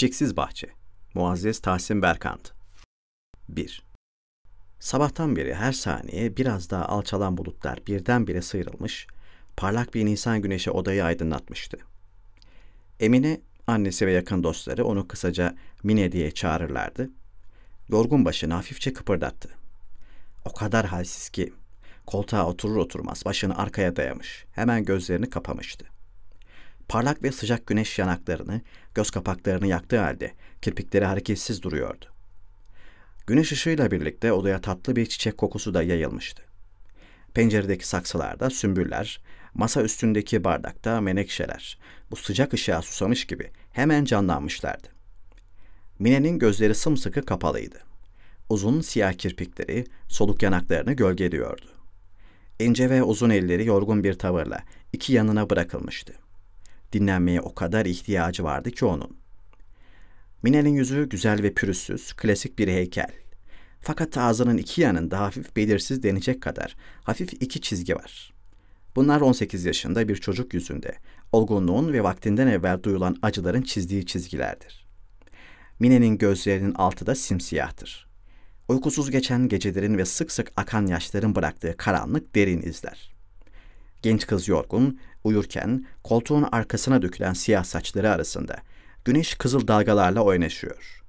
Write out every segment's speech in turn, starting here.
Çiçeksiz Bahçe Muazzez Tahsin Berkant 1. Sabahtan beri her saniye biraz daha alçalan bulutlar birdenbire sıyrılmış, parlak bir Nisan güneşi odayı aydınlatmıştı. Emine, annesi ve yakın dostları onu kısaca Mine diye çağırırlardı. Yorgun başını hafifçe kıpırdattı. O kadar halsiz ki koltuğa oturur oturmaz başını arkaya dayamış, hemen gözlerini kapamıştı.'' Parlak ve sıcak güneş yanaklarını, göz kapaklarını yaktığı halde kirpikleri hareketsiz duruyordu. Güneş ışığıyla birlikte odaya tatlı bir çiçek kokusu da yayılmıştı. Penceredeki saksılarda sümbüller, masa üstündeki bardakta menekşeler bu sıcak ışığa susamış gibi hemen canlanmışlardı. Mine'nin gözleri sımsıkı kapalıydı. Uzun siyah kirpikleri soluk yanaklarını gölgeliyordu. İnce ve uzun elleri yorgun bir tavırla iki yanına bırakılmıştı. Dinlenmeye o kadar ihtiyacı vardı ki onun. Minel'in yüzü güzel ve pürüzsüz, klasik bir heykel. Fakat ağzının iki yanında hafif belirsiz denecek kadar hafif iki çizgi var. Bunlar 18 yaşında bir çocuk yüzünde, olgunluğun ve vaktinden evvel duyulan acıların çizdiği çizgilerdir. Mine'nin gözlerinin altı da simsiyahtır. Uykusuz geçen gecelerin ve sık sık akan yaşların bıraktığı karanlık derin izler. Genç kız yorgun, uyurken koltuğun arkasına dökülen siyah saçları arasında güneş kızıl dalgalarla oynaşıyor.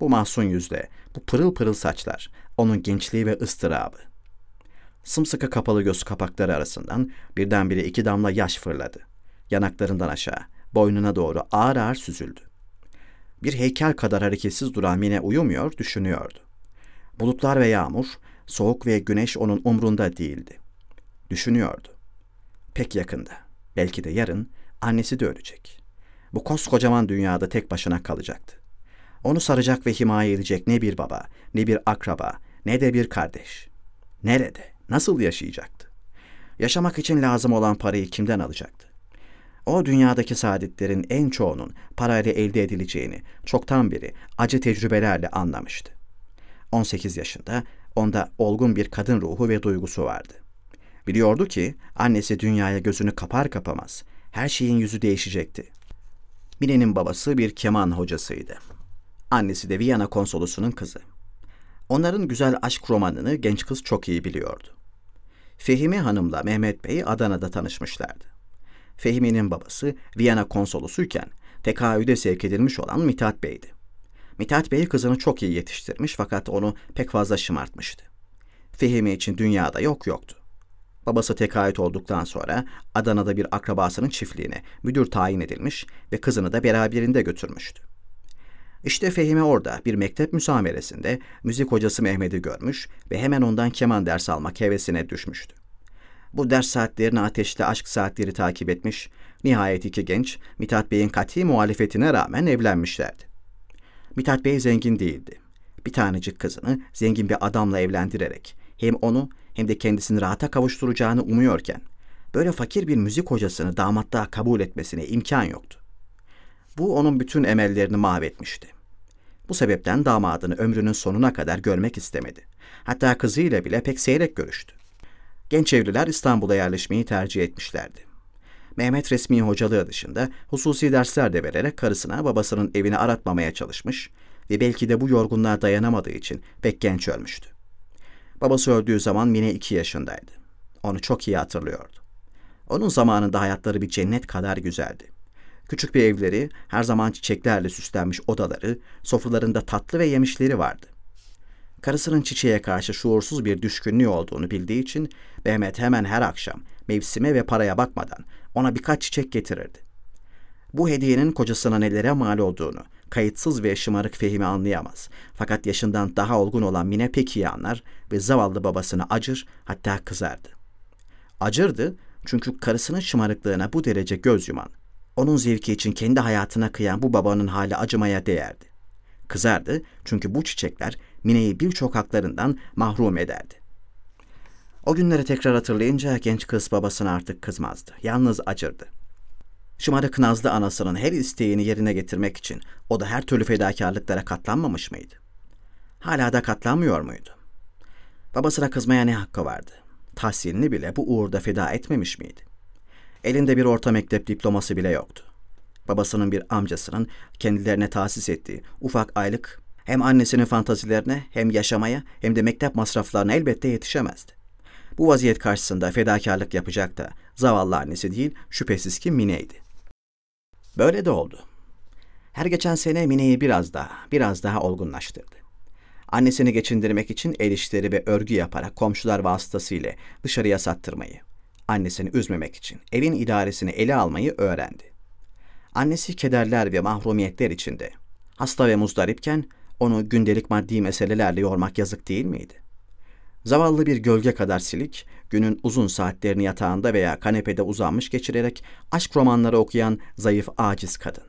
Bu masum yüzde, bu pırıl pırıl saçlar, onun gençliği ve ıstırabı. Sımsıkı kapalı göz kapakları arasından birdenbire iki damla yaş fırladı. Yanaklarından aşağı, boynuna doğru ağır ağır süzüldü. Bir heykel kadar hareketsiz duran Mine uyumuyor, düşünüyordu. Bulutlar ve yağmur, soğuk ve güneş onun umrunda değildi. Düşünüyordu. Pek yakında. Belki de yarın annesi de ölecek. Bu koskocaman dünyada tek başına kalacaktı. Onu saracak ve himaye edecek ne bir baba, ne bir akraba, ne de bir kardeş. Nerede, nasıl yaşayacaktı? Yaşamak için lazım olan parayı kimden alacaktı? O dünyadaki saadetlerin en çoğunun parayla elde edileceğini çoktan biri acı tecrübelerle anlamıştı. 18 yaşında onda olgun bir kadın ruhu ve duygusu vardı. Biliyordu ki annesi dünyaya gözünü kapar kapamaz her şeyin yüzü değişecekti. Mine'nin babası bir keman hocasıydı. Annesi de Viyana konsolosunun kızı. Onların güzel aşk romanını genç kız çok iyi biliyordu. Fehimi Hanım'la Mehmet Bey Adana'da tanışmışlardı. Fehmi'nin babası Viyana konsolosuyken tekaüde sevk edilmiş olan Mithat Bey'di. Mithat Bey kızını çok iyi yetiştirmiş fakat onu pek fazla şımartmıştı. Fehmi için dünyada yok yoktu. Babası tekahüt olduktan sonra Adana'da bir akrabasının çiftliğine müdür tayin edilmiş ve kızını da beraberinde götürmüştü. İşte Fehime orada bir mektep müsameresinde müzik hocası Mehmet'i görmüş ve hemen ondan keman dersi almak hevesine düşmüştü. Bu ders saatlerini ateşte aşk saatleri takip etmiş, nihayet iki genç Mithat Bey'in kati muhalefetine rağmen evlenmişlerdi. Mithat Bey zengin değildi. Bir tanecik kızını zengin bir adamla evlendirerek hem onu hem de kendisini rahata kavuşturacağını umuyorken böyle fakir bir müzik hocasını damatta kabul etmesine imkan yoktu. Bu onun bütün emellerini mahvetmişti. Bu sebepten damadını ömrünün sonuna kadar görmek istemedi. Hatta kızıyla bile pek seyrek görüştü. Genç evliler İstanbul'a yerleşmeyi tercih etmişlerdi. Mehmet resmi hocalığı dışında hususi dersler de vererek karısına babasının evini aratmamaya çalışmış ve belki de bu yorgunluğa dayanamadığı için pek genç ölmüştü. Babası öldüğü zaman Mine 2 yaşındaydı. Onu çok iyi hatırlıyordu. Onun zamanında hayatları bir cennet kadar güzeldi. Küçük bir evleri, her zaman çiçeklerle süslenmiş odaları, sofralarında tatlı ve yemişleri vardı. Karısının çiçeğe karşı şuursuz bir düşkünlüğü olduğunu bildiği için Mehmet hemen her akşam mevsime ve paraya bakmadan ona birkaç çiçek getirirdi bu hediyenin kocasına nelere mal olduğunu, kayıtsız ve şımarık Fehmi anlayamaz. Fakat yaşından daha olgun olan Mine pek iyi anlar ve zavallı babasını acır hatta kızardı. Acırdı çünkü karısının şımarıklığına bu derece göz yuman, onun zevki için kendi hayatına kıyan bu babanın hali acımaya değerdi. Kızardı çünkü bu çiçekler Mine'yi birçok haklarından mahrum ederdi. O günleri tekrar hatırlayınca genç kız babasına artık kızmazdı. Yalnız acırdı şımarık nazlı anasının her isteğini yerine getirmek için o da her türlü fedakarlıklara katlanmamış mıydı? Hala da katlanmıyor muydu? Babasına kızmaya ne hakkı vardı? Tahsilini bile bu uğurda feda etmemiş miydi? Elinde bir orta mektep diploması bile yoktu. Babasının bir amcasının kendilerine tahsis ettiği ufak aylık hem annesinin fantazilerine hem yaşamaya hem de mektep masraflarına elbette yetişemezdi. Bu vaziyet karşısında fedakarlık yapacak da zavallı annesi değil şüphesiz ki Mine'ydi. Böyle de oldu. Her geçen sene Mine'yi biraz daha, biraz daha olgunlaştırdı. Annesini geçindirmek için el işleri ve örgü yaparak komşular vasıtasıyla dışarıya sattırmayı, annesini üzmemek için evin idaresini ele almayı öğrendi. Annesi kederler ve mahrumiyetler içinde. Hasta ve muzdaripken onu gündelik maddi meselelerle yormak yazık değil miydi? Zavallı bir gölge kadar silik, günün uzun saatlerini yatağında veya kanepede uzanmış geçirerek aşk romanları okuyan zayıf aciz kadın.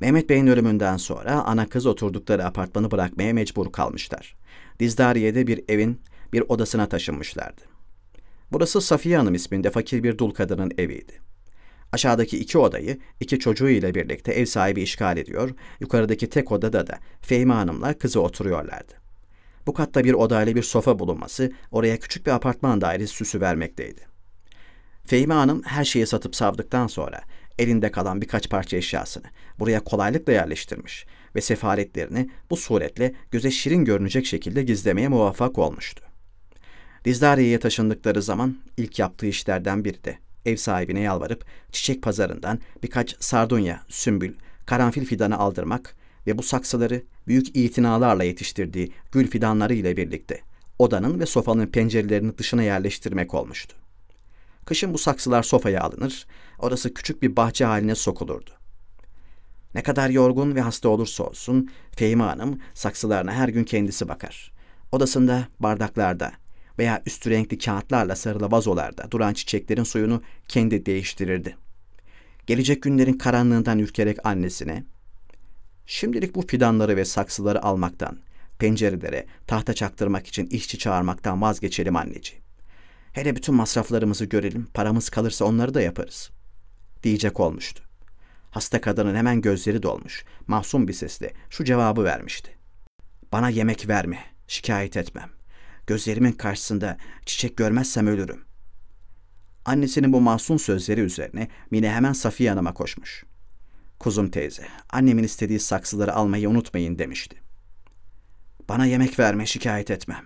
Mehmet Bey'in ölümünden sonra ana kız oturdukları apartmanı bırakmaya mecbur kalmışlar. Dizdariye'de bir evin bir odasına taşınmışlardı. Burası Safiye Hanım isminde fakir bir dul kadının eviydi. Aşağıdaki iki odayı iki çocuğu ile birlikte ev sahibi işgal ediyor, yukarıdaki tek odada da Fehmi Hanım'la kızı oturuyorlardı. Bu katta bir oda ile bir sofa bulunması oraya küçük bir apartman dairesi süsü vermekteydi. Fehmi Hanım her şeyi satıp savdıktan sonra elinde kalan birkaç parça eşyasını buraya kolaylıkla yerleştirmiş ve sefaletlerini bu suretle göze şirin görünecek şekilde gizlemeye muvaffak olmuştu. Dizdariye'ye taşındıkları zaman ilk yaptığı işlerden biri de ev sahibine yalvarıp çiçek pazarından birkaç sardunya, sümbül, karanfil fidanı aldırmak ve bu saksıları büyük itinalarla yetiştirdiği gül fidanları ile birlikte odanın ve sofanın pencerelerini dışına yerleştirmek olmuştu. Kışın bu saksılar sofaya alınır, orası küçük bir bahçe haline sokulurdu. Ne kadar yorgun ve hasta olursa olsun Fehime Hanım saksılarına her gün kendisi bakar. Odasında bardaklarda veya üstü renkli kağıtlarla sarılı vazolarda duran çiçeklerin suyunu kendi değiştirirdi. Gelecek günlerin karanlığından ürkerek annesine, Şimdilik bu fidanları ve saksıları almaktan, pencerelere tahta çaktırmak için işçi çağırmaktan vazgeçelim anneciğim. Hele bütün masraflarımızı görelim, paramız kalırsa onları da yaparız. Diyecek olmuştu. Hasta kadının hemen gözleri dolmuş, masum bir sesle şu cevabı vermişti. Bana yemek verme, şikayet etmem. Gözlerimin karşısında çiçek görmezsem ölürüm. Annesinin bu masum sözleri üzerine Mine hemen Safiye Hanım'a koşmuş.'' Kuzum teyze, annemin istediği saksıları almayı unutmayın demişti. Bana yemek verme, şikayet etmem.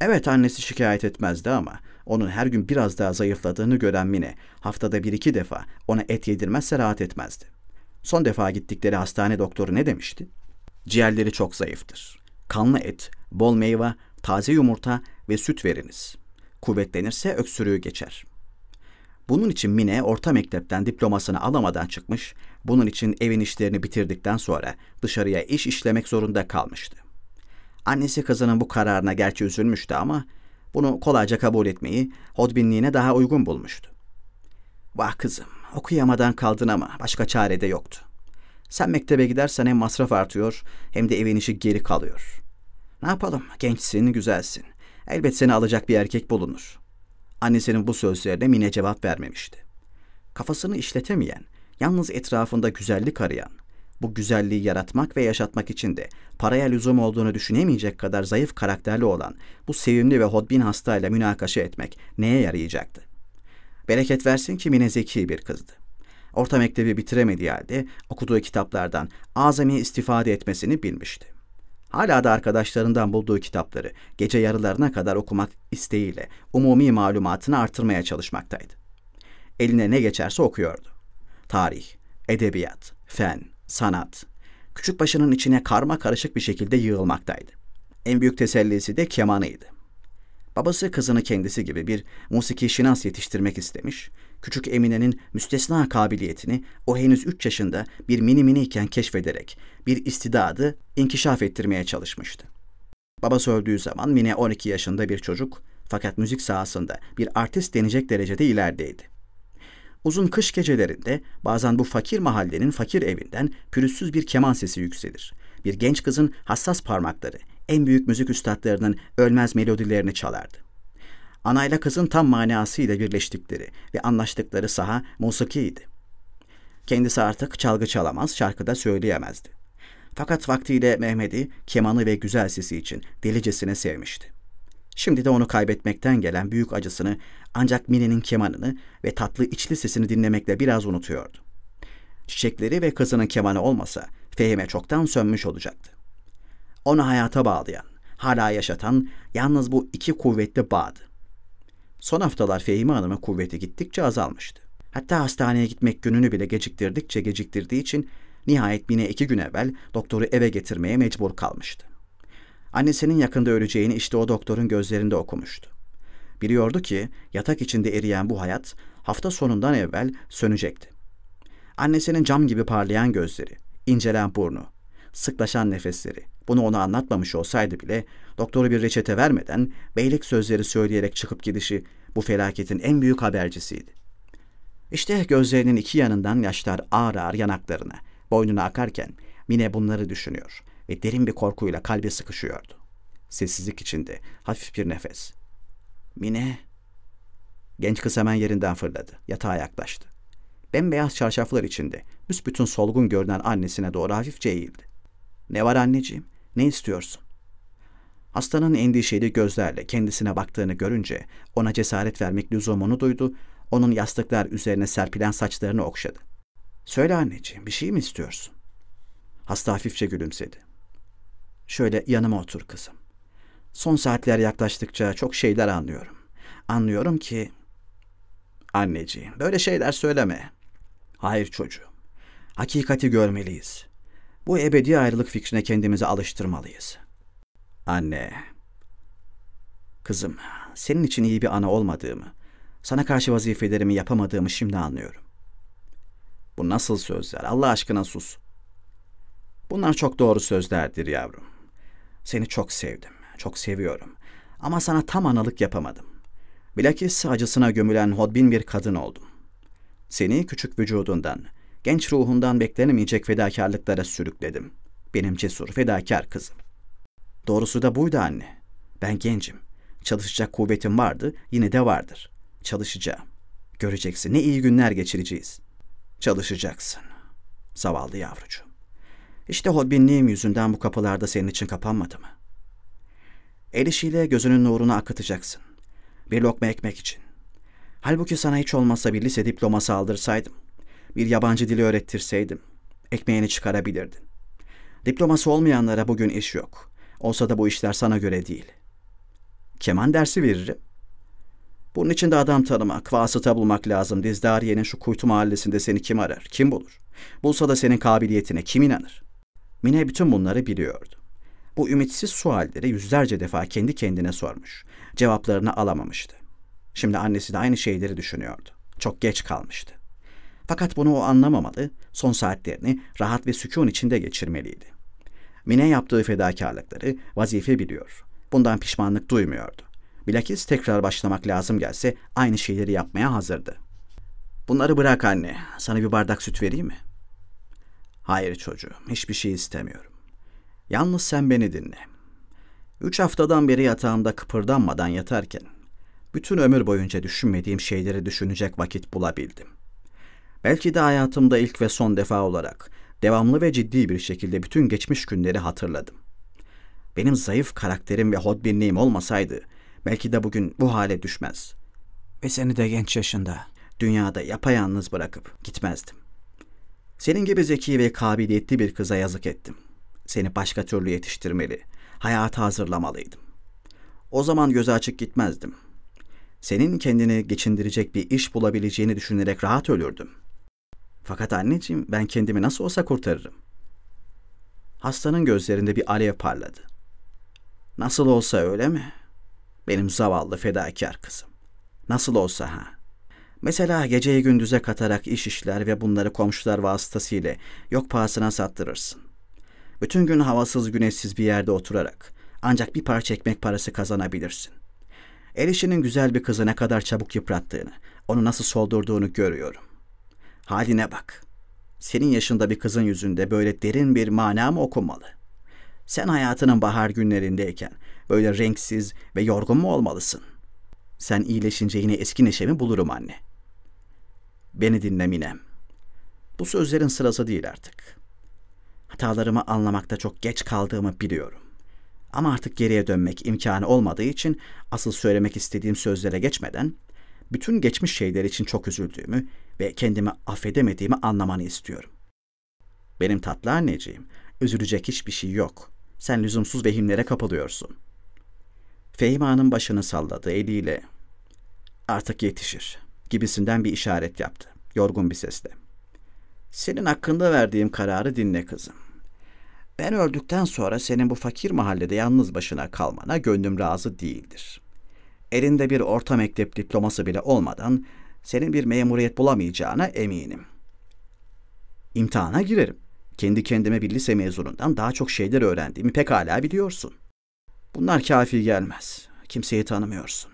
Evet annesi şikayet etmezdi ama onun her gün biraz daha zayıfladığını gören Mine haftada bir iki defa ona et yedirmezse rahat etmezdi. Son defa gittikleri hastane doktoru ne demişti? Ciğerleri çok zayıftır. Kanlı et, bol meyve, taze yumurta ve süt veriniz. Kuvvetlenirse öksürüğü geçer.'' Bunun için Mine orta mektepten diplomasını alamadan çıkmış, bunun için evin işlerini bitirdikten sonra dışarıya iş işlemek zorunda kalmıştı. Annesi kızının bu kararına gerçi üzülmüştü ama bunu kolayca kabul etmeyi hodbinliğine daha uygun bulmuştu. Vah kızım, okuyamadan kaldın ama başka çare de yoktu. Sen mektebe gidersen hem masraf artıyor hem de evin işi geri kalıyor. Ne yapalım, gençsin, güzelsin. Elbet seni alacak bir erkek bulunur. Annesinin bu sözlerine Mine cevap vermemişti. Kafasını işletemeyen, yalnız etrafında güzellik arayan, bu güzelliği yaratmak ve yaşatmak için de paraya lüzum olduğunu düşünemeyecek kadar zayıf karakterli olan bu sevimli ve hodbin hastayla münakaşa etmek neye yarayacaktı? Bereket versin ki Mine zeki bir kızdı. Orta mektebi bitiremediği halde okuduğu kitaplardan azami istifade etmesini bilmişti. Hala da arkadaşlarından bulduğu kitapları gece yarılarına kadar okumak isteğiyle umumi malumatını artırmaya çalışmaktaydı. Eline ne geçerse okuyordu. Tarih, edebiyat, fen, sanat, küçük başının içine karma karışık bir şekilde yığılmaktaydı. En büyük tesellisi de kemanıydı. Babası kızını kendisi gibi bir musiki şinas yetiştirmek istemiş küçük Emine'nin müstesna kabiliyetini o henüz 3 yaşında bir mini mini iken keşfederek bir istidadı inkişaf ettirmeye çalışmıştı. Babası öldüğü zaman Mine 12 yaşında bir çocuk fakat müzik sahasında bir artist denecek derecede ilerideydi. Uzun kış gecelerinde bazen bu fakir mahallenin fakir evinden pürüzsüz bir keman sesi yükselir. Bir genç kızın hassas parmakları en büyük müzik üstadlarının ölmez melodilerini çalardı anayla kızın tam manasıyla birleştikleri ve anlaştıkları saha musikiydi. Kendisi artık çalgı çalamaz, şarkıda söyleyemezdi. Fakat vaktiyle Mehmet'i kemanı ve güzel sesi için delicesine sevmişti. Şimdi de onu kaybetmekten gelen büyük acısını ancak Mine'nin kemanını ve tatlı içli sesini dinlemekle biraz unutuyordu. Çiçekleri ve kızının kemanı olmasa Fehime çoktan sönmüş olacaktı. Onu hayata bağlayan, hala yaşatan yalnız bu iki kuvvetli bağdı. Son haftalar Fehime Hanım'a kuvveti gittikçe azalmıştı. Hatta hastaneye gitmek gününü bile geciktirdikçe geciktirdiği için nihayet Mine iki gün evvel doktoru eve getirmeye mecbur kalmıştı. Annesinin yakında öleceğini işte o doktorun gözlerinde okumuştu. Biliyordu ki yatak içinde eriyen bu hayat hafta sonundan evvel sönecekti. Annesinin cam gibi parlayan gözleri, incelen burnu, sıklaşan nefesleri. Bunu ona anlatmamış olsaydı bile doktoru bir reçete vermeden beylik sözleri söyleyerek çıkıp gidişi bu felaketin en büyük habercisiydi. İşte gözlerinin iki yanından yaşlar ağır ağır yanaklarına, boynuna akarken Mine bunları düşünüyor ve derin bir korkuyla kalbi sıkışıyordu. Sessizlik içinde hafif bir nefes. Mine... Genç kız hemen yerinden fırladı, yatağa yaklaştı bembeyaz çarşaflar içinde büsbütün solgun görünen annesine doğru hafifçe eğildi. Ne var anneciğim? Ne istiyorsun? Hastanın endişeli gözlerle kendisine baktığını görünce ona cesaret vermek lüzumunu duydu. Onun yastıklar üzerine serpilen saçlarını okşadı. Söyle anneciğim bir şey mi istiyorsun? Hasta hafifçe gülümsedi. Şöyle yanıma otur kızım. Son saatler yaklaştıkça çok şeyler anlıyorum. Anlıyorum ki... Anneciğim böyle şeyler söyleme. Hayır çocuğum. Hakikati görmeliyiz. Bu ebedi ayrılık fikrine kendimizi alıştırmalıyız. Anne, kızım, senin için iyi bir ana olmadığımı, sana karşı vazifelerimi yapamadığımı şimdi anlıyorum. Bu nasıl sözler? Allah aşkına sus. Bunlar çok doğru sözlerdir yavrum. Seni çok sevdim, çok seviyorum. Ama sana tam analık yapamadım. Bilakis acısına gömülen hodbin bir kadın oldum. Seni küçük vücudundan, genç ruhundan beklenemeyecek fedakarlıklara sürükledim. Benim cesur, fedakar kızım. Doğrusu da buydu anne. Ben gencim. Çalışacak kuvvetim vardı, yine de vardır. Çalışacağım. Göreceksin ne iyi günler geçireceğiz. Çalışacaksın. Zavallı yavrucuğum. İşte hodbinliğim yüzünden bu kapılarda senin için kapanmadı mı? El işiyle gözünün nurunu akıtacaksın. Bir lokma ekmek için. Halbuki sana hiç olmasa bir lise diploması aldırsaydım. Bir yabancı dili öğrettirseydim, ekmeğini çıkarabilirdin. Diploması olmayanlara bugün iş yok. Olsa da bu işler sana göre değil. Keman dersi veririm. Bunun için de adam tanımak, vasıta bulmak lazım. Dizdariye'nin şu kuytu mahallesinde seni kim arar, kim bulur? Bulsa da senin kabiliyetine kim inanır? Mine bütün bunları biliyordu. Bu ümitsiz sualleri yüzlerce defa kendi kendine sormuş. Cevaplarını alamamıştı. Şimdi annesi de aynı şeyleri düşünüyordu. Çok geç kalmıştı. Fakat bunu o anlamamalı, son saatlerini rahat ve sükun içinde geçirmeliydi. Mine yaptığı fedakarlıkları vazife biliyor. Bundan pişmanlık duymuyordu. Bilakis tekrar başlamak lazım gelse aynı şeyleri yapmaya hazırdı. Bunları bırak anne. Sana bir bardak süt vereyim mi? Hayır çocuğum, hiçbir şey istemiyorum. Yalnız sen beni dinle. Üç haftadan beri yatağımda kıpırdanmadan yatarken, bütün ömür boyunca düşünmediğim şeyleri düşünecek vakit bulabildim. Belki de hayatımda ilk ve son defa olarak devamlı ve ciddi bir şekilde bütün geçmiş günleri hatırladım. Benim zayıf karakterim ve hodbinliğim olmasaydı belki de bugün bu hale düşmez. Ve seni de genç yaşında dünyada yapayalnız bırakıp gitmezdim. Senin gibi zeki ve kabiliyetli bir kıza yazık ettim. Seni başka türlü yetiştirmeli, hayata hazırlamalıydım. O zaman göze açık gitmezdim. Senin kendini geçindirecek bir iş bulabileceğini düşünerek rahat ölürdüm.'' Fakat anneciğim ben kendimi nasıl olsa kurtarırım. Hastanın gözlerinde bir alev parladı. Nasıl olsa öyle mi? Benim zavallı fedakar kızım. Nasıl olsa ha. Mesela geceyi gündüze katarak iş işler ve bunları komşular vasıtasıyla yok pahasına sattırırsın. Bütün gün havasız güneşsiz bir yerde oturarak ancak bir parça ekmek parası kazanabilirsin. El işinin güzel bir kızı ne kadar çabuk yıprattığını, onu nasıl soldurduğunu görüyorum. Haline bak. Senin yaşında bir kızın yüzünde böyle derin bir mana mı okunmalı? Sen hayatının bahar günlerindeyken böyle renksiz ve yorgun mu olmalısın? Sen iyileşince yine eski neşemi bulurum anne. Beni dinle Minem. Bu sözlerin sırası değil artık. Hatalarımı anlamakta çok geç kaldığımı biliyorum. Ama artık geriye dönmek imkanı olmadığı için asıl söylemek istediğim sözlere geçmeden bütün geçmiş şeyler için çok üzüldüğümü ve kendimi affedemediğimi anlamanı istiyorum. Benim tatlı anneciğim, üzülecek hiçbir şey yok. Sen lüzumsuz vehimlere kapılıyorsun. Fehima'nın başını salladı eliyle. Artık yetişir gibisinden bir işaret yaptı, yorgun bir sesle. Senin hakkında verdiğim kararı dinle kızım. Ben öldükten sonra senin bu fakir mahallede yalnız başına kalmana gönlüm razı değildir. Elinde bir orta mektep diploması bile olmadan senin bir memuriyet bulamayacağına eminim. İmtihana girerim. Kendi kendime bir lise mezunundan daha çok şeyler öğrendiğimi pekala biliyorsun. Bunlar kafi gelmez. Kimseyi tanımıyorsun.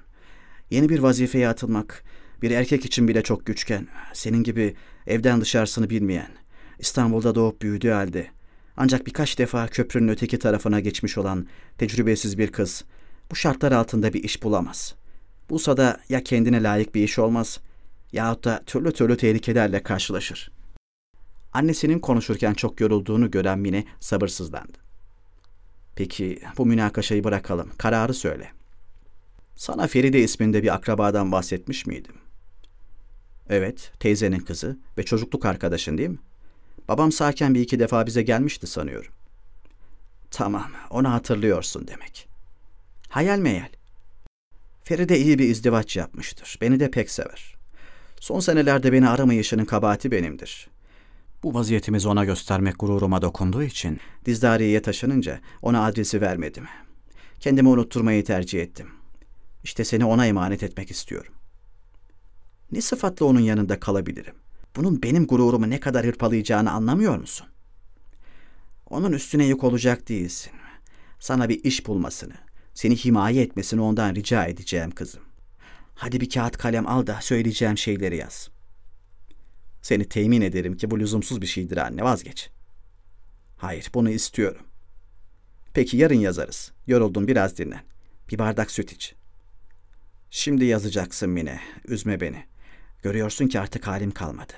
Yeni bir vazifeye atılmak bir erkek için bile çok güçken, senin gibi evden dışarısını bilmeyen, İstanbul'da doğup büyüdüğü halde ancak birkaç defa köprünün öteki tarafına geçmiş olan tecrübesiz bir kız bu şartlar altında bir iş bulamaz. Bulsa da ya kendine layık bir iş olmaz yahut da türlü türlü tehlikelerle karşılaşır. Annesinin konuşurken çok yorulduğunu gören Mine sabırsızlandı. Peki bu münakaşayı bırakalım, kararı söyle. Sana Feride isminde bir akrabadan bahsetmiş miydim? Evet, teyzenin kızı ve çocukluk arkadaşın değil mi? Babam sağken bir iki defa bize gelmişti sanıyorum. Tamam, onu hatırlıyorsun demek. Hayal meyal. Feride iyi bir izdivaç yapmıştır. Beni de pek sever. Son senelerde beni aramayışının kabahati benimdir. Bu vaziyetimizi ona göstermek gururuma dokunduğu için Dizdariye'ye taşınınca ona adresi vermedim. Kendimi unutturmayı tercih ettim. İşte seni ona emanet etmek istiyorum. Ne sıfatla onun yanında kalabilirim? Bunun benim gururumu ne kadar hırpalayacağını anlamıyor musun? Onun üstüne yük olacak değilsin. Sana bir iş bulmasını, seni himaye etmesini ondan rica edeceğim kızım. Hadi bir kağıt kalem al da söyleyeceğim şeyleri yaz. Seni temin ederim ki bu lüzumsuz bir şeydir anne vazgeç. Hayır bunu istiyorum. Peki yarın yazarız. Yoruldun biraz dinlen. Bir bardak süt iç. Şimdi yazacaksın Mine. Üzme beni. Görüyorsun ki artık halim kalmadı.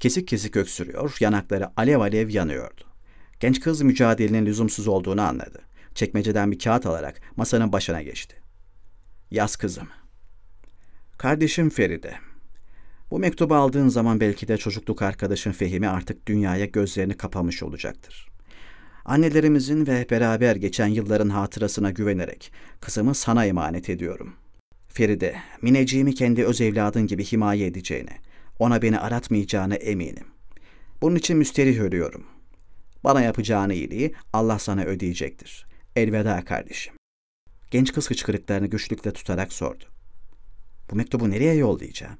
Kesik kesik öksürüyor, yanakları alev alev yanıyordu. Genç kız mücadelenin lüzumsuz olduğunu anladı. Çekmeceden bir kağıt alarak masanın başına geçti. Yaz kızım. Kardeşim Feride. Bu mektubu aldığın zaman belki de çocukluk arkadaşın Fehimi artık dünyaya gözlerini kapamış olacaktır. Annelerimizin ve beraber geçen yılların hatırasına güvenerek kızımı sana emanet ediyorum. Feride, Mineciğimi kendi öz evladın gibi himaye edeceğine, ona beni aratmayacağına eminim. Bunun için müsterih ölüyorum. Bana yapacağın iyiliği Allah sana ödeyecektir. Elveda kardeşim. Genç kız hıçkırıklarını güçlükle tutarak sordu. Bu mektubu nereye yollayacağım?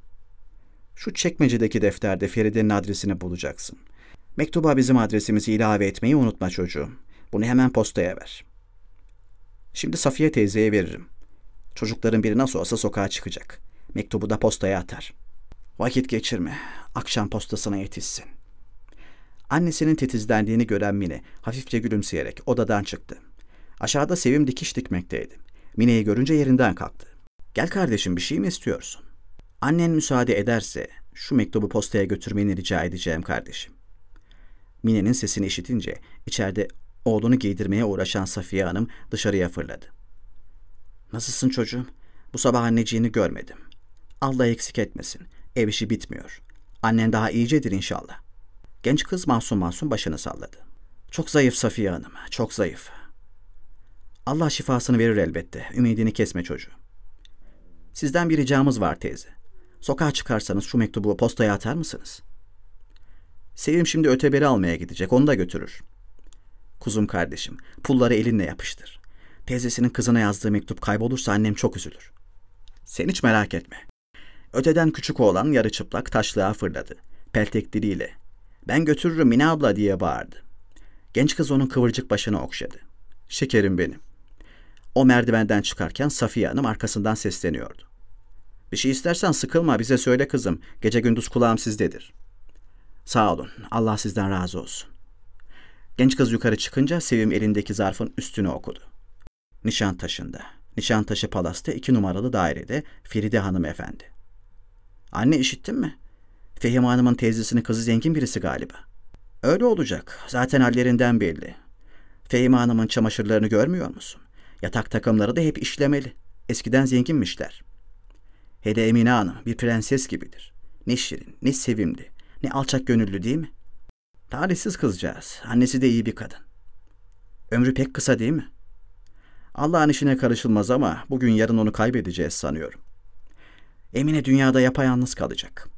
Şu çekmecedeki defterde Feride'nin adresini bulacaksın. Mektuba bizim adresimizi ilave etmeyi unutma çocuğum. Bunu hemen postaya ver. Şimdi Safiye teyzeye veririm. Çocukların biri nasıl olsa sokağa çıkacak. Mektubu da postaya atar. Vakit geçirme. Akşam postasına yetişsin. Annesinin titizlendiğini gören Mine hafifçe gülümseyerek odadan çıktı. Aşağıda Sevim dikiş dikmekteydi. Mine'yi görünce yerinden kalktı. Gel kardeşim bir şey mi istiyorsun? Annen müsaade ederse şu mektubu postaya götürmeni rica edeceğim kardeşim. Mine'nin sesini işitince içeride oğlunu giydirmeye uğraşan Safiye Hanım dışarıya fırladı. Nasılsın çocuğum? Bu sabah anneciğini görmedim. Allah eksik etmesin. Ev işi bitmiyor. Annen daha iyicedir inşallah. Genç kız masum masum başını salladı. Çok zayıf Safiye Hanım, çok zayıf. Allah şifasını verir elbette. Ümidini kesme çocuğu. Sizden bir ricamız var teyze. Sokağa çıkarsanız şu mektubu postaya atar mısınız? Sevim şimdi öteberi almaya gidecek. Onu da götürür. Kuzum kardeşim, pulları elinle yapıştır. Teyzesinin kızına yazdığı mektup kaybolursa annem çok üzülür. Sen hiç merak etme. Öteden küçük oğlan yarı çıplak taşlığa fırladı. Peltek diliyle. Ben götürürüm Mine abla diye bağırdı. Genç kız onun kıvırcık başını okşadı. Şekerim benim. O merdivenden çıkarken Safiye Hanım arkasından sesleniyordu. Bir şey istersen sıkılma bize söyle kızım. Gece gündüz kulağım sizdedir. Sağ olun. Allah sizden razı olsun. Genç kız yukarı çıkınca Sevim elindeki zarfın üstünü okudu. Nişan taşında. Nişan taşı Palas'ta iki numaralı dairede Feride Hanım efendi. Anne işittin mi? Fehim Hanım'ın teyzesinin kızı zengin birisi galiba. Öyle olacak. Zaten hallerinden belli. Fehim Hanım'ın çamaşırlarını görmüyor musun? Yatak takımları da hep işlemeli. Eskiden zenginmişler. Hele Emine Hanım bir prenses gibidir. Ne şirin, ne sevimli, ne alçak gönüllü değil mi? Talihsiz kızcağız. Annesi de iyi bir kadın. Ömrü pek kısa değil mi? Allah'ın işine karışılmaz ama bugün yarın onu kaybedeceğiz sanıyorum. Emine dünyada yapayalnız kalacak.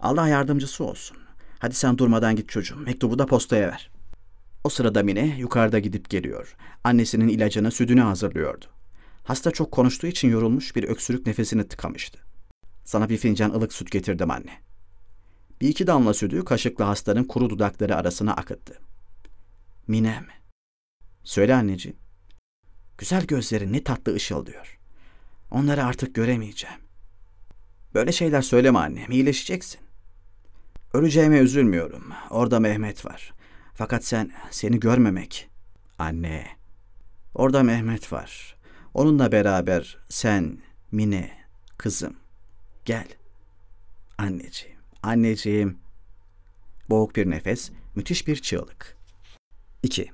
Allah yardımcısı olsun. Hadi sen durmadan git çocuğum. Mektubu da postaya ver. O sırada Mine yukarıda gidip geliyor. Annesinin ilacını, sütünü hazırlıyordu. Hasta çok konuştuğu için yorulmuş bir öksürük nefesini tıkamıştı. Sana bir fincan ılık süt getirdim anne. Bir iki damla sütü kaşıkla hastanın kuru dudakları arasına akıttı. Mine Söyle anneciğim. Güzel gözleri ne tatlı ışıldıyor. Onları artık göremeyeceğim. Böyle şeyler söyleme annem, iyileşeceksin. Öleceğime üzülmüyorum. Orada Mehmet var. Fakat sen seni görmemek. Anne. Orada Mehmet var. Onunla beraber sen, Mine, kızım. Gel. Anneciğim, anneciğim. Boğuk bir nefes, müthiş bir çığlık. 2.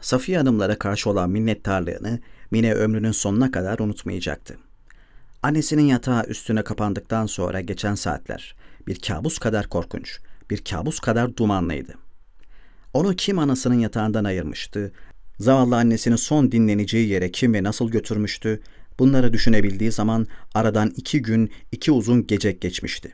Safiye Hanımlara karşı olan minnettarlığını Mine ömrünün sonuna kadar unutmayacaktı. Annesinin yatağı üstüne kapandıktan sonra geçen saatler bir kabus kadar korkunç bir kabus kadar dumanlıydı. Onu kim anasının yatağından ayırmıştı, zavallı annesinin son dinleneceği yere kim ve nasıl götürmüştü, bunları düşünebildiği zaman aradan iki gün, iki uzun gece geçmişti.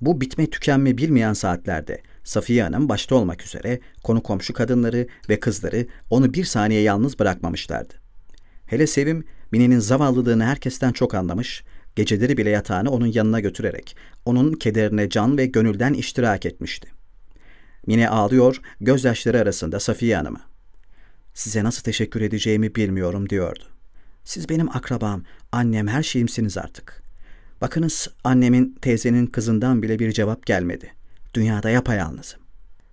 Bu bitme tükenme bilmeyen saatlerde Safiye Hanım başta olmak üzere konu komşu kadınları ve kızları onu bir saniye yalnız bırakmamışlardı. Hele Sevim, Mine'nin zavallılığını herkesten çok anlamış, geceleri bile yatağını onun yanına götürerek onun kederine can ve gönülden iştirak etmişti. Mine ağlıyor, gözyaşları arasında Safiye Hanım'a. Size nasıl teşekkür edeceğimi bilmiyorum diyordu. Siz benim akrabam, annem, her şeyimsiniz artık. Bakınız annemin, teyzenin kızından bile bir cevap gelmedi. Dünyada yapayalnızım.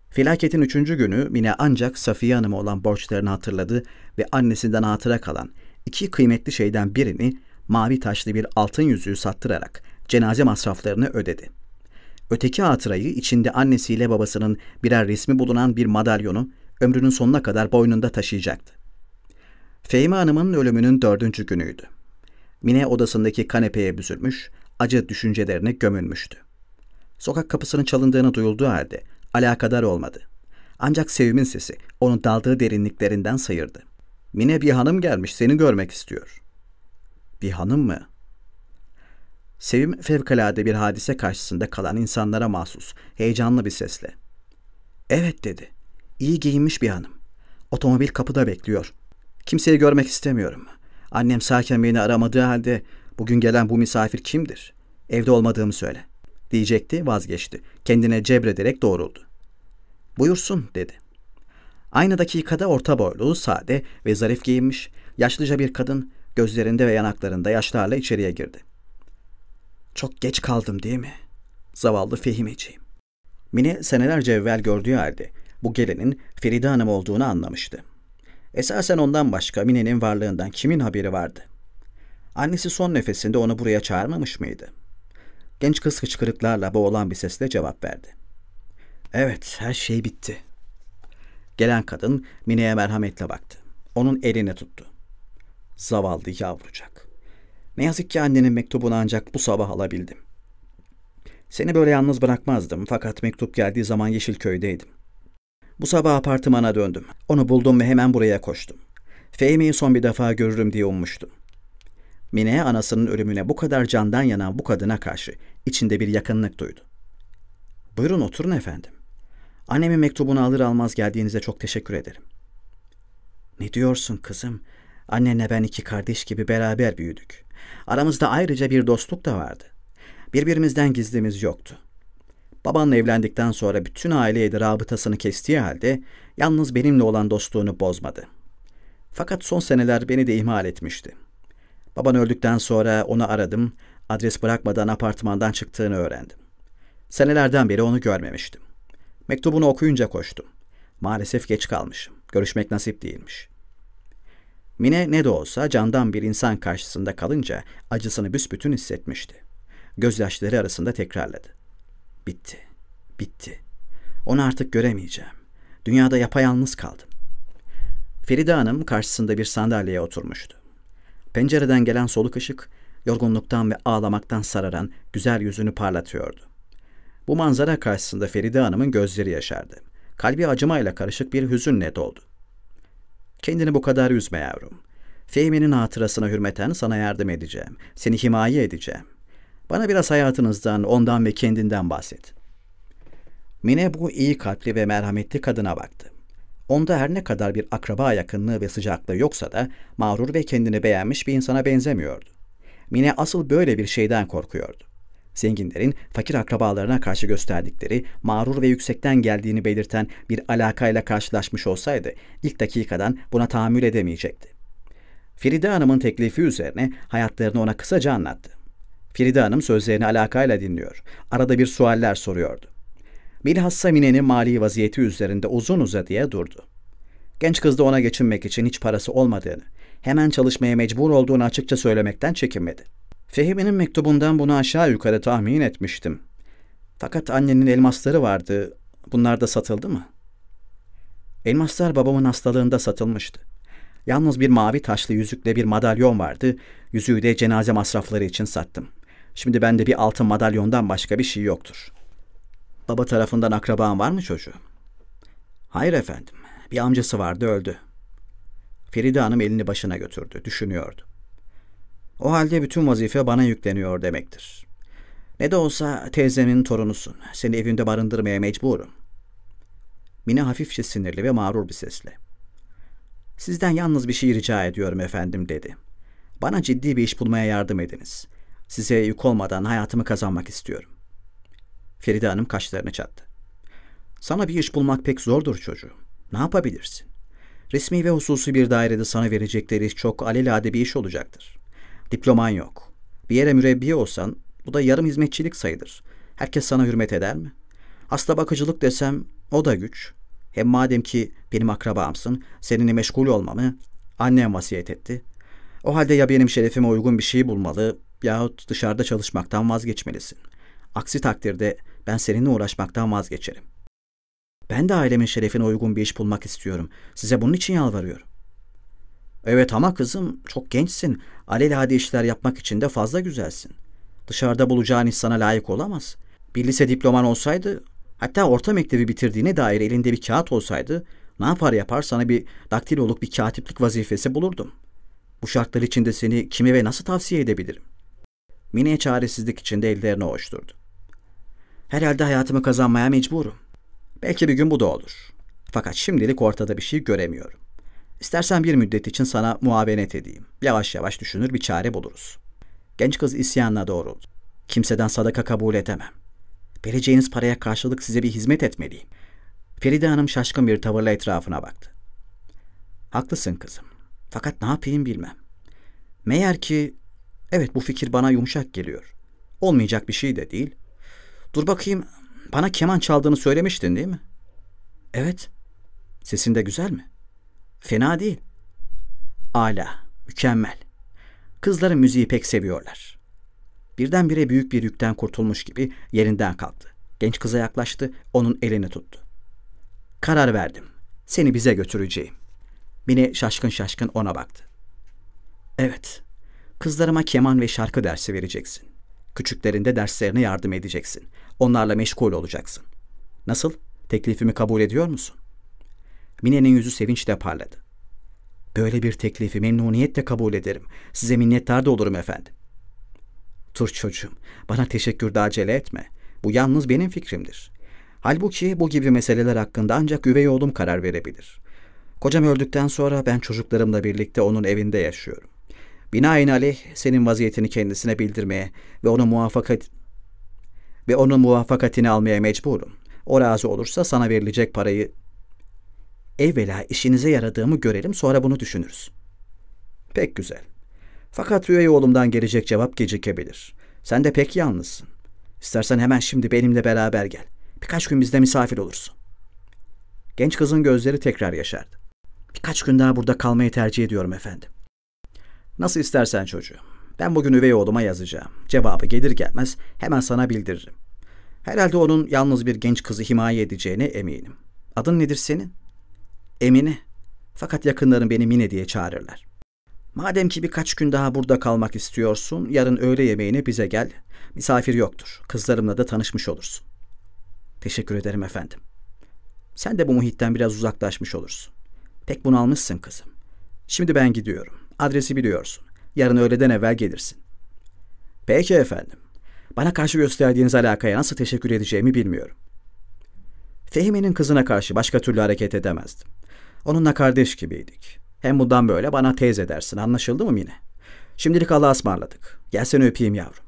Felaketin üçüncü günü Mine ancak Safiye Hanım'a olan borçlarını hatırladı ve annesinden hatıra kalan iki kıymetli şeyden birini mavi taşlı bir altın yüzüğü sattırarak cenaze masraflarını ödedi. Öteki hatırayı içinde annesiyle babasının birer resmi bulunan bir madalyonu ömrünün sonuna kadar boynunda taşıyacaktı. Fehmi Hanım'ın ölümünün dördüncü günüydü. Mine odasındaki kanepeye büzülmüş, acı düşüncelerine gömülmüştü. Sokak kapısının çalındığını duyulduğu halde alakadar olmadı. Ancak Sevim'in sesi onu daldığı derinliklerinden sayırdı. Mine bir hanım gelmiş seni görmek istiyor bir hanım mı? Sevim fevkalade bir hadise karşısında kalan insanlara mahsus, heyecanlı bir sesle. Evet dedi. İyi giyinmiş bir hanım. Otomobil kapıda bekliyor. Kimseyi görmek istemiyorum. Annem sağken beni aramadığı halde bugün gelen bu misafir kimdir? Evde olmadığımı söyle. Diyecekti vazgeçti. Kendine cebrederek doğruldu. Buyursun dedi. Aynı dakikada orta boylu, sade ve zarif giyinmiş, yaşlıca bir kadın Gözlerinde ve yanaklarında yaşlarla içeriye girdi. Çok geç kaldım değil mi? Zavallı Fehimeciğim. Mine senelerce evvel gördüğü halde bu gelinin Feride Hanım olduğunu anlamıştı. Esasen ondan başka Mine'nin varlığından kimin haberi vardı? Annesi son nefesinde onu buraya çağırmamış mıydı? Genç kız hıçkırıklarla boğulan bir sesle cevap verdi. Evet, her şey bitti. Gelen kadın Mine'ye merhametle baktı. Onun elini tuttu zavallı yavrucak. Ne yazık ki annenin mektubunu ancak bu sabah alabildim. Seni böyle yalnız bırakmazdım fakat mektup geldiği zaman Yeşilköy'deydim. Bu sabah apartmana döndüm. Onu buldum ve hemen buraya koştum. Fehmi'yi son bir defa görürüm diye ummuştum. Mine anasının ölümüne bu kadar candan yanan bu kadına karşı içinde bir yakınlık duydu. Buyurun oturun efendim. Annemin mektubunu alır almaz geldiğinize çok teşekkür ederim. Ne diyorsun kızım? Annenle ben iki kardeş gibi beraber büyüdük. Aramızda ayrıca bir dostluk da vardı. Birbirimizden gizlimiz yoktu. Babanla evlendikten sonra bütün aileye rabıtasını kestiği halde yalnız benimle olan dostluğunu bozmadı. Fakat son seneler beni de ihmal etmişti. Baban öldükten sonra onu aradım, adres bırakmadan apartmandan çıktığını öğrendim. Senelerden beri onu görmemiştim. Mektubunu okuyunca koştum. Maalesef geç kalmışım. Görüşmek nasip değilmiş. Mine ne de olsa candan bir insan karşısında kalınca acısını büsbütün hissetmişti. Gözyaşları arasında tekrarladı. Bitti, bitti. Onu artık göremeyeceğim. Dünyada yapayalnız kaldım. Feride Hanım karşısında bir sandalyeye oturmuştu. Pencereden gelen soluk ışık, yorgunluktan ve ağlamaktan sararan güzel yüzünü parlatıyordu. Bu manzara karşısında Feride Hanım'ın gözleri yaşardı. Kalbi acımayla karışık bir hüzünle doldu. Kendini bu kadar üzme yavrum. Fehmi'nin hatırasına hürmeten sana yardım edeceğim. Seni himaye edeceğim. Bana biraz hayatınızdan, ondan ve kendinden bahset. Mine bu iyi kalpli ve merhametli kadına baktı. Onda her ne kadar bir akraba yakınlığı ve sıcaklığı yoksa da mağrur ve kendini beğenmiş bir insana benzemiyordu. Mine asıl böyle bir şeyden korkuyordu. Zenginlerin fakir akrabalarına karşı gösterdikleri mağrur ve yüksekten geldiğini belirten bir alakayla karşılaşmış olsaydı ilk dakikadan buna tahammül edemeyecekti. Feride Hanım'ın teklifi üzerine hayatlarını ona kısaca anlattı. Feride Hanım sözlerini alakayla dinliyor. Arada bir sualler soruyordu. Bilhassa Mine'nin mali vaziyeti üzerinde uzun uzadıya durdu. Genç kız da ona geçinmek için hiç parası olmadığını, hemen çalışmaya mecbur olduğunu açıkça söylemekten çekinmedi. Fehmi'nin mektubundan bunu aşağı yukarı tahmin etmiştim. Fakat annenin elmasları vardı. Bunlar da satıldı mı? Elmaslar babamın hastalığında satılmıştı. Yalnız bir mavi taşlı yüzükle bir madalyon vardı. Yüzüğü de cenaze masrafları için sattım. Şimdi bende bir altın madalyondan başka bir şey yoktur. Baba tarafından akraban var mı çocuğu? Hayır efendim. Bir amcası vardı öldü. Feride Hanım elini başına götürdü. Düşünüyordu. O halde bütün vazife bana yükleniyor demektir. Ne de olsa teyzenin torunusun. Seni evinde barındırmaya mecburum. Mine hafifçe sinirli ve mağrur bir sesle. Sizden yalnız bir şey rica ediyorum efendim dedi. Bana ciddi bir iş bulmaya yardım ediniz. Size yük olmadan hayatımı kazanmak istiyorum. Feride Hanım kaşlarını çattı. Sana bir iş bulmak pek zordur çocuğum. Ne yapabilirsin? Resmi ve hususi bir dairede sana verecekleri çok alelade bir iş olacaktır. Diploman yok. Bir yere mürebbiye olsan bu da yarım hizmetçilik sayılır. Herkes sana hürmet eder mi? Hasta bakıcılık desem o da güç. Hem madem ki benim akrabamsın, seninle meşgul olmamı annem vasiyet etti. O halde ya benim şerefime uygun bir şey bulmalı yahut dışarıda çalışmaktan vazgeçmelisin. Aksi takdirde ben seninle uğraşmaktan vazgeçerim. Ben de ailemin şerefine uygun bir iş bulmak istiyorum. Size bunun için yalvarıyorum. Evet ama kızım çok gençsin. Alelade işler yapmak için de fazla güzelsin. Dışarıda bulacağın insana layık olamaz. Bir lise diploman olsaydı, hatta orta mektebi bitirdiğine dair elinde bir kağıt olsaydı, ne yapar yapar sana bir daktiloluk bir katiplik vazifesi bulurdum. Bu şartlar içinde seni kime ve nasıl tavsiye edebilirim? Mine çaresizlik içinde ellerini hoşturdu. Herhalde hayatımı kazanmaya mecburum. Belki bir gün bu da olur. Fakat şimdilik ortada bir şey göremiyorum. İstersen bir müddet için sana muavenet edeyim. Yavaş yavaş düşünür bir çare buluruz. Genç kız isyanla doğruldu. Kimseden sadaka kabul edemem. Vereceğiniz paraya karşılık size bir hizmet etmeliyim. Feride Hanım şaşkın bir tavırla etrafına baktı. Haklısın kızım. Fakat ne yapayım bilmem. Meğer ki evet bu fikir bana yumuşak geliyor. Olmayacak bir şey de değil. Dur bakayım bana keman çaldığını söylemiştin değil mi? Evet. Sesin de güzel mi? Fena değil. Ala, mükemmel. Kızları müziği pek seviyorlar. Birdenbire büyük bir yükten kurtulmuş gibi yerinden kalktı. Genç kıza yaklaştı, onun elini tuttu. Karar verdim. Seni bize götüreceğim. Mine şaşkın şaşkın ona baktı. Evet, kızlarıma keman ve şarkı dersi vereceksin. Küçüklerinde derslerine yardım edeceksin. Onlarla meşgul olacaksın. Nasıl? Teklifimi kabul ediyor musun? Mine'nin yüzü sevinçle parladı. Böyle bir teklifi memnuniyetle kabul ederim. Size minnettar da olurum efendim. Tur çocuğum, bana teşekkürde acele etme. Bu yalnız benim fikrimdir. Halbuki bu gibi meseleler hakkında ancak üvey oğlum karar verebilir. Kocam öldükten sonra ben çocuklarımla birlikte onun evinde yaşıyorum. Binaenaleyh senin vaziyetini kendisine bildirmeye ve onu muvaffakat ve onun muvaffakatini almaya mecburum. O razı olursa sana verilecek parayı evvela işinize yaradığımı görelim sonra bunu düşünürüz. Pek güzel. Fakat üvey oğlumdan gelecek cevap gecikebilir. Sen de pek yalnızsın. İstersen hemen şimdi benimle beraber gel. Birkaç gün bizde misafir olursun. Genç kızın gözleri tekrar yaşardı. Birkaç gün daha burada kalmayı tercih ediyorum efendim. Nasıl istersen çocuğum. Ben bugün üvey oğluma yazacağım. Cevabı gelir gelmez hemen sana bildiririm. Herhalde onun yalnız bir genç kızı himaye edeceğine eminim. Adın nedir senin? Emine. Fakat yakınlarım beni Mine diye çağırırlar. Madem ki birkaç gün daha burada kalmak istiyorsun, yarın öğle yemeğine bize gel. Misafir yoktur. Kızlarımla da tanışmış olursun. Teşekkür ederim efendim. Sen de bu muhitten biraz uzaklaşmış olursun. Pek bunalmışsın kızım. Şimdi ben gidiyorum. Adresi biliyorsun. Yarın öğleden evvel gelirsin. Peki efendim. Bana karşı gösterdiğiniz alakaya nasıl teşekkür edeceğimi bilmiyorum. Fehmi'nin kızına karşı başka türlü hareket edemezdim. Onunla kardeş gibiydik. Hem bundan böyle bana teyze dersin anlaşıldı mı yine? Şimdilik Allah'a ısmarladık. Gel seni öpeyim yavrum.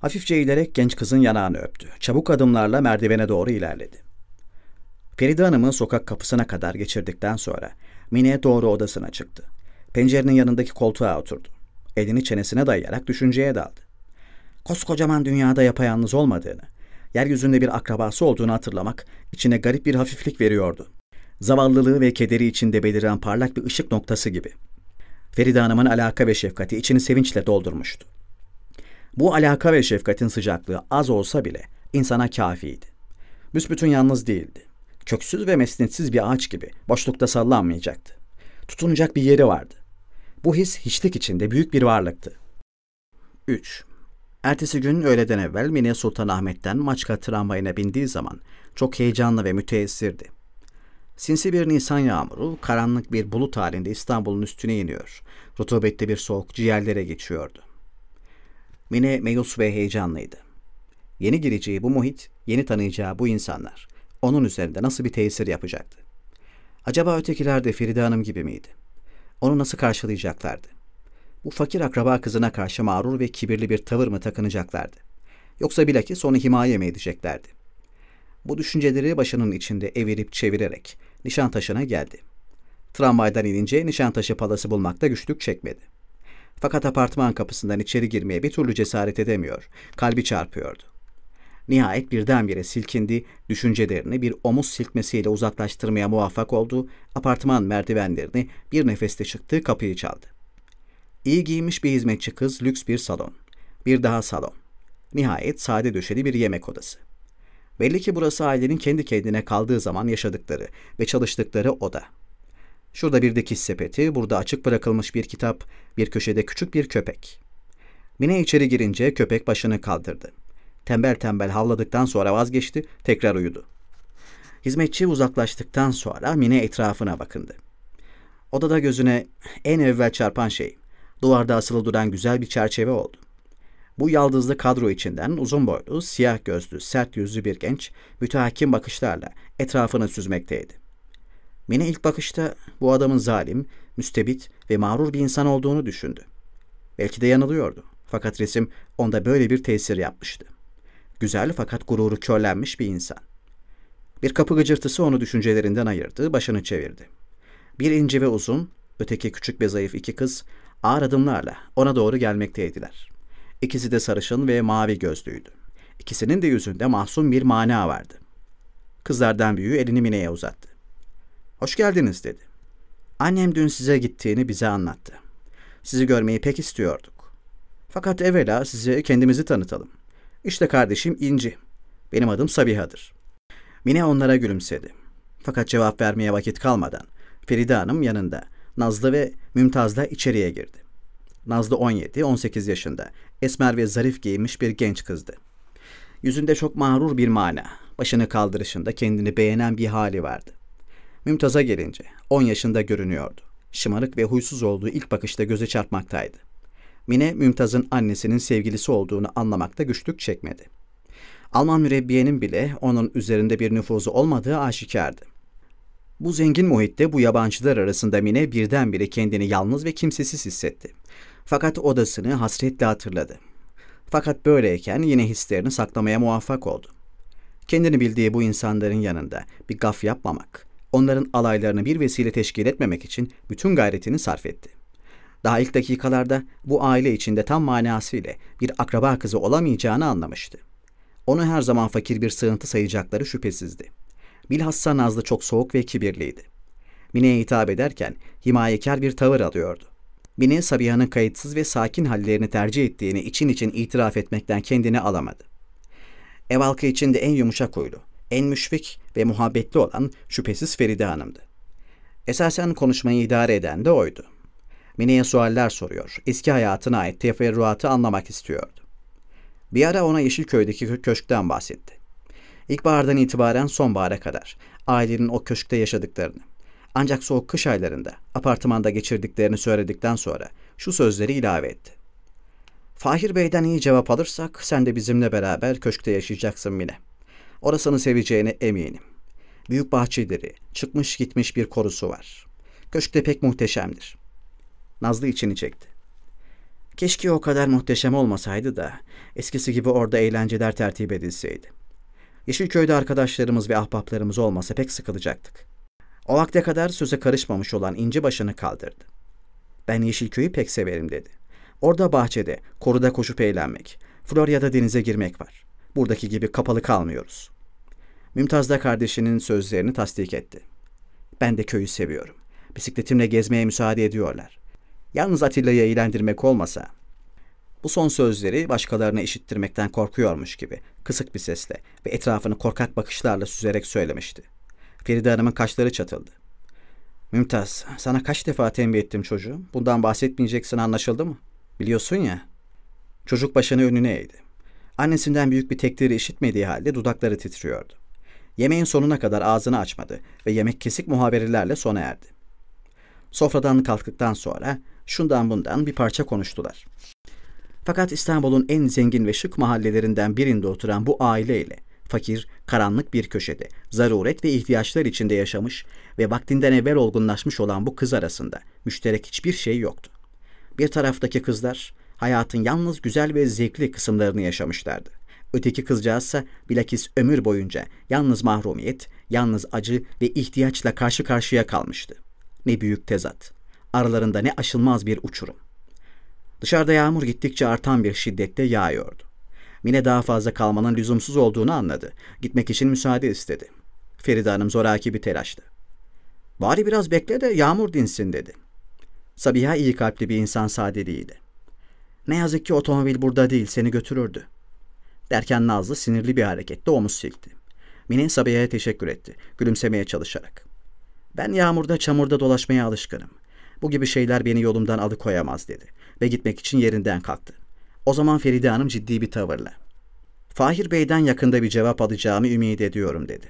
Hafifçe eğilerek genç kızın yanağını öptü. Çabuk adımlarla merdivene doğru ilerledi. Feride Hanım'ı sokak kapısına kadar geçirdikten sonra Mine doğru odasına çıktı. Pencerenin yanındaki koltuğa oturdu. Elini çenesine dayayarak düşünceye daldı. Koskocaman dünyada yapayalnız olmadığını, yeryüzünde bir akrabası olduğunu hatırlamak içine garip bir hafiflik veriyordu zavallılığı ve kederi içinde beliren parlak bir ışık noktası gibi. Feride Hanım'ın alaka ve şefkati içini sevinçle doldurmuştu. Bu alaka ve şefkatin sıcaklığı az olsa bile insana kafiydi. Büsbütün yalnız değildi. Köksüz ve mesnetsiz bir ağaç gibi boşlukta sallanmayacaktı. Tutunacak bir yeri vardı. Bu his hiçlik içinde büyük bir varlıktı. 3. Ertesi gün öğleden evvel Mine Sultanahmet'ten Maçka tramvayına bindiği zaman çok heyecanlı ve müteessirdi. Sinsi bir Nisan yağmuru karanlık bir bulut halinde İstanbul'un üstüne iniyor. Rutubetli bir soğuk ciğerlere geçiyordu. Mine meyus ve heyecanlıydı. Yeni gireceği bu muhit, yeni tanıyacağı bu insanlar onun üzerinde nasıl bir tesir yapacaktı? Acaba ötekiler de Feride Hanım gibi miydi? Onu nasıl karşılayacaklardı? Bu fakir akraba kızına karşı mağrur ve kibirli bir tavır mı takınacaklardı? Yoksa bilakis onu himaye mi edeceklerdi? Bu düşünceleri başının içinde evirip çevirerek Nişantaşı'na geldi. Tramvaydan inince Nişantaşı Palası bulmakta güçlük çekmedi. Fakat apartman kapısından içeri girmeye bir türlü cesaret edemiyor, kalbi çarpıyordu. Nihayet birdenbire silkindi, düşüncelerini bir omuz silkmesiyle uzaklaştırmaya muvaffak oldu, apartman merdivenlerini bir nefeste çıktığı kapıyı çaldı. İyi giymiş bir hizmetçi kız lüks bir salon. Bir daha salon. Nihayet sade döşeli bir yemek odası. Belli ki burası ailenin kendi kendine kaldığı zaman yaşadıkları ve çalıştıkları oda. Şurada bir dikiş sepeti, burada açık bırakılmış bir kitap, bir köşede küçük bir köpek. Mine içeri girince köpek başını kaldırdı. Tembel tembel havladıktan sonra vazgeçti, tekrar uyudu. Hizmetçi uzaklaştıktan sonra Mine etrafına bakındı. Odada gözüne en evvel çarpan şey, duvarda asılı duran güzel bir çerçeve oldu. Bu yaldızlı kadro içinden uzun boylu, siyah gözlü, sert yüzlü bir genç mütehakim bakışlarla etrafını süzmekteydi. Mine ilk bakışta bu adamın zalim, müstebit ve mağrur bir insan olduğunu düşündü. Belki de yanılıyordu. Fakat resim onda böyle bir tesir yapmıştı. Güzel fakat gururu körlenmiş bir insan. Bir kapı gıcırtısı onu düşüncelerinden ayırdı, başını çevirdi. Bir ince ve uzun, öteki küçük ve zayıf iki kız ağır adımlarla ona doğru gelmekteydiler.'' İkisi de sarışın ve mavi gözlüydü. İkisinin de yüzünde masum bir mana vardı. Kızlardan büyüğü elini Mine'ye uzattı. Hoş geldiniz dedi. Annem dün size gittiğini bize anlattı. Sizi görmeyi pek istiyorduk. Fakat evvela size kendimizi tanıtalım. İşte kardeşim İnci. Benim adım Sabiha'dır. Mine onlara gülümsedi. Fakat cevap vermeye vakit kalmadan Feride Hanım yanında Nazlı ve Mümtaz'la içeriye girdi. Nazlı 17, 18 yaşında esmer ve zarif giymiş bir genç kızdı. Yüzünde çok mağrur bir mana, başını kaldırışında kendini beğenen bir hali vardı. Mümtaz'a gelince 10 yaşında görünüyordu. Şımarık ve huysuz olduğu ilk bakışta göze çarpmaktaydı. Mine Mümtaz'ın annesinin sevgilisi olduğunu anlamakta güçlük çekmedi. Alman mürebbiyenin bile onun üzerinde bir nüfuzu olmadığı aşikardı. Bu zengin muhitte bu yabancılar arasında Mine birdenbire kendini yalnız ve kimsesiz hissetti. Fakat odasını hasretle hatırladı. Fakat böyleyken yine hislerini saklamaya muvaffak oldu. Kendini bildiği bu insanların yanında bir gaf yapmamak, onların alaylarını bir vesile teşkil etmemek için bütün gayretini sarf etti. Daha ilk dakikalarda bu aile içinde tam manasıyla bir akraba kızı olamayacağını anlamıştı. Onu her zaman fakir bir sığıntı sayacakları şüphesizdi. Bilhassa Nazlı çok soğuk ve kibirliydi. Mine'ye hitap ederken himayekar bir tavır alıyordu. Bine Sabiha'nın kayıtsız ve sakin hallerini tercih ettiğini için için itiraf etmekten kendini alamadı. Ev halkı içinde en yumuşak huylu, en müşfik ve muhabbetli olan şüphesiz Feride Hanım'dı. Esasen konuşmayı idare eden de oydu. Mine'ye sualler soruyor, eski hayatına ait teferruatı anlamak istiyordu. Bir ara ona Yeşilköy'deki köşkten bahsetti. İlkbahardan itibaren sonbahara kadar ailenin o köşkte yaşadıklarını, ancak soğuk kış aylarında apartmanda geçirdiklerini söyledikten sonra şu sözleri ilave etti. Fahir Bey'den iyi cevap alırsak sen de bizimle beraber köşkte yaşayacaksın Mine. Orasını seveceğine eminim. Büyük bahçeleri, çıkmış gitmiş bir korusu var. Köşkte pek muhteşemdir. Nazlı içini çekti. Keşke o kadar muhteşem olmasaydı da eskisi gibi orada eğlenceler tertip edilseydi. Yeşilköy'de arkadaşlarımız ve ahbaplarımız olmasa pek sıkılacaktık. O vakte kadar söze karışmamış olan inci başını kaldırdı. Ben Yeşilköy'ü pek severim dedi. Orada bahçede, koruda koşup eğlenmek, Florya'da denize girmek var. Buradaki gibi kapalı kalmıyoruz. Mümtaz da kardeşinin sözlerini tasdik etti. Ben de köyü seviyorum. Bisikletimle gezmeye müsaade ediyorlar. Yalnız Atilla'yı eğlendirmek olmasa. Bu son sözleri başkalarına işittirmekten korkuyormuş gibi kısık bir sesle ve etrafını korkak bakışlarla süzerek söylemişti. Feride Hanım'ın kaşları çatıldı. Mümtaz, sana kaç defa tembih ettim çocuğum. Bundan bahsetmeyeceksin anlaşıldı mı? Biliyorsun ya. Çocuk başını önüne eğdi. Annesinden büyük bir tekdiri işitmediği halde dudakları titriyordu. Yemeğin sonuna kadar ağzını açmadı ve yemek kesik muhaberilerle sona erdi. Sofradan kalktıktan sonra şundan bundan bir parça konuştular. Fakat İstanbul'un en zengin ve şık mahallelerinden birinde oturan bu aile ile Fakir, karanlık bir köşede, zaruret ve ihtiyaçlar içinde yaşamış ve vaktinden evvel olgunlaşmış olan bu kız arasında müşterek hiçbir şey yoktu. Bir taraftaki kızlar hayatın yalnız güzel ve zevkli kısımlarını yaşamışlardı. Öteki kızcağızsa bilakis ömür boyunca yalnız mahrumiyet, yalnız acı ve ihtiyaçla karşı karşıya kalmıştı. Ne büyük tezat. Aralarında ne aşılmaz bir uçurum. Dışarıda yağmur gittikçe artan bir şiddette yağıyordu. Mine daha fazla kalmanın lüzumsuz olduğunu anladı. Gitmek için müsaade istedi. Feride Hanım zoraki bir telaştı. Bari biraz bekle de yağmur dinsin dedi. Sabiha iyi kalpli bir insan sadeliydi. Ne yazık ki otomobil burada değil seni götürürdü. Derken Nazlı sinirli bir hareketle omuz silkti. Mine Sabiha'ya teşekkür etti gülümsemeye çalışarak. Ben yağmurda çamurda dolaşmaya alışkınım. Bu gibi şeyler beni yolumdan alıkoyamaz dedi ve gitmek için yerinden kalktı. O zaman Feride Hanım ciddi bir tavırla. Fahir Bey'den yakında bir cevap alacağımı ümit ediyorum dedi.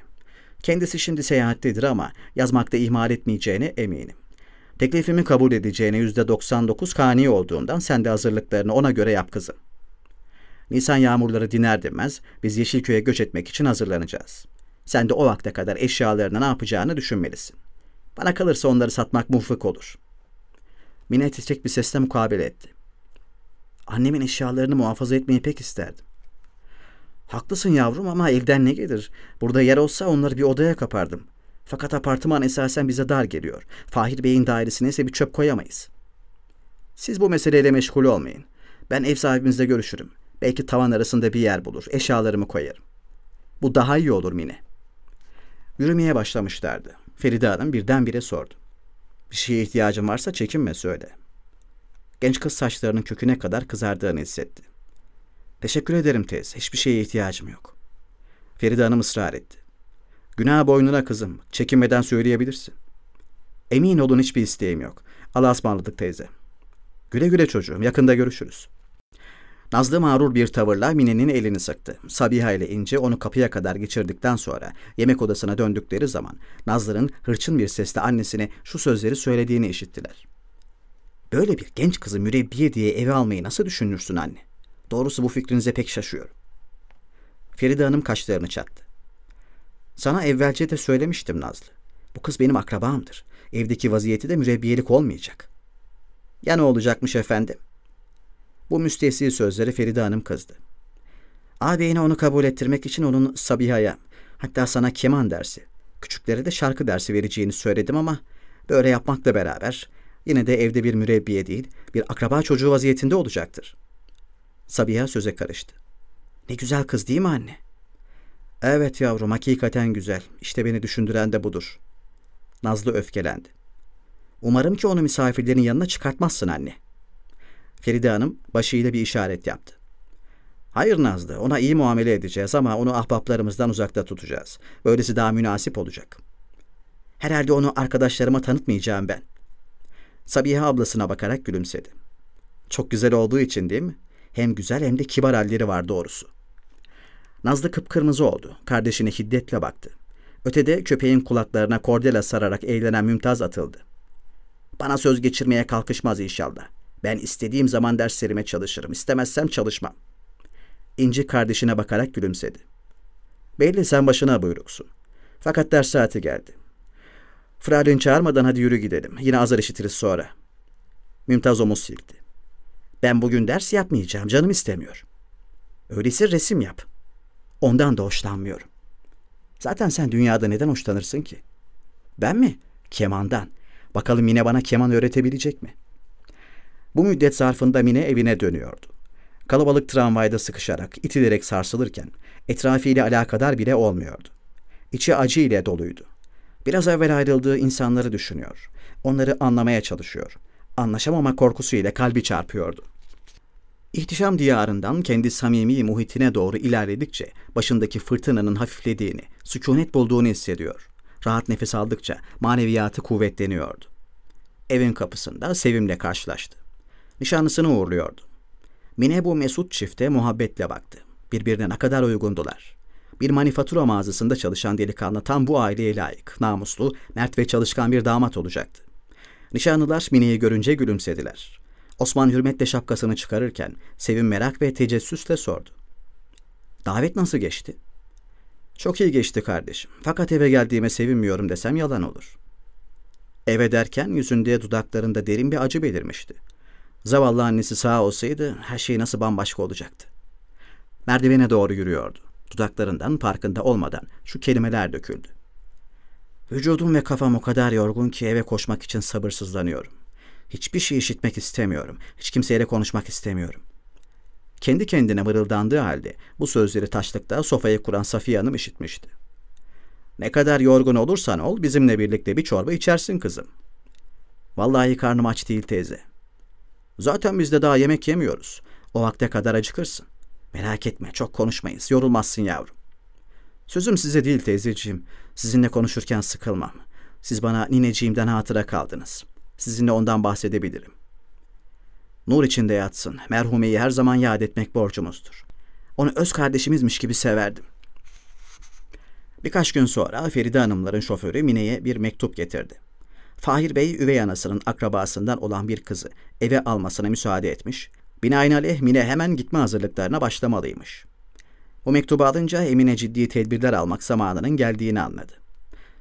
Kendisi şimdi seyahattedir ama yazmakta ihmal etmeyeceğine eminim. Teklifimi kabul edeceğine yüzde 99 kani olduğundan sen de hazırlıklarını ona göre yap kızım. Nisan yağmurları diner dinmez biz Yeşilköy'e göç etmek için hazırlanacağız. Sen de o vakte kadar eşyalarını ne yapacağını düşünmelisin. Bana kalırsa onları satmak muvaffak olur. Mine titrek bir sesle mukabele etti. Annemin eşyalarını muhafaza etmeyi pek isterdim. Haklısın yavrum ama elden ne gelir? Burada yer olsa onları bir odaya kapardım. Fakat apartman esasen bize dar geliyor. Fahir Bey'in dairesine ise bir çöp koyamayız. Siz bu meseleyle meşgul olmayın. Ben ev sahibimizle görüşürüm. Belki tavan arasında bir yer bulur. Eşyalarımı koyarım. Bu daha iyi olur Mine. Yürümeye başlamışlardı. Feride Hanım birdenbire sordu. Bir şeye ihtiyacın varsa çekinme söyle.'' genç kız saçlarının köküne kadar kızardığını hissetti. Teşekkür ederim teyze, hiçbir şeye ihtiyacım yok. Feride Hanım ısrar etti. Günah boynuna kızım, çekinmeden söyleyebilirsin. Emin olun hiçbir isteğim yok. Allah'a ısmarladık teyze. Güle güle çocuğum, yakında görüşürüz. Nazlı mağrur bir tavırla Mine'nin elini sıktı. Sabiha ile İnce onu kapıya kadar geçirdikten sonra yemek odasına döndükleri zaman Nazlı'nın hırçın bir sesle annesine şu sözleri söylediğini işittiler. Böyle bir genç kızı mürebbiye diye eve almayı nasıl düşünürsün anne? Doğrusu bu fikrinize pek şaşıyorum. Feride Hanım kaşlarını çattı. Sana evvelce de söylemiştim Nazlı. Bu kız benim akrabamdır. Evdeki vaziyeti de mürebbiyelik olmayacak. Ya ne olacakmış efendim? Bu müstehsi sözleri Feride Hanım kızdı. Ağabeyine onu kabul ettirmek için onun Sabiha'ya, hatta sana keman dersi, küçüklere de şarkı dersi vereceğini söyledim ama böyle yapmakla beraber yine de evde bir mürebbiye değil, bir akraba çocuğu vaziyetinde olacaktır. Sabiha söze karıştı. Ne güzel kız değil mi anne? Evet yavrum hakikaten güzel. İşte beni düşündüren de budur. Nazlı öfkelendi. Umarım ki onu misafirlerin yanına çıkartmazsın anne. Feride Hanım başıyla bir işaret yaptı. Hayır Nazlı, ona iyi muamele edeceğiz ama onu ahbaplarımızdan uzakta tutacağız. Böylesi daha münasip olacak. Herhalde onu arkadaşlarıma tanıtmayacağım ben.'' Sabiha ablasına bakarak gülümsedi. Çok güzel olduğu için değil mi? Hem güzel hem de kibar halleri var doğrusu. Nazlı kıpkırmızı oldu. Kardeşine hiddetle baktı. Ötede köpeğin kulaklarına kordela sararak eğlenen Mümtaz atıldı. Bana söz geçirmeye kalkışmaz inşallah. Ben istediğim zaman derslerime çalışırım. İstemezsem çalışmam. İnci kardeşine bakarak gülümsedi. Belli sen başına buyruksun. Fakat ders saati geldi. Fradin çağırmadan hadi yürü gidelim. Yine azar işitiriz sonra. Mümtaz omuz silkti. Ben bugün ders yapmayacağım. Canım istemiyor. Öyleyse resim yap. Ondan da hoşlanmıyorum. Zaten sen dünyada neden hoşlanırsın ki? Ben mi? Kemandan. Bakalım Mine bana keman öğretebilecek mi? Bu müddet zarfında Mine evine dönüyordu. Kalabalık tramvayda sıkışarak, itilerek sarsılırken etrafıyla alakadar bile olmuyordu. İçi acı ile doluydu. Biraz evvel ayrıldığı insanları düşünüyor. Onları anlamaya çalışıyor. Anlaşamama korkusuyla kalbi çarpıyordu. İhtişam diyarından kendi samimi muhitine doğru ilerledikçe başındaki fırtınanın hafiflediğini, sükunet bulduğunu hissediyor. Rahat nefes aldıkça maneviyatı kuvvetleniyordu. Evin kapısında Sevim'le karşılaştı. Nişanlısını uğurluyordu. Mine bu mesut çifte muhabbetle baktı. Birbirine ne kadar uygundular. Bir manifatura mağazasında çalışan delikanlı tam bu aileye layık, namuslu, mert ve çalışkan bir damat olacaktı. Nişanlılar Mine'yi görünce gülümsediler. Osman hürmetle şapkasını çıkarırken Sevim merak ve tecessüsle sordu. Davet nasıl geçti? Çok iyi geçti kardeşim. Fakat eve geldiğime sevinmiyorum desem yalan olur. Eve derken yüzünde dudaklarında derin bir acı belirmişti. Zavallı annesi sağ olsaydı her şey nasıl bambaşka olacaktı. Merdivene doğru yürüyordu. Dudaklarından farkında olmadan şu kelimeler döküldü. Vücudum ve kafam o kadar yorgun ki eve koşmak için sabırsızlanıyorum. Hiçbir şey işitmek istemiyorum. Hiç kimseyle konuşmak istemiyorum. Kendi kendine mırıldandığı halde bu sözleri taşlıkta sofaya kuran Safiye Hanım işitmişti. Ne kadar yorgun olursan ol bizimle birlikte bir çorba içersin kızım. Vallahi karnım aç değil teyze. Zaten biz de daha yemek yemiyoruz. O vakte kadar acıkırsın. Merak etme çok konuşmayız yorulmazsın yavrum. Sözüm size değil teyzeciğim. Sizinle konuşurken sıkılmam. Siz bana nineciğimden hatıra kaldınız. Sizinle ondan bahsedebilirim. Nur içinde yatsın. Merhumeyi her zaman yad etmek borcumuzdur. Onu öz kardeşimizmiş gibi severdim. Birkaç gün sonra Feride Hanımların şoförü Mine'ye bir mektup getirdi. Fahir Bey üvey anasının akrabasından olan bir kızı eve almasına müsaade etmiş, Binaenaleyh Mine hemen gitme hazırlıklarına başlamalıymış. Bu mektubu alınca Emine ciddi tedbirler almak zamanının geldiğini anladı.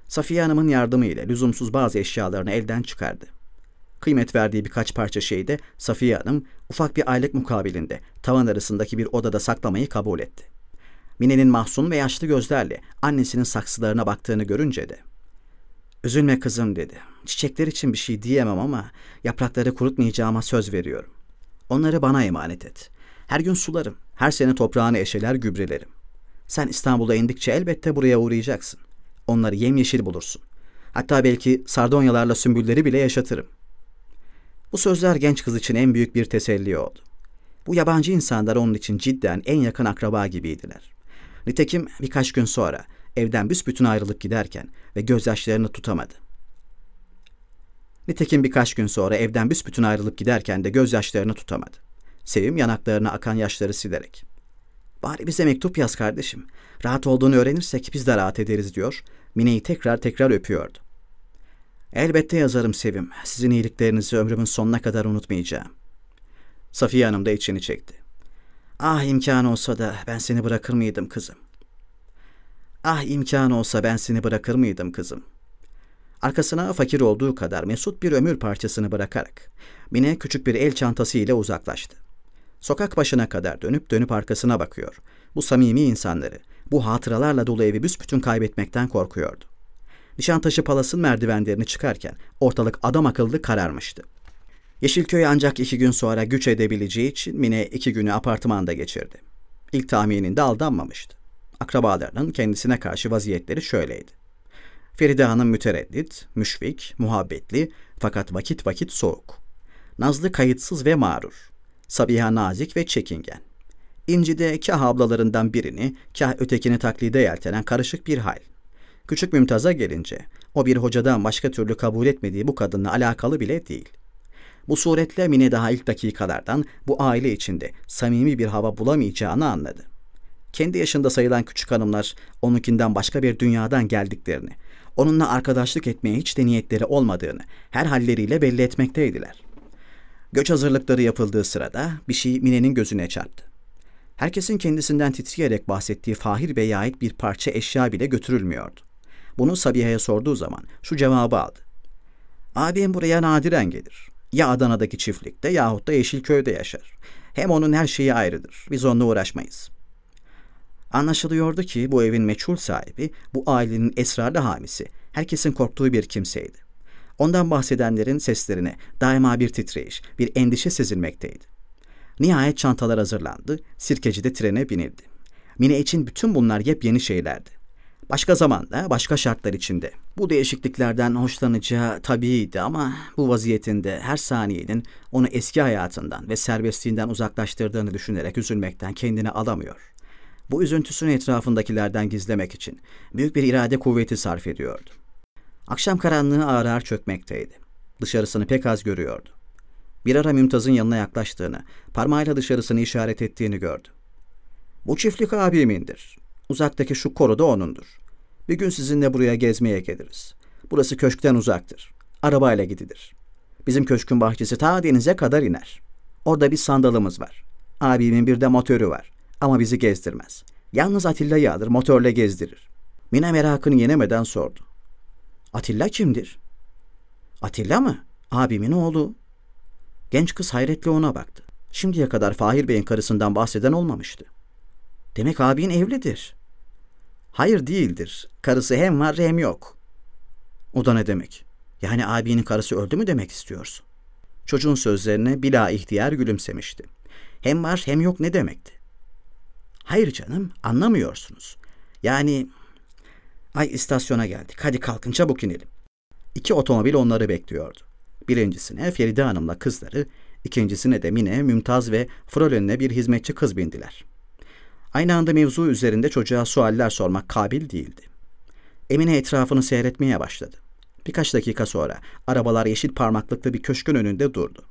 Safiye Hanım'ın yardımıyla lüzumsuz bazı eşyalarını elden çıkardı. Kıymet verdiği birkaç parça şeyi de Safiye Hanım ufak bir aylık mukabilinde tavan arasındaki bir odada saklamayı kabul etti. Mine'nin mahzun ve yaşlı gözlerle annesinin saksılarına baktığını görünce de ''Üzülme kızım'' dedi. ''Çiçekler için bir şey diyemem ama yaprakları kurutmayacağıma söz veriyorum. Onları bana emanet et. Her gün sularım. Her sene toprağını eşeler gübrelerim. Sen İstanbul'a indikçe elbette buraya uğrayacaksın. Onları yemyeşil bulursun. Hatta belki sardonyalarla sümbülleri bile yaşatırım. Bu sözler genç kız için en büyük bir teselli oldu. Bu yabancı insanlar onun için cidden en yakın akraba gibiydiler. Nitekim birkaç gün sonra evden büsbütün ayrılıp giderken ve gözyaşlarını tutamadı. Nitekim birkaç gün sonra evden büsbütün ayrılıp giderken de gözyaşlarını tutamadı. Sevim yanaklarına akan yaşları silerek. Bari bize mektup yaz kardeşim. Rahat olduğunu öğrenirsek biz de rahat ederiz diyor. Mine'yi tekrar tekrar öpüyordu. Elbette yazarım Sevim. Sizin iyiliklerinizi ömrümün sonuna kadar unutmayacağım. Safiye Hanım da içini çekti. Ah imkan olsa da ben seni bırakır mıydım kızım? Ah imkan olsa ben seni bırakır mıydım kızım?'' Arkasına fakir olduğu kadar mesut bir ömür parçasını bırakarak Mine küçük bir el çantası ile uzaklaştı. Sokak başına kadar dönüp dönüp arkasına bakıyor. Bu samimi insanları, bu hatıralarla dolu evi büsbütün kaybetmekten korkuyordu. Nişantaşı Palas'ın merdivenlerini çıkarken ortalık adam akıllı kararmıştı. Yeşilköy ancak iki gün sonra güç edebileceği için Mine iki günü apartmanda geçirdi. İlk tahmininde aldanmamıştı. Akrabalarının kendisine karşı vaziyetleri şöyleydi. Feride Hanım mütereddit, müşfik, muhabbetli fakat vakit vakit soğuk. Nazlı kayıtsız ve mağrur. Sabiha nazik ve çekingen. İnci'de kah ablalarından birini, kah ötekini taklide yeltenen karışık bir hal. Küçük Mümtaz'a gelince, o bir hocadan başka türlü kabul etmediği bu kadınla alakalı bile değil. Bu suretle Mine daha ilk dakikalardan bu aile içinde samimi bir hava bulamayacağını anladı. Kendi yaşında sayılan küçük hanımlar onunkinden başka bir dünyadan geldiklerini, onunla arkadaşlık etmeye hiç de niyetleri olmadığını her halleriyle belli etmekteydiler. Göç hazırlıkları yapıldığı sırada bir şey Mine'nin gözüne çarptı. Herkesin kendisinden titreyerek bahsettiği Fahir Bey'e ait bir parça eşya bile götürülmüyordu. Bunu Sabiha'ya sorduğu zaman şu cevabı aldı. Abim buraya nadiren gelir. Ya Adana'daki çiftlikte yahut da Yeşilköy'de yaşar. Hem onun her şeyi ayrıdır. Biz onunla uğraşmayız. Anlaşılıyordu ki bu evin meçhul sahibi bu ailenin esrarlı hamisi, herkesin korktuğu bir kimseydi. Ondan bahsedenlerin seslerine daima bir titreyiş, bir endişe sezilmekteydi. Nihayet çantalar hazırlandı, sirkeci de trene binildi. Mine için bütün bunlar yepyeni şeylerdi. Başka zamanda, başka şartlar içinde. Bu değişikliklerden hoşlanacağı tabiiydi ama bu vaziyetinde her saniyenin onu eski hayatından ve serbestliğinden uzaklaştırdığını düşünerek üzülmekten kendini alamıyor.'' bu üzüntüsünü etrafındakilerden gizlemek için büyük bir irade kuvveti sarf ediyordu. Akşam karanlığı ağır ağır çökmekteydi. Dışarısını pek az görüyordu. Bir ara Mümtaz'ın yanına yaklaştığını, parmağıyla dışarısını işaret ettiğini gördü. Bu çiftlik abimindir. Uzaktaki şu koru da onundur. Bir gün sizinle buraya gezmeye geliriz. Burası köşkten uzaktır. Arabayla gidilir. Bizim köşkün bahçesi ta denize kadar iner. Orada bir sandalımız var. Abimin bir de motörü var. Ama bizi gezdirmez. Yalnız Atilla'yı alır, motorla gezdirir. Mina merakını yenemeden sordu. Atilla kimdir? Atilla mı? Abimin oğlu. Genç kız hayretle ona baktı. Şimdiye kadar Fahir Bey'in karısından bahseden olmamıştı. Demek abin evlidir. Hayır değildir. Karısı hem var hem yok. O da ne demek? Yani abinin karısı öldü mü demek istiyorsun? Çocuğun sözlerine bila ihtiyar gülümsemişti. Hem var hem yok ne demekti? Hayır canım anlamıyorsunuz. Yani ay istasyona geldik hadi kalkın çabuk inelim. İki otomobil onları bekliyordu. Birincisine Feride Hanım'la kızları, ikincisine de Mine, Mümtaz ve Frölön'le bir hizmetçi kız bindiler. Aynı anda mevzu üzerinde çocuğa sualler sormak kabil değildi. Emine etrafını seyretmeye başladı. Birkaç dakika sonra arabalar yeşil parmaklıklı bir köşkün önünde durdu.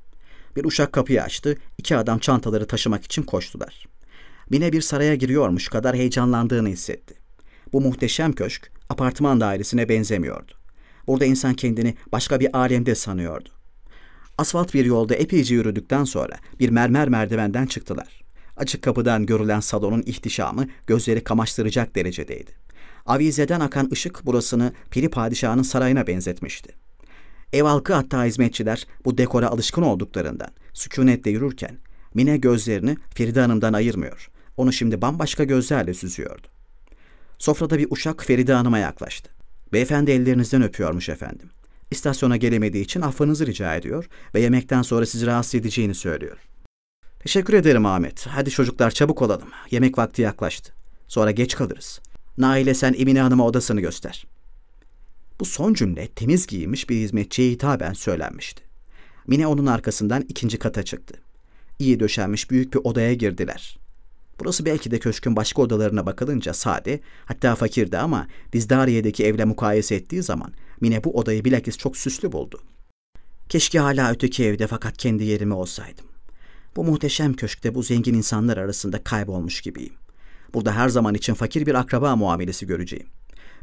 Bir uşak kapıyı açtı, iki adam çantaları taşımak için koştular bine bir saraya giriyormuş kadar heyecanlandığını hissetti. Bu muhteşem köşk apartman dairesine benzemiyordu. Burada insan kendini başka bir alemde sanıyordu. Asfalt bir yolda epeyce yürüdükten sonra bir mermer merdivenden çıktılar. Açık kapıdan görülen salonun ihtişamı gözleri kamaştıracak derecedeydi. Avizeden akan ışık burasını Piri Padişah'ın sarayına benzetmişti. Ev halkı hatta hizmetçiler bu dekora alışkın olduklarından sükunetle yürürken Mine gözlerini Feride Hanım'dan ayırmıyor onu şimdi bambaşka gözlerle süzüyordu. Sofrada bir uşak Feride Hanım'a yaklaştı. Beyefendi ellerinizden öpüyormuş efendim. İstasyona gelemediği için affınızı rica ediyor ve yemekten sonra sizi rahatsız edeceğini söylüyor. Teşekkür ederim Ahmet. Hadi çocuklar çabuk olalım. Yemek vakti yaklaştı. Sonra geç kalırız. Naile sen Emine Hanım'a odasını göster. Bu son cümle temiz giyinmiş bir hizmetçiye hitaben söylenmişti. Mine onun arkasından ikinci kata çıktı. İyi döşenmiş büyük bir odaya girdiler. Burası belki de köşkün başka odalarına bakılınca sade, hatta fakirdi ama Dizdariye'deki evle mukayese ettiği zaman Mine bu odayı bilakis çok süslü buldu. Keşke hala öteki evde fakat kendi yerime olsaydım. Bu muhteşem köşkte bu zengin insanlar arasında kaybolmuş gibiyim. Burada her zaman için fakir bir akraba muamelesi göreceğim.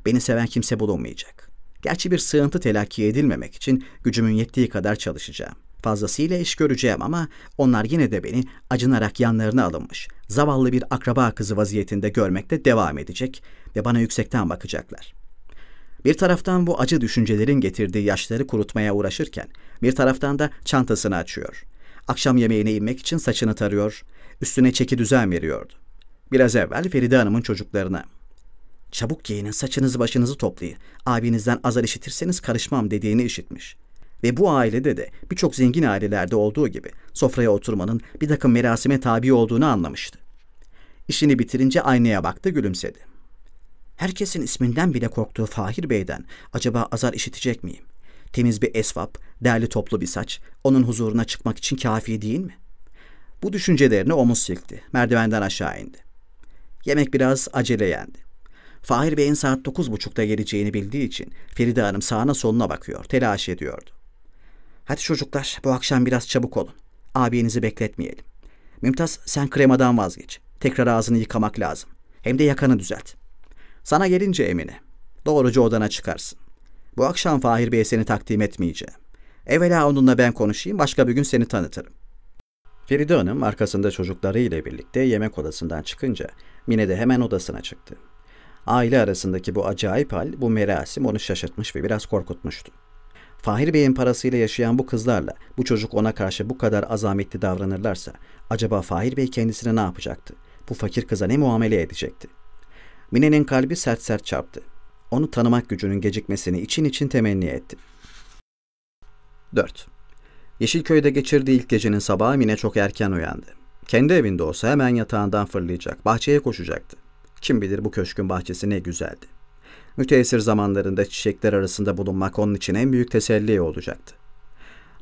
Beni seven kimse bulunmayacak. Gerçi bir sığıntı telakki edilmemek için gücümün yettiği kadar çalışacağım. Fazlasıyla iş göreceğim ama onlar yine de beni acınarak yanlarına alınmış, zavallı bir akraba kızı vaziyetinde görmekte devam edecek ve bana yüksekten bakacaklar. Bir taraftan bu acı düşüncelerin getirdiği yaşları kurutmaya uğraşırken, bir taraftan da çantasını açıyor. Akşam yemeğine inmek için saçını tarıyor, üstüne çeki düzen veriyordu. Biraz evvel Feride Hanım'ın çocuklarına Çabuk giyinin, saçınızı başınızı toplayın. Abinizden azar işitirseniz karışmam dediğini işitmiş. Ve bu ailede de birçok zengin ailelerde olduğu gibi sofraya oturmanın bir takım merasime tabi olduğunu anlamıştı. İşini bitirince aynaya baktı gülümsedi. Herkesin isminden bile korktuğu Fahir Bey'den acaba azar işitecek miyim? Temiz bir esvap, değerli toplu bir saç onun huzuruna çıkmak için kafi değil mi? Bu düşüncelerini omuz silkti. Merdivenden aşağı indi. Yemek biraz acele yendi. Fahir Bey'in saat dokuz buçukta geleceğini bildiği için Feride Hanım sağına soluna bakıyor, telaş ediyordu. Hadi çocuklar bu akşam biraz çabuk olun. Abinizi bekletmeyelim. Mümtaz sen kremadan vazgeç. Tekrar ağzını yıkamak lazım. Hem de yakanı düzelt. Sana gelince Emine. doğrucu odana çıkarsın. Bu akşam Fahir Bey'e seni takdim etmeyeceğim. Evvela onunla ben konuşayım başka bir gün seni tanıtırım. Feride Hanım arkasında çocukları ile birlikte yemek odasından çıkınca Mine de hemen odasına çıktı. Aile arasındaki bu acayip hal, bu merasim onu şaşırtmış ve biraz korkutmuştu. Fahir Bey'in parasıyla yaşayan bu kızlarla bu çocuk ona karşı bu kadar azametli davranırlarsa acaba Fahir Bey kendisine ne yapacaktı? Bu fakir kıza ne muamele edecekti? Mine'nin kalbi sert sert çarptı. Onu tanımak gücünün gecikmesini için için temenni etti. 4. Yeşilköy'de geçirdiği ilk gecenin sabahı Mine çok erken uyandı. Kendi evinde olsa hemen yatağından fırlayacak, bahçeye koşacaktı. Kim bilir bu köşkün bahçesi ne güzeldi müteessir zamanlarında çiçekler arasında bulunmak onun için en büyük teselli olacaktı.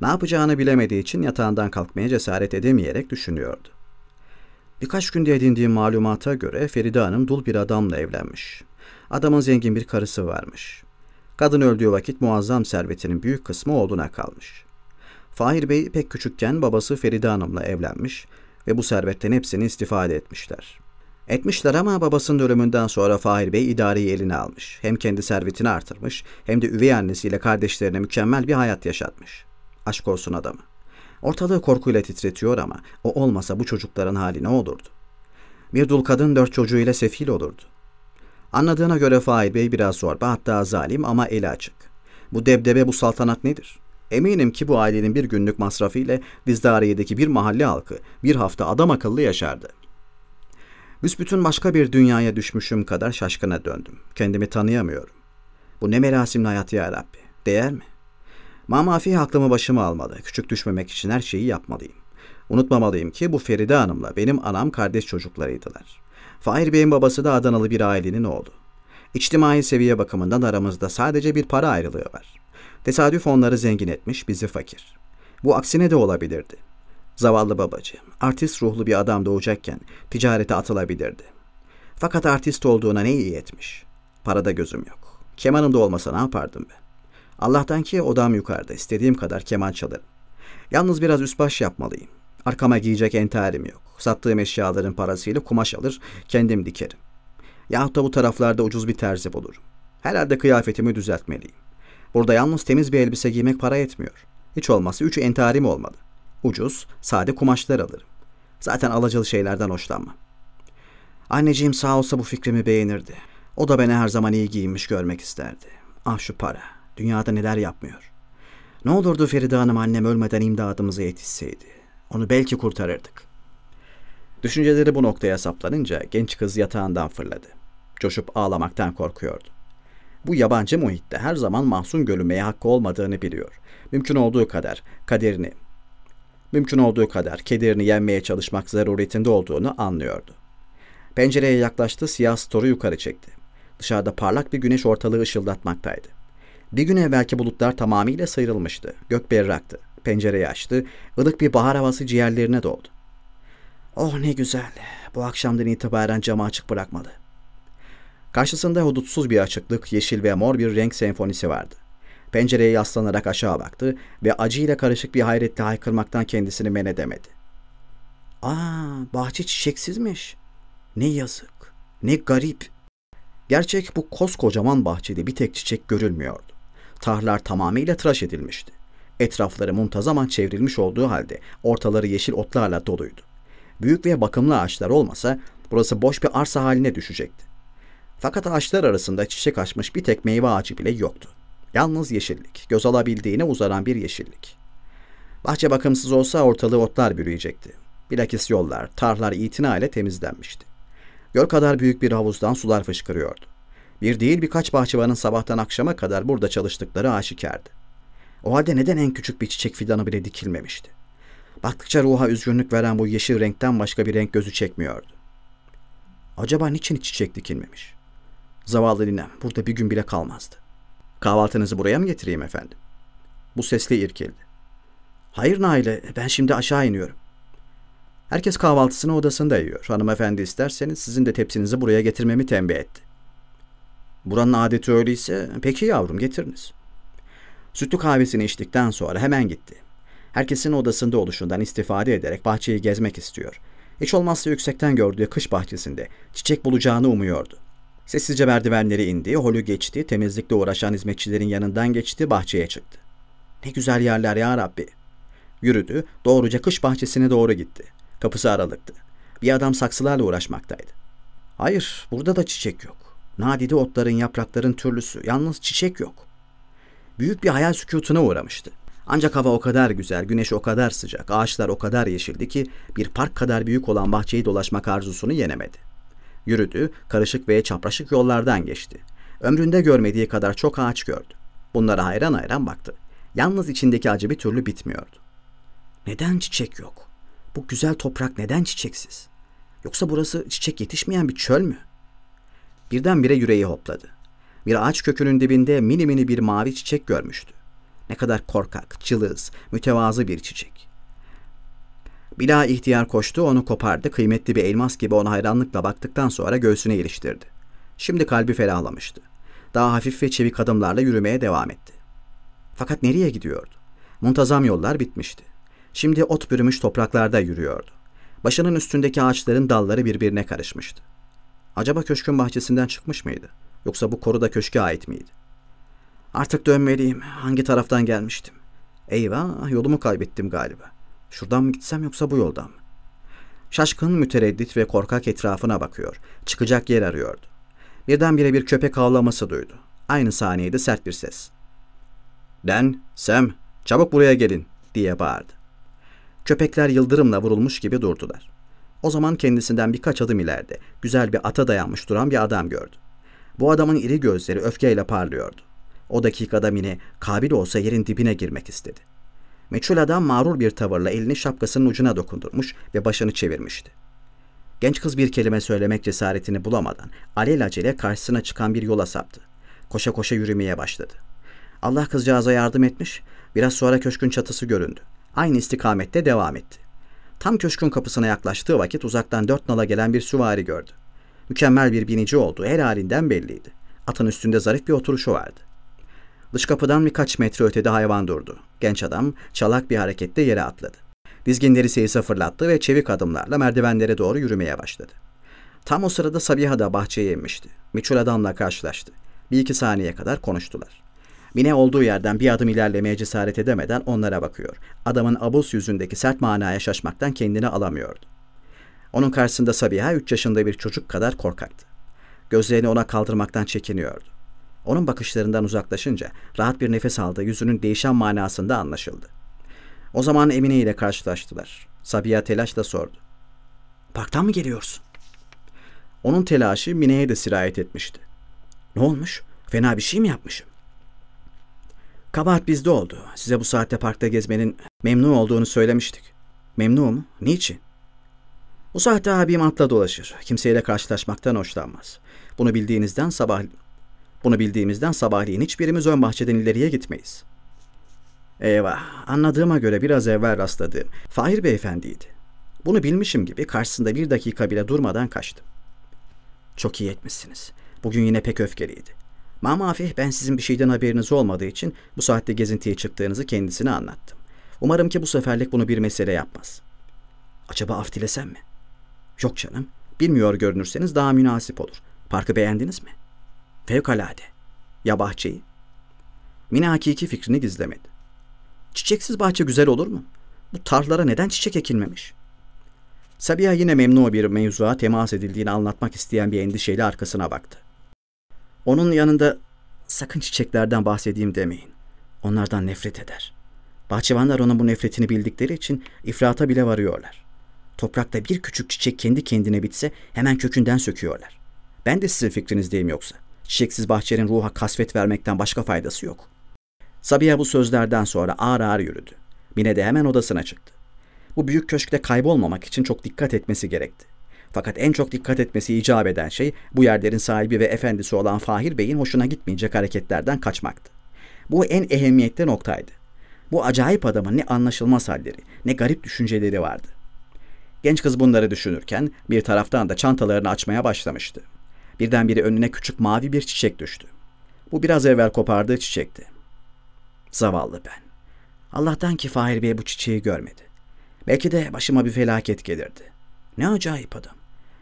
Ne yapacağını bilemediği için yatağından kalkmaya cesaret edemeyerek düşünüyordu. Birkaç günde edindiği malumata göre Feride Hanım dul bir adamla evlenmiş. Adamın zengin bir karısı varmış. Kadın öldüğü vakit muazzam servetinin büyük kısmı oğluna kalmış. Fahir Bey pek küçükken babası Feride Hanım'la evlenmiş ve bu servetten hepsini istifade etmişler.'' Etmişler ama babasının ölümünden sonra Fahir Bey idareyi eline almış. Hem kendi servetini artırmış hem de üvey annesiyle kardeşlerine mükemmel bir hayat yaşatmış. Aşk olsun adamı. Ortalığı korkuyla titretiyor ama o olmasa bu çocukların hali ne olurdu? Bir dul kadın dört çocuğuyla sefil olurdu. Anladığına göre Fahir Bey biraz zorba hatta zalim ama eli açık. Bu debdebe bu saltanat nedir? Eminim ki bu ailenin bir günlük masrafı ile Dizdariye'deki bir mahalle halkı bir hafta adam akıllı yaşardı. Büsbütün başka bir dünyaya düşmüşüm kadar şaşkına döndüm. Kendimi tanıyamıyorum. Bu ne merasimli hayat ya Rabbi. Değer mi? Mamafi aklımı başıma almalı. Küçük düşmemek için her şeyi yapmalıyım. Unutmamalıyım ki bu Feride Hanım'la benim anam kardeş çocuklarıydılar. Fahir Bey'in babası da Adanalı bir ailenin oğlu. İçtimai seviye bakımından aramızda sadece bir para ayrılığı var. Tesadüf onları zengin etmiş, bizi fakir. Bu aksine de olabilirdi. Zavallı babacığım, artist ruhlu bir adam doğacakken ticarete atılabilirdi. Fakat artist olduğuna ne iyi etmiş. Parada gözüm yok. Kemanım da olmasa ne yapardım be? Allah'tan ki odam yukarıda, istediğim kadar keman çalarım. Yalnız biraz üst baş yapmalıyım. Arkama giyecek entarim yok. Sattığım eşyaların parasıyla kumaş alır, kendim dikerim. Yahut da bu taraflarda ucuz bir terzi bulurum. Herhalde kıyafetimi düzeltmeliyim. Burada yalnız temiz bir elbise giymek para etmiyor. Hiç olmazsa üç entarim olmalı. Ucuz, sade kumaşlar alırım. Zaten alacalı şeylerden hoşlanmam. Anneciğim sağ olsa bu fikrimi beğenirdi. O da beni her zaman iyi giyinmiş görmek isterdi. Ah şu para. Dünyada neler yapmıyor. Ne olurdu Feride Hanım annem ölmeden imdadımıza yetişseydi. Onu belki kurtarırdık. Düşünceleri bu noktaya saplanınca genç kız yatağından fırladı. Coşup ağlamaktan korkuyordu. Bu yabancı muhitte her zaman mahzun görünmeye hakkı olmadığını biliyor. Mümkün olduğu kadar kaderini, mümkün olduğu kadar kederini yenmeye çalışmak zaruretinde olduğunu anlıyordu. Pencereye yaklaştı, siyah storu yukarı çekti. Dışarıda parlak bir güneş ortalığı ışıldatmaktaydı. Bir gün evvelki bulutlar tamamıyla sıyrılmıştı. Gök berraktı. Pencereyi açtı. ılık bir bahar havası ciğerlerine doldu. Oh ne güzel. Bu akşamdan itibaren camı açık bırakmalı. Karşısında hudutsuz bir açıklık, yeşil ve mor bir renk senfonisi vardı. Pencereye yaslanarak aşağı baktı ve acıyla karışık bir hayretle haykırmaktan kendisini men edemedi. Aa, bahçe çiçeksizmiş. Ne yazık, ne garip. Gerçek bu koskocaman bahçede bir tek çiçek görülmüyordu. Tarlar tamamıyla tıraş edilmişti. Etrafları muntazaman çevrilmiş olduğu halde ortaları yeşil otlarla doluydu. Büyük ve bakımlı ağaçlar olmasa burası boş bir arsa haline düşecekti. Fakat ağaçlar arasında çiçek açmış bir tek meyve ağacı bile yoktu. Yalnız yeşillik, göz alabildiğine uzaran bir yeşillik. Bahçe bakımsız olsa ortalığı otlar bürüyecekti. Bilakis yollar, tarlar itina ile temizlenmişti. Göl kadar büyük bir havuzdan sular fışkırıyordu. Bir değil birkaç bahçıvanın sabahtan akşama kadar burada çalıştıkları aşikardı. O halde neden en küçük bir çiçek fidanı bile dikilmemişti? Baktıkça ruha üzgünlük veren bu yeşil renkten başka bir renk gözü çekmiyordu. Acaba niçin çiçek dikilmemiş? Zavallı ninem burada bir gün bile kalmazdı. Kahvaltınızı buraya mı getireyim efendim? Bu sesle irkildi. Hayır Nail'e ben şimdi aşağı iniyorum. Herkes kahvaltısını odasında yiyor. Hanımefendi isterseniz sizin de tepsinizi buraya getirmemi tembih etti. Buranın adeti öyleyse peki yavrum getiriniz. Sütlü kahvesini içtikten sonra hemen gitti. Herkesin odasında oluşundan istifade ederek bahçeyi gezmek istiyor. Hiç olmazsa yüksekten gördüğü kış bahçesinde çiçek bulacağını umuyordu. Sessizce merdivenleri indi, holü geçti, temizlikle uğraşan hizmetçilerin yanından geçti, bahçeye çıktı. Ne güzel yerler ya Rabbi. Yürüdü, doğruca kış bahçesine doğru gitti. Kapısı aralıktı. Bir adam saksılarla uğraşmaktaydı. Hayır, burada da çiçek yok. Nadide otların, yaprakların türlüsü, yalnız çiçek yok. Büyük bir hayal sükutuna uğramıştı. Ancak hava o kadar güzel, güneş o kadar sıcak, ağaçlar o kadar yeşildi ki bir park kadar büyük olan bahçeyi dolaşmak arzusunu yenemedi. Yürüdü, karışık ve çapraşık yollardan geçti. Ömründe görmediği kadar çok ağaç gördü. Bunlara hayran hayran baktı. Yalnız içindeki acı bir türlü bitmiyordu. Neden çiçek yok? Bu güzel toprak neden çiçeksiz? Yoksa burası çiçek yetişmeyen bir çöl mü? Birdenbire yüreği hopladı. Bir ağaç kökünün dibinde mini mini bir mavi çiçek görmüştü. Ne kadar korkak, cılız, mütevazı bir çiçek. Bila ihtiyar koştu, onu kopardı, kıymetli bir elmas gibi ona hayranlıkla baktıktan sonra göğsüne iliştirdi. Şimdi kalbi ferahlamıştı. Daha hafif ve çevik adımlarla yürümeye devam etti. Fakat nereye gidiyordu? Muntazam yollar bitmişti. Şimdi ot bürümüş topraklarda yürüyordu. Başının üstündeki ağaçların dalları birbirine karışmıştı. Acaba köşkün bahçesinden çıkmış mıydı? Yoksa bu koruda köşke ait miydi? Artık dönmeliyim. Hangi taraftan gelmiştim? Eyvah, yolumu kaybettim galiba. Şuradan mı gitsem yoksa bu yoldan mı? Şaşkın, mütereddit ve korkak etrafına bakıyor. Çıkacak yer arıyordu. Birdenbire bir köpek havlaması duydu. Aynı saniyede sert bir ses. Den, Sam, çabuk buraya gelin diye bağırdı. Köpekler yıldırımla vurulmuş gibi durdular. O zaman kendisinden birkaç adım ileride güzel bir ata dayanmış duran bir adam gördü. Bu adamın iri gözleri öfkeyle parlıyordu. O dakikada Mine kabil olsa yerin dibine girmek istedi. Meçhul adam mağrur bir tavırla elini şapkasının ucuna dokundurmuş ve başını çevirmişti. Genç kız bir kelime söylemek cesaretini bulamadan alelacele karşısına çıkan bir yola saptı. Koşa koşa yürümeye başladı. Allah kızcağıza yardım etmiş, biraz sonra köşkün çatısı göründü. Aynı istikamette devam etti. Tam köşkün kapısına yaklaştığı vakit uzaktan dört nala gelen bir süvari gördü. Mükemmel bir binici olduğu her halinden belliydi. Atın üstünde zarif bir oturuşu vardı. Dış kapıdan birkaç metre ötede hayvan durdu. Genç adam çalak bir hareketle yere atladı. Dizginleri seyise fırlattı ve çevik adımlarla merdivenlere doğru yürümeye başladı. Tam o sırada Sabiha da bahçeye inmişti. Miçul adamla karşılaştı. Bir iki saniye kadar konuştular. Mine olduğu yerden bir adım ilerlemeye cesaret edemeden onlara bakıyor. Adamın abuz yüzündeki sert manaya şaşmaktan kendini alamıyordu. Onun karşısında Sabiha 3 yaşında bir çocuk kadar korkaktı. Gözlerini ona kaldırmaktan çekiniyordu. Onun bakışlarından uzaklaşınca rahat bir nefes aldı, yüzünün değişen manasında anlaşıldı. O zaman Emine ile karşılaştılar. Sabiha telaşla sordu. Parktan mı geliyorsun? Onun telaşı Mine'ye de sirayet etmişti. Ne olmuş? Fena bir şey mi yapmışım? Kabahat bizde oldu. Size bu saatte parkta gezmenin memnun olduğunu söylemiştik. Memnun mu? Niçin? Bu saatte abim atla dolaşır. Kimseyle karşılaşmaktan hoşlanmaz. Bunu bildiğinizden sabah bunu bildiğimizden sabahleyin hiçbirimiz ön bahçeden ileriye gitmeyiz. Eyvah, anladığıma göre biraz evvel rastladığım Fahir beyefendiydi. Bunu bilmişim gibi karşısında bir dakika bile durmadan kaçtım. Çok iyi etmişsiniz. Bugün yine pek öfkeliydi. Mamafih ben sizin bir şeyden haberiniz olmadığı için bu saatte gezintiye çıktığınızı kendisine anlattım. Umarım ki bu seferlik bunu bir mesele yapmaz. Acaba af dilesem mi? Yok canım. Bilmiyor görünürseniz daha münasip olur. Parkı beğendiniz mi? Fevkalade. Ya bahçeyi? Mine hakiki fikrini gizlemedi. Çiçeksiz bahçe güzel olur mu? Bu tarlara neden çiçek ekilmemiş? Sabiha yine memnu bir mevzuğa temas edildiğini anlatmak isteyen bir endişeyle arkasına baktı. Onun yanında sakın çiçeklerden bahsedeyim demeyin. Onlardan nefret eder. Bahçıvanlar onun bu nefretini bildikleri için ifrata bile varıyorlar. Toprakta bir küçük çiçek kendi kendine bitse hemen kökünden söküyorlar. Ben de sizin fikrinizdeyim yoksa.'' Çiçeksiz bahçenin ruha kasvet vermekten başka faydası yok. Sabiha bu sözlerden sonra ağır ağır yürüdü. Mine de hemen odasına çıktı. Bu büyük köşkte kaybolmamak için çok dikkat etmesi gerekti. Fakat en çok dikkat etmesi icap eden şey bu yerlerin sahibi ve efendisi olan Fahir Bey'in hoşuna gitmeyecek hareketlerden kaçmaktı. Bu en ehemmiyetli noktaydı. Bu acayip adamın ne anlaşılmaz halleri, ne garip düşünceleri vardı. Genç kız bunları düşünürken bir taraftan da çantalarını açmaya başlamıştı. Birdenbire önüne küçük mavi bir çiçek düştü. Bu biraz evvel kopardığı çiçekti. Zavallı ben. Allah'tan ki Fahir Bey bu çiçeği görmedi. Belki de başıma bir felaket gelirdi. Ne acayip adam.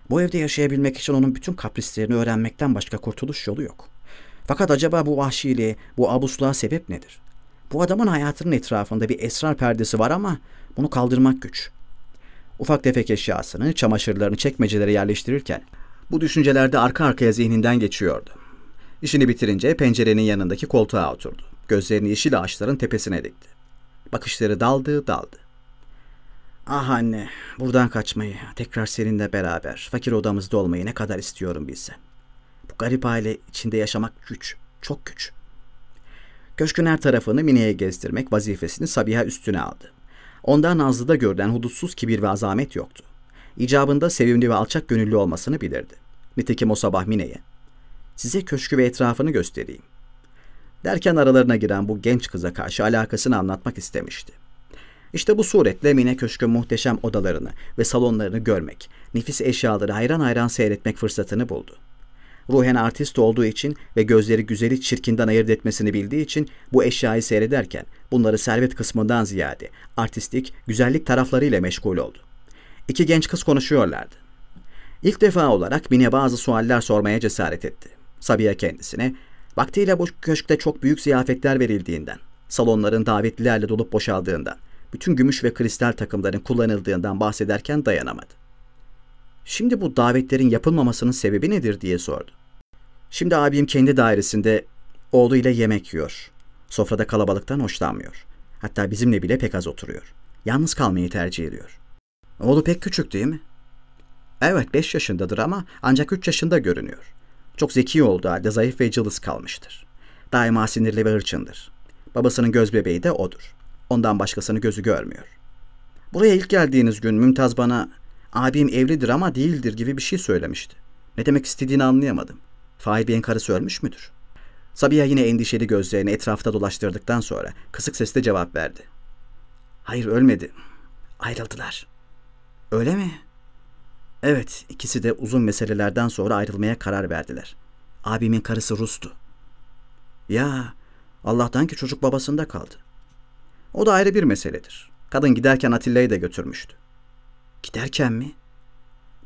Bu evde yaşayabilmek için onun bütün kaprislerini öğrenmekten başka kurtuluş yolu yok. Fakat acaba bu vahşiliğe, bu abusluğa sebep nedir? Bu adamın hayatının etrafında bir esrar perdesi var ama bunu kaldırmak güç. Ufak tefek eşyasını, çamaşırlarını çekmecelere yerleştirirken bu düşünceler de arka arkaya zihninden geçiyordu. İşini bitirince pencerenin yanındaki koltuğa oturdu. Gözlerini yeşil ağaçların tepesine dikti. Bakışları daldı daldı. Ah anne, buradan kaçmayı, tekrar seninle beraber fakir odamızda olmayı ne kadar istiyorum bilsen. Bu garip aile içinde yaşamak güç, çok güç. Köşkün her tarafını Mine'ye gezdirmek vazifesini Sabiha üstüne aldı. Ondan Nazlı'da görülen hudutsuz kibir ve azamet yoktu icabında sevimli ve alçak gönüllü olmasını bilirdi. Nitekim o sabah Mine'ye, size köşkü ve etrafını göstereyim. Derken aralarına giren bu genç kıza karşı alakasını anlatmak istemişti. İşte bu suretle Mine Köşk'ün muhteşem odalarını ve salonlarını görmek, nefis eşyaları hayran hayran seyretmek fırsatını buldu. Ruhen artist olduğu için ve gözleri güzeli çirkinden ayırt etmesini bildiği için bu eşyayı seyrederken bunları servet kısmından ziyade artistik, güzellik taraflarıyla meşgul oldu. İki genç kız konuşuyorlardı. İlk defa olarak Mine bazı sualler sormaya cesaret etti. Sabiha kendisine, vaktiyle bu köşkte çok büyük ziyafetler verildiğinden, salonların davetlilerle dolup boşaldığından, bütün gümüş ve kristal takımların kullanıldığından bahsederken dayanamadı. Şimdi bu davetlerin yapılmamasının sebebi nedir diye sordu. Şimdi abim kendi dairesinde oğluyla yemek yiyor. Sofrada kalabalıktan hoşlanmıyor. Hatta bizimle bile pek az oturuyor. Yalnız kalmayı tercih ediyor. Oğlu pek küçük değil mi? Evet beş yaşındadır ama ancak üç yaşında görünüyor. Çok zeki olduğu halde zayıf ve cılız kalmıştır. Daima sinirli ve hırçındır. Babasının göz bebeği de odur. Ondan başkasını gözü görmüyor. Buraya ilk geldiğiniz gün Mümtaz bana abim evlidir ama değildir gibi bir şey söylemişti. Ne demek istediğini anlayamadım. Faik Bey'in karısı ölmüş müdür? Sabiha yine endişeli gözlerini etrafta dolaştırdıktan sonra kısık sesle cevap verdi. Hayır ölmedi. Ayrıldılar.'' Öyle mi? Evet, ikisi de uzun meselelerden sonra ayrılmaya karar verdiler. Abimin karısı Rus'tu. Ya, Allah'tan ki çocuk babasında kaldı. O da ayrı bir meseledir. Kadın giderken Atilla'yı da götürmüştü. Giderken mi?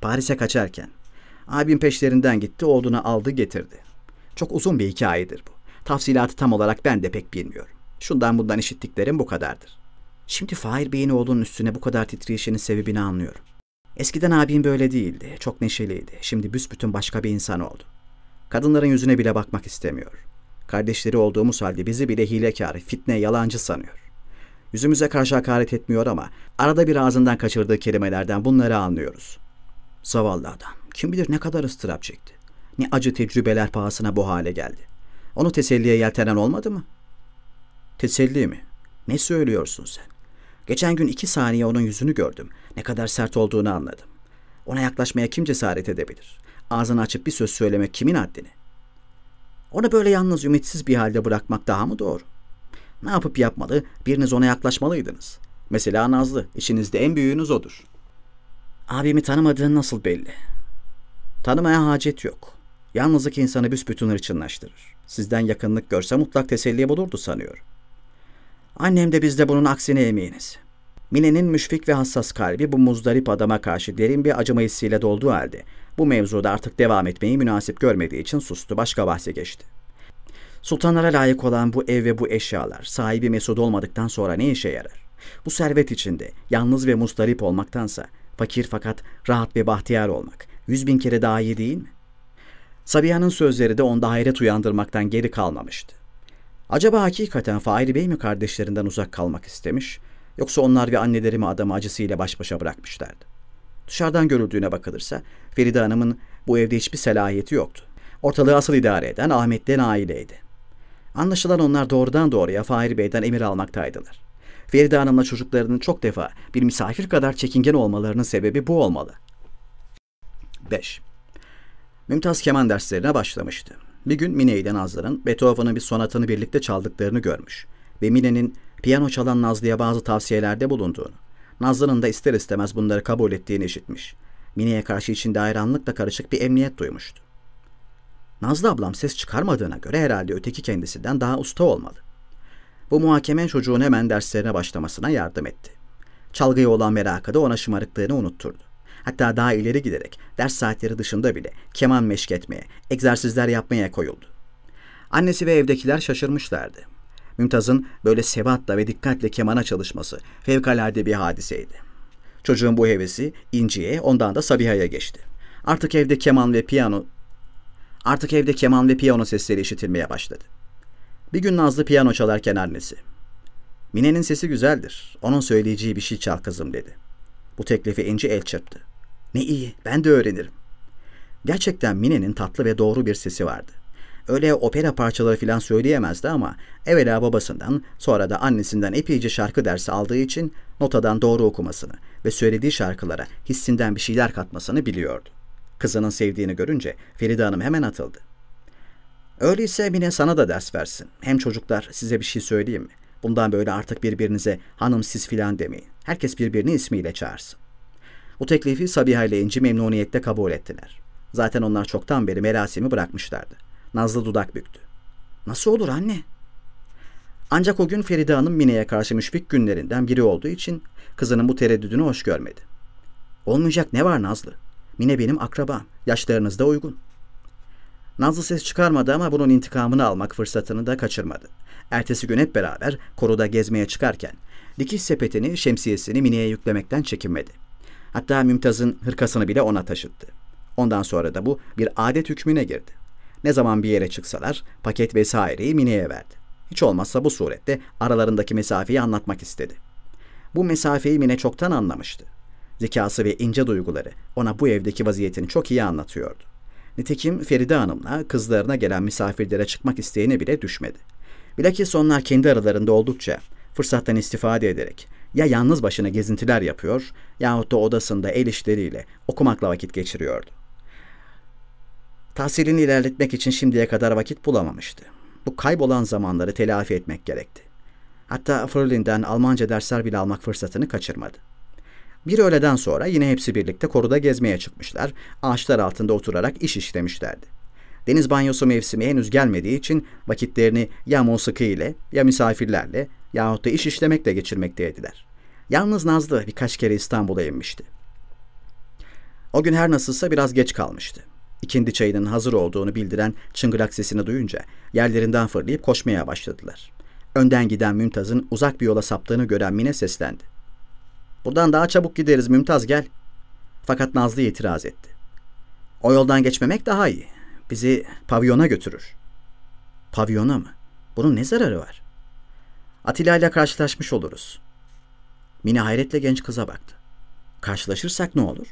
Paris'e kaçarken. Abim peşlerinden gitti, olduğunu aldı getirdi. Çok uzun bir hikayedir bu. Tafsilatı tam olarak ben de pek bilmiyorum. Şundan bundan işittiklerim bu kadardır. Şimdi Fahir Bey'in oğlunun üstüne bu kadar titreşinin sebebini anlıyorum. Eskiden abim böyle değildi, çok neşeliydi. Şimdi büsbütün başka bir insan oldu. Kadınların yüzüne bile bakmak istemiyor. Kardeşleri olduğumuz halde bizi bile hilekar, fitne, yalancı sanıyor. Yüzümüze karşı hakaret etmiyor ama arada bir ağzından kaçırdığı kelimelerden bunları anlıyoruz. Zavallı adam. Kim bilir ne kadar ıstırap çekti. Ne acı tecrübeler pahasına bu hale geldi. Onu teselliye yeltenen olmadı mı? Teselli mi? Ne söylüyorsun sen? Geçen gün iki saniye onun yüzünü gördüm. Ne kadar sert olduğunu anladım. Ona yaklaşmaya kim cesaret edebilir? Ağzını açıp bir söz söylemek kimin haddini? Onu böyle yalnız ümitsiz bir halde bırakmak daha mı doğru? Ne yapıp yapmalı? Biriniz ona yaklaşmalıydınız. Mesela Nazlı, işinizde en büyüğünüz odur. Abimi tanımadığın nasıl belli? Tanımaya hacet yok. Yalnızlık insanı büsbütün hırçınlaştırır. Sizden yakınlık görse mutlak teselli bulurdu sanıyorum. Annem de biz de bunun aksine eminiz. Mine'nin müşfik ve hassas kalbi bu muzdarip adama karşı derin bir acıma hissiyle dolduğu halde bu mevzuda artık devam etmeyi münasip görmediği için sustu, başka bahse geçti. Sultanlara layık olan bu ev ve bu eşyalar sahibi Mesud olmadıktan sonra ne işe yarar? Bu servet içinde yalnız ve mustarip olmaktansa fakir fakat rahat ve bahtiyar olmak yüz bin kere daha iyi değil mi? Sabiha'nın sözleri de onda hayret uyandırmaktan geri kalmamıştı. Acaba hakikaten Faili Bey mi kardeşlerinden uzak kalmak istemiş, yoksa onlar ve anneleri mi adamı acısıyla baş başa bırakmışlardı? Dışarıdan görüldüğüne bakılırsa Feride Hanım'ın bu evde hiçbir selahiyeti yoktu. Ortalığı asıl idare eden Ahmet'ten aileydi. Anlaşılan onlar doğrudan doğruya Fahri Bey'den emir almaktaydılar. Feride Hanım'la çocuklarının çok defa bir misafir kadar çekingen olmalarının sebebi bu olmalı. 5. Mümtaz keman derslerine başlamıştı. Bir gün Mine ile Nazlı'nın Beethoven'ın bir sonatını birlikte çaldıklarını görmüş ve Mine'nin piyano çalan Nazlı'ya bazı tavsiyelerde bulunduğunu, Nazlı'nın da ister istemez bunları kabul ettiğini işitmiş. Mine'ye karşı içinde hayranlıkla karışık bir emniyet duymuştu. Nazlı ablam ses çıkarmadığına göre herhalde öteki kendisinden daha usta olmalı. Bu muhakeme çocuğun hemen derslerine başlamasına yardım etti. Çalgıya olan merakı da ona şımarıklığını unutturdu. Hatta daha ileri giderek ders saatleri dışında bile keman meşketmeye, egzersizler yapmaya koyuldu. Annesi ve evdekiler şaşırmışlardı. Mümtaz'ın böyle sebatla ve dikkatle kemana çalışması fevkalade bir hadiseydi. Çocuğun bu hevesi İnci'ye, ondan da Sabiha'ya geçti. Artık evde keman ve piyano Artık evde keman ve piyano sesleri işitilmeye başladı. Bir gün Nazlı piyano çalarken annesi. Mine'nin sesi güzeldir. Onun söyleyeceği bir şey çal kızım dedi. Bu teklifi İnci el çırptı. Ne iyi, ben de öğrenirim. Gerçekten Mine'nin tatlı ve doğru bir sesi vardı. Öyle opera parçaları filan söyleyemezdi ama evvela babasından sonra da annesinden epeyce şarkı dersi aldığı için notadan doğru okumasını ve söylediği şarkılara hissinden bir şeyler katmasını biliyordu. Kızının sevdiğini görünce Feride Hanım hemen atıldı. Öyleyse Mine sana da ders versin. Hem çocuklar size bir şey söyleyeyim mi? Bundan böyle artık birbirinize hanım siz filan demeyin. Herkes birbirini ismiyle çağırsın. Bu teklifi Sabiha ile İnci memnuniyetle kabul ettiler. Zaten onlar çoktan beri merasimi bırakmışlardı. Nazlı dudak büktü. Nasıl olur anne? Ancak o gün Feride Hanım Mine'ye karşı müşfik günlerinden biri olduğu için kızının bu tereddüdünü hoş görmedi. Olmayacak ne var Nazlı? Mine benim akrabam. da uygun. Nazlı ses çıkarmadı ama bunun intikamını almak fırsatını da kaçırmadı. Ertesi gün hep beraber koruda gezmeye çıkarken dikiş sepetini, şemsiyesini Mine'ye yüklemekten çekinmedi. Hatta Mümtaz'ın hırkasını bile ona taşıttı. Ondan sonra da bu bir adet hükmüne girdi. Ne zaman bir yere çıksalar paket vesaireyi Mine'ye verdi. Hiç olmazsa bu surette aralarındaki mesafeyi anlatmak istedi. Bu mesafeyi Mine çoktan anlamıştı. Zekası ve ince duyguları ona bu evdeki vaziyetini çok iyi anlatıyordu. Nitekim Feride Hanım'la kızlarına gelen misafirlere çıkmak isteğine bile düşmedi. Bilakis onlar kendi aralarında oldukça fırsattan istifade ederek ya yalnız başına gezintiler yapıyor yahut da odasında el işleriyle okumakla vakit geçiriyordu. Tahsilini ilerletmek için şimdiye kadar vakit bulamamıştı. Bu kaybolan zamanları telafi etmek gerekti. Hatta Frölin'den Almanca dersler bile almak fırsatını kaçırmadı. Bir öğleden sonra yine hepsi birlikte koruda gezmeye çıkmışlar, ağaçlar altında oturarak iş işlemişlerdi. Deniz banyosu mevsimi henüz gelmediği için vakitlerini ya musiki ile ya misafirlerle yahut da iş işlemekle geçirmekteydiler. Yalnız Nazlı birkaç kere İstanbul'a inmişti. O gün her nasılsa biraz geç kalmıştı. İkindi çayının hazır olduğunu bildiren çıngırak sesini duyunca yerlerinden fırlayıp koşmaya başladılar. Önden giden Mümtaz'ın uzak bir yola saptığını gören Mine seslendi. Buradan daha çabuk gideriz Mümtaz gel. Fakat Nazlı itiraz etti. O yoldan geçmemek daha iyi. Bizi pavyona götürür. Pavyona mı? Bunun ne zararı var? Atilla ile karşılaşmış oluruz. Mine hayretle genç kıza baktı. Karşılaşırsak ne olur?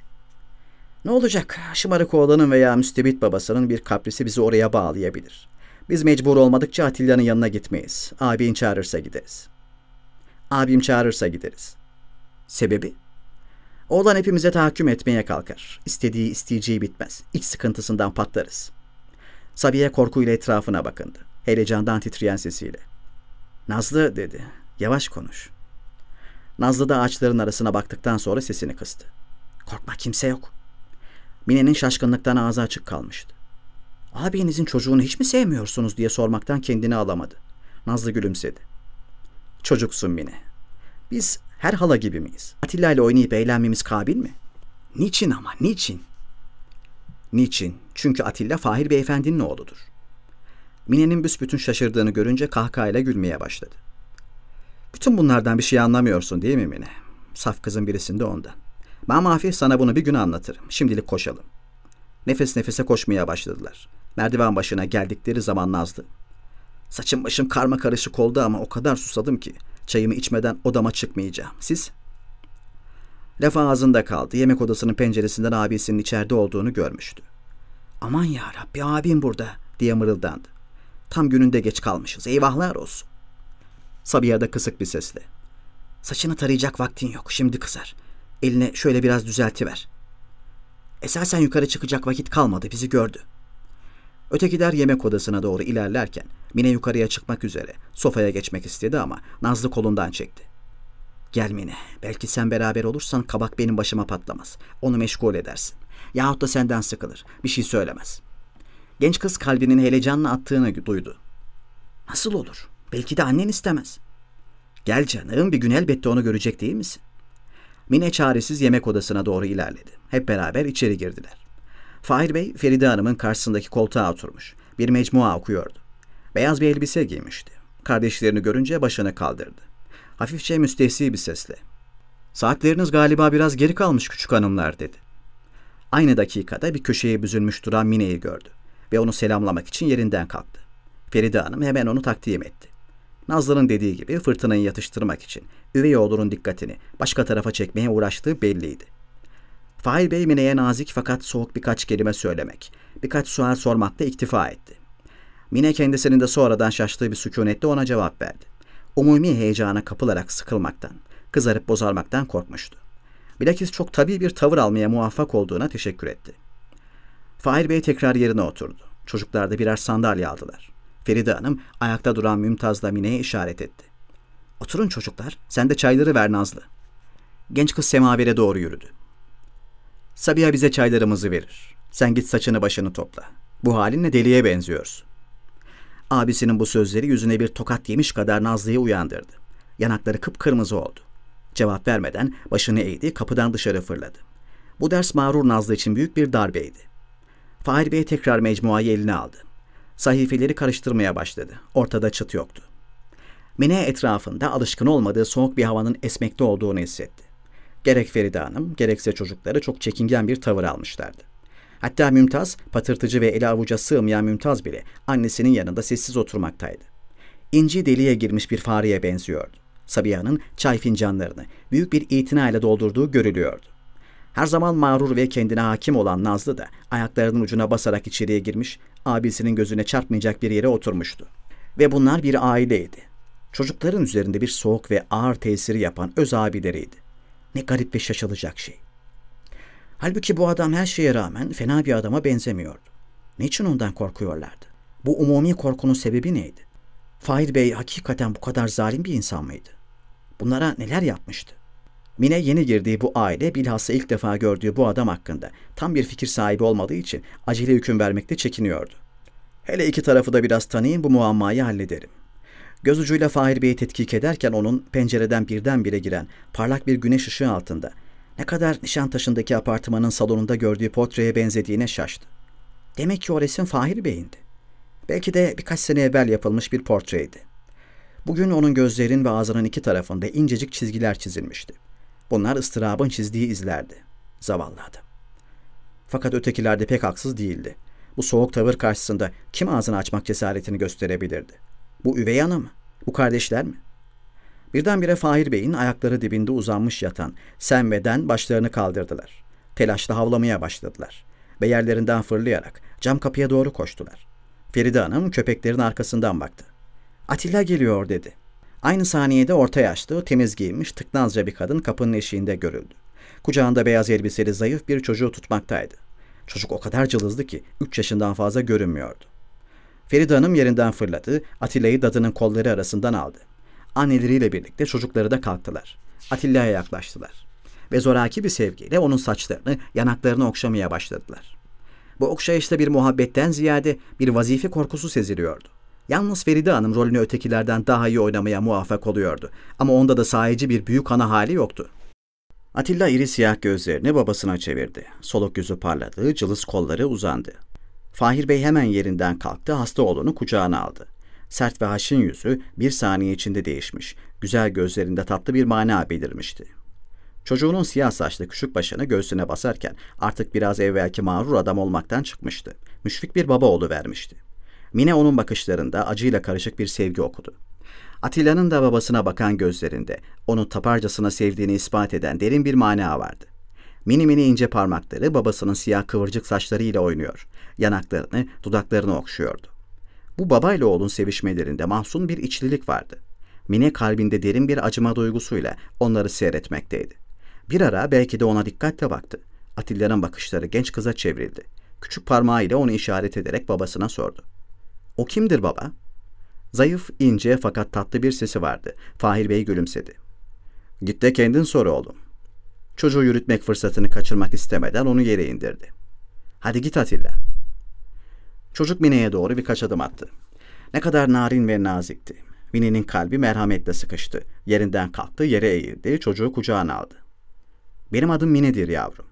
Ne olacak? Şımarık oğlanın veya müstebit babasının bir kaprisi bizi oraya bağlayabilir. Biz mecbur olmadıkça Atilla'nın yanına gitmeyiz. Abin çağırırsa gideriz. Abim çağırırsa gideriz. Sebebi? Oğlan hepimize tahakküm etmeye kalkar. İstediği isteyeceği bitmez. İç sıkıntısından patlarız. Sabiye korkuyla etrafına bakındı. Heyecandan titreyen sesiyle. Nazlı dedi. Yavaş konuş. Nazlı da ağaçların arasına baktıktan sonra sesini kıstı. Korkma kimse yok. Mine'nin şaşkınlıktan ağzı açık kalmıştı. Abinizin çocuğunu hiç mi sevmiyorsunuz diye sormaktan kendini alamadı. Nazlı gülümsedi. Çocuksun Mine. Biz her hala gibi miyiz? Atilla ile oynayıp eğlenmemiz kabil mi? Niçin ama niçin? Niçin? Çünkü Atilla Fahir Beyefendi'nin oğludur. Mine'nin büsbütün şaşırdığını görünce kahkahayla gülmeye başladı. Bütün bunlardan bir şey anlamıyorsun değil mi Mine? Saf kızın birisinde ondan. Ben Mafi sana bunu bir gün anlatırım. Şimdilik koşalım. Nefes nefese koşmaya başladılar. Merdiven başına geldikleri zaman Nazlı. Saçım başım karma karışık oldu ama o kadar susadım ki çayımı içmeden odama çıkmayacağım. Siz? Laf ağzında kaldı. Yemek odasının penceresinden abisinin içeride olduğunu görmüştü. Aman ya Rabbi abim burada diye mırıldandı. Tam gününde geç kalmışız. Eyvahlar olsun. Sabiha da kısık bir sesle. Saçını tarayacak vaktin yok. Şimdi kızar. Eline şöyle biraz düzeltiver. Esasen yukarı çıkacak vakit kalmadı. Bizi gördü. Ötekiler yemek odasına doğru ilerlerken Mine yukarıya çıkmak üzere sofaya geçmek istedi ama Nazlı kolundan çekti. Gel Mine, belki sen beraber olursan kabak benim başıma patlamaz. Onu meşgul edersin. Yahut da senden sıkılır, bir şey söylemez. Genç kız kalbinin heyecanla attığını duydu. Nasıl olur? Belki de annen istemez. Gel canım bir gün elbette onu görecek değil misin? Mine çaresiz yemek odasına doğru ilerledi. Hep beraber içeri girdiler. Fahir Bey Feride Hanım'ın karşısındaki koltuğa oturmuş. Bir mecmua okuyordu. Beyaz bir elbise giymişti. Kardeşlerini görünce başını kaldırdı. Hafifçe müstehsi bir sesle. Saatleriniz galiba biraz geri kalmış küçük hanımlar dedi. Aynı dakikada bir köşeye büzülmüş duran Mine'yi gördü ve onu selamlamak için yerinden kalktı. Feride Hanım hemen onu takdim etti. Nazlı'nın dediği gibi fırtınayı yatıştırmak için üvey oğlunun dikkatini başka tarafa çekmeye uğraştığı belliydi. Fail Bey Mine'ye nazik fakat soğuk birkaç kelime söylemek, birkaç sual sormakta iktifa etti. Mine kendisinin de sonradan şaştığı bir sükunette ona cevap verdi. Umumi heyecana kapılarak sıkılmaktan, kızarıp bozarmaktan korkmuştu. Bilakis çok tabii bir tavır almaya muvaffak olduğuna teşekkür etti.'' Fahir Bey tekrar yerine oturdu. Çocuklar da birer sandalye aldılar. Feride Hanım ayakta duran Mümtaz'la Mine'ye işaret etti. Oturun çocuklar, sen de çayları ver Nazlı. Genç kız semavere doğru yürüdü. Sabiha bize çaylarımızı verir. Sen git saçını başını topla. Bu halinle deliye benziyorsun. Abisinin bu sözleri yüzüne bir tokat yemiş kadar Nazlı'yı uyandırdı. Yanakları kıpkırmızı oldu. Cevap vermeden başını eğdi, kapıdan dışarı fırladı. Bu ders mağrur Nazlı için büyük bir darbeydi. Fahir Bey tekrar mecmuayı eline aldı. Sahifeleri karıştırmaya başladı. Ortada çıt yoktu. Mine etrafında alışkın olmadığı soğuk bir havanın esmekte olduğunu hissetti. Gerek Feride Hanım, gerekse çocukları çok çekingen bir tavır almışlardı. Hatta Mümtaz, patırtıcı ve ele avuca sığmayan Mümtaz bile annesinin yanında sessiz oturmaktaydı. İnci deliye girmiş bir fareye benziyordu. Sabiha'nın çay fincanlarını büyük bir itinayla doldurduğu görülüyordu. Her zaman mağrur ve kendine hakim olan Nazlı da ayaklarının ucuna basarak içeriye girmiş, abisinin gözüne çarpmayacak bir yere oturmuştu. Ve bunlar bir aileydi. Çocukların üzerinde bir soğuk ve ağır tesiri yapan öz abileriydi. Ne garip ve şaşılacak şey. Halbuki bu adam her şeye rağmen fena bir adama benzemiyordu. Niçin ondan korkuyorlardı? Bu umumi korkunun sebebi neydi? Fahir Bey hakikaten bu kadar zalim bir insan mıydı? Bunlara neler yapmıştı? Mine yeni girdiği bu aile bilhassa ilk defa gördüğü bu adam hakkında tam bir fikir sahibi olmadığı için acele hüküm vermekte çekiniyordu. Hele iki tarafı da biraz tanıyın bu muammayı hallederim. Göz ucuyla Fahir Bey'i tetkik ederken onun pencereden birdenbire giren parlak bir güneş ışığı altında ne kadar Nişantaşı'ndaki apartmanın salonunda gördüğü portreye benzediğine şaştı. Demek ki o resim Fahir Bey'indi. Belki de birkaç sene evvel yapılmış bir portreydi. Bugün onun gözlerin ve ağzının iki tarafında incecik çizgiler çizilmişti. Bunlar ıstırabın çizdiği izlerdi. Zavallı adam. Fakat ötekilerde pek haksız değildi. Bu soğuk tavır karşısında kim ağzını açmak cesaretini gösterebilirdi? Bu üvey ana mı? Bu kardeşler mi? Birdenbire Fahir Bey'in ayakları dibinde uzanmış yatan sen ve den başlarını kaldırdılar. Telaşla havlamaya başladılar. Ve yerlerinden fırlayarak cam kapıya doğru koştular. Feride Hanım köpeklerin arkasından baktı. Atilla geliyor dedi. Aynı saniyede orta yaşlı, temiz giyinmiş, tıknazca bir kadın kapının eşiğinde görüldü. Kucağında beyaz elbiseli zayıf bir çocuğu tutmaktaydı. Çocuk o kadar cılızdı ki 3 yaşından fazla görünmüyordu. Feride Hanım yerinden fırladı, Atilla'yı dadının kolları arasından aldı. Anneleriyle birlikte çocukları da kalktılar. Atilla'ya yaklaştılar. Ve zoraki bir sevgiyle onun saçlarını, yanaklarını okşamaya başladılar. Bu okşayışta bir muhabbetten ziyade bir vazife korkusu seziliyordu. Yalnız Feride Hanım rolünü ötekilerden daha iyi oynamaya muvaffak oluyordu. Ama onda da sahici bir büyük ana hali yoktu. Atilla iri siyah gözlerini babasına çevirdi. Soluk yüzü parladı, cılız kolları uzandı. Fahir Bey hemen yerinden kalktı, hasta oğlunu kucağına aldı. Sert ve haşin yüzü bir saniye içinde değişmiş. Güzel gözlerinde tatlı bir mana belirmişti. Çocuğunun siyah saçlı küçük başını göğsüne basarken artık biraz evvelki mağrur adam olmaktan çıkmıştı. Müşfik bir baba oğlu vermişti. Mine onun bakışlarında acıyla karışık bir sevgi okudu. Atilla'nın da babasına bakan gözlerinde onu taparcasına sevdiğini ispat eden derin bir mana vardı. Mini mini ince parmakları babasının siyah kıvırcık saçlarıyla oynuyor. Yanaklarını, dudaklarını okşuyordu. Bu babayla oğlun sevişmelerinde mahzun bir içlilik vardı. Mine kalbinde derin bir acıma duygusuyla onları seyretmekteydi. Bir ara belki de ona dikkatle baktı. Atilla'nın bakışları genç kıza çevrildi. Küçük parmağıyla onu işaret ederek babasına sordu. O kimdir baba? Zayıf, ince fakat tatlı bir sesi vardı. Fahir Bey gülümsedi. Git de kendin sor oğlum. Çocuğu yürütmek fırsatını kaçırmak istemeden onu yere indirdi. Hadi git Atilla. Çocuk Mine'ye doğru birkaç adım attı. Ne kadar narin ve nazikti. Mine'nin kalbi merhametle sıkıştı. Yerinden kalktı, yere eğildi, çocuğu kucağına aldı. Benim adım Mine'dir yavrum.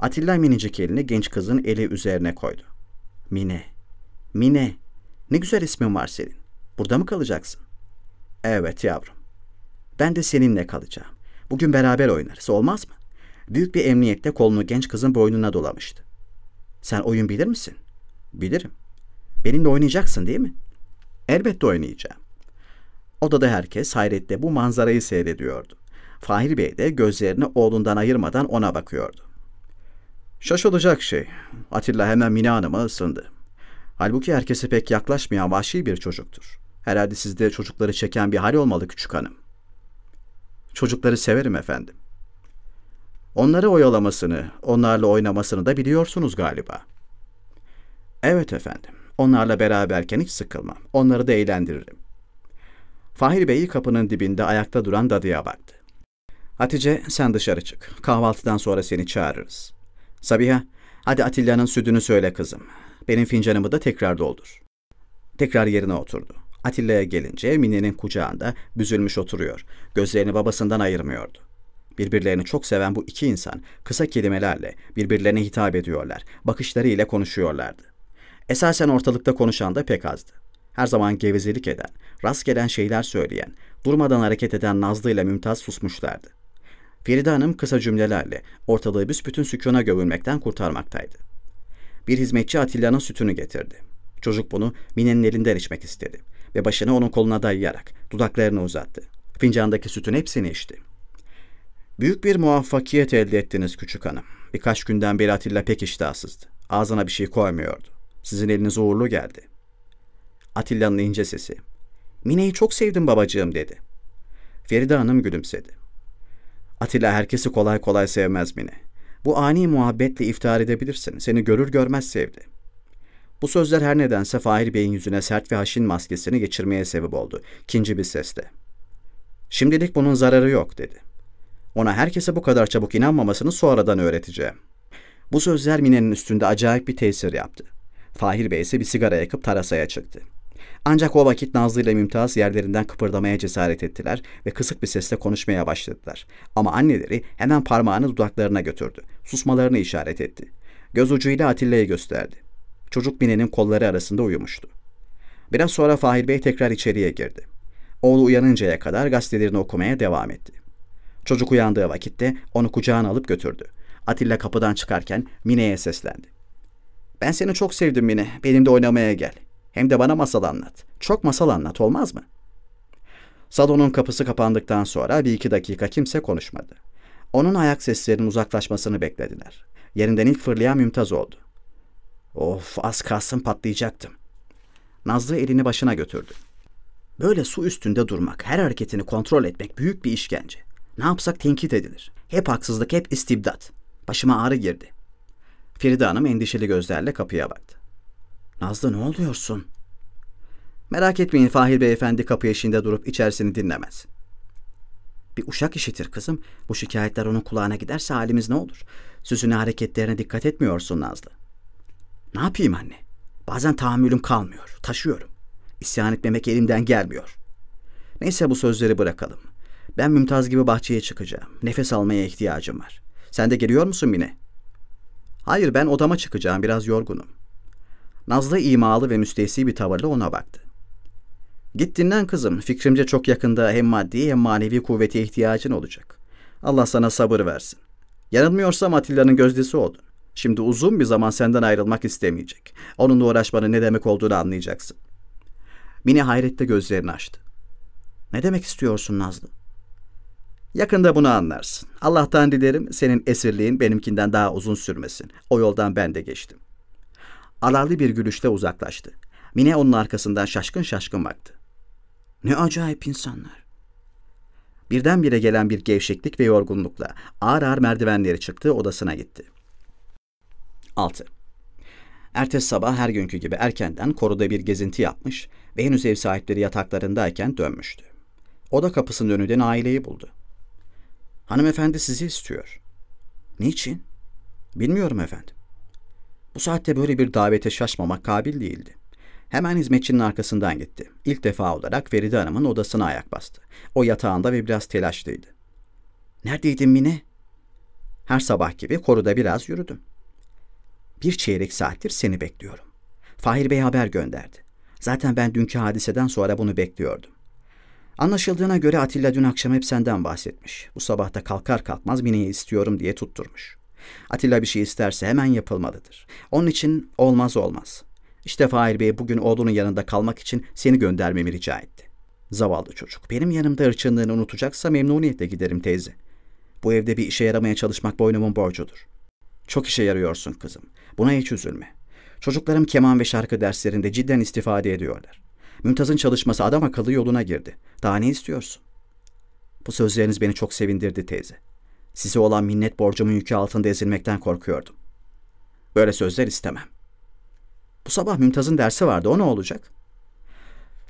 Atilla minicik elini genç kızın eli üzerine koydu. Mine, Mine ne güzel ismin var senin. Burada mı kalacaksın? Evet yavrum. Ben de seninle kalacağım. Bugün beraber oynarız olmaz mı? Büyük bir emniyette kolunu genç kızın boynuna dolamıştı. Sen oyun bilir misin? Bilirim. Benimle oynayacaksın değil mi? Elbette oynayacağım. Odada herkes hayretle bu manzarayı seyrediyordu. Fahir Bey de gözlerini oğlundan ayırmadan ona bakıyordu. Şaşılacak şey. Atilla hemen Mine Hanım'a ısındı. Halbuki herkese pek yaklaşmayan vahşi bir çocuktur. Herhalde sizde çocukları çeken bir hal olmalı küçük hanım. Çocukları severim efendim. Onları oyalamasını, onlarla oynamasını da biliyorsunuz galiba. Evet efendim. Onlarla beraberken hiç sıkılmam. Onları da eğlendiririm. Fahir Bey kapının dibinde ayakta duran dadıya baktı. Hatice sen dışarı çık. Kahvaltıdan sonra seni çağırırız. Sabiha, hadi Atilla'nın südünü söyle kızım. Benim fincanımı da tekrar doldur. Tekrar yerine oturdu. Atilla'ya gelince Mine'nin kucağında büzülmüş oturuyor. Gözlerini babasından ayırmıyordu. Birbirlerini çok seven bu iki insan kısa kelimelerle birbirlerine hitap ediyorlar, Bakışları ile konuşuyorlardı. Esasen ortalıkta konuşan da pek azdı. Her zaman gevezelik eden, rast gelen şeyler söyleyen, durmadan hareket eden Nazlı ile Mümtaz susmuşlardı. Feride Hanım kısa cümlelerle ortalığı büsbütün sükuna gömülmekten kurtarmaktaydı. Bir hizmetçi Atilla'nın sütünü getirdi. Çocuk bunu Mine'nin elinden içmek istedi ve başını onun koluna dayayarak dudaklarını uzattı. Fincandaki sütün hepsini içti. Büyük bir muvaffakiyet elde ettiniz küçük hanım. Birkaç günden beri Atilla pek iştahsızdı. Ağzına bir şey koymuyordu. Sizin eliniz uğurlu geldi. Atilla'nın ince sesi. Mine'yi çok sevdim babacığım dedi. Feride Hanım gülümsedi. Atilla herkesi kolay kolay sevmez Mine. Bu ani muhabbetle iftihar edebilirsin. Seni görür görmez sevdi. Bu sözler her nedense Fahir Bey'in yüzüne sert ve haşin maskesini geçirmeye sebep oldu. İkinci bir sesle. Şimdilik bunun zararı yok dedi. Ona herkese bu kadar çabuk inanmamasını sonradan öğreteceğim. Bu sözler Mine'nin üstünde acayip bir tesir yaptı. Fahir Bey ise bir sigara yakıp tarasaya çıktı. Ancak o vakit Nazlı ile Mümtaz yerlerinden kıpırdamaya cesaret ettiler ve kısık bir sesle konuşmaya başladılar. Ama anneleri hemen parmağını dudaklarına götürdü. Susmalarını işaret etti. Göz ucuyla Atilla'yı gösterdi. Çocuk binenin kolları arasında uyumuştu. Biraz sonra Fahir Bey tekrar içeriye girdi. Oğlu uyanıncaya kadar gazetelerini okumaya devam etti. Çocuk uyandığı vakitte onu kucağına alıp götürdü. Atilla kapıdan çıkarken Mine'ye seslendi. Ben seni çok sevdim Mine. Benimle oynamaya gel. Hem de bana masal anlat. Çok masal anlat olmaz mı? Salonun kapısı kapandıktan sonra bir iki dakika kimse konuşmadı. Onun ayak seslerinin uzaklaşmasını beklediler. Yerinden ilk fırlayan Mümtaz oldu. Of az kalsın patlayacaktım. Nazlı elini başına götürdü. Böyle su üstünde durmak, her hareketini kontrol etmek büyük bir işkence. Ne yapsak tenkit edilir. Hep haksızlık, hep istibdat. Başıma ağrı girdi. Feride Hanım endişeli gözlerle kapıya baktı. Nazlı ne oluyorsun? Merak etmeyin Fahir Beyefendi kapı eşiğinde durup içerisini dinlemez. Bir uşak işitir kızım. Bu şikayetler onun kulağına giderse halimiz ne olur? Süzüne hareketlerine dikkat etmiyorsun Nazlı. Ne yapayım anne? Bazen tahammülüm kalmıyor. Taşıyorum. İsyan etmemek elimden gelmiyor. Neyse bu sözleri bırakalım. Ben Mümtaz gibi bahçeye çıkacağım. Nefes almaya ihtiyacım var. Sen de geliyor musun Mine? Hayır ben odama çıkacağım. Biraz yorgunum. Nazlı imalı ve müstehsi bir tavırla ona baktı. Git dinlen kızım. Fikrimce çok yakında hem maddi hem manevi kuvvete ihtiyacın olacak. Allah sana sabır versin. Yanılmıyorsam Atilla'nın gözdesi oldun. Şimdi uzun bir zaman senden ayrılmak istemeyecek. Onunla uğraşmanın ne demek olduğunu anlayacaksın. Mine hayretle gözlerini açtı. Ne demek istiyorsun Nazlı? Yakında bunu anlarsın. Allah'tan dilerim senin esirliğin benimkinden daha uzun sürmesin. O yoldan ben de geçtim alarlı bir gülüşle uzaklaştı. Mine onun arkasından şaşkın şaşkın baktı. Ne acayip insanlar. Birdenbire gelen bir gevşeklik ve yorgunlukla ağır ağır merdivenleri çıktı odasına gitti. 6. Ertesi sabah her günkü gibi erkenden koruda bir gezinti yapmış ve henüz ev sahipleri yataklarındayken dönmüştü. Oda kapısının önünde aileyi buldu. Hanımefendi sizi istiyor. Niçin? Bilmiyorum efendim. Bu saatte böyle bir davete şaşmamak kabil değildi. Hemen hizmetçinin arkasından gitti. İlk defa olarak Feride Hanım'ın odasına ayak bastı. O yatağında ve biraz telaşlıydı. Neredeydin Mine? Her sabah gibi koruda biraz yürüdüm. Bir çeyrek saattir seni bekliyorum. Fahir Bey haber gönderdi. Zaten ben dünkü hadiseden sonra bunu bekliyordum. Anlaşıldığına göre Atilla dün akşam hep senden bahsetmiş. Bu sabah da kalkar kalkmaz Mine'yi istiyorum diye tutturmuş. Atilla bir şey isterse hemen yapılmalıdır. Onun için olmaz olmaz. İşte Fahir Bey bugün oğlunun yanında kalmak için seni göndermemi rica etti. Zavallı çocuk. Benim yanımda hırçınlığını unutacaksa memnuniyetle giderim teyze. Bu evde bir işe yaramaya çalışmak boynumun borcudur. Çok işe yarıyorsun kızım. Buna hiç üzülme. Çocuklarım keman ve şarkı derslerinde cidden istifade ediyorlar. Mümtaz'ın çalışması adam akıllı yoluna girdi. Daha ne istiyorsun? Bu sözleriniz beni çok sevindirdi teyze. Size olan minnet borcumun yükü altında ezilmekten korkuyordum. Böyle sözler istemem. Bu sabah Mümtaz'ın dersi vardı. O ne olacak?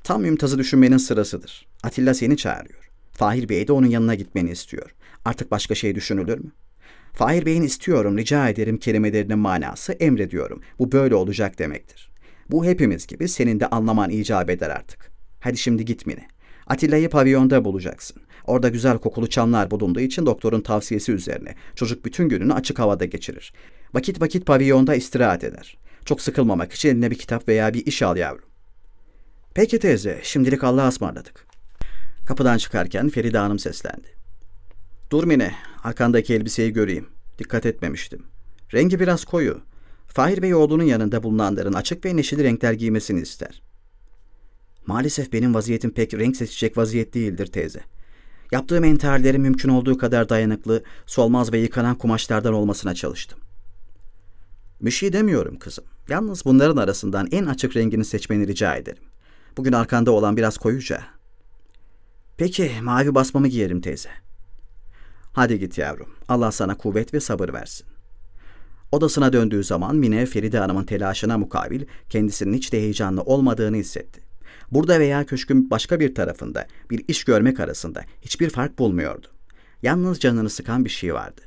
Tam Mümtaz'ı düşünmenin sırasıdır. Atilla seni çağırıyor. Fahir Bey de onun yanına gitmeni istiyor. Artık başka şey düşünülür mü? Fahir Bey'in istiyorum, rica ederim kelimelerinin manası emrediyorum. Bu böyle olacak demektir. Bu hepimiz gibi senin de anlaman icap eder artık. Hadi şimdi git Mine. Atilla'yı pavyonda bulacaksın. Orada güzel kokulu çamlar bulunduğu için doktorun tavsiyesi üzerine çocuk bütün gününü açık havada geçirir. Vakit vakit pavyonda istirahat eder. Çok sıkılmamak için eline bir kitap veya bir iş al yavrum. Peki teyze, şimdilik Allah'a ısmarladık. Kapıdan çıkarken Feride Hanım seslendi. Dur Mine, arkandaki elbiseyi göreyim. Dikkat etmemiştim. Rengi biraz koyu. Fahir Bey oğlunun yanında bulunanların açık ve neşeli renkler giymesini ister.'' Maalesef benim vaziyetim pek renk seçecek vaziyet değildir teyze. Yaptığım enterleri mümkün olduğu kadar dayanıklı, solmaz ve yıkanan kumaşlardan olmasına çalıştım. Bir şey demiyorum kızım. Yalnız bunların arasından en açık rengini seçmeni rica ederim. Bugün arkanda olan biraz koyuca. Peki, mavi basmamı giyerim teyze. Hadi git yavrum. Allah sana kuvvet ve sabır versin. Odasına döndüğü zaman Mine Feride Hanım'ın telaşına mukabil kendisinin hiç de heyecanlı olmadığını hissetti. Burada veya köşkün başka bir tarafında bir iş görmek arasında hiçbir fark bulmuyordu. Yalnız canını sıkan bir şey vardı.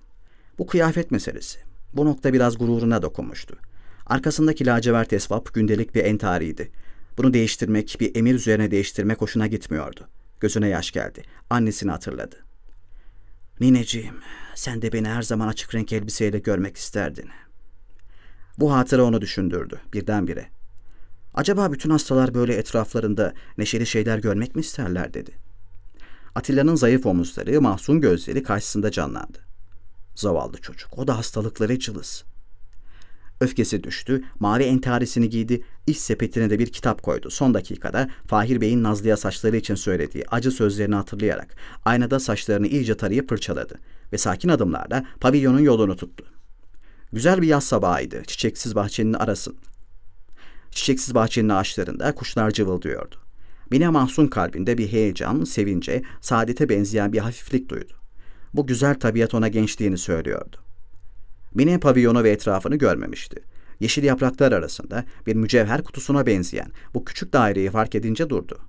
Bu kıyafet meselesi. Bu nokta biraz gururuna dokunmuştu. Arkasındaki lacivert esvap gündelik bir entariydi. Bunu değiştirmek, bir emir üzerine değiştirmek hoşuna gitmiyordu. Gözüne yaş geldi. Annesini hatırladı. Nineciğim, sen de beni her zaman açık renk elbiseyle görmek isterdin. Bu hatıra onu düşündürdü birdenbire. Acaba bütün hastalar böyle etraflarında neşeli şeyler görmek mi isterler dedi. Atilla'nın zayıf omuzları, mahzun gözleri karşısında canlandı. Zavallı çocuk, o da hastalıkları cılız. Öfkesi düştü, mavi entarisini giydi, iş sepetine de bir kitap koydu. Son dakikada Fahir Bey'in Nazlı'ya saçları için söylediği acı sözlerini hatırlayarak aynada saçlarını iyice tarayıp fırçaladı ve sakin adımlarla pavilyonun yolunu tuttu. Güzel bir yaz sabahıydı. Çiçeksiz bahçenin arası, Çiçeksiz bahçenin ağaçlarında kuşlar cıvıldıyordu. Bine mahzun kalbinde bir heyecan, sevince, saadete benzeyen bir hafiflik duydu. Bu güzel tabiat ona gençliğini söylüyordu. Mine pavilyonu ve etrafını görmemişti. Yeşil yapraklar arasında bir mücevher kutusuna benzeyen bu küçük daireyi fark edince durdu.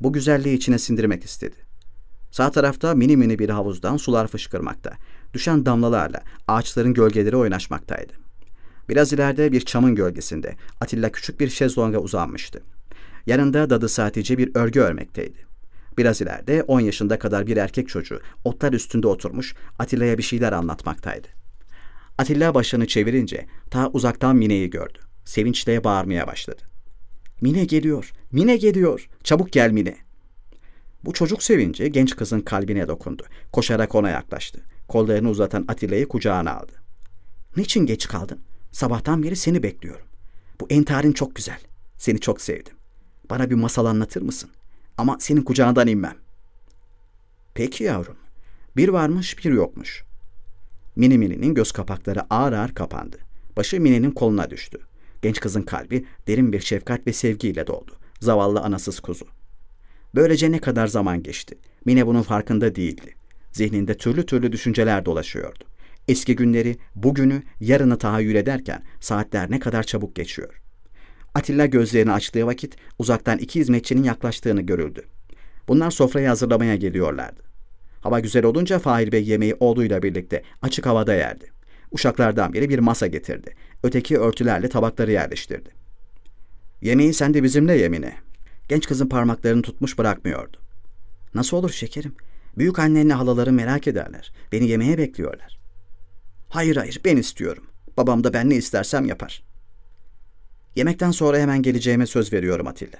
Bu güzelliği içine sindirmek istedi. Sağ tarafta mini mini bir havuzdan sular fışkırmakta. Düşen damlalarla ağaçların gölgeleri oynaşmaktaydı. Biraz ileride bir çamın gölgesinde Atilla küçük bir şezlonga uzanmıştı. Yanında dadısı sadece bir örgü örmekteydi. Biraz ileride 10 yaşında kadar bir erkek çocuğu otlar üstünde oturmuş Atilla'ya bir şeyler anlatmaktaydı. Atilla başını çevirince ta uzaktan Mine'yi gördü. Sevinçle bağırmaya başladı. Mine geliyor, Mine geliyor, çabuk gel Mine. Bu çocuk sevinci genç kızın kalbine dokundu. Koşarak ona yaklaştı. Kollarını uzatan Atilla'yı kucağına aldı. Niçin geç kaldın? Sabahtan beri seni bekliyorum. Bu entarin çok güzel. Seni çok sevdim. Bana bir masal anlatır mısın? Ama senin kucağından inmem. Peki yavrum. Bir varmış bir yokmuş. Mini Mini'nin göz kapakları ağır ağır kapandı. Başı Mini'nin koluna düştü. Genç kızın kalbi derin bir şefkat ve sevgiyle doldu. Zavallı anasız kuzu. Böylece ne kadar zaman geçti. Mine bunun farkında değildi. Zihninde türlü türlü düşünceler dolaşıyordu. Eski günleri, bugünü, yarını tahayyül ederken saatler ne kadar çabuk geçiyor. Atilla gözlerini açtığı vakit uzaktan iki hizmetçinin yaklaştığını görüldü. Bunlar sofrayı hazırlamaya geliyorlardı. Hava güzel olunca Fahir Bey yemeği oğluyla birlikte açık havada yerdi. Uşaklardan biri bir masa getirdi. Öteki örtülerle tabakları yerleştirdi. Yemeği sen de bizimle yemine. Genç kızın parmaklarını tutmuş bırakmıyordu. Nasıl olur şekerim? Büyük annenle halaları merak ederler. Beni yemeğe bekliyorlar. Hayır hayır ben istiyorum. Babam da ben ne istersem yapar. Yemekten sonra hemen geleceğime söz veriyorum Atilla.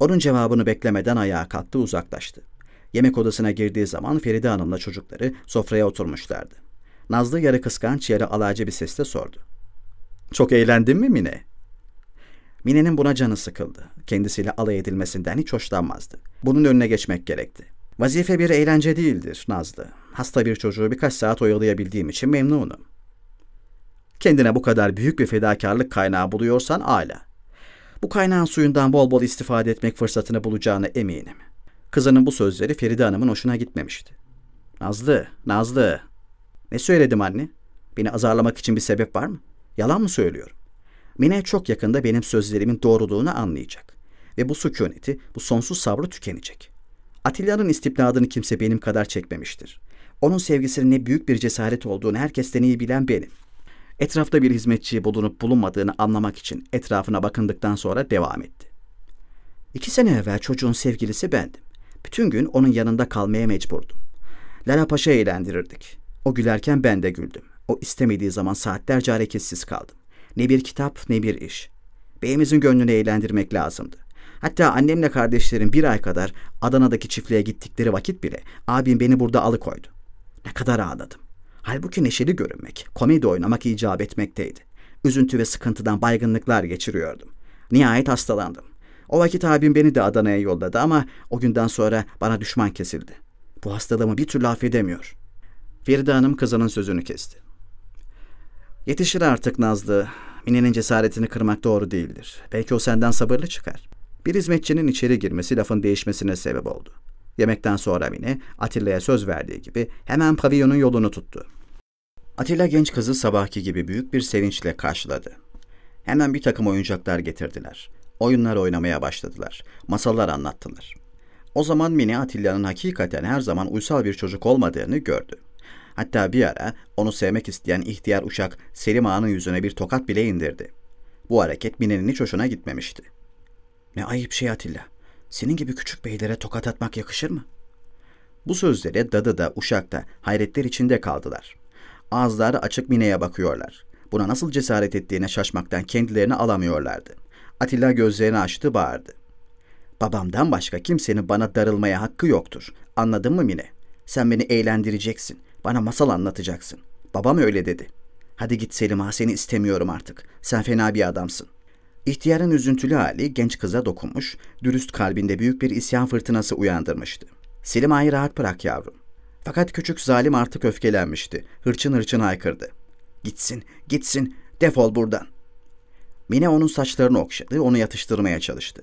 Onun cevabını beklemeden ayağa kalktı uzaklaştı. Yemek odasına girdiği zaman Feride Hanım'la çocukları sofraya oturmuşlardı. Nazlı yarı kıskanç yarı alaycı bir sesle sordu. Çok eğlendin mi Mine? Mine'nin buna canı sıkıldı. Kendisiyle alay edilmesinden hiç hoşlanmazdı. Bunun önüne geçmek gerekti. Vazife bir eğlence değildir Nazlı. Hasta bir çocuğu birkaç saat oyalayabildiğim için memnunum. Kendine bu kadar büyük bir fedakarlık kaynağı buluyorsan âlâ. Bu kaynağın suyundan bol bol istifade etmek fırsatını bulacağına eminim. Kızının bu sözleri Feride Hanım'ın hoşuna gitmemişti. Nazlı, Nazlı. Ne söyledim anne? Beni azarlamak için bir sebep var mı? Yalan mı söylüyorum? Mine çok yakında benim sözlerimin doğruluğunu anlayacak. Ve bu sükuneti, bu sonsuz sabrı tükenecek.'' Atilla'nın istibdadını kimse benim kadar çekmemiştir. Onun sevgisinin ne büyük bir cesaret olduğunu herkesten iyi bilen benim. Etrafta bir hizmetçi bulunup bulunmadığını anlamak için etrafına bakındıktan sonra devam etti. İki sene evvel çocuğun sevgilisi bendim. Bütün gün onun yanında kalmaya mecburdum. Lala Paşa eğlendirirdik. O gülerken ben de güldüm. O istemediği zaman saatlerce hareketsiz kaldım. Ne bir kitap ne bir iş. Beyimizin gönlünü eğlendirmek lazımdı. Hatta annemle kardeşlerim bir ay kadar Adana'daki çiftliğe gittikleri vakit bile abim beni burada alıkoydu. Ne kadar ağladım. Halbuki neşeli görünmek, komedi oynamak icap etmekteydi. Üzüntü ve sıkıntıdan baygınlıklar geçiriyordum. Nihayet hastalandım. O vakit abim beni de Adana'ya yolladı ama o günden sonra bana düşman kesildi. Bu hastalığımı bir türlü affedemiyor. Feride Hanım kızının sözünü kesti. Yetişir artık Nazlı. Mine'nin cesaretini kırmak doğru değildir. Belki o senden sabırlı çıkar. Bir hizmetçinin içeri girmesi lafın değişmesine sebep oldu. Yemekten sonra Mine, Atilla'ya söz verdiği gibi hemen pavyonun yolunu tuttu. Atilla genç kızı sabahki gibi büyük bir sevinçle karşıladı. Hemen bir takım oyuncaklar getirdiler. Oyunlar oynamaya başladılar. Masallar anlattılar. O zaman Mine Atilla'nın hakikaten her zaman uysal bir çocuk olmadığını gördü. Hatta bir ara onu sevmek isteyen ihtiyar uçak Selim Ağa'nın yüzüne bir tokat bile indirdi. Bu hareket Mine'nin hiç hoşuna gitmemişti. Ne ayıp şey Atilla. Senin gibi küçük beylere tokat atmak yakışır mı? Bu sözlere Dada da Uşak da hayretler içinde kaldılar. Ağızları açık Mine'ye bakıyorlar. Buna nasıl cesaret ettiğine şaşmaktan kendilerini alamıyorlardı. Atilla gözlerini açtı bağırdı. Babamdan başka kimsenin bana darılmaya hakkı yoktur. Anladın mı Mine? Sen beni eğlendireceksin. Bana masal anlatacaksın. Babam öyle dedi. Hadi git Selim ha seni istemiyorum artık. Sen fena bir adamsın. İhtiyarın üzüntülü hali genç kıza dokunmuş, dürüst kalbinde büyük bir isyan fırtınası uyandırmıştı. Selim Ağa'yı rahat bırak yavrum. Fakat küçük zalim artık öfkelenmişti. Hırçın hırçın haykırdı. Gitsin, gitsin, defol buradan. Mine onun saçlarını okşadı, onu yatıştırmaya çalıştı.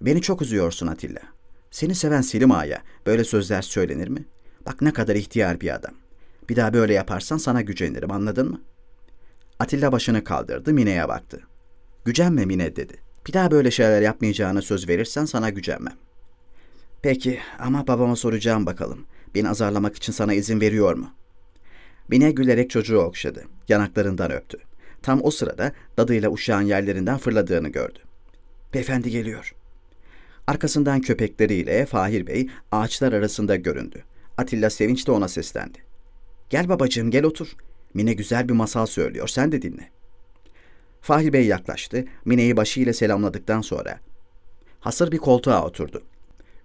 Beni çok üzüyorsun Atilla. Seni seven Selim Ağa'ya böyle sözler söylenir mi? Bak ne kadar ihtiyar bir adam. Bir daha böyle yaparsan sana gücenirim anladın mı? Atilla başını kaldırdı, Mine'ye baktı. Gücenme Mine dedi. Bir daha böyle şeyler yapmayacağını söz verirsen sana gücenmem. Peki ama babama soracağım bakalım. Beni azarlamak için sana izin veriyor mu? Mine gülerek çocuğu okşadı. Yanaklarından öptü. Tam o sırada dadıyla uşağın yerlerinden fırladığını gördü. Beyefendi geliyor. Arkasından köpekleriyle Fahir Bey ağaçlar arasında göründü. Atilla sevinçle ona seslendi. Gel babacığım gel otur. Mine güzel bir masal söylüyor sen de dinle.'' Fahri Bey yaklaştı, Mine'yi başıyla selamladıktan sonra hasır bir koltuğa oturdu.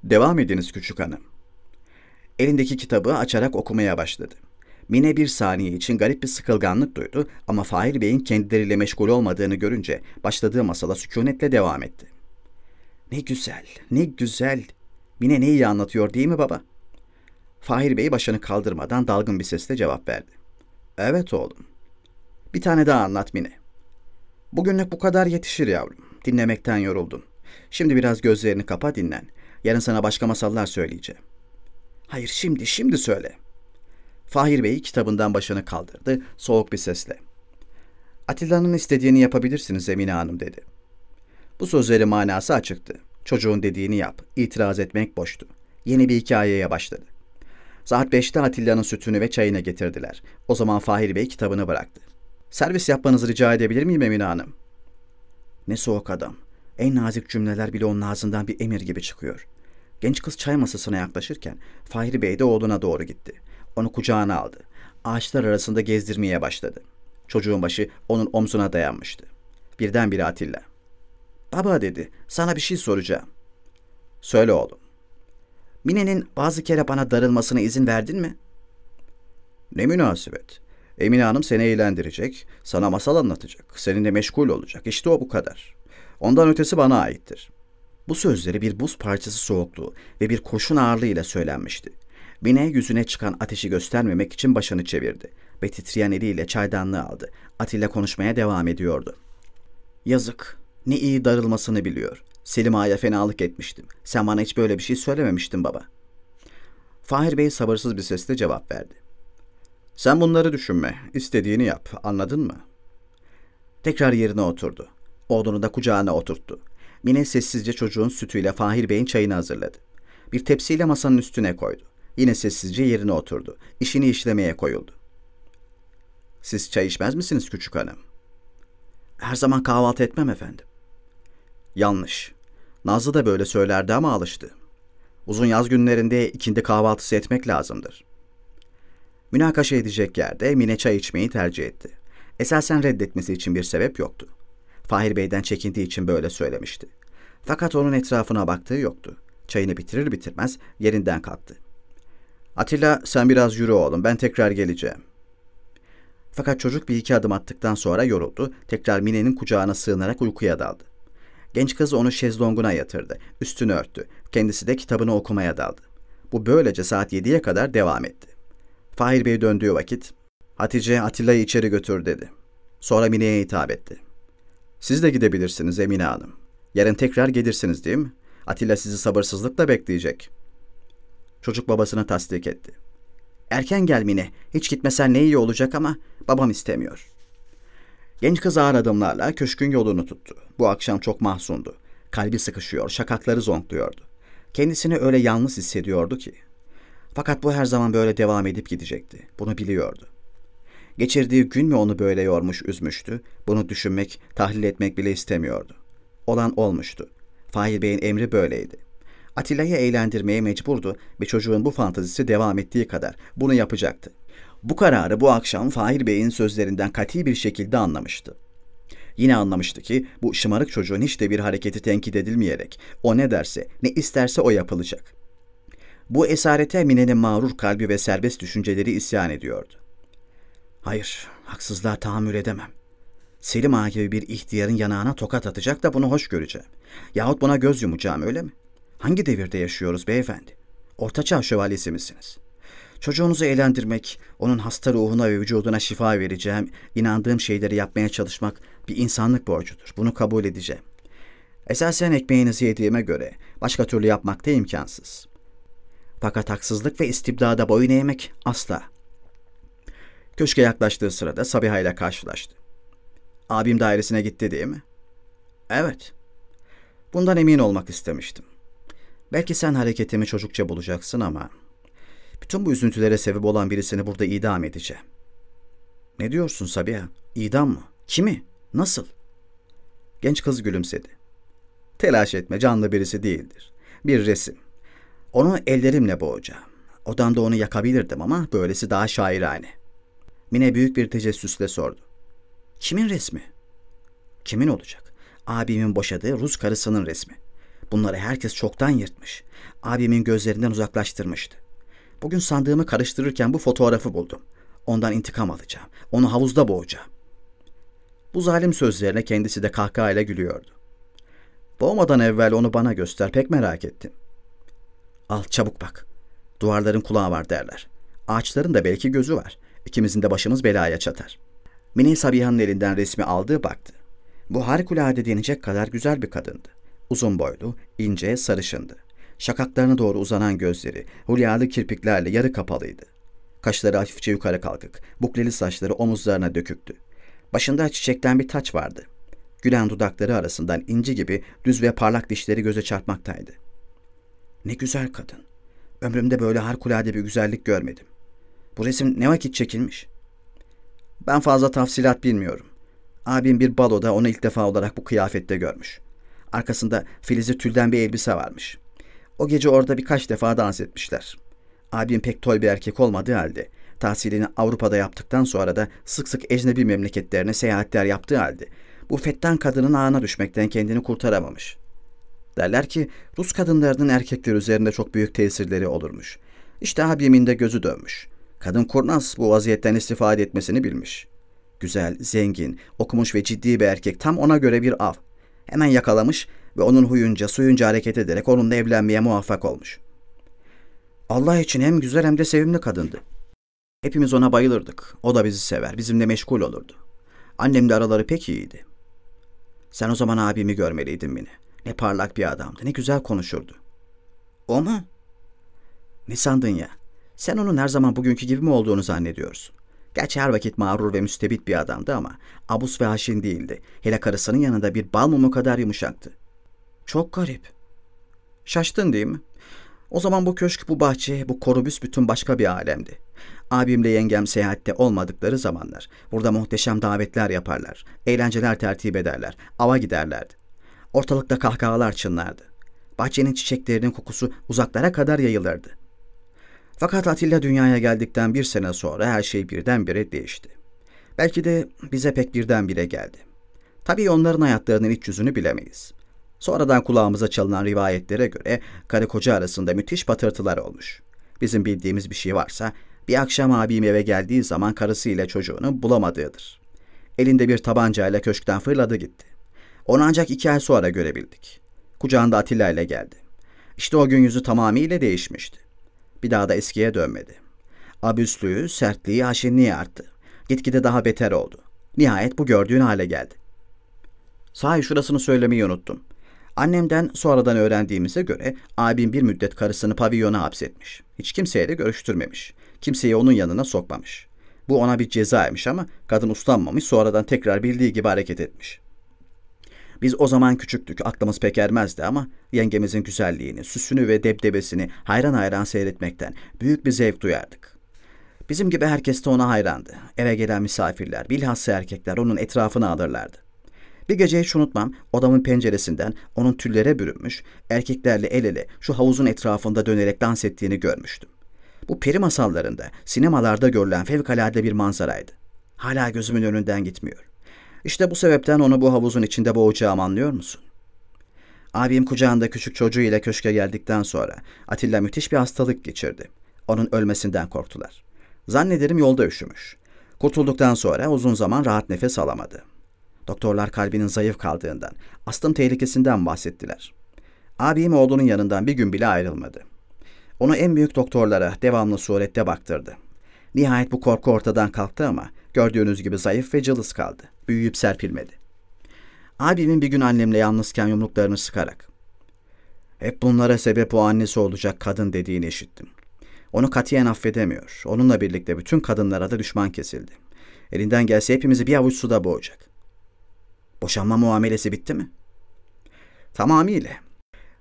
Devam ediniz küçük hanım. Elindeki kitabı açarak okumaya başladı. Mine bir saniye için garip bir sıkılganlık duydu ama Fahir Bey'in kendileriyle meşgul olmadığını görünce başladığı masala sükunetle devam etti. Ne güzel, ne güzel. Mine ne iyi anlatıyor değil mi baba? Fahir Bey başını kaldırmadan dalgın bir sesle cevap verdi. Evet oğlum. Bir tane daha anlat Mine.'' Bugünlük bu kadar yetişir yavrum. Dinlemekten yoruldun. Şimdi biraz gözlerini kapa dinlen. Yarın sana başka masallar söyleyeceğim. Hayır şimdi, şimdi söyle. Fahir Bey kitabından başını kaldırdı soğuk bir sesle. Atilla'nın istediğini yapabilirsiniz Emine Hanım dedi. Bu sözleri manası açıktı. Çocuğun dediğini yap, itiraz etmek boştu. Yeni bir hikayeye başladı. Saat beşte Atilla'nın sütünü ve çayını getirdiler. O zaman Fahir Bey kitabını bıraktı. Servis yapmanızı rica edebilir miyim Emine Hanım? Ne soğuk adam. En nazik cümleler bile onun ağzından bir emir gibi çıkıyor. Genç kız çay masasına yaklaşırken Fahri Bey de oğluna doğru gitti. Onu kucağına aldı. Ağaçlar arasında gezdirmeye başladı. Çocuğun başı onun omzuna dayanmıştı. Birdenbire Atilla. Baba dedi, sana bir şey soracağım. Söyle oğlum. Mine'nin bazı kere bana darılmasına izin verdin mi? Ne münasebet. Emine Hanım seni eğlendirecek, sana masal anlatacak, seninle meşgul olacak. İşte o bu kadar. Ondan ötesi bana aittir. Bu sözleri bir buz parçası soğukluğu ve bir kurşun ağırlığıyla söylenmişti. Mine yüzüne çıkan ateşi göstermemek için başını çevirdi ve titreyen eliyle çaydanlığı aldı. Atilla konuşmaya devam ediyordu. Yazık, ne iyi darılmasını biliyor. Selim Ağa'ya fenalık etmiştim. Sen bana hiç böyle bir şey söylememiştin baba. Fahir Bey sabırsız bir sesle cevap verdi. Sen bunları düşünme. İstediğini yap. Anladın mı? Tekrar yerine oturdu. Oğlunu da kucağına oturttu. Mine sessizce çocuğun sütüyle Fahir Bey'in çayını hazırladı. Bir tepsiyle masanın üstüne koydu. Yine sessizce yerine oturdu. İşini işlemeye koyuldu. Siz çay içmez misiniz küçük hanım? Her zaman kahvaltı etmem efendim. Yanlış. Nazlı da böyle söylerdi ama alıştı. Uzun yaz günlerinde ikindi kahvaltısı etmek lazımdır. Münakaşa edecek yerde Mine çay içmeyi tercih etti. Esasen reddetmesi için bir sebep yoktu. Fahir Bey'den çekindiği için böyle söylemişti. Fakat onun etrafına baktığı yoktu. Çayını bitirir bitirmez yerinden kalktı. Atilla sen biraz yürü oğlum ben tekrar geleceğim. Fakat çocuk bir iki adım attıktan sonra yoruldu. Tekrar Mine'nin kucağına sığınarak uykuya daldı. Genç kız onu şezlonguna yatırdı. Üstünü örttü. Kendisi de kitabını okumaya daldı. Bu böylece saat 7'ye kadar devam etti. Fahir Bey döndüğü vakit Hatice Atilla'yı içeri götür dedi. Sonra Mine'ye hitap etti. Siz de gidebilirsiniz Emine Hanım. Yarın tekrar gelirsiniz değil mi? Atilla sizi sabırsızlıkla bekleyecek. Çocuk babasına tasdik etti. Erken gel Mine. Hiç gitmesen ne iyi olacak ama babam istemiyor. Genç kız ağır adımlarla köşkün yolunu tuttu. Bu akşam çok mahzundu. Kalbi sıkışıyor, şakakları zonkluyordu. Kendisini öyle yalnız hissediyordu ki. Fakat bu her zaman böyle devam edip gidecekti. Bunu biliyordu. Geçirdiği gün mü onu böyle yormuş, üzmüştü? Bunu düşünmek, tahlil etmek bile istemiyordu. Olan olmuştu. Fahir Bey'in emri böyleydi. Atilla'yı eğlendirmeye mecburdu ve çocuğun bu fantazisi devam ettiği kadar bunu yapacaktı. Bu kararı bu akşam Fahir Bey'in sözlerinden kati bir şekilde anlamıştı. Yine anlamıştı ki bu şımarık çocuğun hiç de bir hareketi tenkit edilmeyerek o ne derse ne isterse o yapılacak. Bu esarete Mine'nin mağrur kalbi ve serbest düşünceleri isyan ediyordu. Hayır, haksızlığa tahammül edemem. Selim Ağa gibi bir ihtiyarın yanağına tokat atacak da bunu hoş göreceğim. Yahut buna göz yumacağım öyle mi? Hangi devirde yaşıyoruz beyefendi? Ortaçağ şövalyesi misiniz? Çocuğunuzu eğlendirmek, onun hasta ruhuna ve vücuduna şifa vereceğim, inandığım şeyleri yapmaya çalışmak bir insanlık borcudur. Bunu kabul edeceğim. Esasen ekmeğinizi yediğime göre başka türlü yapmak da imkansız. Fakat haksızlık ve istibdada boyun eğmek asla. Köşke yaklaştığı sırada Sabiha ile karşılaştı. Abim dairesine gitti değil mi? Evet. Bundan emin olmak istemiştim. Belki sen hareketimi çocukça bulacaksın ama bütün bu üzüntülere sebep olan birisini burada idam edeceğim. Ne diyorsun Sabiha? İdam mı? Kimi? Nasıl? Genç kız gülümsedi. Telaş etme canlı birisi değildir. Bir resim. Onu ellerimle boğacağım. Odamda onu yakabilirdim ama böylesi daha şairane. Mine büyük bir tecessüsle sordu. Kimin resmi? Kimin olacak? Abimin boşadığı Rus karısının resmi. Bunları herkes çoktan yırtmış. Abimin gözlerinden uzaklaştırmıştı. Bugün sandığımı karıştırırken bu fotoğrafı buldum. Ondan intikam alacağım. Onu havuzda boğacağım. Bu zalim sözlerine kendisi de kahkahayla gülüyordu. Boğmadan evvel onu bana göster pek merak ettim.'' Al çabuk bak. Duvarların kulağı var derler. Ağaçların da belki gözü var. İkimizin de başımız belaya çatar. Mine Sabiha'nın elinden resmi aldığı baktı. Bu harikulade denecek kadar güzel bir kadındı. Uzun boylu, ince, sarışındı. Şakaklarına doğru uzanan gözleri hulyalı kirpiklerle yarı kapalıydı. Kaşları hafifçe yukarı kalkık, bukleli saçları omuzlarına döküktü. Başında çiçekten bir taç vardı. Gülen dudakları arasından inci gibi düz ve parlak dişleri göze çarpmaktaydı.'' Ne güzel kadın. Ömrümde böyle harikulade bir güzellik görmedim. Bu resim ne vakit çekilmiş? Ben fazla tafsilat bilmiyorum. Abim bir baloda onu ilk defa olarak bu kıyafette görmüş. Arkasında filizi tülden bir elbise varmış. O gece orada birkaç defa dans etmişler. Abim pek toy bir erkek olmadığı halde tahsilini Avrupa'da yaptıktan sonra da sık sık ecnebi memleketlerine seyahatler yaptığı halde bu fettan kadının ağına düşmekten kendini kurtaramamış. Derler ki Rus kadınlarının erkekler üzerinde çok büyük tesirleri olurmuş. İşte Habim'in de gözü dönmüş. Kadın kurnaz bu vaziyetten istifade etmesini bilmiş. Güzel, zengin, okumuş ve ciddi bir erkek tam ona göre bir av. Hemen yakalamış ve onun huyunca suyunca hareket ederek onunla evlenmeye muvaffak olmuş. Allah için hem güzel hem de sevimli kadındı. Hepimiz ona bayılırdık. O da bizi sever, bizimle meşgul olurdu. Annemle araları pek iyiydi. Sen o zaman abimi görmeliydin beni. Ne parlak bir adamdı, ne güzel konuşurdu. O mu? Ne sandın ya? Sen onun her zaman bugünkü gibi mi olduğunu zannediyorsun? Gerçi her vakit mağrur ve müstebit bir adamdı ama abus ve haşin değildi. Hele karısının yanında bir bal mumu kadar yumuşaktı. Çok garip. Şaştın değil mi? O zaman bu köşk, bu bahçe, bu korubüs bütün başka bir alemdi. Abimle yengem seyahatte olmadıkları zamanlar. Burada muhteşem davetler yaparlar. Eğlenceler tertip ederler. Ava giderlerdi. Ortalıkta kahkahalar çınlardı. Bahçenin çiçeklerinin kokusu uzaklara kadar yayılırdı. Fakat Atilla dünyaya geldikten bir sene sonra her şey birdenbire değişti. Belki de bize pek birdenbire geldi. Tabii onların hayatlarının iç yüzünü bilemeyiz. Sonradan kulağımıza çalınan rivayetlere göre karı koca arasında müthiş patırtılar olmuş. Bizim bildiğimiz bir şey varsa bir akşam abim eve geldiği zaman karısı ile çocuğunu bulamadığıdır. Elinde bir tabancayla köşkten fırladı gitti. Onu ancak iki ay sonra görebildik. Kucağında Atilla ile geldi. İşte o gün yüzü tamamıyla değişmişti. Bir daha da eskiye dönmedi. Abüslüğü, sertliği, aşinliği arttı. Gitgide daha beter oldu. Nihayet bu gördüğün hale geldi. Sahi şurasını söylemeyi unuttum. Annemden sonradan öğrendiğimize göre abim bir müddet karısını pavilyona hapsetmiş. Hiç kimseyle görüştürmemiş. Kimseyi onun yanına sokmamış. Bu ona bir cezaymış ama kadın uslanmamış sonradan tekrar bildiği gibi hareket etmiş. Biz o zaman küçüktük, aklımız pek ermezdi ama yengemizin güzelliğini, süsünü ve debdebesini hayran hayran seyretmekten büyük bir zevk duyardık. Bizim gibi herkes de ona hayrandı. Eve gelen misafirler, bilhassa erkekler onun etrafını alırlardı. Bir gece hiç unutmam odamın penceresinden onun tüllere bürünmüş, erkeklerle el ele şu havuzun etrafında dönerek dans ettiğini görmüştüm. Bu peri masallarında, sinemalarda görülen fevkalade bir manzaraydı. Hala gözümün önünden gitmiyor. İşte bu sebepten onu bu havuzun içinde boğacağım anlıyor musun? Abim kucağında küçük çocuğu ile köşke geldikten sonra Atilla müthiş bir hastalık geçirdi. Onun ölmesinden korktular. Zannederim yolda üşümüş. Kurtulduktan sonra uzun zaman rahat nefes alamadı. Doktorlar kalbinin zayıf kaldığından, astım tehlikesinden bahsettiler. Abim oğlunun yanından bir gün bile ayrılmadı. Onu en büyük doktorlara devamlı surette baktırdı. Nihayet bu korku ortadan kalktı ama Gördüğünüz gibi zayıf ve cılız kaldı. Büyüyüp serpilmedi. Abimin bir gün annemle yalnızken yumruklarını sıkarak hep bunlara sebep o annesi olacak kadın dediğini işittim. Onu katiyen affedemiyor. Onunla birlikte bütün kadınlara da düşman kesildi. Elinden gelse hepimizi bir avuç suda boğacak. Boşanma muamelesi bitti mi? Tamamıyla.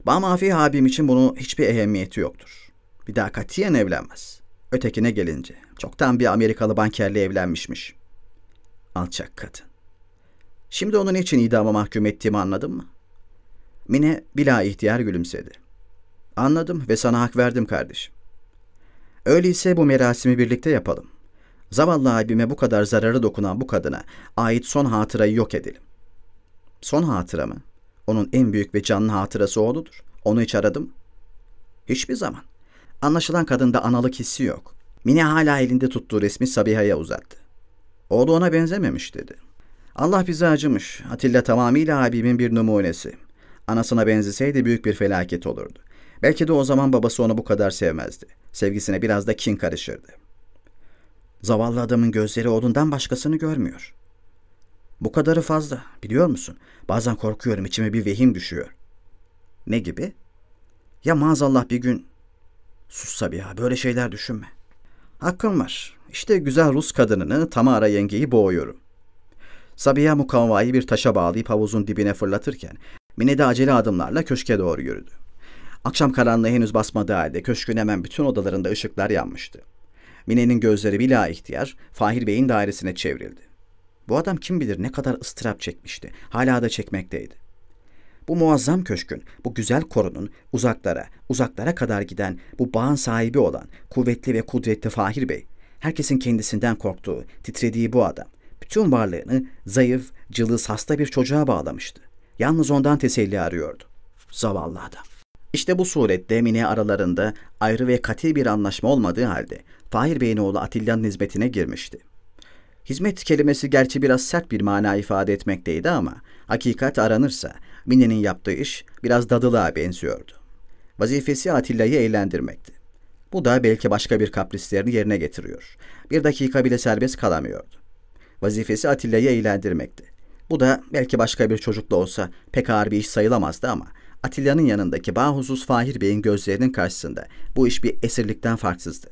Bamafi abim için bunun hiçbir ehemmiyeti yoktur. Bir daha katiyen evlenmez. Ötekine gelince Çoktan bir Amerikalı bankerle evlenmişmiş. Alçak kadın. Şimdi onun için idama mahkum ettiğimi anladın mı? Mine bila ihtiyar gülümsedi. Anladım ve sana hak verdim kardeşim. Öyleyse bu merasimi birlikte yapalım. Zavallı abime bu kadar zararı dokunan bu kadına ait son hatırayı yok edelim. Son hatıra mı? Onun en büyük ve canlı hatırası oğludur. Onu hiç aradım. Hiçbir zaman. Anlaşılan kadında analık hissi yok. Mine hala elinde tuttuğu resmi Sabiha'ya uzattı. O da ona benzememiş dedi. Allah bizi acımış. Atilla tamamıyla abimin bir numunesi. Anasına benzeseydi büyük bir felaket olurdu. Belki de o zaman babası onu bu kadar sevmezdi. Sevgisine biraz da kin karışırdı. Zavallı adamın gözleri odundan başkasını görmüyor. Bu kadarı fazla, biliyor musun? Bazen korkuyorum, içime bir vehim düşüyor. Ne gibi? Ya maazallah bir gün... Sus Sabiha, böyle şeyler düşünme. Hakkım var. İşte güzel Rus kadınını Tamara yengeyi boğuyorum. Sabiha mukavvayı bir taşa bağlayıp havuzun dibine fırlatırken Mine de acele adımlarla köşke doğru yürüdü. Akşam karanlığı henüz basmadığı halde köşkün hemen bütün odalarında ışıklar yanmıştı. Mine'nin gözleri bila ihtiyar Fahir Bey'in dairesine çevrildi. Bu adam kim bilir ne kadar ıstırap çekmişti. Hala da çekmekteydi. Bu muazzam köşkün, bu güzel korunun uzaklara, uzaklara kadar giden bu bağın sahibi olan kuvvetli ve kudretli Fahir Bey, herkesin kendisinden korktuğu, titrediği bu adam, bütün varlığını zayıf, cılız, hasta bir çocuğa bağlamıştı. Yalnız ondan teselli arıyordu. Zavallı adam. İşte bu surette Mine aralarında ayrı ve katil bir anlaşma olmadığı halde Fahir Bey'in oğlu Atilla'nın hizmetine girmişti. Hizmet kelimesi gerçi biraz sert bir mana ifade etmekteydi ama hakikat aranırsa Mine'nin yaptığı iş biraz dadılığa benziyordu. Vazifesi Atilla'yı eğlendirmekti. Bu da belki başka bir kaprislerini yerine getiriyor. Bir dakika bile serbest kalamıyordu. Vazifesi Atilla'yı eğlendirmekti. Bu da belki başka bir çocukla olsa pek ağır bir iş sayılamazdı ama Atilla'nın yanındaki bahusuz Fahir Bey'in gözlerinin karşısında bu iş bir esirlikten farksızdı.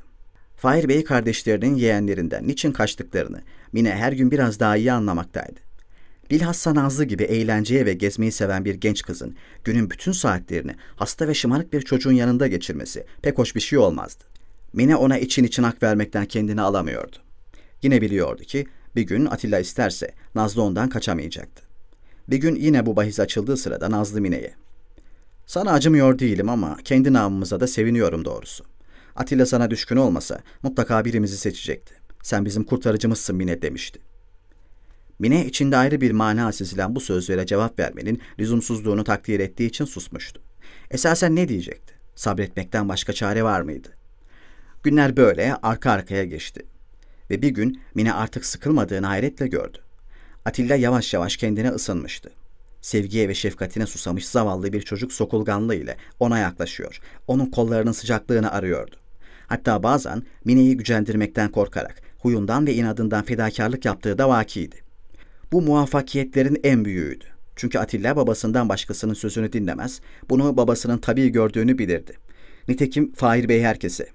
Fahir Bey kardeşlerinin yeğenlerinden niçin kaçtıklarını Mine her gün biraz daha iyi anlamaktaydı bilhassa Nazlı gibi eğlenceye ve gezmeyi seven bir genç kızın günün bütün saatlerini hasta ve şımarık bir çocuğun yanında geçirmesi pek hoş bir şey olmazdı. Mine ona için için hak vermekten kendini alamıyordu. Yine biliyordu ki bir gün Atilla isterse Nazlı ondan kaçamayacaktı. Bir gün yine bu bahis açıldığı sırada Nazlı Mine'ye. Sana acımıyor değilim ama kendi namımıza da seviniyorum doğrusu. Atilla sana düşkün olmasa mutlaka birimizi seçecekti. Sen bizim kurtarıcımızsın Mine demişti. Mine içinde ayrı bir mana sezilen bu sözlere cevap vermenin lüzumsuzluğunu takdir ettiği için susmuştu. Esasen ne diyecekti? Sabretmekten başka çare var mıydı? Günler böyle arka arkaya geçti. Ve bir gün Mine artık sıkılmadığını hayretle gördü. Atilla yavaş yavaş kendine ısınmıştı. Sevgiye ve şefkatine susamış zavallı bir çocuk sokulganlığı ile ona yaklaşıyor. Onun kollarının sıcaklığını arıyordu. Hatta bazen Mine'yi gücendirmekten korkarak huyundan ve inadından fedakarlık yaptığı da vakiydi. Bu muvaffakiyetlerin en büyüğüydü. Çünkü Atilla babasından başkasının sözünü dinlemez, bunu babasının tabii gördüğünü bilirdi. Nitekim Fahir Bey herkese,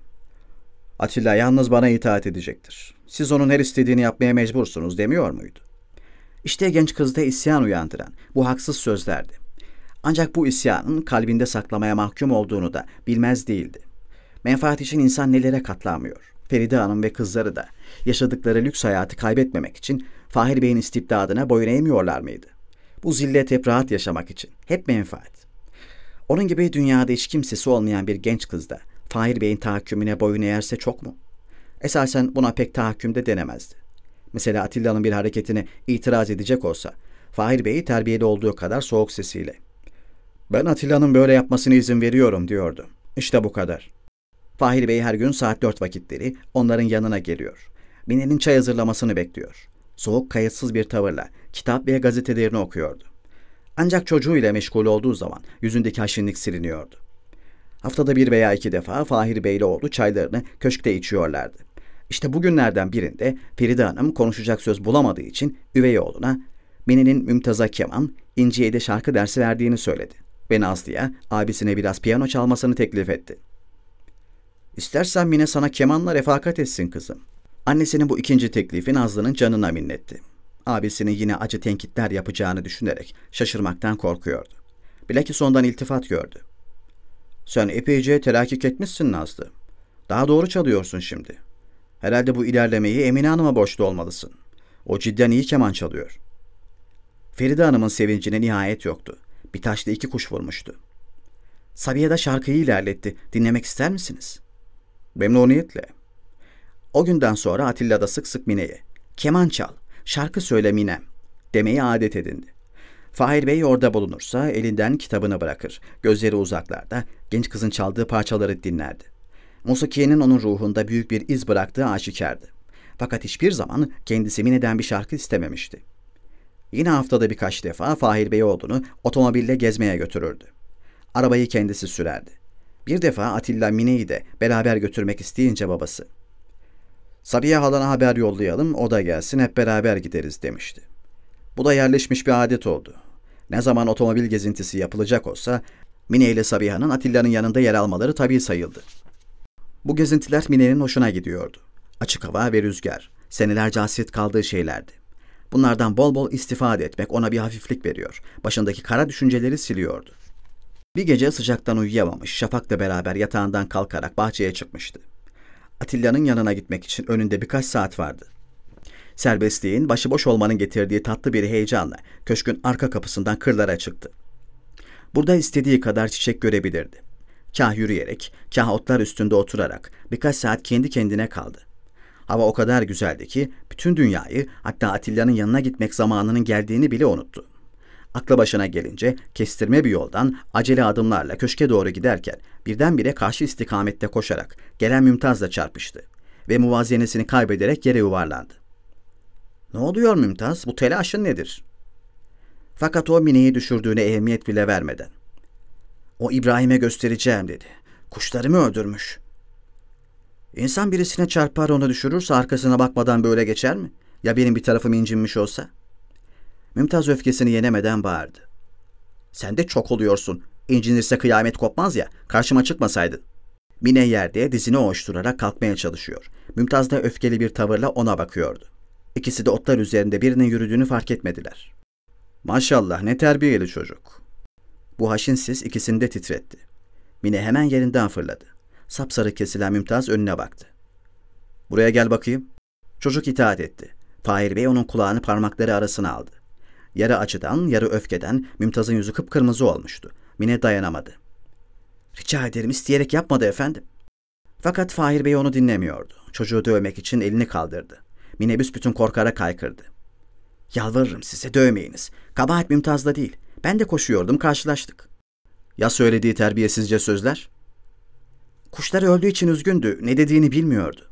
Atilla yalnız bana itaat edecektir. Siz onun her istediğini yapmaya mecbursunuz demiyor muydu? İşte genç kızda isyan uyandıran bu haksız sözlerdi. Ancak bu isyanın kalbinde saklamaya mahkum olduğunu da bilmez değildi. Menfaat için insan nelere katlanmıyor. Feride Hanım ve kızları da yaşadıkları lüks hayatı kaybetmemek için Fahir Bey'in istibdadına boyun eğmiyorlar mıydı? Bu zillet hep rahat yaşamak için. Hep menfaat. Onun gibi dünyada hiç kimsesi olmayan bir genç kız da Fahir Bey'in tahakkümüne boyun eğerse çok mu? Esasen buna pek tahakküm denemezdi. Mesela Atilla'nın bir hareketine itiraz edecek olsa, Fahir Bey'i terbiyeli olduğu kadar soğuk sesiyle. Ben Atilla'nın böyle yapmasına izin veriyorum diyordu. İşte bu kadar. Fahir Bey her gün saat dört vakitleri onların yanına geliyor. minenin çay hazırlamasını bekliyor soğuk kayıtsız bir tavırla kitap ve gazetelerini okuyordu. Ancak çocuğuyla meşgul olduğu zaman yüzündeki haşinlik siliniyordu. Haftada bir veya iki defa Fahir oğlu çaylarını köşkte içiyorlardı. İşte bugünlerden birinde Feride Hanım konuşacak söz bulamadığı için üvey oğluna Mine'nin Mümtaz'a keman, İnci'ye de şarkı dersi verdiğini söyledi. Ve Nazlı'ya abisine biraz piyano çalmasını teklif etti. İstersen Mine sana kemanla refakat etsin kızım. Annesinin bu ikinci teklifi Nazlı'nın canına minnetti. Abisinin yine acı tenkitler yapacağını düşünerek şaşırmaktan korkuyordu. Bilakis ondan iltifat gördü. Sen epeyce telakik etmişsin Nazlı. Daha doğru çalıyorsun şimdi. Herhalde bu ilerlemeyi Emine Hanım'a borçlu olmalısın. O cidden iyi keman çalıyor. Feride Hanım'ın sevincine nihayet yoktu. Bir taşla iki kuş vurmuştu. Sabiha da şarkıyı ilerletti. Dinlemek ister misiniz? Memnuniyetle.'' O günden sonra Atilla da sık sık Mine'ye keman çal, şarkı söyle Mine' demeyi adet edindi. Fahir Bey orada bulunursa elinden kitabını bırakır, gözleri uzaklarda, genç kızın çaldığı parçaları dinlerdi. Musikiye'nin onun ruhunda büyük bir iz bıraktığı aşikardı. Fakat hiçbir zaman kendisi Mine'den bir şarkı istememişti. Yine haftada birkaç defa Fahir Bey olduğunu otomobille gezmeye götürürdü. Arabayı kendisi sürerdi. Bir defa Atilla Mine'yi de beraber götürmek isteyince babası Sabiha halana haber yollayalım, o da gelsin hep beraber gideriz demişti. Bu da yerleşmiş bir adet oldu. Ne zaman otomobil gezintisi yapılacak olsa Mine ile Sabiha'nın Atilla'nın yanında yer almaları tabii sayıldı. Bu gezintiler Mine'nin hoşuna gidiyordu. Açık hava ve rüzgar, senelerce hasret kaldığı şeylerdi. Bunlardan bol bol istifade etmek ona bir hafiflik veriyor. Başındaki kara düşünceleri siliyordu. Bir gece sıcaktan uyuyamamış, Şafak'la beraber yatağından kalkarak bahçeye çıkmıştı. Atilla'nın yanına gitmek için önünde birkaç saat vardı. Serbestliğin, başıboş olmanın getirdiği tatlı bir heyecanla köşkün arka kapısından kırlara çıktı. Burada istediği kadar çiçek görebilirdi. Kah yürüyerek, kah otlar üstünde oturarak birkaç saat kendi kendine kaldı. Hava o kadar güzeldi ki bütün dünyayı hatta Atilla'nın yanına gitmek zamanının geldiğini bile unuttu. Akla başına gelince kestirme bir yoldan acele adımlarla köşke doğru giderken birdenbire karşı istikamette koşarak gelen Mümtaz'la çarpıştı ve muvazenesini kaybederek yere yuvarlandı. Ne oluyor Mümtaz? Bu telaşın nedir? Fakat o mineyi düşürdüğüne ehemmiyet bile vermeden. O İbrahim'e göstereceğim dedi. Kuşlarımı öldürmüş. İnsan birisine çarpar onu düşürürse arkasına bakmadan böyle geçer mi? Ya benim bir tarafım incinmiş olsa?'' Mümtaz öfkesini yenemeden bağırdı. Sen de çok oluyorsun. İncinirse kıyamet kopmaz ya. Karşıma çıkmasaydın. Mine yerde dizini oğuşturarak kalkmaya çalışıyor. Mümtaz da öfkeli bir tavırla ona bakıyordu. İkisi de otlar üzerinde birinin yürüdüğünü fark etmediler. Maşallah ne terbiyeli çocuk. Bu haşinsiz ikisini de titretti. Mine hemen yerinden fırladı. Sapsarı kesilen Mümtaz önüne baktı. Buraya gel bakayım. Çocuk itaat etti. Fahir Bey onun kulağını parmakları arasına aldı. Yarı acıdan, yarı öfkeden Mümtaz'ın yüzü kıpkırmızı olmuştu. Mine dayanamadı. Rica ederim isteyerek yapmadı efendim. Fakat Fahir Bey onu dinlemiyordu. Çocuğu dövmek için elini kaldırdı. Mine büsbütün korkarak kaykırdı. Yalvarırım size dövmeyiniz. Kabahat Mümtaz'da değil. Ben de koşuyordum karşılaştık. Ya söylediği terbiyesizce sözler? Kuşlar öldüğü için üzgündü. Ne dediğini bilmiyordu.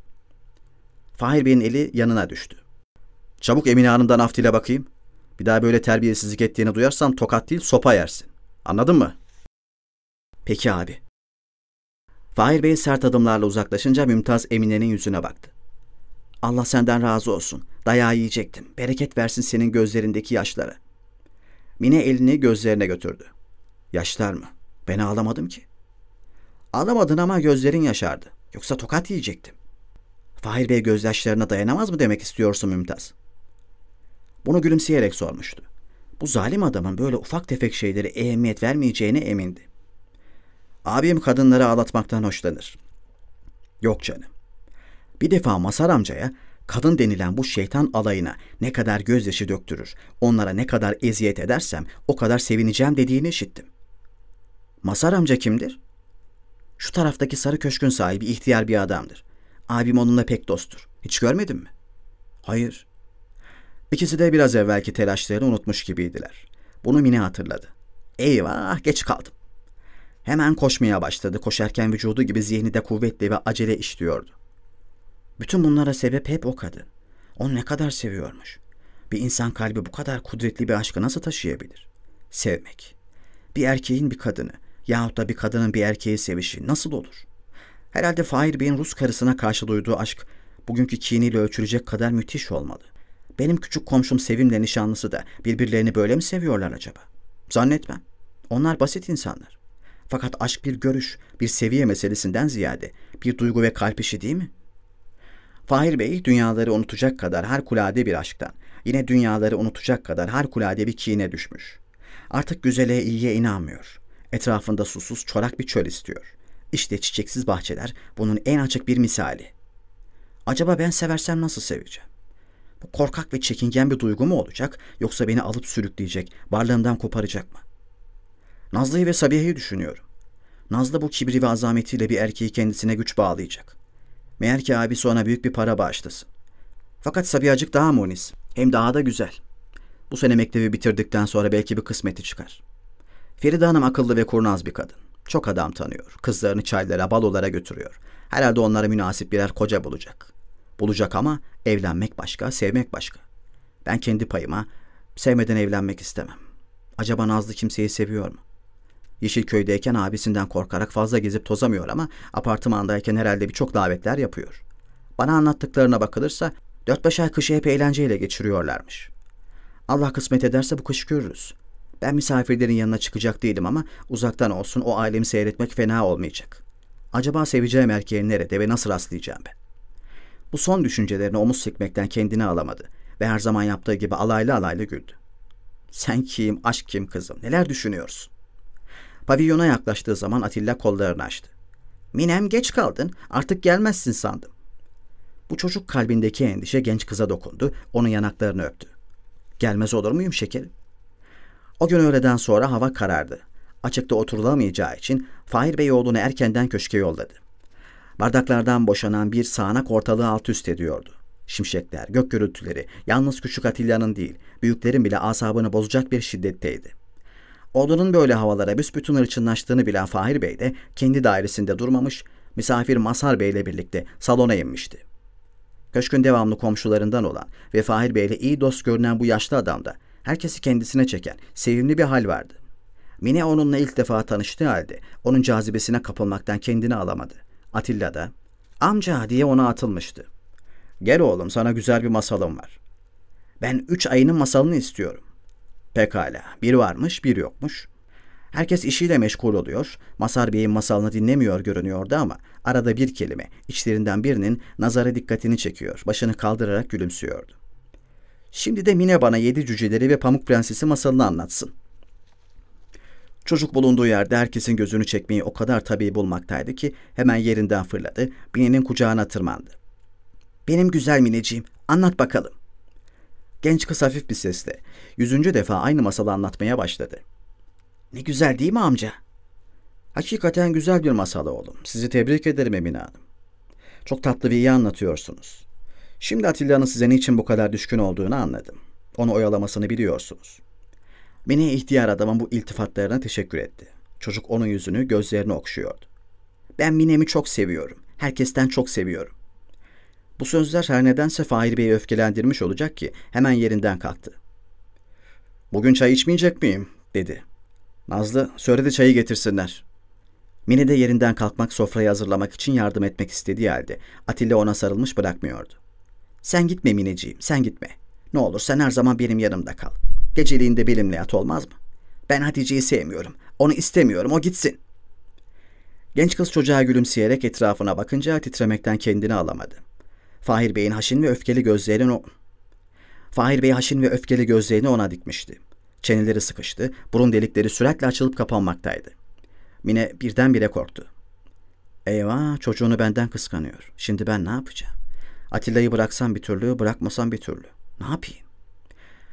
Fahir Bey'in eli yanına düştü. Çabuk Emine Hanım'dan af dile bakayım. Bir daha böyle terbiyesizlik ettiğini duyarsam tokat değil sopa yersin. Anladın mı? Peki abi. Fahir Bey sert adımlarla uzaklaşınca Mümtaz Emine'nin yüzüne baktı. Allah senden razı olsun. Dayağı yiyecektim. Bereket versin senin gözlerindeki yaşları. Mine elini gözlerine götürdü. Yaşlar mı? Ben ağlamadım ki. Ağlamadın ama gözlerin yaşardı. Yoksa tokat yiyecektim. Fahir Bey gözyaşlarına dayanamaz mı demek istiyorsun Mümtaz? Bunu gülümseyerek sormuştu. Bu zalim adamın böyle ufak tefek şeylere ehemmiyet vermeyeceğine emindi. Abim kadınları ağlatmaktan hoşlanır. Yok canım. Bir defa Masar amcaya kadın denilen bu şeytan alayına ne kadar gözyaşı döktürür, onlara ne kadar eziyet edersem o kadar sevineceğim dediğini işittim. Masar amca kimdir? Şu taraftaki sarı köşkün sahibi ihtiyar bir adamdır. Abim onunla pek dosttur. Hiç görmedin mi? Hayır. İkisi de biraz evvelki telaşlarını unutmuş gibiydiler. Bunu Mine hatırladı. Eyvah geç kaldım. Hemen koşmaya başladı. Koşarken vücudu gibi zihni de kuvvetli ve acele işliyordu. Bütün bunlara sebep hep o kadın. Onu ne kadar seviyormuş. Bir insan kalbi bu kadar kudretli bir aşkı nasıl taşıyabilir? Sevmek. Bir erkeğin bir kadını yahut da bir kadının bir erkeği sevişi nasıl olur? Herhalde Fahir Bey'in Rus karısına karşı duyduğu aşk bugünkü kiniyle ölçülecek kadar müthiş olmalı. Benim küçük komşum Sevim'le nişanlısı da birbirlerini böyle mi seviyorlar acaba? Zannetmem. Onlar basit insanlar. Fakat aşk bir görüş, bir seviye meselesinden ziyade bir duygu ve kalp işi değil mi? Fahir Bey dünyaları unutacak kadar harikulade bir aşktan, yine dünyaları unutacak kadar harikulade bir kine düşmüş. Artık güzele iyiye inanmıyor. Etrafında susuz çorak bir çöl istiyor. İşte çiçeksiz bahçeler bunun en açık bir misali. Acaba ben seversem nasıl seveceğim? Bu korkak ve çekingen bir duygu mu olacak yoksa beni alıp sürükleyecek, varlığımdan koparacak mı? Nazlı'yı ve Sabiha'yı düşünüyorum. Nazlı bu kibri ve azametiyle bir erkeği kendisine güç bağlayacak. Meğer ki abisi ona büyük bir para bağışlasın. Fakat Sabihacık daha munis, hem daha da güzel. Bu sene mektebi bitirdikten sonra belki bir kısmeti çıkar. Feride Hanım akıllı ve kurnaz bir kadın. Çok adam tanıyor. Kızlarını çaylara, balolara götürüyor. Herhalde onlara münasip birer koca bulacak. Bulacak ama evlenmek başka, sevmek başka. Ben kendi payıma sevmeden evlenmek istemem. Acaba Nazlı kimseyi seviyor mu? Yeşilköy'deyken abisinden korkarak fazla gezip tozamıyor ama apartmandayken herhalde birçok davetler yapıyor. Bana anlattıklarına bakılırsa dört beş ay kışı hep eğlenceyle geçiriyorlarmış. Allah kısmet ederse bu kış görürüz. Ben misafirlerin yanına çıkacak değilim ama uzaktan olsun o ailemi seyretmek fena olmayacak. Acaba seveceğim erkeği nerede ve nasıl rastlayacağım ben? Bu son düşüncelerini omuz sikmekten kendini alamadı ve her zaman yaptığı gibi alaylı alaylı güldü. Sen kim, aşk kim kızım, neler düşünüyorsun? Pavilyona yaklaştığı zaman Atilla kollarını açtı. Minem geç kaldın, artık gelmezsin sandım. Bu çocuk kalbindeki endişe genç kıza dokundu, onun yanaklarını öptü. Gelmez olur muyum şekerim? O gün öğleden sonra hava karardı. Açıkta oturulamayacağı için Fahir Bey oğlunu erkenden köşke yolladı. Bardaklardan boşanan bir sağanak ortalığı alt üst ediyordu. Şimşekler, gök gürültüleri yalnız küçük Atilla'nın değil, büyüklerin bile asabını bozacak bir şiddetteydi. Odunun böyle havalara büsbütün hırçınlaştığını bilen Fahir Bey de kendi dairesinde durmamış, misafir Masar Bey ile birlikte salona inmişti. Köşkün devamlı komşularından olan ve Fahir Bey ile iyi dost görünen bu yaşlı adamda herkesi kendisine çeken sevimli bir hal vardı. Mine onunla ilk defa tanıştığı halde onun cazibesine kapılmaktan kendini alamadı. Atilla da amca diye ona atılmıştı. Gel oğlum sana güzel bir masalım var. Ben üç ayının masalını istiyorum. Pekala bir varmış bir yokmuş. Herkes işiyle meşgul oluyor. Masar Bey'in masalını dinlemiyor görünüyordu ama arada bir kelime içlerinden birinin nazara dikkatini çekiyor. Başını kaldırarak gülümsüyordu. Şimdi de Mine bana yedi cüceleri ve Pamuk Prensesi masalını anlatsın.'' Çocuk bulunduğu yerde herkesin gözünü çekmeyi o kadar tabii bulmaktaydı ki hemen yerinden fırladı, Bine'nin kucağına tırmandı. Benim güzel mineciğim, anlat bakalım. Genç kız hafif bir sesle, yüzüncü defa aynı masalı anlatmaya başladı. Ne güzel değil mi amca? Hakikaten güzel bir masalı oğlum. Sizi tebrik ederim Emine Hanım. Çok tatlı ve iyi anlatıyorsunuz. Şimdi Atilla'nın size niçin bu kadar düşkün olduğunu anladım. Onu oyalamasını biliyorsunuz. Beni ihtiyar adamın bu iltifatlarına teşekkür etti. Çocuk onun yüzünü gözlerini okşuyordu. Ben Mine'mi çok seviyorum. Herkesten çok seviyorum. Bu sözler her nedense Fahir Bey'i öfkelendirmiş olacak ki hemen yerinden kalktı. Bugün çay içmeyecek miyim? dedi. Nazlı söyledi çayı getirsinler. Mine de yerinden kalkmak sofrayı hazırlamak için yardım etmek istediği halde Atilla ona sarılmış bırakmıyordu. Sen gitme Mineciğim sen gitme. Ne olur sen her zaman benim yanımda kal. Geceliğinde benimle yat olmaz mı? Ben Hatice'yi sevmiyorum. Onu istemiyorum. O gitsin. Genç kız çocuğa gülümseyerek etrafına bakınca titremekten kendini alamadı. Fahir Bey'in haşin ve öfkeli gözlerini o... Fahir Bey haşin ve öfkeli gözlerini ona dikmişti. Çeneleri sıkıştı, burun delikleri sürekli açılıp kapanmaktaydı. Mine birdenbire korktu. Eyvah çocuğunu benden kıskanıyor. Şimdi ben ne yapacağım? Atilla'yı bıraksam bir türlü, bırakmasam bir türlü. Ne yapayım?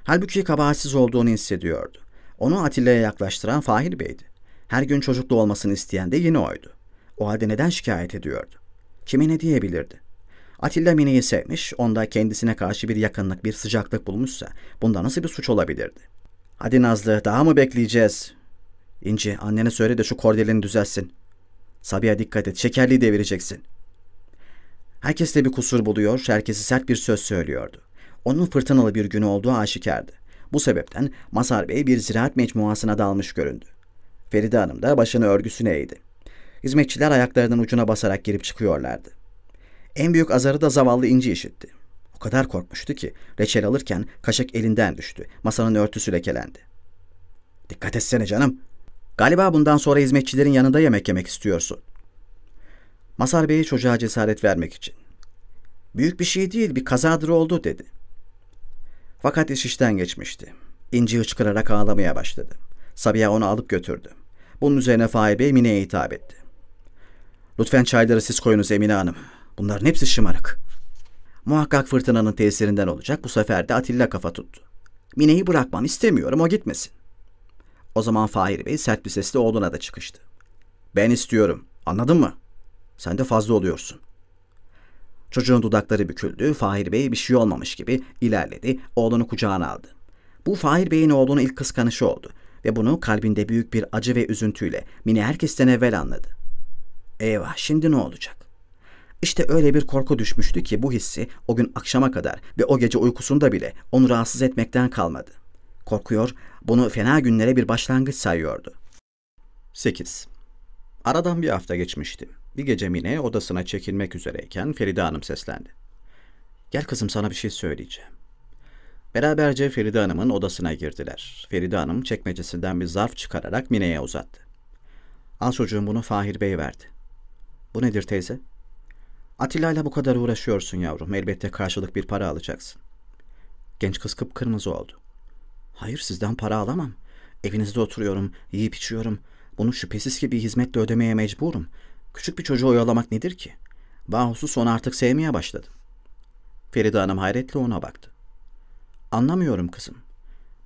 Halbuki kabahatsiz olduğunu hissediyordu. Onu Atilla'ya yaklaştıran Fahir Bey'di. Her gün çocuklu olmasını isteyen de yine oydu. O halde neden şikayet ediyordu? Kime ne diyebilirdi? Atilla Mine'yi sevmiş, onda kendisine karşı bir yakınlık, bir sıcaklık bulmuşsa bunda nasıl bir suç olabilirdi? Hadi Nazlı, daha mı bekleyeceğiz? İnci, annene söyle de şu kordelini düzelsin. Sabiha dikkat et, şekerliği devireceksin. Herkes de bir kusur buluyor, herkesi sert bir söz söylüyordu onun fırtınalı bir günü olduğu aşikardı. Bu sebepten Masar Bey bir ziraat mecmuasına dalmış göründü. Feride Hanım da başını örgüsüne eğdi. Hizmetçiler ayaklarının ucuna basarak girip çıkıyorlardı. En büyük azarı da zavallı İnci işitti. O kadar korkmuştu ki reçel alırken kaşık elinden düştü. Masanın örtüsü lekelendi. Dikkat etsene canım. Galiba bundan sonra hizmetçilerin yanında yemek yemek istiyorsun. Masar Bey çocuğa cesaret vermek için. Büyük bir şey değil bir kazadır oldu dedi. Fakat iş işten geçmişti. İnci hıçkırarak ağlamaya başladı. Sabiha onu alıp götürdü. Bunun üzerine Fahri Bey Mine'ye hitap etti. Lütfen çayları siz koyunuz Emine Hanım. Bunların hepsi şımarık. Muhakkak fırtınanın tesirinden olacak bu sefer de Atilla kafa tuttu. Mine'yi bırakmam istemiyorum o gitmesin. O zaman Fahir Bey sert bir sesle oğluna da çıkıştı. Ben istiyorum anladın mı? Sen de fazla oluyorsun.'' Çocuğun dudakları büküldü, Fahir Bey bir şey olmamış gibi ilerledi, oğlunu kucağına aldı. Bu Fahir Bey'in oğlunu ilk kıskanışı oldu ve bunu kalbinde büyük bir acı ve üzüntüyle Mini herkesten evvel anladı. Eyvah şimdi ne olacak? İşte öyle bir korku düşmüştü ki bu hissi o gün akşama kadar ve o gece uykusunda bile onu rahatsız etmekten kalmadı. Korkuyor, bunu fena günlere bir başlangıç sayıyordu. 8. Aradan bir hafta geçmişti. Bir gece Mine odasına çekilmek üzereyken Feride Hanım seslendi. Gel kızım sana bir şey söyleyeceğim. Beraberce Feride Hanım'ın odasına girdiler. Feride Hanım çekmecesinden bir zarf çıkararak Mine'ye uzattı. Al çocuğum bunu Fahir Bey verdi. Bu nedir teyze? Atilla ile bu kadar uğraşıyorsun yavrum. Elbette karşılık bir para alacaksın. Genç kız kıpkırmızı oldu. Hayır sizden para alamam. Evinizde oturuyorum, yiyip içiyorum. Bunu şüphesiz ki bir hizmetle ödemeye mecburum. Küçük bir çocuğu oyalamak nedir ki? Bahus'u onu artık sevmeye başladı. Feride Hanım hayretle ona baktı. Anlamıyorum kızım.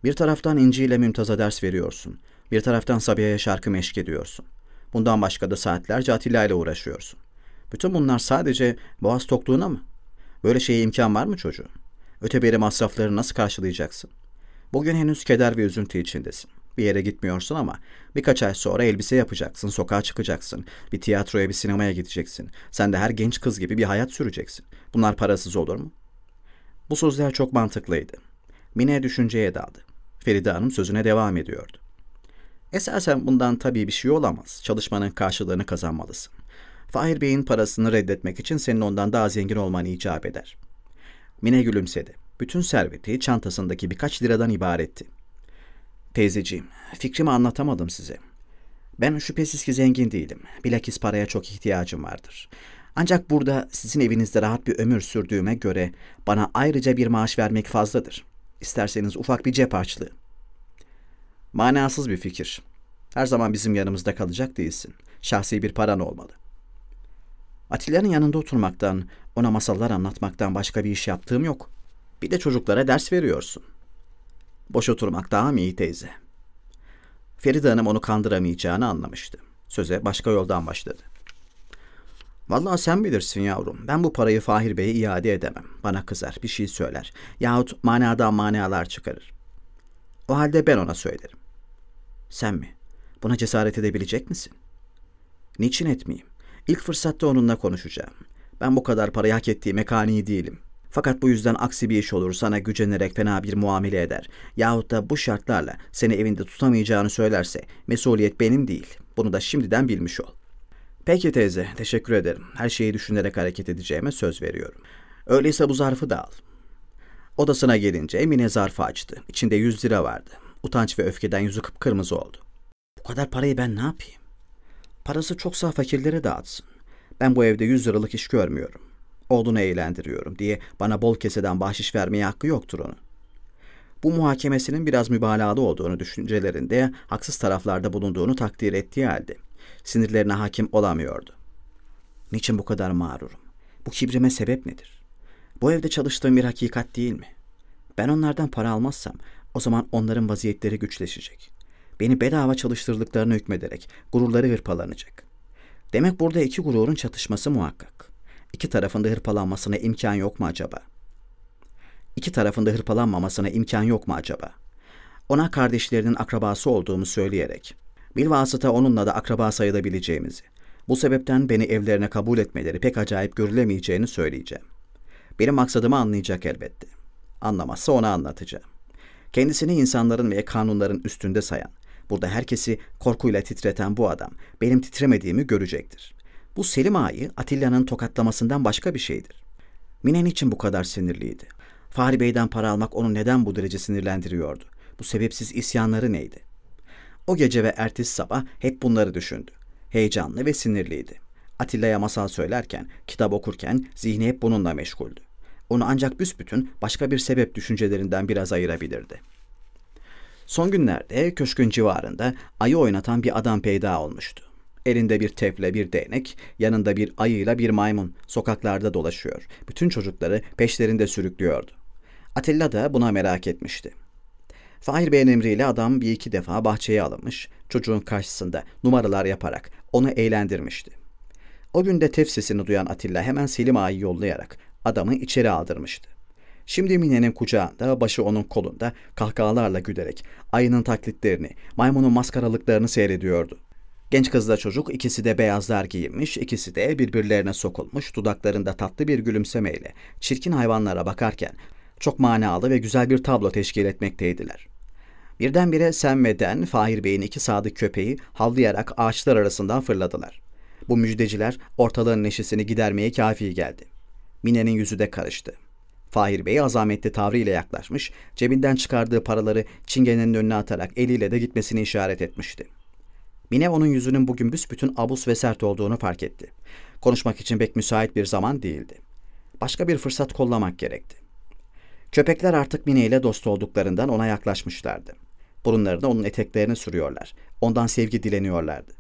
Bir taraftan İnci ile Mümtaz'a ders veriyorsun. Bir taraftan Sabiha'ya şarkı meşk ediyorsun. Bundan başka da saatlerce Atilla ile uğraşıyorsun. Bütün bunlar sadece boğaz tokluğuna mı? Böyle şeye imkan var mı Öte Öteberi masrafları nasıl karşılayacaksın? Bugün henüz keder ve üzüntü içindesin bir yere gitmiyorsun ama birkaç ay sonra elbise yapacaksın, sokağa çıkacaksın, bir tiyatroya, bir sinemaya gideceksin. Sen de her genç kız gibi bir hayat süreceksin. Bunlar parasız olur mu? Bu sözler çok mantıklıydı. Mine düşünceye daldı. Feride Hanım sözüne devam ediyordu. Esasen bundan tabii bir şey olamaz. Çalışmanın karşılığını kazanmalısın. Fahir Bey'in parasını reddetmek için senin ondan daha zengin olmanı icap eder. Mine gülümsedi. Bütün serveti çantasındaki birkaç liradan ibaretti. Teyzeciğim, fikrimi anlatamadım size. Ben şüphesiz ki zengin değilim. Bilakis paraya çok ihtiyacım vardır. Ancak burada sizin evinizde rahat bir ömür sürdüğüme göre bana ayrıca bir maaş vermek fazladır. İsterseniz ufak bir cep harçlığı. Manasız bir fikir. Her zaman bizim yanımızda kalacak değilsin. Şahsi bir paran olmalı. Atilla'nın yanında oturmaktan, ona masallar anlatmaktan başka bir iş yaptığım yok. Bir de çocuklara ders veriyorsun.'' Boş oturmak daha mı iyi teyze? Feride Hanım onu kandıramayacağını anlamıştı. Söze başka yoldan başladı. Vallahi sen bilirsin yavrum. Ben bu parayı Fahir Bey'e iade edemem. Bana kızar, bir şey söyler. Yahut manadan manalar çıkarır. O halde ben ona söylerim. Sen mi? Buna cesaret edebilecek misin? Niçin etmeyeyim? İlk fırsatta onunla konuşacağım. Ben bu kadar parayı hak ettiğime kani değilim. Fakat bu yüzden aksi bir iş olur sana gücenerek fena bir muamele eder. Yahut da bu şartlarla seni evinde tutamayacağını söylerse mesuliyet benim değil. Bunu da şimdiden bilmiş ol. Peki teyze teşekkür ederim. Her şeyi düşünerek hareket edeceğime söz veriyorum. Öyleyse bu zarfı da al. Odasına gelince Emine zarfı açtı. İçinde yüz lira vardı. Utanç ve öfkeden yüzü kıpkırmızı oldu. Bu kadar parayı ben ne yapayım? Parası çoksa fakirlere dağıtsın. Ben bu evde yüz liralık iş görmüyorum oğlunu eğlendiriyorum diye bana bol keseden bahşiş vermeye hakkı yoktur onun. Bu muhakemesinin biraz mübalağalı olduğunu düşüncelerinde haksız taraflarda bulunduğunu takdir ettiği halde sinirlerine hakim olamıyordu. Niçin bu kadar mağrurum? Bu kibrime sebep nedir? Bu evde çalıştığım bir hakikat değil mi? Ben onlardan para almazsam o zaman onların vaziyetleri güçleşecek. Beni bedava çalıştırdıklarına hükmederek gururları hırpalanacak. Demek burada iki gururun çatışması muhakkak iki tarafında hırpalanmasına imkan yok mu acaba? İki tarafında hırpalanmamasına imkan yok mu acaba? Ona kardeşlerinin akrabası olduğumu söyleyerek, bilvasıta onunla da akraba sayılabileceğimizi, bu sebepten beni evlerine kabul etmeleri pek acayip görülemeyeceğini söyleyeceğim. Benim maksadımı anlayacak elbette. Anlamazsa ona anlatacağım. Kendisini insanların ve kanunların üstünde sayan, burada herkesi korkuyla titreten bu adam benim titremediğimi görecektir.'' Bu Selim Ağa'yı Atilla'nın tokatlamasından başka bir şeydir. Mine için bu kadar sinirliydi? Fahri Bey'den para almak onu neden bu derece sinirlendiriyordu? Bu sebepsiz isyanları neydi? O gece ve ertesi sabah hep bunları düşündü. Heyecanlı ve sinirliydi. Atilla'ya masal söylerken, kitap okurken zihni hep bununla meşguldü. Onu ancak büsbütün başka bir sebep düşüncelerinden biraz ayırabilirdi. Son günlerde köşkün civarında ayı oynatan bir adam peyda olmuştu. Elinde bir tefle, bir değnek, yanında bir ayıyla bir maymun sokaklarda dolaşıyor. Bütün çocukları peşlerinde sürüklüyordu. Atilla da buna merak etmişti. Fahir Bey'in emriyle adam bir iki defa bahçeye alınmış, çocuğun karşısında numaralar yaparak onu eğlendirmişti. O gün de tef sesini duyan Atilla hemen Selim Ağa'yı yollayarak adamı içeri aldırmıştı. Şimdi Mine'nin kucağında, başı onun kolunda, kahkahalarla gülerek ayının taklitlerini, maymunun maskaralıklarını seyrediyordu. Genç kızla çocuk ikisi de beyazlar giyinmiş, ikisi de birbirlerine sokulmuş, dudaklarında tatlı bir gülümsemeyle çirkin hayvanlara bakarken çok manalı ve güzel bir tablo teşkil etmekteydiler. Birdenbire Sam ve Dan, Fahir Bey'in iki sadık köpeği havlayarak ağaçlar arasından fırladılar. Bu müjdeciler ortalığın neşesini gidermeye kafi geldi. Mine'nin yüzü de karıştı. Fahir Bey azametli tavrıyla yaklaşmış, cebinden çıkardığı paraları çingenenin önüne atarak eliyle de gitmesini işaret etmişti. Minevo'nun yüzünün bugün büsbütün abus ve sert olduğunu fark etti. Konuşmak için pek müsait bir zaman değildi. Başka bir fırsat kollamak gerekti. Köpekler artık Mine ile dost olduklarından ona yaklaşmışlardı. Burunlarını onun eteklerini sürüyorlar. Ondan sevgi dileniyorlardı.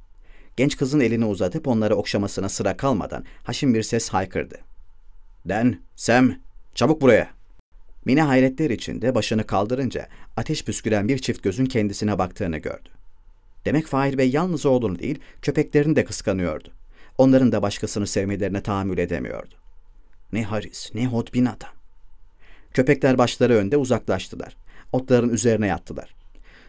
Genç kızın elini uzatıp onları okşamasına sıra kalmadan Haşim bir ses haykırdı. Den, Sam, çabuk buraya. Mine hayretler içinde başını kaldırınca ateş püsküren bir çift gözün kendisine baktığını gördü. Demek Fahir Bey yalnız oğlunu değil, köpeklerini de kıskanıyordu. Onların da başkasını sevmelerine tahammül edemiyordu. Ne haris, ne hodbin adam. Köpekler başları önde uzaklaştılar. Otların üzerine yattılar.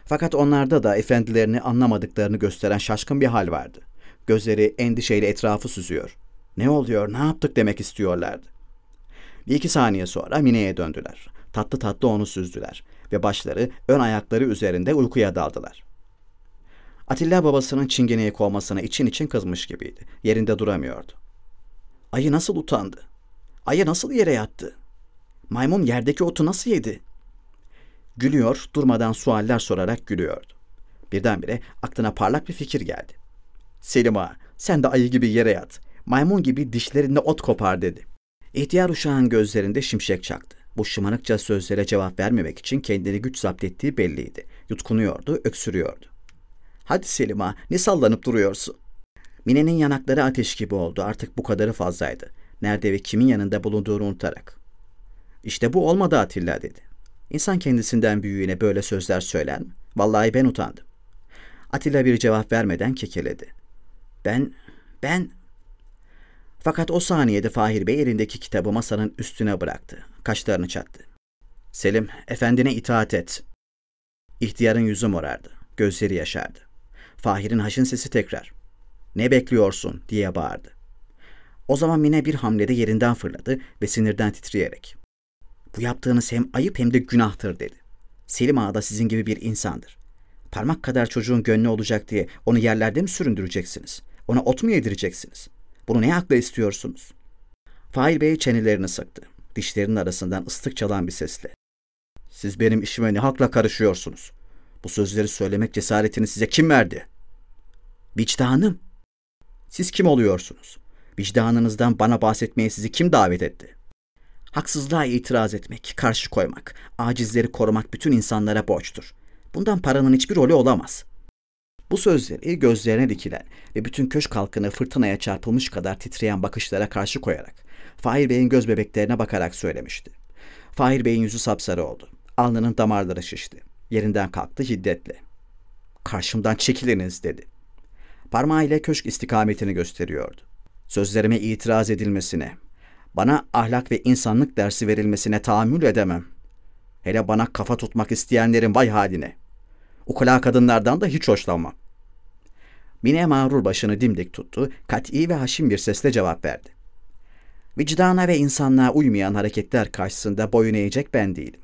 Fakat onlarda da efendilerini anlamadıklarını gösteren şaşkın bir hal vardı. Gözleri endişeyle etrafı süzüyor. Ne oluyor, ne yaptık demek istiyorlardı. Bir iki saniye sonra Mine'ye döndüler. Tatlı tatlı onu süzdüler ve başları ön ayakları üzerinde uykuya daldılar. Atilla babasının çingeneye kovmasına için için kızmış gibiydi. Yerinde duramıyordu. Ayı nasıl utandı? Ayı nasıl yere yattı? Maymun yerdeki otu nasıl yedi? Gülüyor, durmadan sualler sorarak gülüyordu. Birdenbire aklına parlak bir fikir geldi. Selima, sen de ayı gibi yere yat. Maymun gibi dişlerinde ot kopar dedi. İhtiyar uşağın gözlerinde şimşek çaktı. Bu şımarıkça sözlere cevap vermemek için kendini güç zapt ettiği belliydi. Yutkunuyordu, öksürüyordu. Hadi Selima, ne sallanıp duruyorsun? Mine'nin yanakları ateş gibi oldu. Artık bu kadarı fazlaydı. Nerede ve kimin yanında bulunduğunu unutarak. İşte bu olmadı Atilla dedi. İnsan kendisinden büyüğüne böyle sözler söyler mi? Vallahi ben utandım. Atilla bir cevap vermeden kekeledi. Ben, ben... Fakat o saniyede Fahir Bey elindeki kitabı masanın üstüne bıraktı. Kaşlarını çattı. Selim, efendine itaat et. İhtiyarın yüzü morardı. Gözleri yaşardı. Fahir'in haşin sesi tekrar. Ne bekliyorsun diye bağırdı. O zaman Mine bir hamlede yerinden fırladı ve sinirden titreyerek. Bu yaptığınız hem ayıp hem de günahtır dedi. Selim Ağa da sizin gibi bir insandır. Parmak kadar çocuğun gönlü olacak diye onu yerlerde mi süründüreceksiniz? Ona ot mu yedireceksiniz? Bunu ne hakla istiyorsunuz? Fahir Bey çenelerini sıktı. Dişlerinin arasından ıslık çalan bir sesle. Siz benim işime ne hakla karışıyorsunuz? Bu sözleri söylemek cesaretini size kim verdi? Vicdanım. Siz kim oluyorsunuz? Vicdanınızdan bana bahsetmeye sizi kim davet etti? Haksızlığa itiraz etmek, karşı koymak, acizleri korumak bütün insanlara borçtur. Bundan paranın hiçbir rolü olamaz. Bu sözleri gözlerine dikilen ve bütün köşk halkını fırtınaya çarpılmış kadar titreyen bakışlara karşı koyarak, Fahir Bey'in göz bebeklerine bakarak söylemişti. Fahir Bey'in yüzü sapsarı oldu. Alnının damarları şişti. Yerinden kalktı hiddetle. Karşımdan çekiliniz dedi.'' parmağıyla köşk istikametini gösteriyordu. Sözlerime itiraz edilmesine, bana ahlak ve insanlık dersi verilmesine tahammül edemem. Hele bana kafa tutmak isteyenlerin vay haline. Ukula kadınlardan da hiç hoşlanmam. Mine mağrur başını dimdik tuttu, kat'i ve haşim bir sesle cevap verdi. Vicdana ve insanlığa uymayan hareketler karşısında boyun eğecek ben değilim.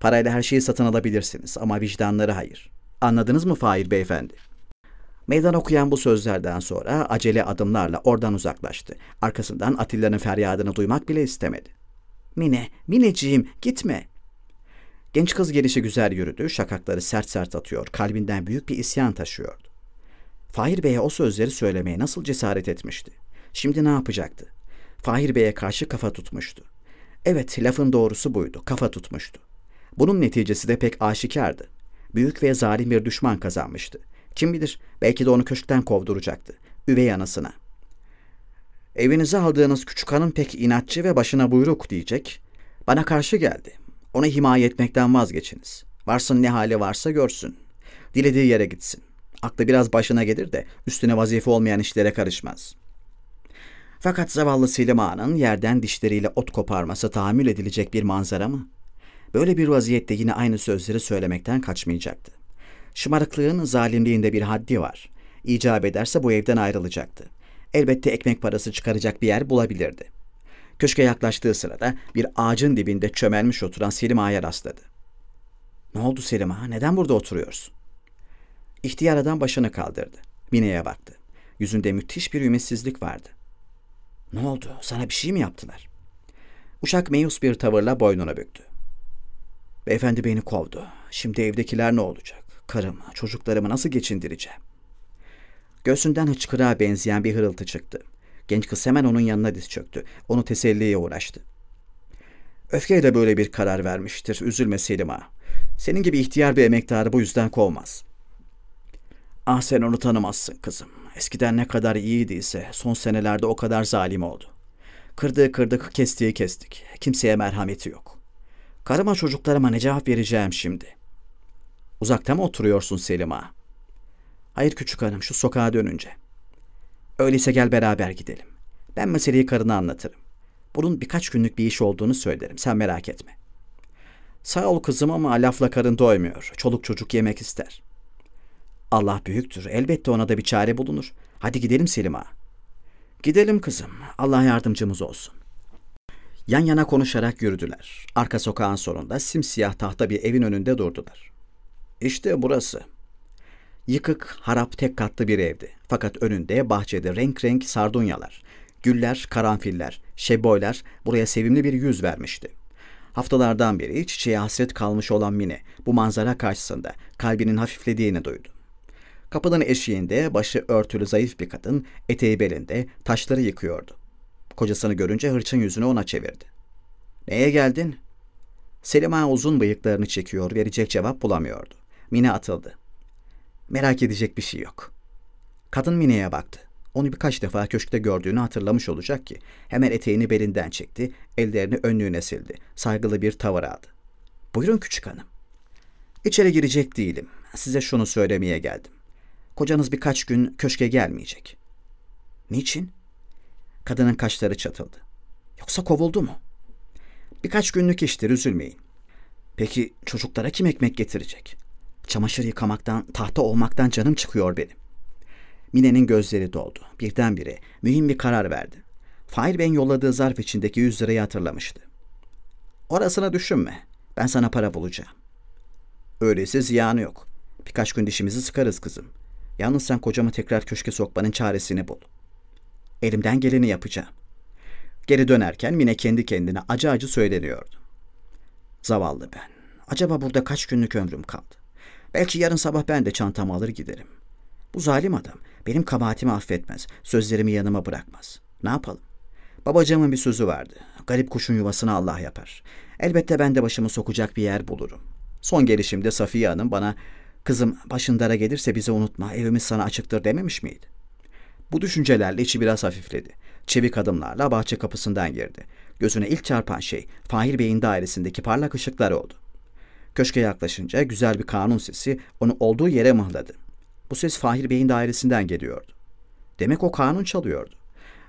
Parayla her şeyi satın alabilirsiniz ama vicdanları hayır. Anladınız mı Fahir beyefendi?'' Meydan okuyan bu sözlerden sonra acele adımlarla oradan uzaklaştı. Arkasından Atilla'nın feryadını duymak bile istemedi. Mine, Mineciğim gitme. Genç kız gelişi güzel yürüdü, şakakları sert sert atıyor, kalbinden büyük bir isyan taşıyordu. Fahir Bey'e o sözleri söylemeye nasıl cesaret etmişti? Şimdi ne yapacaktı? Fahir Bey'e karşı kafa tutmuştu. Evet, lafın doğrusu buydu, kafa tutmuştu. Bunun neticesi de pek aşikardı. Büyük ve zalim bir düşman kazanmıştı. Kim bilir belki de onu köşkten kovduracaktı. Üvey anasına. Evinize aldığınız küçük hanım pek inatçı ve başına buyruk diyecek. Bana karşı geldi. Ona himaye etmekten vazgeçiniz. Varsın ne hali varsa görsün. Dilediği yere gitsin. Aklı biraz başına gelir de üstüne vazife olmayan işlere karışmaz. Fakat zavallı Selim Ağa'nın yerden dişleriyle ot koparması tahammül edilecek bir manzara mı? Böyle bir vaziyette yine aynı sözleri söylemekten kaçmayacaktı. Şımarıklığın zalimliğinde bir haddi var. İcap ederse bu evden ayrılacaktı. Elbette ekmek parası çıkaracak bir yer bulabilirdi. Köşke yaklaştığı sırada bir ağacın dibinde çömelmiş oturan Selima'ya rastladı. Ne oldu Selima? Neden burada oturuyorsun? İhtiyar adam başını kaldırdı. Mine'ye baktı. Yüzünde müthiş bir ümitsizlik vardı. Ne oldu? Sana bir şey mi yaptılar? Uşak meyus bir tavırla boynunu büktü. Beyefendi beni kovdu. Şimdi evdekiler ne olacak? karımı, çocuklarımı nasıl geçindireceğim? Göğsünden hıçkırığa benzeyen bir hırıltı çıktı. Genç kız hemen onun yanına diz çöktü. Onu teselliye uğraştı. Öfkeyle böyle bir karar vermiştir. Üzülme Selim ağa. Senin gibi ihtiyar bir emektarı bu yüzden kovmaz. Ah sen onu tanımazsın kızım. Eskiden ne kadar iyiydiyse son senelerde o kadar zalim oldu. Kırdığı kırdık, kestiği kestik. Kimseye merhameti yok. Karıma çocuklarıma ne cevap vereceğim şimdi?'' Uzakta mı oturuyorsun Selim ağa? Hayır küçük hanım şu sokağa dönünce. Öyleyse gel beraber gidelim. Ben meseleyi karına anlatırım. Bunun birkaç günlük bir iş olduğunu söylerim. Sen merak etme. Sağ ol kızım ama lafla karın doymuyor. Çoluk çocuk yemek ister. Allah büyüktür. Elbette ona da bir çare bulunur. Hadi gidelim Selim ağa. Gidelim kızım. Allah yardımcımız olsun. Yan yana konuşarak yürüdüler. Arka sokağın sonunda simsiyah tahta bir evin önünde durdular. İşte burası. Yıkık, harap tek katlı bir evdi. Fakat önünde bahçede renk renk sardunyalar, güller, karanfiller, şeboylar buraya sevimli bir yüz vermişti. Haftalardan beri çiçeğe hasret kalmış olan Mine bu manzara karşısında kalbinin hafiflediğini duydu. Kapının eşiğinde başı örtülü zayıf bir kadın eteği belinde taşları yıkıyordu. Kocasını görünce hırçın yüzünü ona çevirdi. Neye geldin? Selima uzun bıyıklarını çekiyor, verecek cevap bulamıyordu. Mine atıldı. Merak edecek bir şey yok. Kadın Mine'ye baktı. Onu birkaç defa köşkte gördüğünü hatırlamış olacak ki hemen eteğini belinden çekti, ellerini önlüğüne sildi. Saygılı bir tavır aldı. Buyurun küçük hanım. İçeri girecek değilim. Size şunu söylemeye geldim. Kocanız birkaç gün köşke gelmeyecek. Niçin? Kadının kaşları çatıldı. Yoksa kovuldu mu? Birkaç günlük iştir üzülmeyin. Peki çocuklara kim ekmek getirecek? Çamaşır yıkamaktan, tahta olmaktan canım çıkıyor benim. Mine'nin gözleri doldu. Birdenbire mühim bir karar verdi. Fahir Bey'in yolladığı zarf içindeki 100 lirayı hatırlamıştı. Orasına düşünme. Ben sana para bulacağım. Öyleyse ziyanı yok. Birkaç gün dişimizi sıkarız kızım. Yalnız sen kocamı tekrar köşke sokmanın çaresini bul. Elimden geleni yapacağım. Geri dönerken Mine kendi kendine acı acı söyleniyordu. Zavallı ben. Acaba burada kaç günlük ömrüm kaldı? Belki yarın sabah ben de çantamı alır giderim. Bu zalim adam benim kabahatimi affetmez, sözlerimi yanıma bırakmaz. Ne yapalım? Babacığımın bir sözü vardı. Garip kuşun yuvasını Allah yapar. Elbette ben de başımı sokacak bir yer bulurum. Son gelişimde Safiye Hanım bana kızım başın dara gelirse bizi unutma evimiz sana açıktır dememiş miydi? Bu düşüncelerle içi biraz hafifledi. Çevik adımlarla bahçe kapısından girdi. Gözüne ilk çarpan şey Fahir Bey'in dairesindeki parlak ışıklar oldu. Köşke yaklaşınca güzel bir kanun sesi onu olduğu yere mıhladı. Bu ses Fahir Bey'in dairesinden geliyordu. Demek o kanun çalıyordu.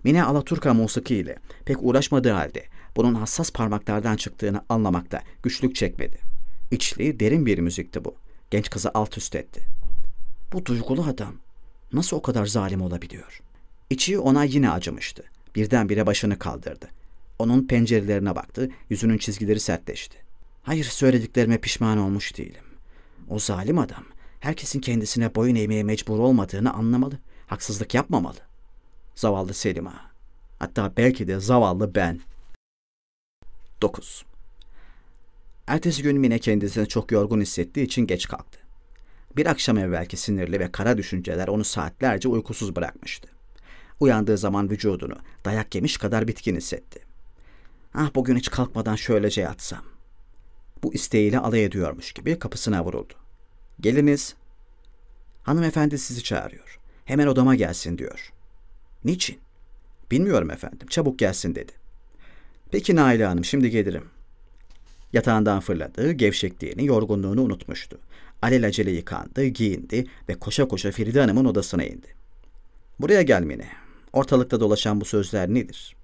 Mine Alaturka musiki ile pek uğraşmadığı halde bunun hassas parmaklardan çıktığını anlamakta güçlük çekmedi. İçli, derin bir müzikti bu. Genç kızı alt üst etti. Bu duygulu adam nasıl o kadar zalim olabiliyor? İçi ona yine acımıştı. Birdenbire başını kaldırdı. Onun pencerelerine baktı, yüzünün çizgileri sertleşti. Hayır söylediklerime pişman olmuş değilim. O zalim adam herkesin kendisine boyun eğmeye mecbur olmadığını anlamalı. Haksızlık yapmamalı. Zavallı Selima, Hatta belki de zavallı ben. 9. Ertesi gün Mine kendisini çok yorgun hissettiği için geç kalktı. Bir akşam evvelki sinirli ve kara düşünceler onu saatlerce uykusuz bırakmıştı. Uyandığı zaman vücudunu dayak yemiş kadar bitkin hissetti. Ah bugün hiç kalkmadan şöylece yatsam bu isteğiyle alay ediyormuş gibi kapısına vuruldu. Geliniz. Hanımefendi sizi çağırıyor. Hemen odama gelsin diyor. Niçin? Bilmiyorum efendim. Çabuk gelsin dedi. Peki Naila Hanım şimdi gelirim. Yatağından fırladı, gevşekliğini, yorgunluğunu unutmuştu. Alelacele yıkandı, giyindi ve koşa koşa Feride Hanım'ın odasına indi. Buraya gelmeni, ortalıkta dolaşan bu sözler nedir?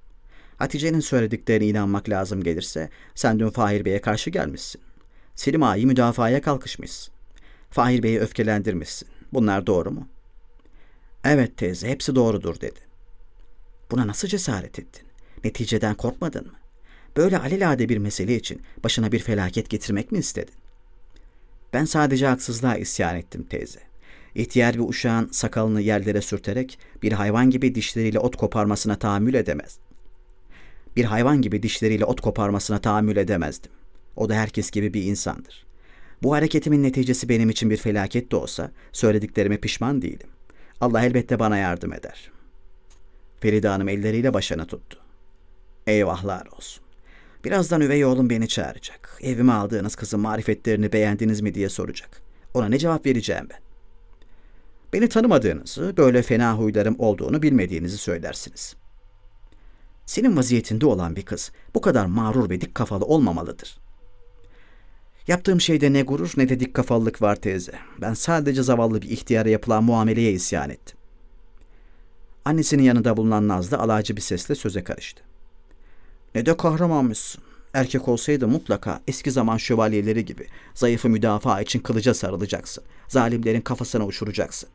Hatice'nin söylediklerine inanmak lazım gelirse sen dün Fahir Bey'e karşı gelmişsin. Selim Ağa'yı müdafaya kalkışmışsın. Fahir Bey'i öfkelendirmişsin. Bunlar doğru mu? Evet teyze hepsi doğrudur dedi. Buna nasıl cesaret ettin? Neticeden korkmadın mı? Böyle alelade bir mesele için başına bir felaket getirmek mi istedin? Ben sadece haksızlığa isyan ettim teyze. İhtiyar bir uşağın sakalını yerlere sürterek bir hayvan gibi dişleriyle ot koparmasına tahammül edemez. Bir hayvan gibi dişleriyle ot koparmasına tahammül edemezdim. O da herkes gibi bir insandır. Bu hareketimin neticesi benim için bir felaket de olsa söylediklerime pişman değilim. Allah elbette bana yardım eder. Feride Hanım elleriyle başını tuttu. Eyvahlar olsun. Birazdan üvey oğlum beni çağıracak. Evime aldığınız kızın marifetlerini beğendiniz mi diye soracak. Ona ne cevap vereceğim ben? Beni tanımadığınızı, böyle fena huylarım olduğunu bilmediğinizi söylersiniz. Senin vaziyetinde olan bir kız bu kadar mağrur ve dik kafalı olmamalıdır. Yaptığım şeyde ne gurur ne de dik kafallık var teyze. Ben sadece zavallı bir ihtiyara yapılan muameleye isyan ettim. Annesinin yanında bulunan Nazlı alaycı bir sesle söze karıştı. Ne de kahramanmışsın. Erkek olsaydı mutlaka eski zaman şövalyeleri gibi zayıfı müdafaa için kılıca sarılacaksın. Zalimlerin kafasına uçuracaksın.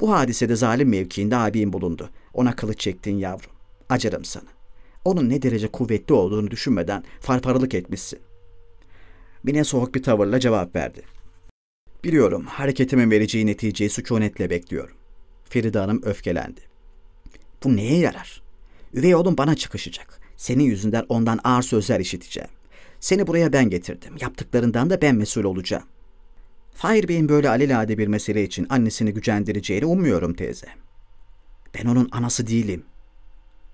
Bu hadisede zalim mevkiinde abim bulundu. Ona kılıç çektin yavrum. Acarım sana onun ne derece kuvvetli olduğunu düşünmeden farfaralık etmişsin. Mine soğuk bir tavırla cevap verdi. Biliyorum hareketimin vereceği neticeyi sükunetle bekliyorum. Feride Hanım öfkelendi. Bu neye yarar? Üvey oğlum bana çıkışacak. Senin yüzünden ondan ağır sözler işiteceğim. Seni buraya ben getirdim. Yaptıklarından da ben mesul olacağım. Fahir Bey'in böyle alelade bir mesele için annesini gücendireceğini ummuyorum teyze. Ben onun anası değilim.''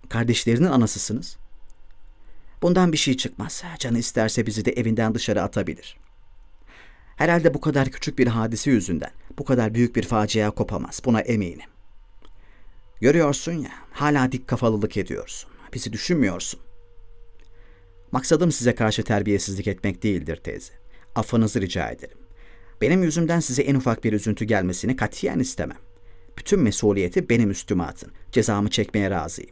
Kardeşlerinin anasısınız. Bundan bir şey çıkmaz. Canı isterse bizi de evinden dışarı atabilir. Herhalde bu kadar küçük bir hadise yüzünden bu kadar büyük bir facia kopamaz. Buna eminim. Görüyorsun ya, hala dik kafalılık ediyorsun. Bizi düşünmüyorsun. Maksadım size karşı terbiyesizlik etmek değildir teyze. Affınızı rica ederim. Benim yüzümden size en ufak bir üzüntü gelmesini katiyen istemem. Bütün mesuliyeti benim üstüme atın. Cezamı çekmeye razıyım.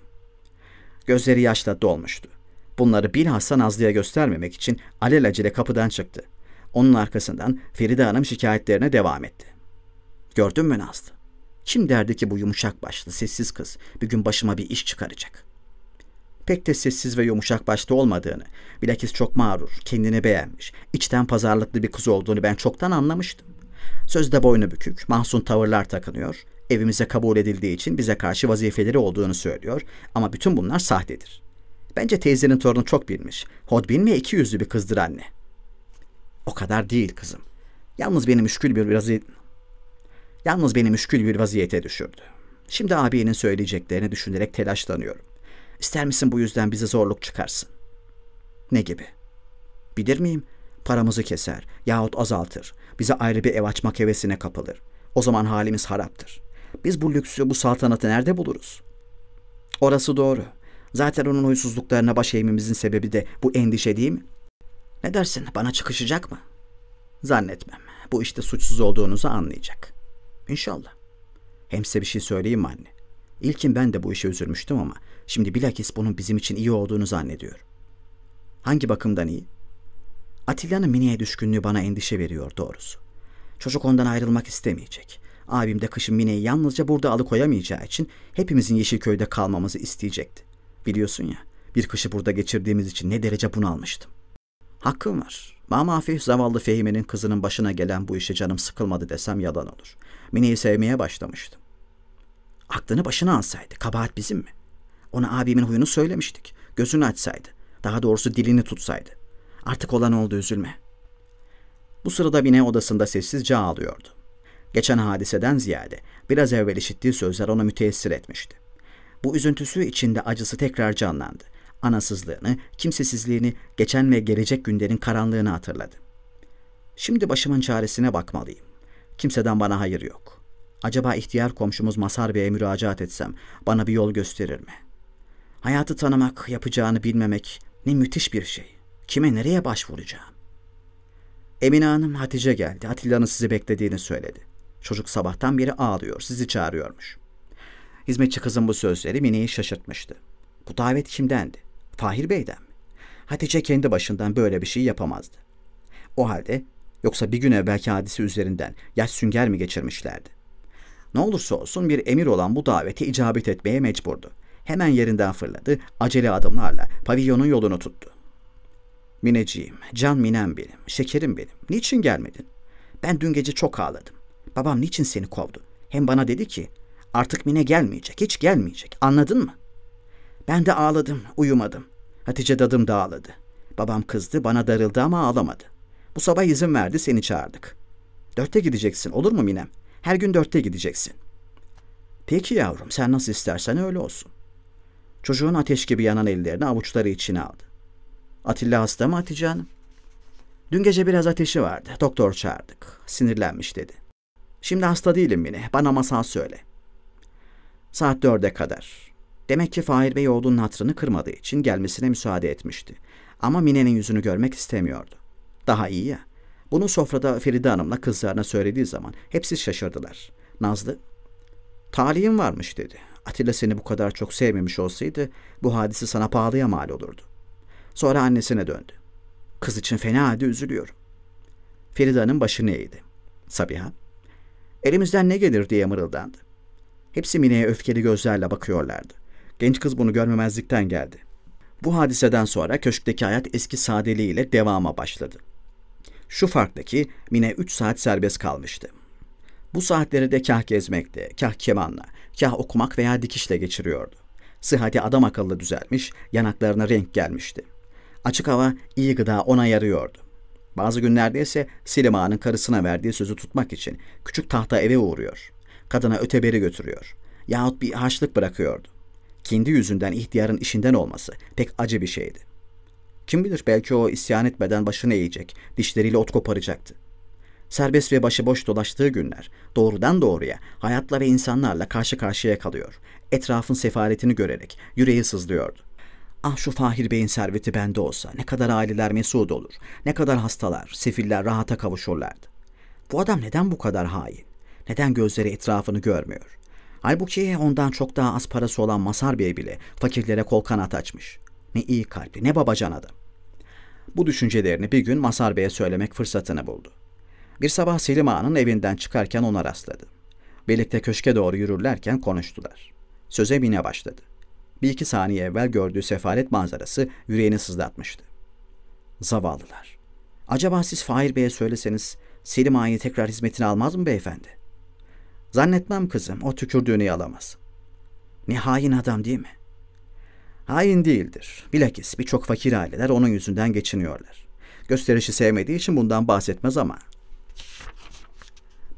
Gözleri yaşla dolmuştu. Bunları bilhassa Nazlı'ya göstermemek için alelacele kapıdan çıktı. Onun arkasından Feride Hanım şikayetlerine devam etti. Gördün mü Nazlı? Kim derdi ki bu yumuşak başlı, sessiz kız bir gün başıma bir iş çıkaracak? Pek de sessiz ve yumuşak başlı olmadığını, bilakis çok mağrur, kendini beğenmiş, içten pazarlıklı bir kız olduğunu ben çoktan anlamıştım. Sözde boynu bükük, mahzun tavırlar takınıyor, evimize kabul edildiği için bize karşı vazifeleri olduğunu söylüyor ama bütün bunlar sahtedir. Bence teyzenin torunu çok bilmiş. Hodbin mi iki yüzlü bir kızdır anne. O kadar değil kızım. Yalnız beni müşkül bir vaziyet... Yalnız beni müşkül bir vaziyete düşürdü. Şimdi abinin söyleyeceklerini düşünerek telaşlanıyorum. İster misin bu yüzden bize zorluk çıkarsın? Ne gibi? Bilir miyim? Paramızı keser yahut azaltır. Bize ayrı bir ev açmak hevesine kapılır. O zaman halimiz haraptır. Biz bu lüksü, bu saltanatı nerede buluruz? Orası doğru. Zaten onun huysuzluklarına baş eğmemizin sebebi de bu endişe değil mi? Ne dersin, bana çıkışacak mı? Zannetmem. Bu işte suçsuz olduğunuzu anlayacak. İnşallah. Hem size bir şey söyleyeyim anne? İlkin ben de bu işe üzülmüştüm ama şimdi bilakis bunun bizim için iyi olduğunu zannediyorum. Hangi bakımdan iyi? Atilla'nın miniye düşkünlüğü bana endişe veriyor doğrusu. Çocuk ondan ayrılmak istemeyecek. Abim de kışın Mine'yi yalnızca burada alıkoyamayacağı için hepimizin Yeşilköy'de kalmamızı isteyecekti. Biliyorsun ya, bir kışı burada geçirdiğimiz için ne derece bunalmıştım. Hakkım var. Mamafih zavallı Fehime'nin kızının başına gelen bu işe canım sıkılmadı desem yalan olur. Mine'yi sevmeye başlamıştım. Aklını başına alsaydı, kabahat bizim mi? Ona abimin huyunu söylemiştik. Gözünü açsaydı, daha doğrusu dilini tutsaydı. Artık olan oldu üzülme. Bu sırada Mine odasında sessizce ağlıyordu. Geçen hadiseden ziyade biraz evvel işittiği sözler onu müteessir etmişti. Bu üzüntüsü içinde acısı tekrar canlandı. Anasızlığını, kimsesizliğini, geçen ve gelecek günlerin karanlığını hatırladı. Şimdi başımın çaresine bakmalıyım. Kimseden bana hayır yok. Acaba ihtiyar komşumuz Masar Bey'e müracaat etsem bana bir yol gösterir mi? Hayatı tanımak, yapacağını bilmemek ne müthiş bir şey. Kime nereye başvuracağım? Emine Hanım Hatice geldi. Atilla'nın sizi beklediğini söyledi. Çocuk sabahtan beri ağlıyor, sizi çağırıyormuş. Hizmetçi kızın bu sözleri Mine'yi şaşırtmıştı. Bu davet kimdendi? Fahir Bey'den mi? Hatice kendi başından böyle bir şey yapamazdı. O halde yoksa bir gün evvelki hadisi üzerinden yaş sünger mi geçirmişlerdi? Ne olursa olsun bir emir olan bu daveti icabet etmeye mecburdu. Hemen yerinden fırladı, acele adımlarla pavilyonun yolunu tuttu. Mineciğim, can minem benim, şekerim benim. Niçin gelmedin? Ben dün gece çok ağladım. Babam niçin seni kovdu? Hem bana dedi ki artık Mine gelmeyecek, hiç gelmeyecek. Anladın mı? Ben de ağladım, uyumadım. Hatice dadım da ağladı. Babam kızdı, bana darıldı ama ağlamadı. Bu sabah izin verdi, seni çağırdık. Dörtte gideceksin, olur mu Minem? Her gün dörtte gideceksin. Peki yavrum, sen nasıl istersen öyle olsun. Çocuğun ateş gibi yanan ellerini avuçları içine aldı. Atilla hasta mı Hatice Hanım? Dün gece biraz ateşi vardı. Doktor çağırdık. Sinirlenmiş dedi. Şimdi hasta değilim Mine. Bana masal söyle. Saat dörde kadar. Demek ki Fahir Bey oğlunun hatrını kırmadığı için gelmesine müsaade etmişti. Ama Mine'nin yüzünü görmek istemiyordu. Daha iyi ya. Bunu sofrada Feride Hanım'la kızlarına söylediği zaman hepsi şaşırdılar. Nazlı, talihim varmış dedi. Atilla seni bu kadar çok sevmemiş olsaydı bu hadisi sana pahalıya mal olurdu. Sonra annesine döndü. Kız için fena halde üzülüyorum. Feride Hanım başını eğdi. Sabiha, Elimizden ne gelir diye mırıldandı. Hepsi Mine'ye öfkeli gözlerle bakıyorlardı. Genç kız bunu görmemezlikten geldi. Bu hadiseden sonra köşkteki hayat eski sadeliğiyle devama başladı. Şu farktaki Mine 3 saat serbest kalmıştı. Bu saatleri de kah gezmekte, kah kemanla, kah okumak veya dikişle geçiriyordu. Sıhhati adam akıllı düzelmiş, yanaklarına renk gelmişti. Açık hava iyi gıda ona yarıyordu. Bazı günlerde ise Selim Ağa'nın karısına verdiği sözü tutmak için küçük tahta eve uğruyor. Kadına öteberi götürüyor. Yahut bir haçlık bırakıyordu. Kendi yüzünden ihtiyarın işinden olması pek acı bir şeydi. Kim bilir belki o isyan etmeden başını eğecek, dişleriyle ot koparacaktı. Serbest ve başıboş dolaştığı günler doğrudan doğruya hayatla ve insanlarla karşı karşıya kalıyor. Etrafın sefaletini görerek yüreği sızlıyordu. Ah şu Fahir Bey'in serveti bende olsa ne kadar aileler mesut olur, ne kadar hastalar, sefiller rahata kavuşurlardı. Bu adam neden bu kadar hain? Neden gözleri etrafını görmüyor? Halbuki ondan çok daha az parası olan Masar Bey bile fakirlere kol kanat açmış. Ne iyi kalpli, ne babacan adam. Bu düşüncelerini bir gün Masar Bey'e söylemek fırsatını buldu. Bir sabah Selim Ağa'nın evinden çıkarken ona rastladı. Birlikte köşke doğru yürürlerken konuştular. Söze bine başladı bir iki saniye evvel gördüğü sefalet manzarası yüreğini sızlatmıştı. Zavallılar. Acaba siz Fahir Bey'e söyleseniz Selim Ağa'yı tekrar hizmetine almaz mı beyefendi? Zannetmem kızım, o tükürdüğünü yalamaz. Ne hain adam değil mi? Hain değildir. Bilakis birçok fakir aileler onun yüzünden geçiniyorlar. Gösterişi sevmediği için bundan bahsetmez ama.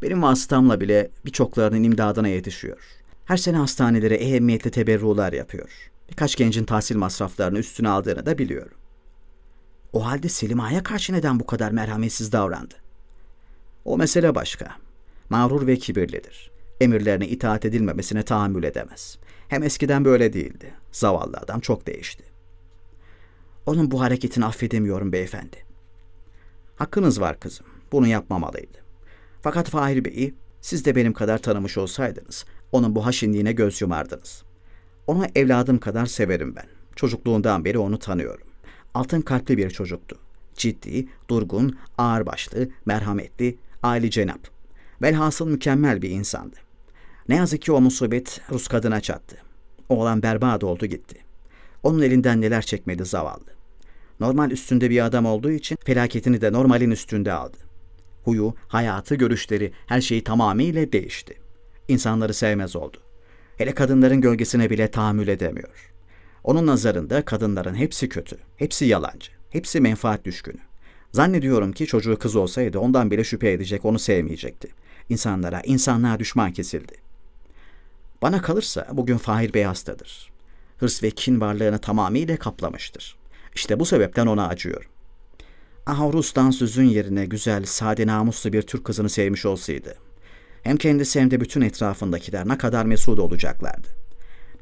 Benim vasıtamla bile birçoklarının imdadına yetişiyor. Her sene hastanelere ehemmiyetli teberrular yapıyor. Birkaç gencin tahsil masraflarını üstüne aldığını da biliyorum. O halde Selimaya karşı neden bu kadar merhametsiz davrandı? O mesele başka. Mağrur ve kibirlidir. Emirlerine itaat edilmemesine tahammül edemez. Hem eskiden böyle değildi. Zavallı adam çok değişti. Onun bu hareketini affedemiyorum beyefendi. Hakkınız var kızım. Bunu yapmamalıydı. Fakat Fahir Bey'i siz de benim kadar tanımış olsaydınız, onun bu haşinliğine göz yumardınız. Onu evladım kadar severim ben. Çocukluğundan beri onu tanıyorum. Altın kalpli bir çocuktu. Ciddi, durgun, ağırbaşlı, merhametli, aile cenap. Velhasıl mükemmel bir insandı. Ne yazık ki o musibet Rus kadına çattı. Oğlan berbat oldu gitti. Onun elinden neler çekmedi zavallı. Normal üstünde bir adam olduğu için felaketini de normalin üstünde aldı huyu, hayatı, görüşleri, her şeyi tamamıyla değişti. İnsanları sevmez oldu. Hele kadınların gölgesine bile tahammül edemiyor. Onun nazarında kadınların hepsi kötü, hepsi yalancı, hepsi menfaat düşkünü. Zannediyorum ki çocuğu kız olsaydı ondan bile şüphe edecek, onu sevmeyecekti. İnsanlara, insanlığa düşman kesildi. Bana kalırsa bugün Fahir Bey hastadır. Hırs ve kin varlığını tamamıyla kaplamıştır. İşte bu sebepten ona acıyorum. Aha Rus'tan sözün yerine güzel, sade namuslu bir Türk kızını sevmiş olsaydı. Hem kendisi hem de bütün etrafındakiler ne kadar mesut olacaklardı.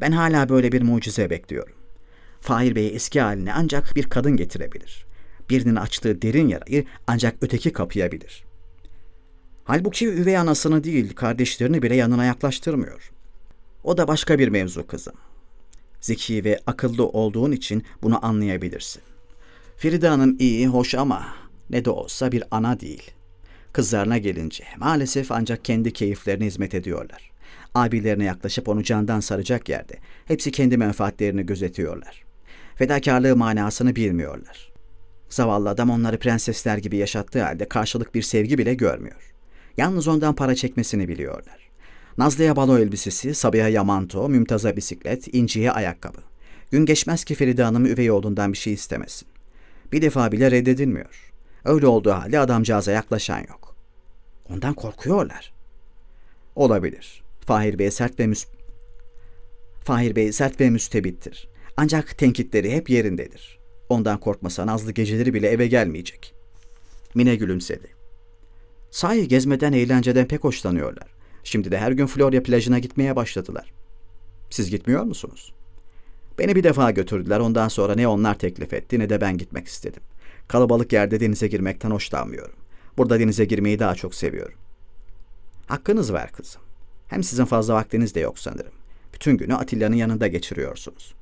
Ben hala böyle bir mucize bekliyorum. Fahir Bey'i eski haline ancak bir kadın getirebilir. Birinin açtığı derin yarayı ancak öteki kapayabilir. Halbuki üvey anasını değil kardeşlerini bile yanına yaklaştırmıyor. O da başka bir mevzu kızım. Zeki ve akıllı olduğun için bunu anlayabilirsin. Feride Hanım iyi, hoş ama ne de olsa bir ana değil. Kızlarına gelince maalesef ancak kendi keyiflerine hizmet ediyorlar. Abilerine yaklaşıp onu candan saracak yerde hepsi kendi menfaatlerini gözetiyorlar. Fedakarlığı manasını bilmiyorlar. Zavallı adam onları prensesler gibi yaşattığı halde karşılık bir sevgi bile görmüyor. Yalnız ondan para çekmesini biliyorlar. Nazlı'ya balo elbisesi, Sabiha Yamanto, Mümtaz'a bisiklet, İnci'ye ayakkabı. Gün geçmez ki Feride Hanım üvey oğlundan bir şey istemesin bir defa bile reddedilmiyor. Öyle olduğu halde adamcağıza yaklaşan yok. Ondan korkuyorlar. Olabilir. Fahir Bey sert ve müs Fahir Bey sert ve müstebittir. Ancak tenkitleri hep yerindedir. Ondan korkmasa Nazlı geceleri bile eve gelmeyecek. Mine gülümsedi. Sahi gezmeden eğlenceden pek hoşlanıyorlar. Şimdi de her gün Florya plajına gitmeye başladılar. Siz gitmiyor musunuz?'' Beni bir defa götürdüler ondan sonra ne onlar teklif etti ne de ben gitmek istedim. Kalabalık yerde denize girmekten hoşlanmıyorum. Burada denize girmeyi daha çok seviyorum. Hakkınız var kızım. Hem sizin fazla vaktiniz de yok sanırım. Bütün günü Atilla'nın yanında geçiriyorsunuz.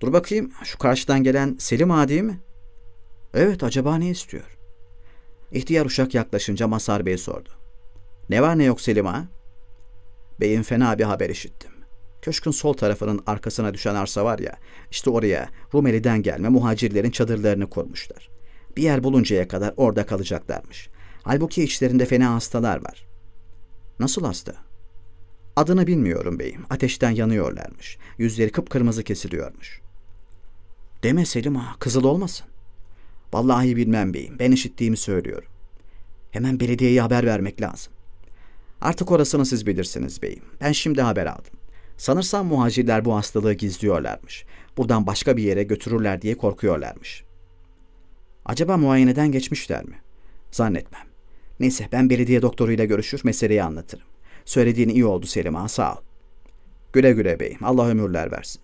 Dur bakayım şu karşıdan gelen Selim ağa mi? Evet acaba ne istiyor? İhtiyar uşak yaklaşınca Masar Bey sordu. Ne var ne yok Selim ağa? Bey'in fena bir haber işittim. Köşkün sol tarafının arkasına düşen arsa var ya, işte oraya Rumeli'den gelme muhacirlerin çadırlarını kurmuşlar. Bir yer buluncaya kadar orada kalacaklarmış. Halbuki içlerinde fena hastalar var. Nasıl hasta? Adını bilmiyorum beyim. Ateşten yanıyorlarmış. Yüzleri kıpkırmızı kesiliyormuş. Deme Selim ağa, kızıl olmasın. Vallahi bilmem beyim, ben işittiğimi söylüyorum. Hemen belediyeye haber vermek lazım. Artık orasını siz bilirsiniz beyim. Ben şimdi haber aldım. Sanırsam muhacirler bu hastalığı gizliyorlarmış. Buradan başka bir yere götürürler diye korkuyorlarmış. Acaba muayeneden geçmişler mi? Zannetmem. Neyse ben belediye doktoruyla görüşür meseleyi anlatırım. Söylediğin iyi oldu Selim Ağa sağ ol. Güle güle beyim Allah ömürler versin.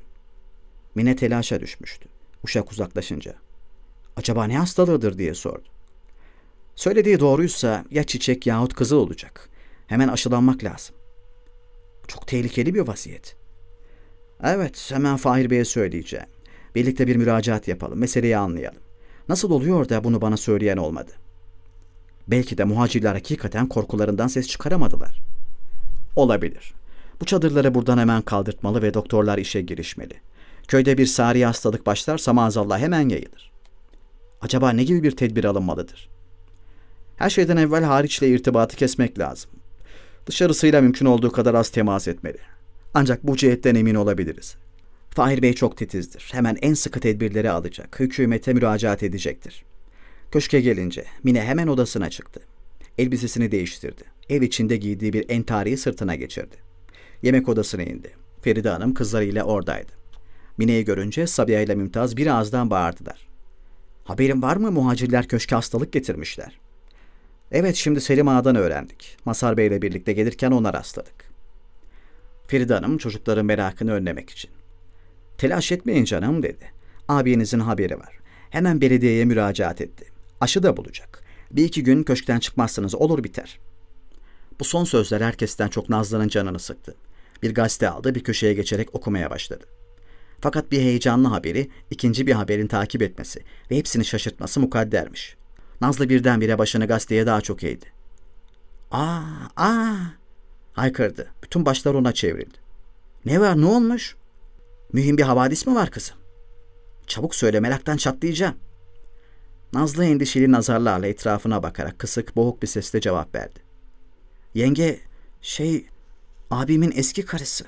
Mine telaşa düşmüştü. Uşak uzaklaşınca. Acaba ne hastalığıdır diye sordu. Söylediği doğruysa ya çiçek yahut kızıl olacak. Hemen aşılanmak lazım. Çok tehlikeli bir vaziyet. Evet, hemen Fahir Bey'e söyleyeceğim. Birlikte bir müracaat yapalım, meseleyi anlayalım. Nasıl oluyor da bunu bana söyleyen olmadı? Belki de muhacirler hakikaten korkularından ses çıkaramadılar. Olabilir. Bu çadırları buradan hemen kaldırtmalı ve doktorlar işe girişmeli. Köyde bir sari hastalık başlarsa maazallah hemen yayılır. Acaba ne gibi bir tedbir alınmalıdır? Her şeyden evvel hariçle irtibatı kesmek lazım. Dışarısıyla mümkün olduğu kadar az temas etmeli. Ancak bu cihetten emin olabiliriz. Fahir Bey çok titizdir. Hemen en sıkı tedbirleri alacak. Hükümete müracaat edecektir. Köşke gelince Mine hemen odasına çıktı. Elbisesini değiştirdi. Ev içinde giydiği bir entariyi sırtına geçirdi. Yemek odasına indi. Feride Hanım kızlarıyla oradaydı. Mine'yi görünce Sabiha ile Mümtaz bir ağızdan bağırdılar. Haberin var mı muhacirler köşke hastalık getirmişler. Evet şimdi Selim Ağa'dan öğrendik. Masar Bey ile birlikte gelirken ona rastladık. Feride Hanım çocukların merakını önlemek için. Telaş etmeyin canım dedi. Abinizin haberi var. Hemen belediyeye müracaat etti. Aşı da bulacak. Bir iki gün köşkten çıkmazsanız olur biter. Bu son sözler herkesten çok Nazlı'nın canını sıktı. Bir gazete aldı bir köşeye geçerek okumaya başladı. Fakat bir heyecanlı haberi, ikinci bir haberin takip etmesi ve hepsini şaşırtması mukaddermiş.'' Nazlı birdenbire başını gazeteye daha çok eğdi. Aa, aa! Haykırdı. Bütün başlar ona çevrildi. Ne var, ne olmuş? Mühim bir havadis mi var kızım? Çabuk söyle, meraktan çatlayacağım. Nazlı endişeli nazarlarla etrafına bakarak kısık, boğuk bir sesle cevap verdi. Yenge, şey, abimin eski karısı.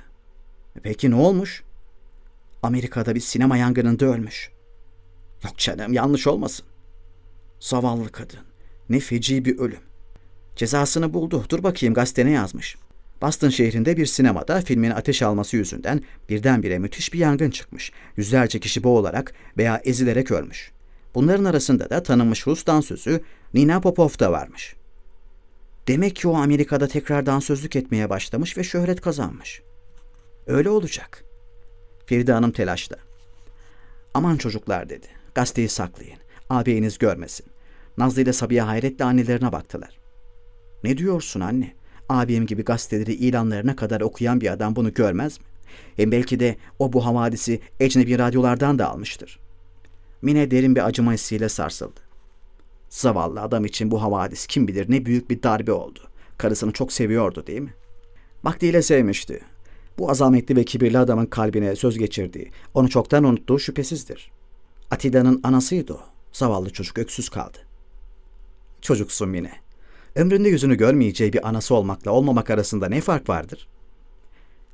Peki ne olmuş? Amerika'da bir sinema yangınında ölmüş. Yok canım, yanlış olmasın. Zavallı kadın. Ne feci bir ölüm. Cezasını buldu. Dur bakayım gazetene yazmış. Boston şehrinde bir sinemada filmin ateş alması yüzünden birdenbire müthiş bir yangın çıkmış. Yüzlerce kişi boğularak veya ezilerek ölmüş. Bunların arasında da tanınmış Rus dansözü Nina Popov da varmış. Demek ki o Amerika'da tekrar dansözlük etmeye başlamış ve şöhret kazanmış. Öyle olacak. Feride Hanım telaşta. Aman çocuklar dedi. Gazeteyi saklayın. Ağabeyiniz görmesin. Nazlı ile Sabiha hayretle annelerine baktılar. Ne diyorsun anne? Abim gibi gazeteleri ilanlarına kadar okuyan bir adam bunu görmez mi? Hem belki de o bu havadisi ecnebi radyolardan da almıştır. Mine derin bir acıma hissiyle sarsıldı. Zavallı adam için bu havadis kim bilir ne büyük bir darbe oldu. Karısını çok seviyordu değil mi? Vaktiyle sevmişti. Bu azametli ve kibirli adamın kalbine söz geçirdiği, onu çoktan unuttuğu şüphesizdir. Atida'nın anasıydı o. Zavallı çocuk öksüz kaldı. Çocuksun yine. Ömründe yüzünü görmeyeceği bir anası olmakla olmamak arasında ne fark vardır?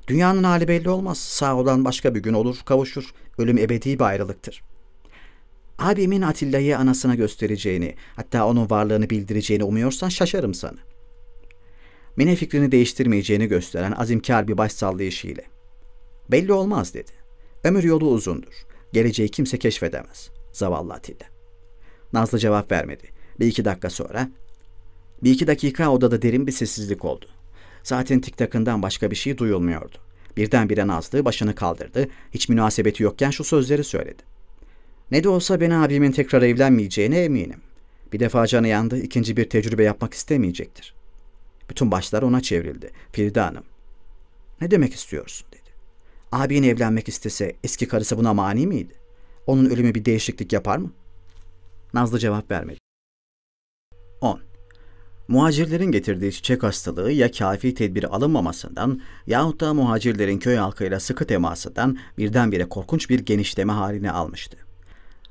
Dünyanın hali belli olmaz. Sağ olan başka bir gün olur, kavuşur. Ölüm ebedi bir ayrılıktır. Abimin Atilla'yı anasına göstereceğini, hatta onun varlığını bildireceğini umuyorsan şaşarım sana. Mine fikrini değiştirmeyeceğini gösteren azimkar bir baş sallayışıyla. Belli olmaz dedi. Ömür yolu uzundur. Geleceği kimse keşfedemez. Zavallı Atilla. Nazlı cevap vermedi. Bir iki dakika sonra. Bir iki dakika odada derin bir sessizlik oldu. Saatin tik takından başka bir şey duyulmuyordu. Birdenbire Nazlı başını kaldırdı. Hiç münasebeti yokken şu sözleri söyledi. Ne de olsa ben abimin tekrar evlenmeyeceğine eminim. Bir defa canı yandı, ikinci bir tecrübe yapmak istemeyecektir. Bütün başlar ona çevrildi. Firda Hanım. Ne demek istiyorsun dedi. Abin evlenmek istese eski karısı buna mani miydi? Onun ölümü bir değişiklik yapar mı? Nazlı cevap vermedi. 10. Muhacirlerin getirdiği çiçek hastalığı ya kafi tedbir alınmamasından yahut da muhacirlerin köy halkıyla sıkı temasından birdenbire korkunç bir genişleme halini almıştı.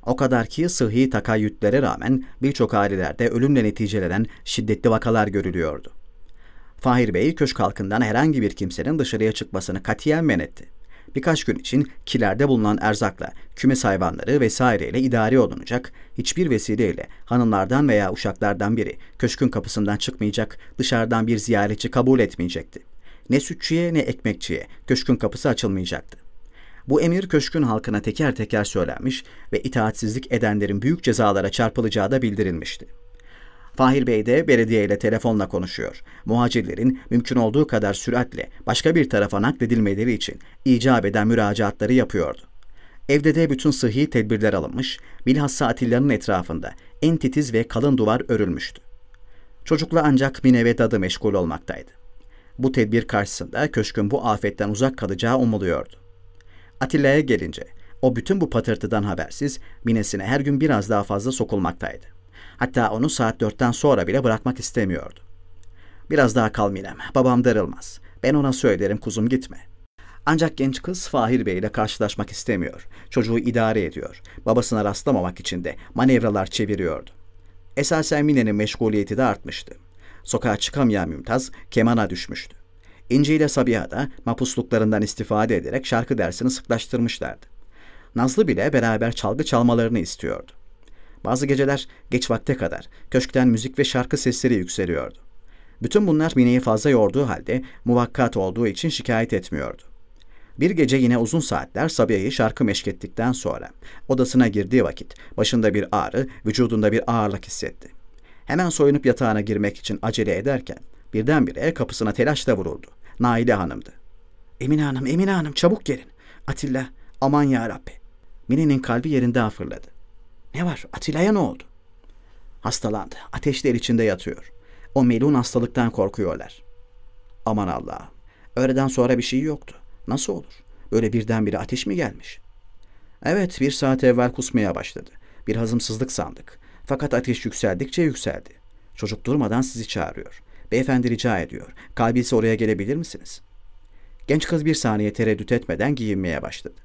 O kadar ki sıhhi takayyütlere rağmen birçok ailelerde ölümle neticelenen şiddetli vakalar görülüyordu. Fahir Bey köşk halkından herhangi bir kimsenin dışarıya çıkmasını katiyen men etti birkaç gün için kilerde bulunan erzakla, kümes hayvanları vesaireyle idare olunacak, hiçbir vesileyle hanımlardan veya uşaklardan biri köşkün kapısından çıkmayacak, dışarıdan bir ziyaretçi kabul etmeyecekti. Ne sütçüye ne ekmekçiye köşkün kapısı açılmayacaktı. Bu emir köşkün halkına teker teker söylenmiş ve itaatsizlik edenlerin büyük cezalara çarpılacağı da bildirilmişti. Fahir Bey de belediye ile telefonla konuşuyor. Muhacirlerin mümkün olduğu kadar süratle başka bir tarafa nakledilmeleri için icap eden müracaatları yapıyordu. Evde de bütün sıhhi tedbirler alınmış, bilhassa Atilla'nın etrafında en titiz ve kalın duvar örülmüştü. Çocukla ancak Mine ve dadı meşgul olmaktaydı. Bu tedbir karşısında köşkün bu afetten uzak kalacağı umuluyordu. Atilla'ya gelince, o bütün bu patırtıdan habersiz, minesine her gün biraz daha fazla sokulmaktaydı. Hatta onu saat dörtten sonra bile bırakmak istemiyordu. Biraz daha kal Minem, babam darılmaz. Ben ona söylerim kuzum gitme. Ancak genç kız Fahir Bey ile karşılaşmak istemiyor. Çocuğu idare ediyor. Babasına rastlamamak için de manevralar çeviriyordu. Esasen Mine'nin meşguliyeti de artmıştı. Sokağa çıkamayan Mümtaz kemana düşmüştü. İnci ile Sabiha da mapusluklarından istifade ederek şarkı dersini sıklaştırmışlardı. Nazlı bile beraber çalgı çalmalarını istiyordu. Bazı geceler geç vakte kadar köşkten müzik ve şarkı sesleri yükseliyordu. Bütün bunlar Mine'yi fazla yorduğu halde muvakkat olduğu için şikayet etmiyordu. Bir gece yine uzun saatler Sabiha'yı şarkı meşkettikten sonra odasına girdiği vakit başında bir ağrı, vücudunda bir ağırlık hissetti. Hemen soyunup yatağına girmek için acele ederken birdenbire kapısına telaşla vuruldu. Naile Hanım'dı. Emine Hanım, Emine Hanım çabuk gelin. Atilla, aman ya Rabbi. Mine'nin kalbi yerinde afırladı. Ne var? Atilla'ya ne oldu? Hastalandı. Ateşler içinde yatıyor. O melun hastalıktan korkuyorlar. Aman Allah'ım. Öğleden sonra bir şey yoktu. Nasıl olur? Böyle birdenbire ateş mi gelmiş? Evet, bir saat evvel kusmaya başladı. Bir hazımsızlık sandık. Fakat ateş yükseldikçe yükseldi. Çocuk durmadan sizi çağırıyor. Beyefendi rica ediyor. Kalbiyse oraya gelebilir misiniz? Genç kız bir saniye tereddüt etmeden giyinmeye başladı.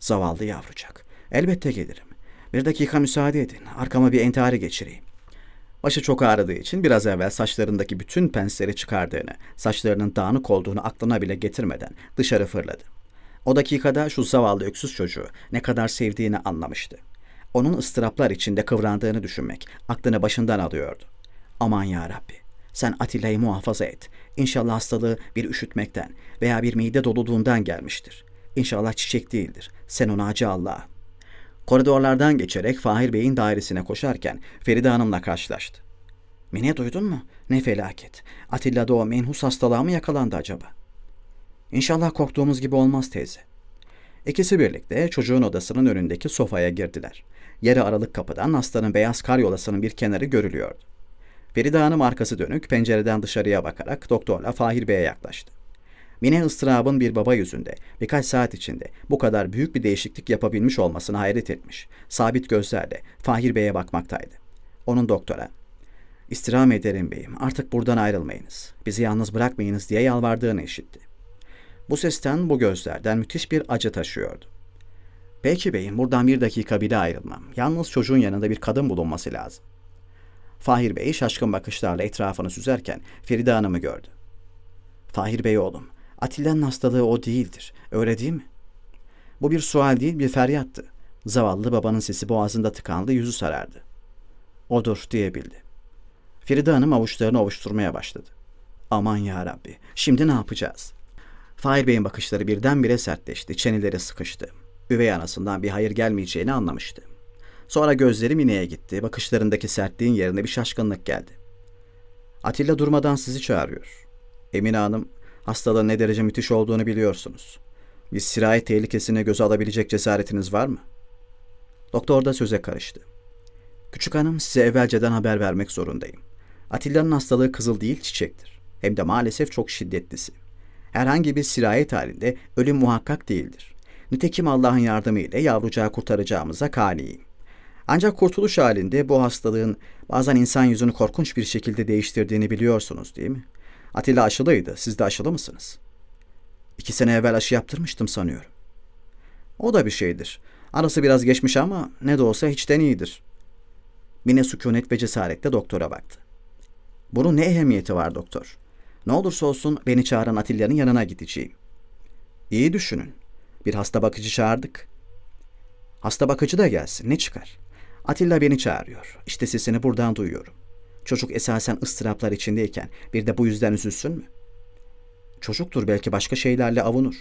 Zavallı yavrucak. Elbette gelirim. Bir dakika müsaade edin. Arkama bir entari geçireyim. Başı çok ağrıdığı için biraz evvel saçlarındaki bütün pensleri çıkardığını, saçlarının dağınık olduğunu aklına bile getirmeden dışarı fırladı. O dakikada şu zavallı öksüz çocuğu ne kadar sevdiğini anlamıştı. Onun ıstıraplar içinde kıvrandığını düşünmek aklını başından alıyordu. Aman ya Rabbi, sen Atilla'yı muhafaza et. İnşallah hastalığı bir üşütmekten veya bir mide doluduğundan gelmiştir. İnşallah çiçek değildir. Sen ona acı Allah'a. Koridorlardan geçerek Fahir Bey'in dairesine koşarken Feride Hanım'la karşılaştı. Mine duydun mu? Ne felaket. Atilla'da o menhus hastalığa mı yakalandı acaba? İnşallah korktuğumuz gibi olmaz teyze. İkisi birlikte çocuğun odasının önündeki sofaya girdiler. Yarı aralık kapıdan hastanın beyaz karyolasının bir kenarı görülüyordu. Feride Hanım arkası dönük pencereden dışarıya bakarak doktorla Fahir Bey'e yaklaştı. Mine ıstırabın bir baba yüzünde birkaç saat içinde bu kadar büyük bir değişiklik yapabilmiş olmasını hayret etmiş. Sabit gözlerle Fahir Bey'e bakmaktaydı. Onun doktora, İstirham ederim beyim artık buradan ayrılmayınız. Bizi yalnız bırakmayınız diye yalvardığını işitti. Bu sesten bu gözlerden müthiş bir acı taşıyordu. Peki beyim buradan bir dakika bile ayrılmam. Yalnız çocuğun yanında bir kadın bulunması lazım. Fahir Bey şaşkın bakışlarla etrafını süzerken Feride Hanım'ı gördü. Fahir Bey oğlum, Atilla'nın hastalığı o değildir. Öyle değil mi? Bu bir sual değil bir feryattı. Zavallı babanın sesi boğazında tıkandı yüzü sarardı. Odur diyebildi. Feride Hanım avuçlarını ovuşturmaya başladı. Aman ya Rabbi, şimdi ne yapacağız? Fahir Bey'in bakışları birdenbire sertleşti, çeneleri sıkıştı. Üvey anasından bir hayır gelmeyeceğini anlamıştı. Sonra gözleri Mine'ye gitti, bakışlarındaki sertliğin yerine bir şaşkınlık geldi. Atilla durmadan sizi çağırıyor. Emine Hanım hastalığın ne derece müthiş olduğunu biliyorsunuz. Bir sirayet tehlikesine göze alabilecek cesaretiniz var mı? Doktor da söze karıştı. Küçük hanım size evvelceden haber vermek zorundayım. Atilla'nın hastalığı kızıl değil çiçektir. Hem de maalesef çok şiddetlisi. Herhangi bir sirayet halinde ölüm muhakkak değildir. Nitekim Allah'ın yardımı ile yavrucağı kurtaracağımıza kaniyim. Ancak kurtuluş halinde bu hastalığın bazen insan yüzünü korkunç bir şekilde değiştirdiğini biliyorsunuz değil mi? Atilla aşılıydı. Siz de aşılı mısınız? İki sene evvel aşı yaptırmıştım sanıyorum. O da bir şeydir. Arası biraz geçmiş ama ne de olsa hiçten iyidir. Mine sükunet ve cesaretle doktora baktı. Bunun ne ehemmiyeti var doktor? Ne olursa olsun beni çağıran Atilla'nın yanına gideceğim. İyi düşünün. Bir hasta bakıcı çağırdık. Hasta bakıcı da gelsin. Ne çıkar? Atilla beni çağırıyor. İşte sesini buradan duyuyorum. Çocuk esasen ıstıraplar içindeyken bir de bu yüzden üzülsün mü? Çocuktur belki başka şeylerle avunur.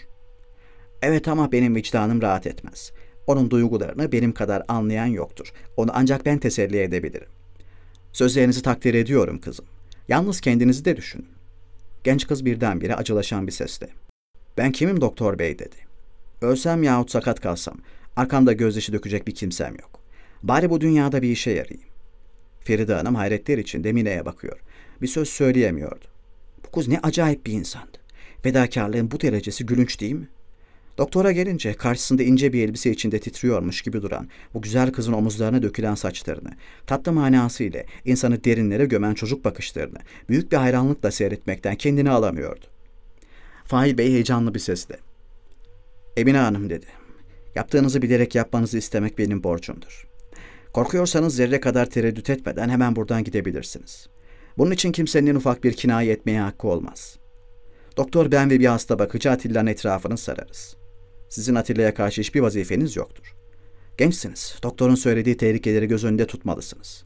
Evet ama benim vicdanım rahat etmez. Onun duygularını benim kadar anlayan yoktur. Onu ancak ben teselli edebilirim. Sözlerinizi takdir ediyorum kızım. Yalnız kendinizi de düşünün. Genç kız birdenbire acılaşan bir sesle. Ben kimim doktor bey dedi. Ölsem yahut sakat kalsam arkamda gözyaşı dökecek bir kimsem yok. Bari bu dünyada bir işe yarayayım. Feride Hanım hayretler içinde Mine'ye bakıyor. Bir söz söyleyemiyordu. Bu kız ne acayip bir insandı. Fedakarlığın bu derecesi gülünç değil mi? Doktora gelince karşısında ince bir elbise içinde titriyormuş gibi duran bu güzel kızın omuzlarına dökülen saçlarını, tatlı manası ile insanı derinlere gömen çocuk bakışlarını büyük bir hayranlıkla seyretmekten kendini alamıyordu. Fahil Bey heyecanlı bir sesle. Emine Hanım dedi. Yaptığınızı bilerek yapmanızı istemek benim borcumdur. Korkuyorsanız zerre kadar tereddüt etmeden hemen buradan gidebilirsiniz. Bunun için kimsenin ufak bir kinayet etmeye hakkı olmaz. Doktor ben ve bir hasta bakıcı Atilla'nın etrafını sararız. Sizin Atilla'ya karşı hiçbir vazifeniz yoktur. Gençsiniz. Doktorun söylediği tehlikeleri göz önünde tutmalısınız.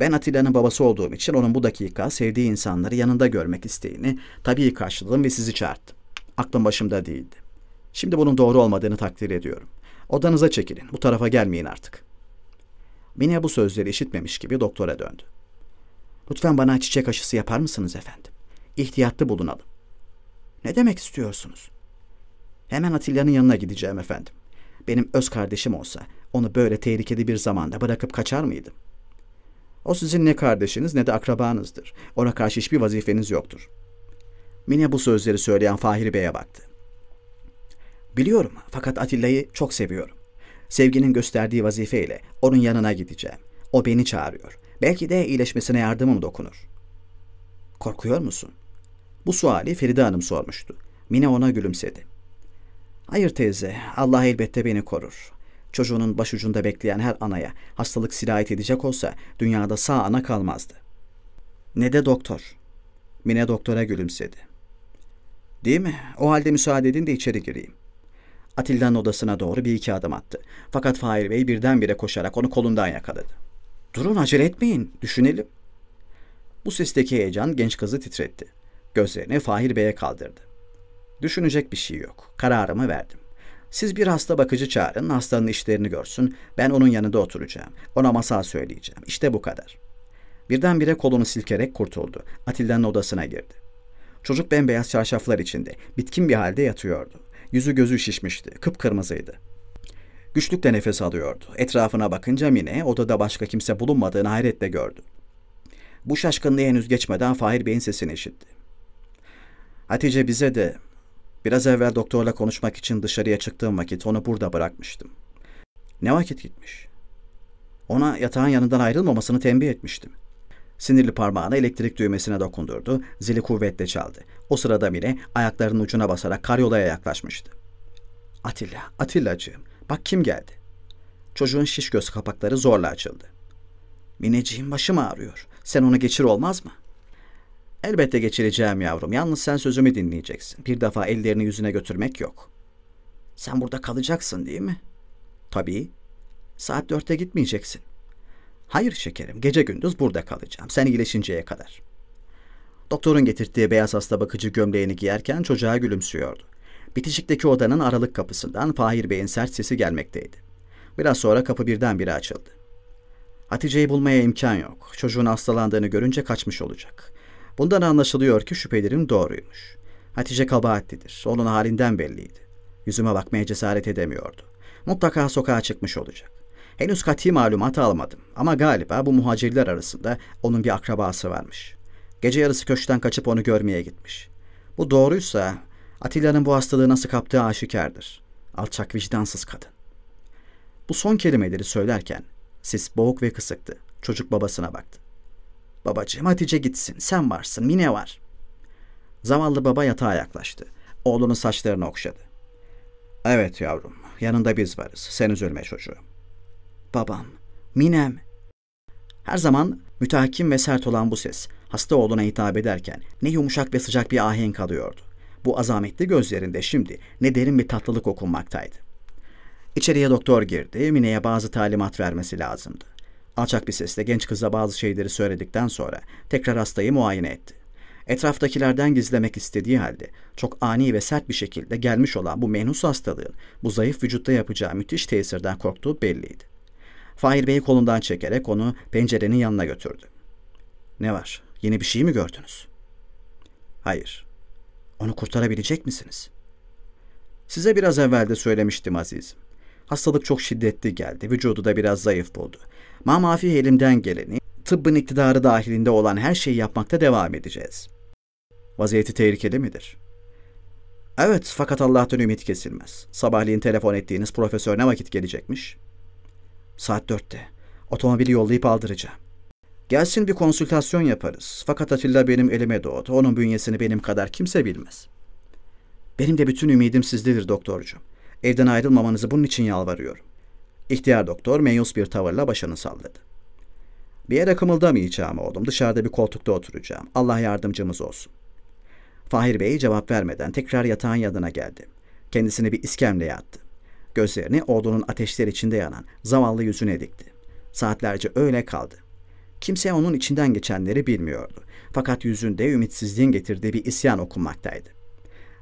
Ben Atilla'nın babası olduğum için onun bu dakika sevdiği insanları yanında görmek isteğini tabii karşıladım ve sizi çağırdım. Aklım başımda değildi. Şimdi bunun doğru olmadığını takdir ediyorum. Odanıza çekilin. Bu tarafa gelmeyin artık.'' Mine bu sözleri işitmemiş gibi doktora döndü. Lütfen bana çiçek aşısı yapar mısınız efendim? İhtiyatlı bulunalım. Ne demek istiyorsunuz? Hemen Atilla'nın yanına gideceğim efendim. Benim öz kardeşim olsa onu böyle tehlikeli bir zamanda bırakıp kaçar mıydım? O sizin ne kardeşiniz ne de akrabanızdır. Ona karşı hiçbir vazifeniz yoktur. Mine bu sözleri söyleyen Fahri Bey'e baktı. Biliyorum fakat Atilla'yı çok seviyorum. Sevginin gösterdiği vazifeyle onun yanına gideceğim. O beni çağırıyor. Belki de iyileşmesine yardımım dokunur. Korkuyor musun? Bu suali Feride Hanım sormuştu. Mine ona gülümsedi. Hayır teyze, Allah elbette beni korur. Çocuğunun başucunda bekleyen her anaya hastalık sirayet edecek olsa dünyada sağ ana kalmazdı. Ne de doktor. Mine doktora gülümsedi. Değil mi? O halde müsaade edin de içeri gireyim. Atilla'nın odasına doğru bir iki adım attı. Fakat Fahir Bey birdenbire koşarak onu kolundan yakaladı. Durun acele etmeyin, düşünelim. Bu sesteki heyecan genç kızı titretti. Gözlerini Fahir Bey'e kaldırdı. Düşünecek bir şey yok. Kararımı verdim. Siz bir hasta bakıcı çağırın, hastanın işlerini görsün. Ben onun yanında oturacağım. Ona masal söyleyeceğim. İşte bu kadar. Birdenbire kolunu silkerek kurtuldu. Atilla'nın odasına girdi. Çocuk bembeyaz çarşaflar içinde, bitkin bir halde yatıyordu. Yüzü gözü şişmişti, kıpkırmızıydı. Güçlükle nefes alıyordu. Etrafına bakınca Mine odada başka kimse bulunmadığını hayretle gördü. Bu şaşkınlığı henüz geçmeden Fahir Bey'in sesini işitti. Hatice bize de biraz evvel doktorla konuşmak için dışarıya çıktığım vakit onu burada bırakmıştım. Ne vakit gitmiş? Ona yatağın yanından ayrılmamasını tembih etmiştim. Sinirli parmağını elektrik düğmesine dokundurdu, zili kuvvetle çaldı. O sırada Mine ayaklarının ucuna basarak karyolaya yaklaşmıştı. Atilla, Atillacığım, bak kim geldi. Çocuğun şiş göz kapakları zorla açıldı. Mineciğim başım ağrıyor. Sen onu geçir olmaz mı? Elbette geçireceğim yavrum. Yalnız sen sözümü dinleyeceksin. Bir defa ellerini yüzüne götürmek yok. Sen burada kalacaksın değil mi? Tabii. Saat dörtte gitmeyeceksin. Hayır şekerim, gece gündüz burada kalacağım. Sen iyileşinceye kadar. Doktorun getirdiği beyaz hasta bakıcı gömleğini giyerken çocuğa gülümsüyordu. Bitişikteki odanın aralık kapısından Fahir Bey'in sert sesi gelmekteydi. Biraz sonra kapı birdenbire açıldı. Hatice'yi bulmaya imkan yok. Çocuğun hastalandığını görünce kaçmış olacak. Bundan anlaşılıyor ki şüphelerim doğruymuş. Hatice kabahatlidir. Onun halinden belliydi. Yüzüme bakmaya cesaret edemiyordu. Mutlaka sokağa çıkmış olacak. Henüz kati malumatı almadım ama galiba bu muhacirler arasında onun bir akrabası varmış. Gece yarısı köşkten kaçıp onu görmeye gitmiş. Bu doğruysa Atilla'nın bu hastalığı nasıl kaptığı aşikardır. Alçak vicdansız kadın. Bu son kelimeleri söylerken sis boğuk ve kısıktı. Çocuk babasına baktı. Babacığım Hatice gitsin, sen varsın, Mine var. Zavallı baba yatağa yaklaştı. Oğlunun saçlarını okşadı. Evet yavrum, yanında biz varız. Sen üzülme çocuğum babam, Minem. Her zaman mütehakim ve sert olan bu ses hasta oğluna hitap ederken ne yumuşak ve sıcak bir ahenk alıyordu. Bu azametli gözlerinde şimdi ne derin bir tatlılık okunmaktaydı. İçeriye doktor girdi, Mine'ye bazı talimat vermesi lazımdı. Alçak bir sesle genç kıza bazı şeyleri söyledikten sonra tekrar hastayı muayene etti. Etraftakilerden gizlemek istediği halde çok ani ve sert bir şekilde gelmiş olan bu menhus hastalığın bu zayıf vücutta yapacağı müthiş tesirden korktuğu belliydi. Fahir Bey'i kolundan çekerek onu pencerenin yanına götürdü. Ne var? Yeni bir şey mi gördünüz? Hayır. Onu kurtarabilecek misiniz? Size biraz evvel de söylemiştim azizim. Hastalık çok şiddetli geldi. Vücudu da biraz zayıf buldu. Ma elimden geleni, tıbbın iktidarı dahilinde olan her şeyi yapmakta devam edeceğiz. Vaziyeti tehlikeli midir? Evet, fakat Allah'tan ümit kesilmez. Sabahleyin telefon ettiğiniz profesör ne vakit gelecekmiş?'' Saat dörtte. Otomobili yollayıp aldıracağım. Gelsin bir konsültasyon yaparız. Fakat Atilla benim elime doğdu. Onun bünyesini benim kadar kimse bilmez. Benim de bütün ümidim sizdedir doktorcuğum. Evden ayrılmamanızı bunun için yalvarıyorum. İhtiyar doktor meyus bir tavırla başını salladı. Bir yere kımıldamayacağım oğlum. Dışarıda bir koltukta oturacağım. Allah yardımcımız olsun. Fahir Bey cevap vermeden tekrar yatağın yanına geldi. Kendisini bir iskemleye attı. Gözlerini ordunun ateşler içinde yanan zavallı yüzüne dikti. Saatlerce öyle kaldı. Kimse onun içinden geçenleri bilmiyordu. Fakat yüzünde ümitsizliğin getirdiği bir isyan okunmaktaydı.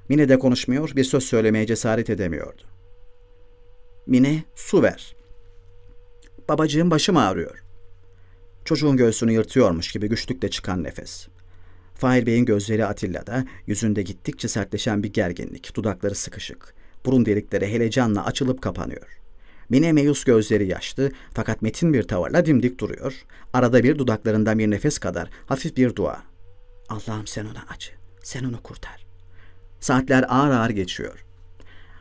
Mine de konuşmuyor, bir söz söylemeye cesaret edemiyordu. Mine, su ver. Babacığım başım ağrıyor. Çocuğun göğsünü yırtıyormuş gibi güçlükle çıkan nefes. Fahir Bey'in gözleri Atilla'da, yüzünde gittikçe sertleşen bir gerginlik, dudakları sıkışık burun delikleri helecanla açılıp kapanıyor. Mine meyus gözleri yaşlı fakat metin bir tavırla dimdik duruyor. Arada bir dudaklarından bir nefes kadar hafif bir dua. Allah'ım sen ona acı, sen onu kurtar. Saatler ağır ağır geçiyor.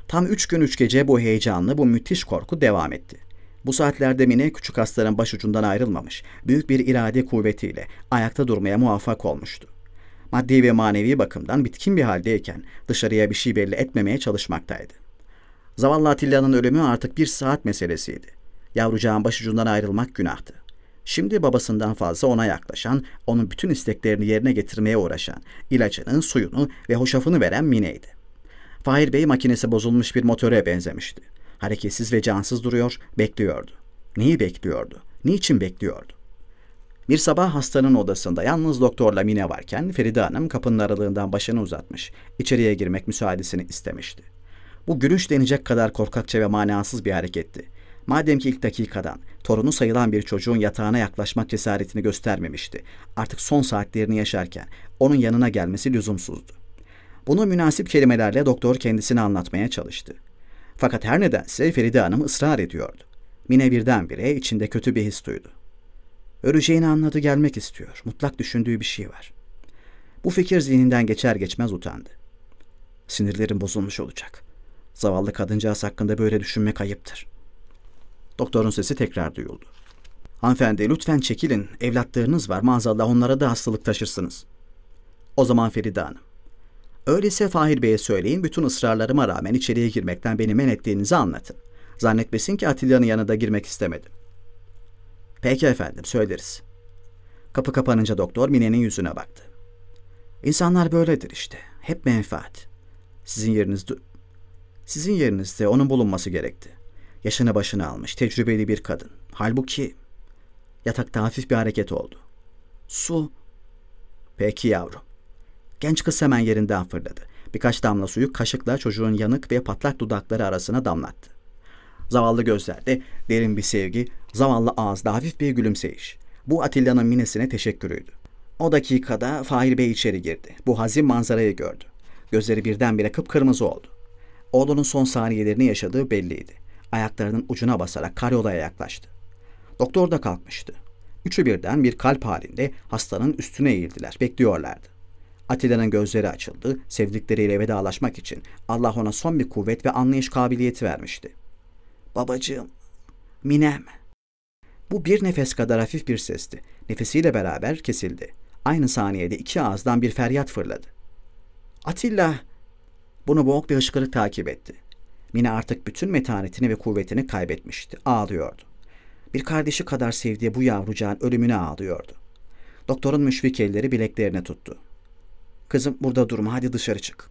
Tam üç gün üç gece bu heyecanlı, bu müthiş korku devam etti. Bu saatlerde Mine küçük hastanın başucundan ayrılmamış, büyük bir irade kuvvetiyle ayakta durmaya muvaffak olmuştu maddi ve manevi bakımdan bitkin bir haldeyken dışarıya bir şey belli etmemeye çalışmaktaydı. Zavallı Atilla'nın ölümü artık bir saat meselesiydi. Yavrucağın başucundan ayrılmak günahtı. Şimdi babasından fazla ona yaklaşan, onun bütün isteklerini yerine getirmeye uğraşan, ilacının suyunu ve hoşafını veren Mine'ydi. Fahir Bey makinesi bozulmuş bir motöre benzemişti. Hareketsiz ve cansız duruyor, bekliyordu. Neyi bekliyordu? Niçin bekliyordu? Bir sabah hastanın odasında yalnız doktorla Mine varken Feride Hanım kapının aralığından başını uzatmış. içeriye girmek müsaadesini istemişti. Bu gülüş denecek kadar korkakça ve manasız bir hareketti. Madem ki ilk dakikadan torunu sayılan bir çocuğun yatağına yaklaşmak cesaretini göstermemişti. Artık son saatlerini yaşarken onun yanına gelmesi lüzumsuzdu. Bunu münasip kelimelerle doktor kendisini anlatmaya çalıştı. Fakat her nedense Feride Hanım ısrar ediyordu. Mine birdenbire içinde kötü bir his duydu. Öreceğini anladı gelmek istiyor. Mutlak düşündüğü bir şey var. Bu fikir zihninden geçer geçmez utandı. Sinirlerim bozulmuş olacak. Zavallı kadıncağız hakkında böyle düşünmek ayıptır. Doktorun sesi tekrar duyuldu. Hanımefendi lütfen çekilin. Evlatlarınız var. Maazallah onlara da hastalık taşırsınız. O zaman Feride Hanım. Öyleyse Fahir Bey'e söyleyin bütün ısrarlarıma rağmen içeriye girmekten beni men ettiğinizi anlatın. Zannetmesin ki Atilla'nın yanında girmek istemedim. Peki efendim söyleriz. Kapı kapanınca doktor Mine'nin yüzüne baktı. İnsanlar böyledir işte. Hep menfaat. Sizin yerinizde sizin yerinizde onun bulunması gerekti. Yaşını başına almış, tecrübeli bir kadın. Halbuki yatakta hafif bir hareket oldu. Su. Peki yavrum. Genç kız hemen yerinden fırladı. Birkaç damla suyu kaşıkla çocuğun yanık ve patlak dudakları arasına damlattı. Zavallı gözlerde derin bir sevgi Zavallı ağızda hafif bir gülümseyiş. Bu Atilla'nın minesine teşekkürüydü. O dakikada Fahir Bey içeri girdi. Bu hazin manzarayı gördü. Gözleri birdenbire kıpkırmızı oldu. Oğlunun son saniyelerini yaşadığı belliydi. Ayaklarının ucuna basarak karyolaya yaklaştı. Doktor da kalkmıştı. Üçü birden bir kalp halinde hastanın üstüne eğildiler, bekliyorlardı. Atilla'nın gözleri açıldı, sevdikleriyle vedalaşmak için Allah ona son bir kuvvet ve anlayış kabiliyeti vermişti. Babacığım, Minem, bu bir nefes kadar hafif bir sesti. Nefesiyle beraber kesildi. Aynı saniyede iki ağızdan bir feryat fırladı. Atilla! Bunu boğuk bir hışkırık takip etti. Mine artık bütün metanetini ve kuvvetini kaybetmişti. Ağlıyordu. Bir kardeşi kadar sevdiği bu yavrucağın ölümüne ağlıyordu. Doktorun müşfik elleri bileklerine tuttu. Kızım burada durma hadi dışarı çık.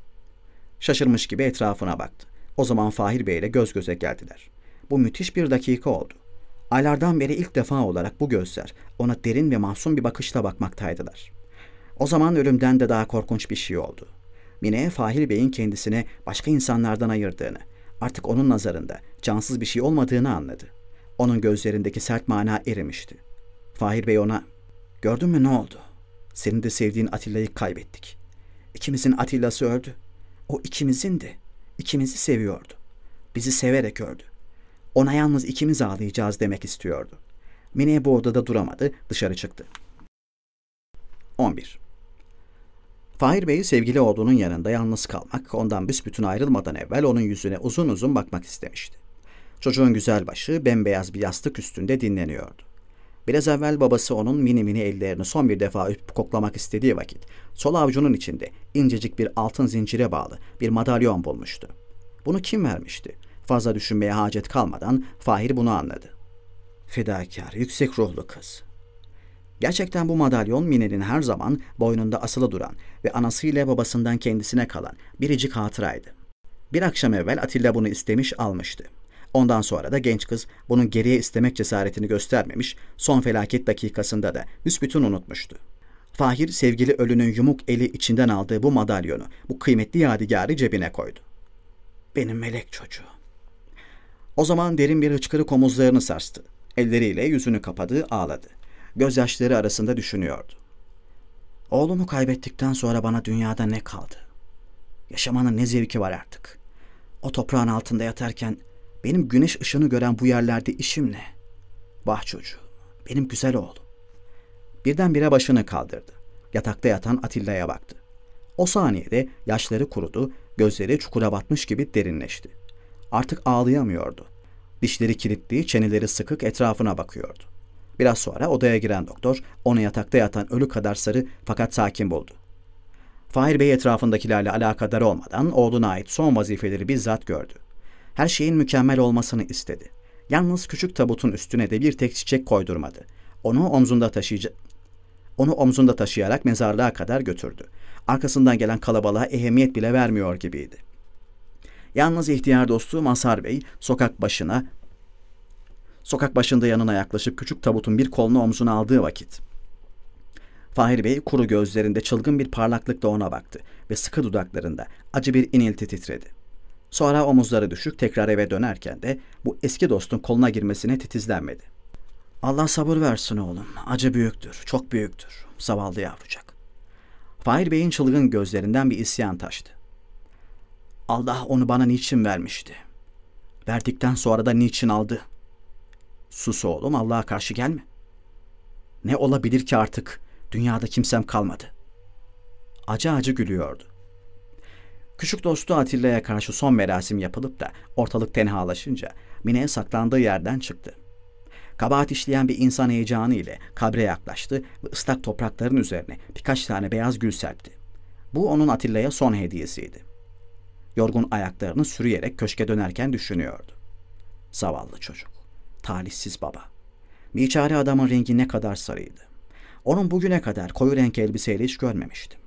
Şaşırmış gibi etrafına baktı. O zaman Fahir Bey ile göz göze geldiler. Bu müthiş bir dakika oldu. Aylardan beri ilk defa olarak bu gözler ona derin ve masum bir bakışla bakmaktaydılar. O zaman ölümden de daha korkunç bir şey oldu. Mine, Fahir Bey'in kendisini başka insanlardan ayırdığını, artık onun nazarında cansız bir şey olmadığını anladı. Onun gözlerindeki sert mana erimişti. Fahir Bey ona, ''Gördün mü ne oldu? Senin de sevdiğin Atilla'yı kaybettik. İkimizin Atilla'sı öldü. O ikimizin de, ikimizi seviyordu. Bizi severek öldü. Ona yalnız ikimiz ağlayacağız demek istiyordu. Mine bu odada duramadı, dışarı çıktı. 11. Fahir Bey'i sevgili olduğunun yanında yalnız kalmak, ondan büsbütün ayrılmadan evvel onun yüzüne uzun uzun bakmak istemişti. Çocuğun güzel başı bembeyaz bir yastık üstünde dinleniyordu. Biraz evvel babası onun mini mini ellerini son bir defa öpüp koklamak istediği vakit sol avcunun içinde incecik bir altın zincire bağlı bir madalyon bulmuştu. Bunu kim vermişti? Fazla düşünmeye hacet kalmadan Fahir bunu anladı. Fedakar, yüksek ruhlu kız. Gerçekten bu madalyon Mine'nin her zaman boynunda asılı duran ve anasıyla babasından kendisine kalan biricik hatıraydı. Bir akşam evvel Atilla bunu istemiş almıştı. Ondan sonra da genç kız bunun geriye istemek cesaretini göstermemiş, son felaket dakikasında da büsbütün unutmuştu. Fahir sevgili ölünün yumuk eli içinden aldığı bu madalyonu, bu kıymetli yadigarı cebine koydu. Benim melek çocuğu. O zaman derin bir hıçkırık omuzlarını sarstı. Elleriyle yüzünü kapadı, ağladı. Gözyaşları arasında düşünüyordu. Oğlumu kaybettikten sonra bana dünyada ne kaldı? Yaşamanın ne zevki var artık? O toprağın altında yatarken benim güneş ışını gören bu yerlerde işim ne? Bah çocuğum, benim güzel oğlum. Birdenbire başını kaldırdı. Yatakta yatan Atilla'ya baktı. O saniyede yaşları kurudu, gözleri çukura batmış gibi derinleşti. Artık ağlayamıyordu. Dişleri kilitli, çeneleri sıkık etrafına bakıyordu. Biraz sonra odaya giren doktor onu yatakta yatan ölü kadar sarı fakat sakin buldu. Fahir Bey etrafındakilerle alakadar olmadan oğluna ait son vazifeleri bizzat gördü. Her şeyin mükemmel olmasını istedi. Yalnız küçük tabutun üstüne de bir tek çiçek koydurmadı. Onu omzunda taşıyacak onu omzunda taşıyarak mezarlığa kadar götürdü. Arkasından gelen kalabalığa ehemmiyet bile vermiyor gibiydi. Yalnız ihtiyar dostu Masar Bey sokak başına sokak başında yanına yaklaşıp küçük tabutun bir kolunu omzuna aldığı vakit Fahir Bey kuru gözlerinde çılgın bir parlaklıkla ona baktı ve sıkı dudaklarında acı bir inilti titredi. Sonra omuzları düşük tekrar eve dönerken de bu eski dostun koluna girmesine titizlenmedi. Allah sabır versin oğlum. Acı büyüktür, çok büyüktür. Zavallı yavrucak. Fahir Bey'in çılgın gözlerinden bir isyan taştı. Allah onu bana niçin vermişti? Verdikten sonra da niçin aldı? Sus oğlum Allah'a karşı gelme. Ne olabilir ki artık dünyada kimsem kalmadı. Acı acı gülüyordu. Küçük dostu Atilla'ya karşı son merasim yapılıp da ortalık tenhalaşınca Mine saklandığı yerden çıktı. Kabahat işleyen bir insan heyecanı ile kabre yaklaştı ve ıslak toprakların üzerine birkaç tane beyaz gül serpti. Bu onun Atilla'ya son hediyesiydi yorgun ayaklarını sürüyerek köşke dönerken düşünüyordu. Zavallı çocuk, talihsiz baba. Biçare adamın rengi ne kadar sarıydı. Onun bugüne kadar koyu renk elbiseyle hiç görmemiştim.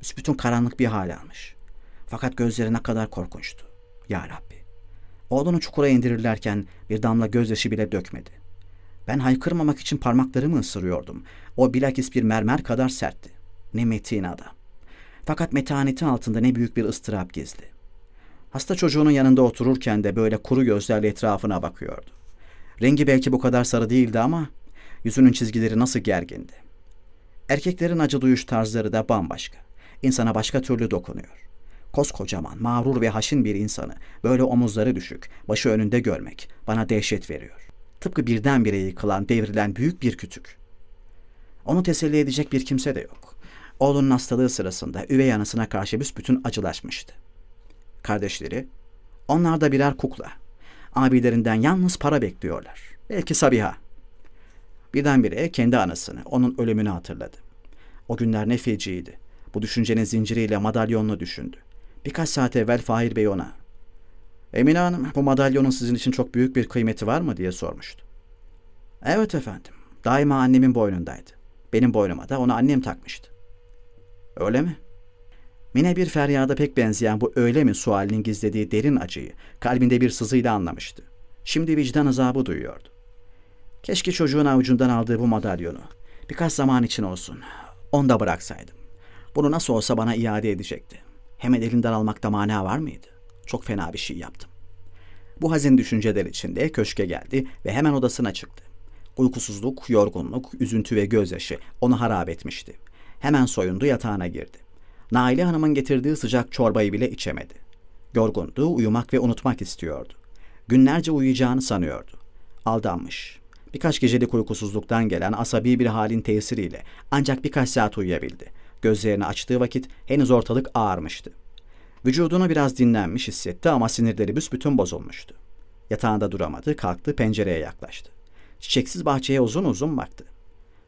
Büsbütün karanlık bir hal almış. Fakat gözleri ne kadar korkunçtu. Ya Rabbi. Oğlunu çukura indirirlerken bir damla gözyaşı bile dökmedi. Ben haykırmamak için parmaklarımı ısırıyordum. O bilakis bir mermer kadar sertti. Ne metin adam. Fakat metaneti altında ne büyük bir ıstırap gizli. Hasta çocuğunun yanında otururken de böyle kuru gözlerle etrafına bakıyordu. Rengi belki bu kadar sarı değildi ama yüzünün çizgileri nasıl gergindi. Erkeklerin acı duyuş tarzları da bambaşka. İnsana başka türlü dokunuyor. Koskocaman, mağrur ve haşin bir insanı böyle omuzları düşük, başı önünde görmek bana dehşet veriyor. Tıpkı birdenbire yıkılan, devrilen büyük bir kütük. Onu teselli edecek bir kimse de yok. Oğlunun hastalığı sırasında üvey anasına karşı büsbütün acılaşmıştı. Kardeşleri, onlar da birer kukla. Abilerinden yalnız para bekliyorlar. Belki Sabiha. Birdenbire kendi anasını, onun ölümünü hatırladı. O günler ne feciydi. Bu düşüncenin zinciriyle madalyonunu düşündü. Birkaç saat evvel Fahir Bey ona Emine Hanım bu madalyonun sizin için çok büyük bir kıymeti var mı diye sormuştu. Evet efendim. Daima annemin boynundaydı. Benim boynuma da onu annem takmıştı. Öyle mi? Mine bir feryada pek benzeyen bu öyle mi sualinin gizlediği derin acıyı kalbinde bir sızıyla anlamıştı. Şimdi vicdan azabı duyuyordu. Keşke çocuğun avucundan aldığı bu madalyonu birkaç zaman için olsun onda bıraksaydım. Bunu nasıl olsa bana iade edecekti. Hemen elinden almakta mana var mıydı? Çok fena bir şey yaptım. Bu hazin düşünceler içinde köşke geldi ve hemen odasına çıktı. Uykusuzluk, yorgunluk, üzüntü ve gözyaşı onu harap etmişti. Hemen soyundu yatağına girdi. Naile Hanım'ın getirdiği sıcak çorbayı bile içemedi. Yorgundu, uyumak ve unutmak istiyordu. Günlerce uyuyacağını sanıyordu. Aldanmış. Birkaç gecelik uykusuzluktan gelen asabi bir halin tesiriyle ancak birkaç saat uyuyabildi. Gözlerini açtığı vakit henüz ortalık ağarmıştı. Vücudunu biraz dinlenmiş hissetti ama sinirleri büsbütün bozulmuştu. Yatağında duramadı, kalktı, pencereye yaklaştı. Çiçeksiz bahçeye uzun uzun baktı.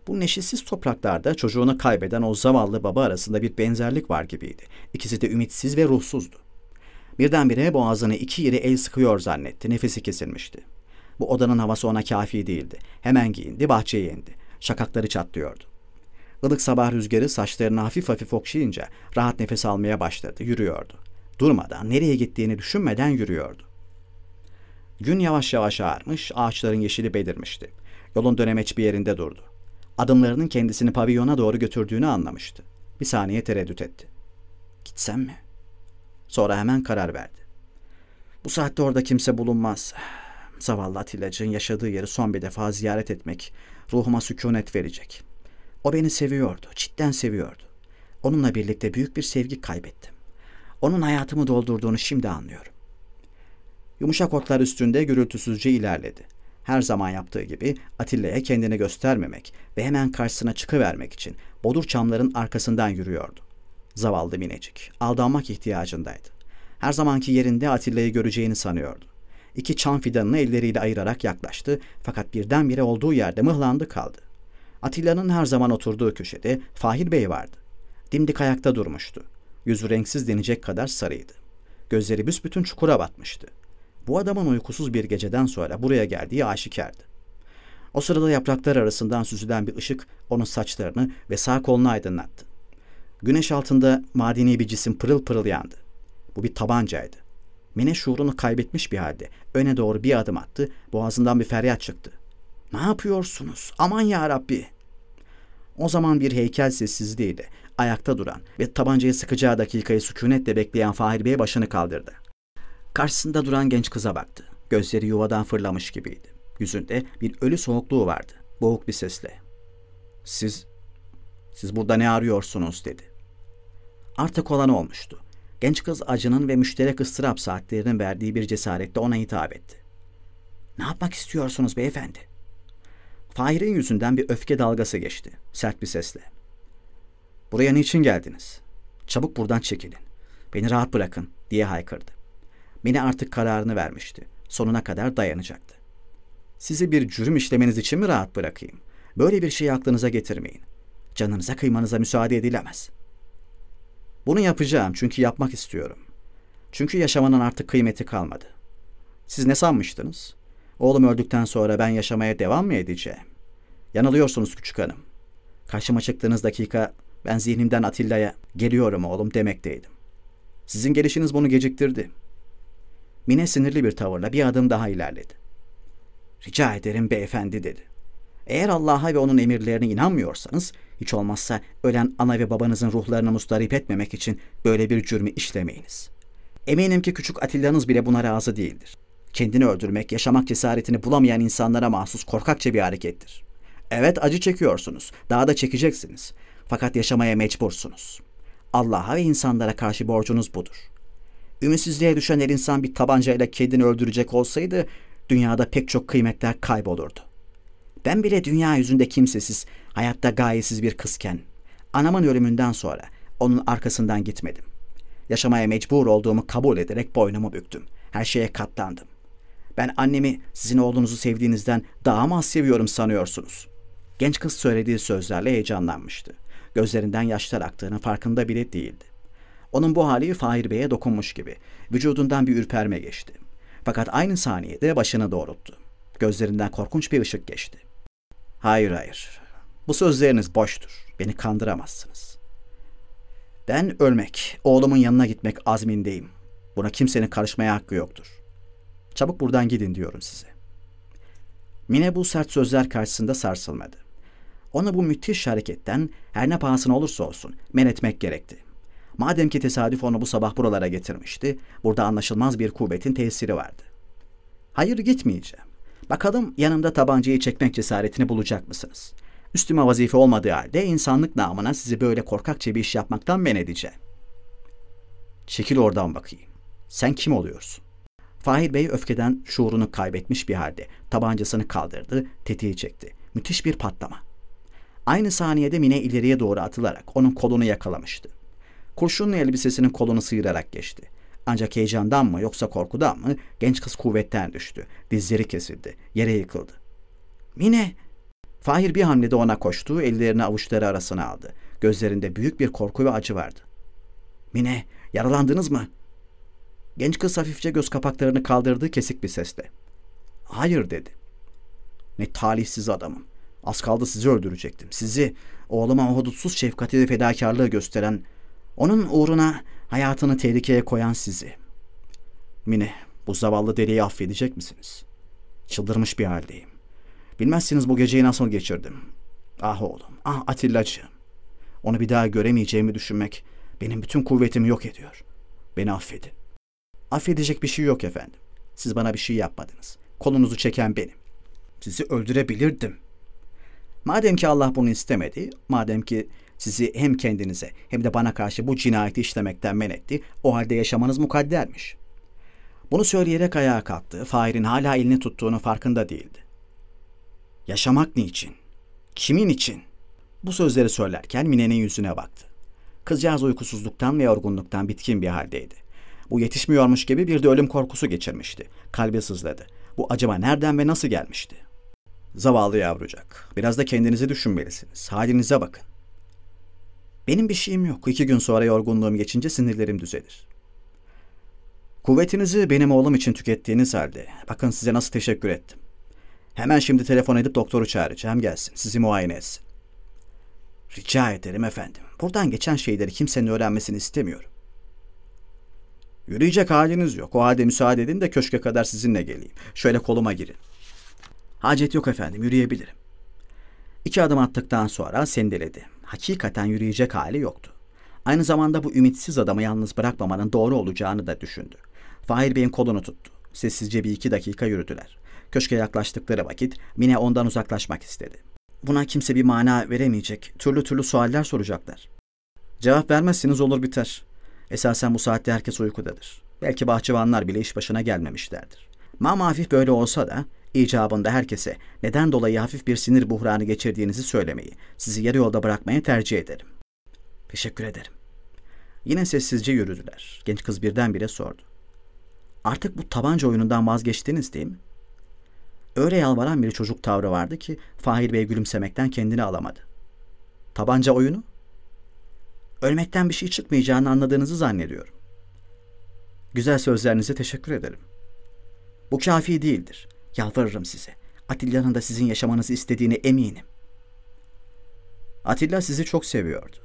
Bu neşesiz topraklarda çocuğunu kaybeden o zavallı baba arasında bir benzerlik var gibiydi. İkisi de ümitsiz ve ruhsuzdu. Birdenbire boğazını iki yere el sıkıyor zannetti. Nefesi kesilmişti. Bu odanın havası ona kafi değildi. Hemen giyindi, bahçeye indi. Şakakları çatlıyordu. Ilık sabah rüzgarı saçlarını hafif hafif okşayınca rahat nefes almaya başladı, yürüyordu. Durmadan, nereye gittiğini düşünmeden yürüyordu. Gün yavaş yavaş ağarmış, ağaçların yeşili belirmişti. Yolun dönemeç bir yerinde durdu adımlarının kendisini pavilyona doğru götürdüğünü anlamıştı. Bir saniye tereddüt etti. Gitsem mi? Sonra hemen karar verdi. Bu saatte orada kimse bulunmaz. Zavallı Atillacığın yaşadığı yeri son bir defa ziyaret etmek ruhuma sükunet verecek. O beni seviyordu, cidden seviyordu. Onunla birlikte büyük bir sevgi kaybettim. Onun hayatımı doldurduğunu şimdi anlıyorum. Yumuşak otlar üstünde gürültüsüzce ilerledi her zaman yaptığı gibi Atilla'ya kendini göstermemek ve hemen karşısına çıkıvermek için bodur çamların arkasından yürüyordu. Zavallı minecik, aldanmak ihtiyacındaydı. Her zamanki yerinde Atilla'yı göreceğini sanıyordu. İki çam fidanını elleriyle ayırarak yaklaştı fakat birdenbire olduğu yerde mıhlandı kaldı. Atilla'nın her zaman oturduğu köşede Fahir Bey vardı. Dimdik ayakta durmuştu. Yüzü renksiz denecek kadar sarıydı. Gözleri büsbütün çukura batmıştı. Bu adamın uykusuz bir geceden sonra buraya geldiği aşikardı. O sırada yapraklar arasından süzülen bir ışık onun saçlarını ve sağ kolunu aydınlattı. Güneş altında madeni bir cisim pırıl pırıl yandı. Bu bir tabancaydı. Mine şuurunu kaybetmiş bir halde öne doğru bir adım attı, boğazından bir feryat çıktı. Ne yapıyorsunuz? Aman ya Rabbi! O zaman bir heykel sessizliğiyle ayakta duran ve tabancayı sıkacağı dakikayı sükunetle bekleyen Fahir Bey başını kaldırdı. Karşısında duran genç kıza baktı. Gözleri yuvadan fırlamış gibiydi. Yüzünde bir ölü soğukluğu vardı. Boğuk bir sesle. Siz, siz burada ne arıyorsunuz dedi. Artık olan olmuştu. Genç kız acının ve müşterek ıstırap saatlerinin verdiği bir cesaretle ona hitap etti. Ne yapmak istiyorsunuz beyefendi? Fahir'in yüzünden bir öfke dalgası geçti. Sert bir sesle. Buraya niçin geldiniz? Çabuk buradan çekilin. Beni rahat bırakın diye haykırdı. Beni artık kararını vermişti. Sonuna kadar dayanacaktı. Sizi bir cürüm işlemeniz için mi rahat bırakayım? Böyle bir şeyi aklınıza getirmeyin. Canınıza kıymanıza müsaade edilemez. Bunu yapacağım çünkü yapmak istiyorum. Çünkü yaşamanın artık kıymeti kalmadı. Siz ne sanmıştınız? Oğlum öldükten sonra ben yaşamaya devam mı edeceğim? Yanılıyorsunuz küçük hanım. Karşıma çıktığınız dakika ben zihnimden Atilla'ya geliyorum oğlum demekteydim. Sizin gelişiniz bunu geciktirdi. Mine sinirli bir tavırla bir adım daha ilerledi. Rica ederim beyefendi dedi. Eğer Allah'a ve onun emirlerine inanmıyorsanız hiç olmazsa ölen ana ve babanızın ruhlarını mustarip etmemek için böyle bir cürmü işlemeyiniz. Eminim ki küçük Atilla'nız bile buna razı değildir. Kendini öldürmek, yaşamak cesaretini bulamayan insanlara mahsus korkakça bir harekettir. Evet acı çekiyorsunuz, daha da çekeceksiniz. Fakat yaşamaya mecbursunuz. Allah'a ve insanlara karşı borcunuz budur. Ümitsizliğe düşen her insan bir tabancayla kedini öldürecek olsaydı dünyada pek çok kıymetler kaybolurdu. Ben bile dünya yüzünde kimsesiz, hayatta gayesiz bir kızken anamın ölümünden sonra onun arkasından gitmedim. Yaşamaya mecbur olduğumu kabul ederek boynumu büktüm. Her şeye katlandım. Ben annemi sizin oğlunuzu sevdiğinizden daha mı az seviyorum sanıyorsunuz? Genç kız söylediği sözlerle heyecanlanmıştı. Gözlerinden yaşlar aktığının farkında bile değildi. Onun bu hali Fahir Bey'e dokunmuş gibi. Vücudundan bir ürperme geçti. Fakat aynı saniyede başını doğrulttu. Gözlerinden korkunç bir ışık geçti. Hayır hayır. Bu sözleriniz boştur. Beni kandıramazsınız. Ben ölmek, oğlumun yanına gitmek azmindeyim. Buna kimsenin karışmaya hakkı yoktur. Çabuk buradan gidin diyorum size. Mine bu sert sözler karşısında sarsılmadı. Ona bu müthiş hareketten her ne pahasına olursa olsun men etmek gerekti. Madem ki tesadüf onu bu sabah buralara getirmişti, burada anlaşılmaz bir kuvvetin tesiri vardı. Hayır gitmeyeceğim. Bakalım yanımda tabancayı çekmek cesaretini bulacak mısınız? Üstüme vazife olmadığı halde insanlık namına sizi böyle korkakça bir iş yapmaktan men edeceğim. Çekil oradan bakayım. Sen kim oluyorsun? Fahir Bey öfkeden şuurunu kaybetmiş bir halde tabancasını kaldırdı, tetiği çekti. Müthiş bir patlama. Aynı saniyede Mine ileriye doğru atılarak onun kolunu yakalamıştı kurşunlu elbisesinin kolunu sıyırarak geçti. Ancak heyecandan mı yoksa korkudan mı genç kız kuvvetten düştü. Dizleri kesildi. Yere yıkıldı. Mine! Fahir bir hamlede ona koştu, ellerini avuçları arasına aldı. Gözlerinde büyük bir korku ve acı vardı. Mine, yaralandınız mı? Genç kız hafifçe göz kapaklarını kaldırdı kesik bir sesle. Hayır dedi. Ne talihsiz adamım. Az kaldı sizi öldürecektim. Sizi, oğluma o hudutsuz şefkati ve fedakarlığı gösteren onun uğruna hayatını tehlikeye koyan sizi. Mine, bu zavallı deliyi affedecek misiniz? Çıldırmış bir haldeyim. Bilmezsiniz bu geceyi nasıl geçirdim. Ah oğlum, ah Atillacığım. Onu bir daha göremeyeceğimi düşünmek benim bütün kuvvetimi yok ediyor. Beni affedin. Affedecek bir şey yok efendim. Siz bana bir şey yapmadınız. Kolunuzu çeken benim. Sizi öldürebilirdim. Madem ki Allah bunu istemedi, madem ki sizi hem kendinize hem de bana karşı bu cinayeti işlemekten men etti. O halde yaşamanız mukaddermiş. Bunu söyleyerek ayağa kalktı. Fahir'in hala elini tuttuğunu farkında değildi. Yaşamak niçin? Kimin için? Bu sözleri söylerken Mine'nin yüzüne baktı. Kızcağız uykusuzluktan ve yorgunluktan bitkin bir haldeydi. Bu yetişmiyormuş gibi bir de ölüm korkusu geçirmişti. Kalbi sızladı. Bu acaba nereden ve nasıl gelmişti? Zavallı yavrucak. Biraz da kendinizi düşünmelisiniz. Halinize bakın. Benim bir şeyim yok. İki gün sonra yorgunluğum geçince sinirlerim düzelir. Kuvvetinizi benim oğlum için tükettiğiniz halde bakın size nasıl teşekkür ettim. Hemen şimdi telefon edip doktoru çağıracağım gelsin sizi muayene etsin. Rica ederim efendim. Buradan geçen şeyleri kimsenin öğrenmesini istemiyorum. Yürüyecek haliniz yok. O halde müsaade edin de köşke kadar sizinle geleyim. Şöyle koluma girin. Hacet yok efendim yürüyebilirim. İki adım attıktan sonra sendeledi hakikaten yürüyecek hali yoktu. Aynı zamanda bu ümitsiz adamı yalnız bırakmamanın doğru olacağını da düşündü. Fahir Bey'in kolunu tuttu. Sessizce bir iki dakika yürüdüler. Köşke yaklaştıkları vakit Mine ondan uzaklaşmak istedi. Buna kimse bir mana veremeyecek. Türlü türlü sualler soracaklar. Cevap vermezsiniz olur biter. Esasen bu saatte herkes uykudadır. Belki bahçıvanlar bile iş başına gelmemişlerdir. Mama hafif böyle olsa da icabında herkese neden dolayı hafif bir sinir buhranı geçirdiğinizi söylemeyi, sizi yarı yolda bırakmayı tercih ederim. Teşekkür ederim. Yine sessizce yürüdüler. Genç kız birdenbire sordu. Artık bu tabanca oyunundan vazgeçtiniz değil mi? Öyle yalvaran bir çocuk tavrı vardı ki Fahir Bey gülümsemekten kendini alamadı. Tabanca oyunu? Ölmekten bir şey çıkmayacağını anladığınızı zannediyorum. Güzel sözlerinize teşekkür ederim. Bu kafi değildir. Yalvarırım size. Atilla'nın da sizin yaşamanızı istediğine eminim. Atilla sizi çok seviyordu.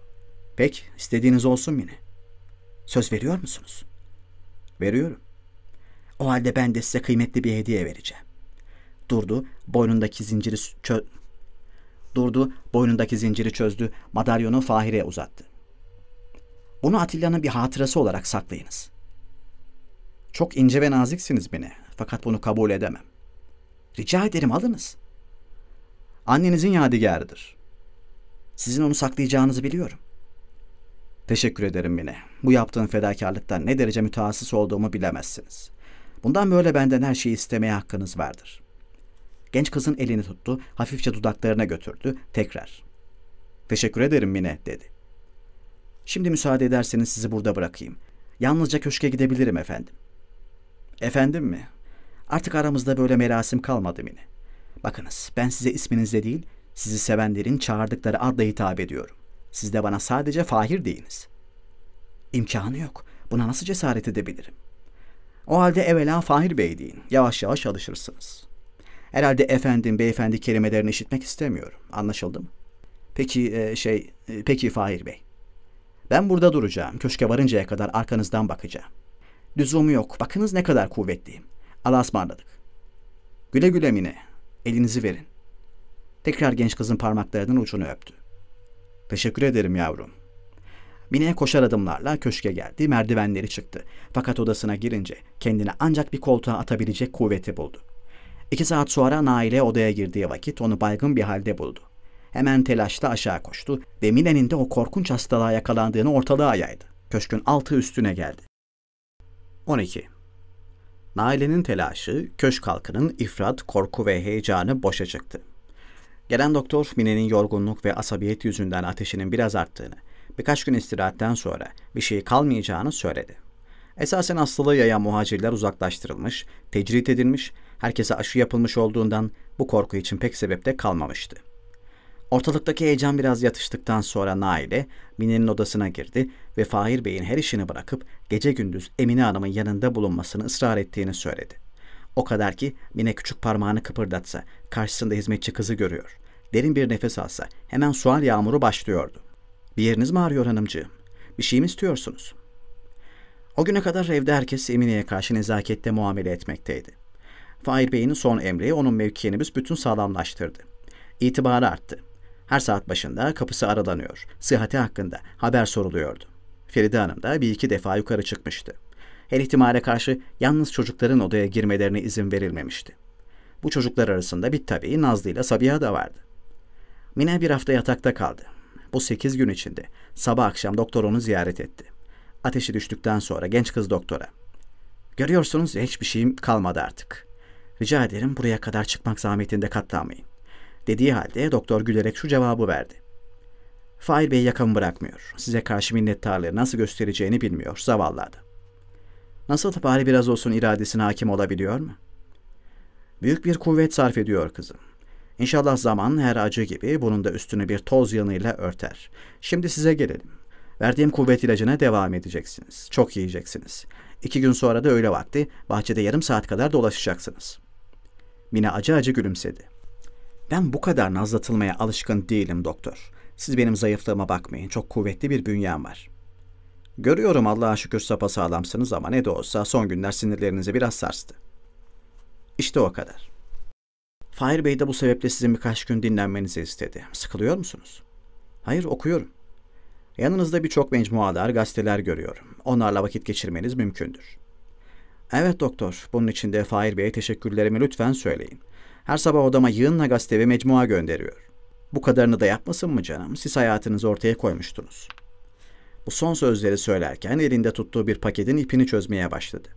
Pek istediğiniz olsun yine. Söz veriyor musunuz? Veriyorum. O halde ben de size kıymetli bir hediye vereceğim. Durdu, boynundaki zinciri çö... Durdu, boynundaki zinciri çözdü, madalyonu Fahir'e uzattı. Bunu Atilla'nın bir hatırası olarak saklayınız. Çok ince ve naziksiniz beni, fakat bunu kabul edemem. Rica ederim alınız. Annenizin yadigarıdır. Sizin onu saklayacağınızı biliyorum. Teşekkür ederim Mine. Bu yaptığın fedakarlıktan ne derece mütehassıs olduğumu bilemezsiniz. Bundan böyle benden her şeyi istemeye hakkınız vardır. Genç kızın elini tuttu, hafifçe dudaklarına götürdü, tekrar. Teşekkür ederim Mine, dedi. Şimdi müsaade ederseniz sizi burada bırakayım. Yalnızca köşke gidebilirim efendim. Efendim mi? Artık aramızda böyle merasim kalmadı Mine. Bakınız ben size isminizle değil, sizi sevenlerin çağırdıkları adla hitap ediyorum. Siz de bana sadece Fahir deyiniz. İmkanı yok. Buna nasıl cesaret edebilirim? O halde evvela Fahir Bey deyin. Yavaş yavaş alışırsınız. Herhalde efendim, beyefendi kelimelerini işitmek istemiyorum. Anlaşıldı mı? Peki e, şey, e, peki Fahir Bey. Ben burada duracağım. Köşke varıncaya kadar arkanızdan bakacağım. Düzumu yok. Bakınız ne kadar kuvvetliyim. Allah'a ısmarladık. Güle güle Mine. Elinizi verin. Tekrar genç kızın parmaklarının ucunu öptü. Teşekkür ederim yavrum. Mine koşar adımlarla köşke geldi, merdivenleri çıktı. Fakat odasına girince kendini ancak bir koltuğa atabilecek kuvveti buldu. İki saat sonra Nail'e odaya girdiği vakit onu baygın bir halde buldu. Hemen telaşla aşağı koştu ve Mine'nin de o korkunç hastalığa yakalandığını ortalığa yaydı. Köşkün altı üstüne geldi. 12. Naile'nin telaşı, köşk halkının ifrat, korku ve heyecanı boşa çıktı. Gelen doktor Mine'nin yorgunluk ve asabiyet yüzünden ateşinin biraz arttığını, birkaç gün istirahatten sonra bir şey kalmayacağını söyledi. Esasen hastalığı yayan muhacirler uzaklaştırılmış, tecrit edilmiş, herkese aşı yapılmış olduğundan bu korku için pek sebep de kalmamıştı. Ortalıktaki heyecan biraz yatıştıktan sonra Naile, Mine'nin odasına girdi ve Fahir Bey'in her işini bırakıp gece gündüz Emine Hanım'ın yanında bulunmasını ısrar ettiğini söyledi. O kadar ki Mine küçük parmağını kıpırdatsa karşısında hizmetçi kızı görüyor. Derin bir nefes alsa hemen sual yağmuru başlıyordu. Bir yeriniz mi ağrıyor hanımcığım? Bir şey mi istiyorsunuz? O güne kadar evde herkes Emine'ye karşı nezakette muamele etmekteydi. Fahir Bey'in son emri onun mevkiini bütün sağlamlaştırdı. İtibarı arttı. Her saat başında kapısı aralanıyor, sıhhati hakkında haber soruluyordu. Feride Hanım da bir iki defa yukarı çıkmıştı. Her ihtimale karşı yalnız çocukların odaya girmelerine izin verilmemişti. Bu çocuklar arasında bir tabii Nazlı ile Sabiha da vardı. Mine bir hafta yatakta kaldı. Bu sekiz gün içinde sabah akşam doktor onu ziyaret etti. Ateşi düştükten sonra genç kız doktora. Görüyorsunuz hiçbir şeyim kalmadı artık. Rica ederim buraya kadar çıkmak zahmetinde katlanmayın. Dediği halde doktor gülerek şu cevabı verdi. Fahir Bey yakamı bırakmıyor. Size karşı minnettarlığı nasıl göstereceğini bilmiyor. Zavallı adam. Nasıl bari biraz olsun iradesine hakim olabiliyor mu? Büyük bir kuvvet sarf ediyor kızım. İnşallah zaman her acı gibi bunun da üstünü bir toz yanıyla örter. Şimdi size gelelim. Verdiğim kuvvet ilacına devam edeceksiniz. Çok yiyeceksiniz. İki gün sonra da öğle vakti bahçede yarım saat kadar dolaşacaksınız. Mine acı acı gülümsedi. Ben bu kadar nazlatılmaya alışkın değilim doktor. Siz benim zayıflığıma bakmayın. Çok kuvvetli bir bünyem var. Görüyorum Allah'a şükür sapasağlamsınız ama ne de olsa son günler sinirlerinizi biraz sarstı. İşte o kadar. Fahir Bey de bu sebeple sizin birkaç gün dinlenmenizi istedi. Sıkılıyor musunuz? Hayır okuyorum. Yanınızda birçok mecmualar, gazeteler görüyorum. Onlarla vakit geçirmeniz mümkündür. Evet doktor, bunun için de Fahir Bey'e teşekkürlerimi lütfen söyleyin. Her sabah odama yığınla gazete ve mecmua gönderiyor. Bu kadarını da yapmasın mı canım? Siz hayatınızı ortaya koymuştunuz. Bu son sözleri söylerken elinde tuttuğu bir paketin ipini çözmeye başladı.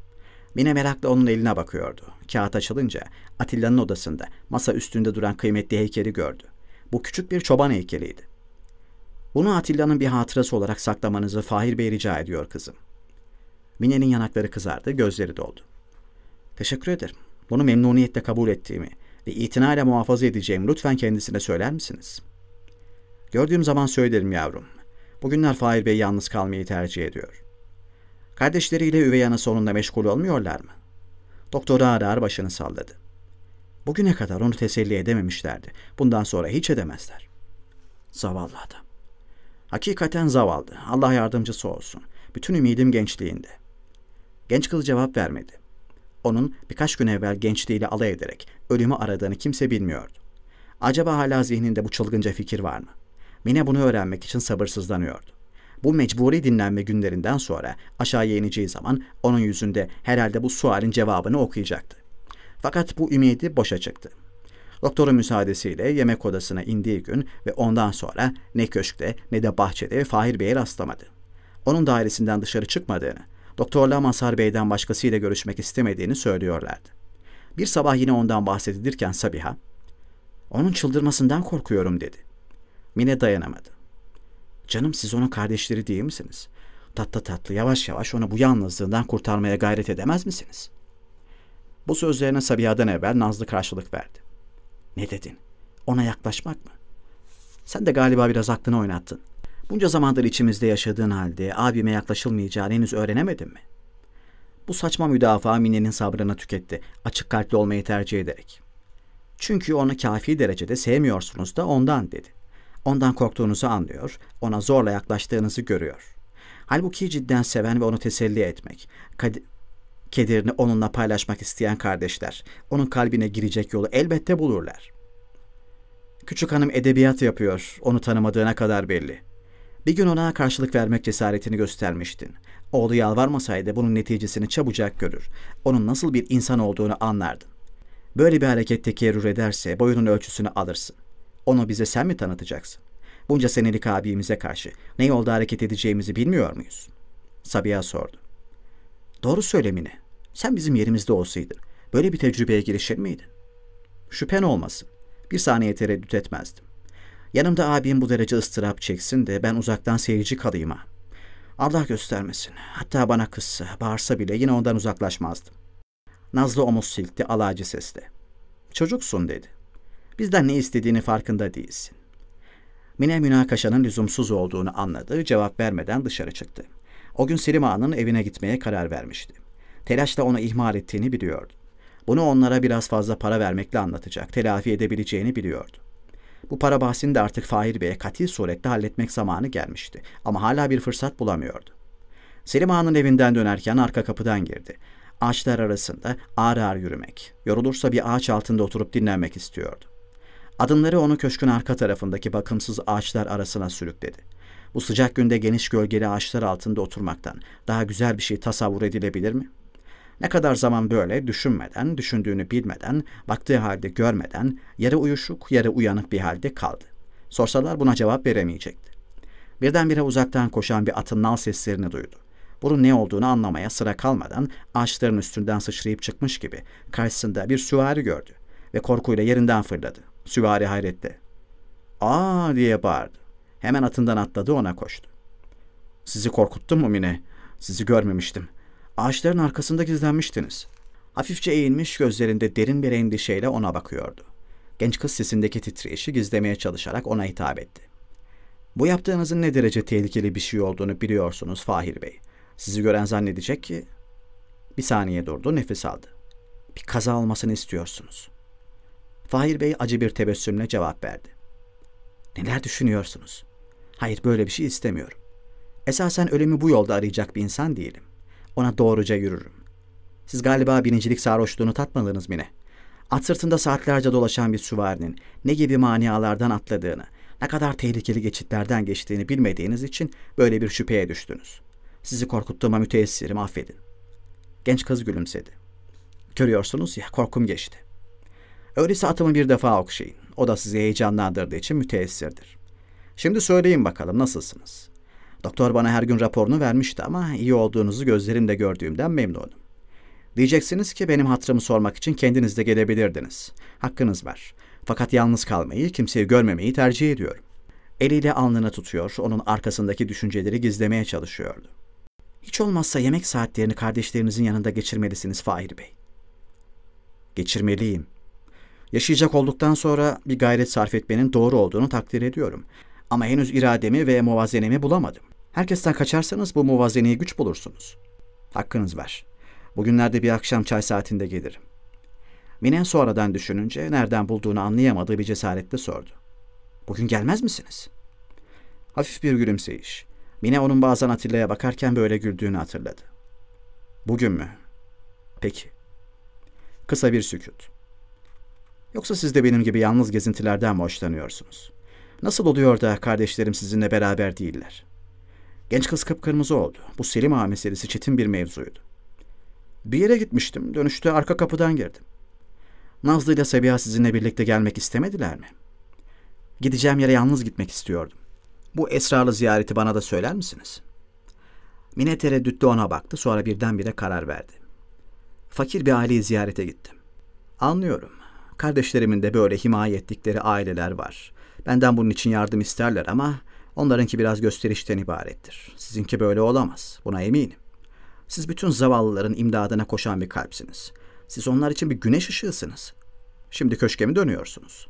Mine merakla onun eline bakıyordu. Kağıt açılınca Atilla'nın odasında masa üstünde duran kıymetli heykeli gördü. Bu küçük bir çoban heykeliydi. Bunu Atilla'nın bir hatırası olarak saklamanızı Fahir Bey rica ediyor kızım. Mine'nin yanakları kızardı, gözleri doldu. Teşekkür ederim. Bunu memnuniyetle kabul ettiğimi, ve itinayla muhafaza edeceğim lütfen kendisine söyler misiniz? Gördüğüm zaman söylerim yavrum. Bugünler Fahir Bey yalnız kalmayı tercih ediyor. Kardeşleriyle üvey ana sonunda meşgul olmuyorlar mı? Doktor ağır ağır başını salladı. Bugüne kadar onu teselli edememişlerdi. Bundan sonra hiç edemezler. Zavallı adam. Hakikaten zavallı. Allah yardımcısı olsun. Bütün ümidim gençliğinde. Genç kız cevap vermedi. Onun birkaç gün evvel gençliğiyle alay ederek ölümü aradığını kimse bilmiyordu. Acaba hala zihninde bu çılgınca fikir var mı? Mine bunu öğrenmek için sabırsızlanıyordu. Bu mecburi dinlenme günlerinden sonra aşağıya ineceği zaman onun yüzünde herhalde bu sualin cevabını okuyacaktı. Fakat bu ümidi boşa çıktı. Doktorun müsaadesiyle yemek odasına indiği gün ve ondan sonra ne köşkte ne de bahçede Fahir Bey'e rastlamadı. Onun dairesinden dışarı çıkmadığını, doktorla Masar Bey'den başkasıyla görüşmek istemediğini söylüyorlardı. Bir sabah yine ondan bahsedilirken Sabiha, onun çıldırmasından korkuyorum dedi. Mine dayanamadı. Canım siz onun kardeşleri değil misiniz? Tatlı tatlı yavaş yavaş onu bu yalnızlığından kurtarmaya gayret edemez misiniz? Bu sözlerine Sabiha'dan evvel Nazlı karşılık verdi. Ne dedin? Ona yaklaşmak mı? Sen de galiba biraz aklını oynattın. Bunca zamandır içimizde yaşadığın halde abime yaklaşılmayacağını henüz öğrenemedin mi? Bu saçma müdafaa Mine'nin sabrını tüketti, açık kalpli olmayı tercih ederek. Çünkü onu kafi derecede sevmiyorsunuz da ondan dedi. Ondan korktuğunuzu anlıyor, ona zorla yaklaştığınızı görüyor. Halbuki cidden seven ve onu teselli etmek, kad- kederini onunla paylaşmak isteyen kardeşler, onun kalbine girecek yolu elbette bulurlar. Küçük hanım edebiyat yapıyor, onu tanımadığına kadar belli.'' Bir gün ona karşılık vermek cesaretini göstermiştin. Oğlu yalvarmasaydı bunun neticesini çabucak görür. Onun nasıl bir insan olduğunu anlardın. Böyle bir hareket tekerrür ederse boyunun ölçüsünü alırsın. Onu bize sen mi tanıtacaksın? Bunca senelik abimize karşı ne yolda hareket edeceğimizi bilmiyor muyuz? Sabiha sordu. Doğru söylemine. Sen bizim yerimizde olsaydın böyle bir tecrübeye girişir miydin? Şüphen olmasın. Bir saniye tereddüt etmezdim. Yanımda abim bu derece ıstırap çeksin de ben uzaktan seyirci kalayım ha. Allah göstermesin. Hatta bana kızsa, bağırsa bile yine ondan uzaklaşmazdım. Nazlı omuz silkti alaycı sesle. Çocuksun dedi. Bizden ne istediğini farkında değilsin. Mine münakaşanın lüzumsuz olduğunu anladı, cevap vermeden dışarı çıktı. O gün Selim Ağa'nın evine gitmeye karar vermişti. Telaşla onu ihmal ettiğini biliyordu. Bunu onlara biraz fazla para vermekle anlatacak, telafi edebileceğini biliyordu. Bu para bahsini de artık Fahir Bey'e katil surette halletmek zamanı gelmişti. Ama hala bir fırsat bulamıyordu. Selim Ağa'nın evinden dönerken arka kapıdan girdi. Ağaçlar arasında ağır ağır yürümek, yorulursa bir ağaç altında oturup dinlenmek istiyordu. Adımları onu köşkün arka tarafındaki bakımsız ağaçlar arasına sürükledi. Bu sıcak günde geniş gölgeli ağaçlar altında oturmaktan daha güzel bir şey tasavvur edilebilir mi?'' Ne kadar zaman böyle düşünmeden, düşündüğünü bilmeden, baktığı halde görmeden, yarı uyuşuk, yarı uyanık bir halde kaldı. Sorsalar buna cevap veremeyecekti. Birdenbire uzaktan koşan bir atın nal seslerini duydu. Bunun ne olduğunu anlamaya sıra kalmadan ağaçların üstünden sıçrayıp çıkmış gibi karşısında bir süvari gördü ve korkuyla yerinden fırladı. Süvari hayrette. ''Aa!'' diye bağırdı. Hemen atından atladı ona koştu. ''Sizi korkuttum mu Mine? Sizi görmemiştim. Ağaçların arkasında gizlenmiştiniz. Hafifçe eğilmiş gözlerinde derin bir endişeyle ona bakıyordu. Genç kız sesindeki titreşi gizlemeye çalışarak ona hitap etti. Bu yaptığınızın ne derece tehlikeli bir şey olduğunu biliyorsunuz Fahir Bey. Sizi gören zannedecek ki... Bir saniye durdu, nefes aldı. Bir kaza olmasını istiyorsunuz. Fahir Bey acı bir tebessümle cevap verdi. Neler düşünüyorsunuz? Hayır böyle bir şey istemiyorum. Esasen ölümü bu yolda arayacak bir insan değilim ona doğruca yürürüm. Siz galiba birincilik sarhoşluğunu tatmadınız Mine. At sırtında saatlerce dolaşan bir süvarinin ne gibi manialardan atladığını, ne kadar tehlikeli geçitlerden geçtiğini bilmediğiniz için böyle bir şüpheye düştünüz. Sizi korkuttuğuma müteessirim affedin. Genç kız gülümsedi. Görüyorsunuz ya korkum geçti. Öyleyse atımı bir defa okşayın. O da sizi heyecanlandırdığı için müteessirdir. Şimdi söyleyin bakalım nasılsınız? Doktor bana her gün raporunu vermişti ama iyi olduğunuzu gözlerimle gördüğümden memnunum. Diyeceksiniz ki benim hatırımı sormak için kendiniz de gelebilirdiniz. Hakkınız var. Fakat yalnız kalmayı, kimseyi görmemeyi tercih ediyorum. Eliyle alnını tutuyor, onun arkasındaki düşünceleri gizlemeye çalışıyordu. Hiç olmazsa yemek saatlerini kardeşlerinizin yanında geçirmelisiniz Fahir Bey. Geçirmeliyim. Yaşayacak olduktan sonra bir gayret sarf etmenin doğru olduğunu takdir ediyorum. Ama henüz irademi ve muvazenemi bulamadım. Herkesten kaçarsanız bu muvazeneye güç bulursunuz. Hakkınız var. Bugünlerde bir akşam çay saatinde gelirim. Minen sonradan düşününce nereden bulduğunu anlayamadığı bir cesaretle sordu. Bugün gelmez misiniz? Hafif bir gülümseyiş. Mine onun bazen Atilla'ya bakarken böyle güldüğünü hatırladı. Bugün mü? Peki. Kısa bir sükut. Yoksa siz de benim gibi yalnız gezintilerden mi hoşlanıyorsunuz? Nasıl oluyor da kardeşlerim sizinle beraber değiller? Genç kız kıpkırmızı oldu. Bu Selim Ağa meselesi çetin bir mevzuydu. Bir yere gitmiştim. Dönüşte arka kapıdan girdim. Nazlı ile Sebiha sizinle birlikte gelmek istemediler mi? Gideceğim yere yalnız gitmek istiyordum. Bu esrarlı ziyareti bana da söyler misiniz? Mine tereddütle ona baktı sonra birdenbire karar verdi. Fakir bir aileyi ziyarete gittim. Anlıyorum. Kardeşlerimin de böyle himaye ettikleri aileler var. Benden bunun için yardım isterler ama Onlarınki biraz gösterişten ibarettir. Sizinki böyle olamaz. Buna eminim. Siz bütün zavallıların imdadına koşan bir kalpsiniz. Siz onlar için bir güneş ışığısınız. Şimdi köşke mi dönüyorsunuz?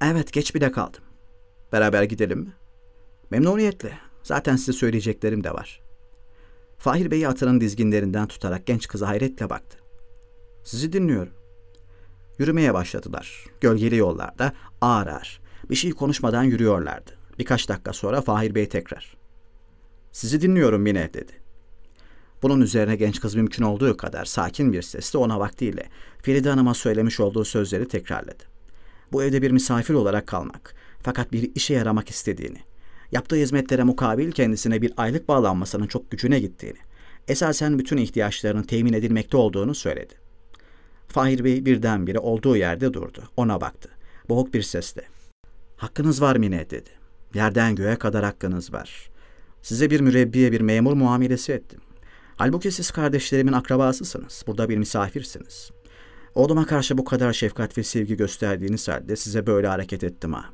Evet, geç bile kaldım. Beraber gidelim mi? Memnuniyetle. Zaten size söyleyeceklerim de var. Fahir Bey'i atının dizginlerinden tutarak genç kıza hayretle baktı. Sizi dinliyorum. Yürümeye başladılar. Gölgeli yollarda ağır ağır. Bir şey konuşmadan yürüyorlardı. Birkaç dakika sonra Fahir Bey tekrar. Sizi dinliyorum yine dedi. Bunun üzerine genç kız mümkün olduğu kadar sakin bir sesle ona vaktiyle Feride Hanım'a söylemiş olduğu sözleri tekrarladı. Bu evde bir misafir olarak kalmak fakat bir işe yaramak istediğini, yaptığı hizmetlere mukabil kendisine bir aylık bağlanmasının çok gücüne gittiğini, esasen bütün ihtiyaçlarının temin edilmekte olduğunu söyledi. Fahir Bey birdenbire olduğu yerde durdu. Ona baktı. Boğuk bir sesle. Hakkınız var Mine dedi. Yerden göğe kadar hakkınız var. Size bir mürebbiye, bir memur muamelesi ettim. Halbuki siz kardeşlerimin akrabasısınız. Burada bir misafirsiniz. Oğluma karşı bu kadar şefkat ve sevgi gösterdiğiniz halde size böyle hareket ettim ha.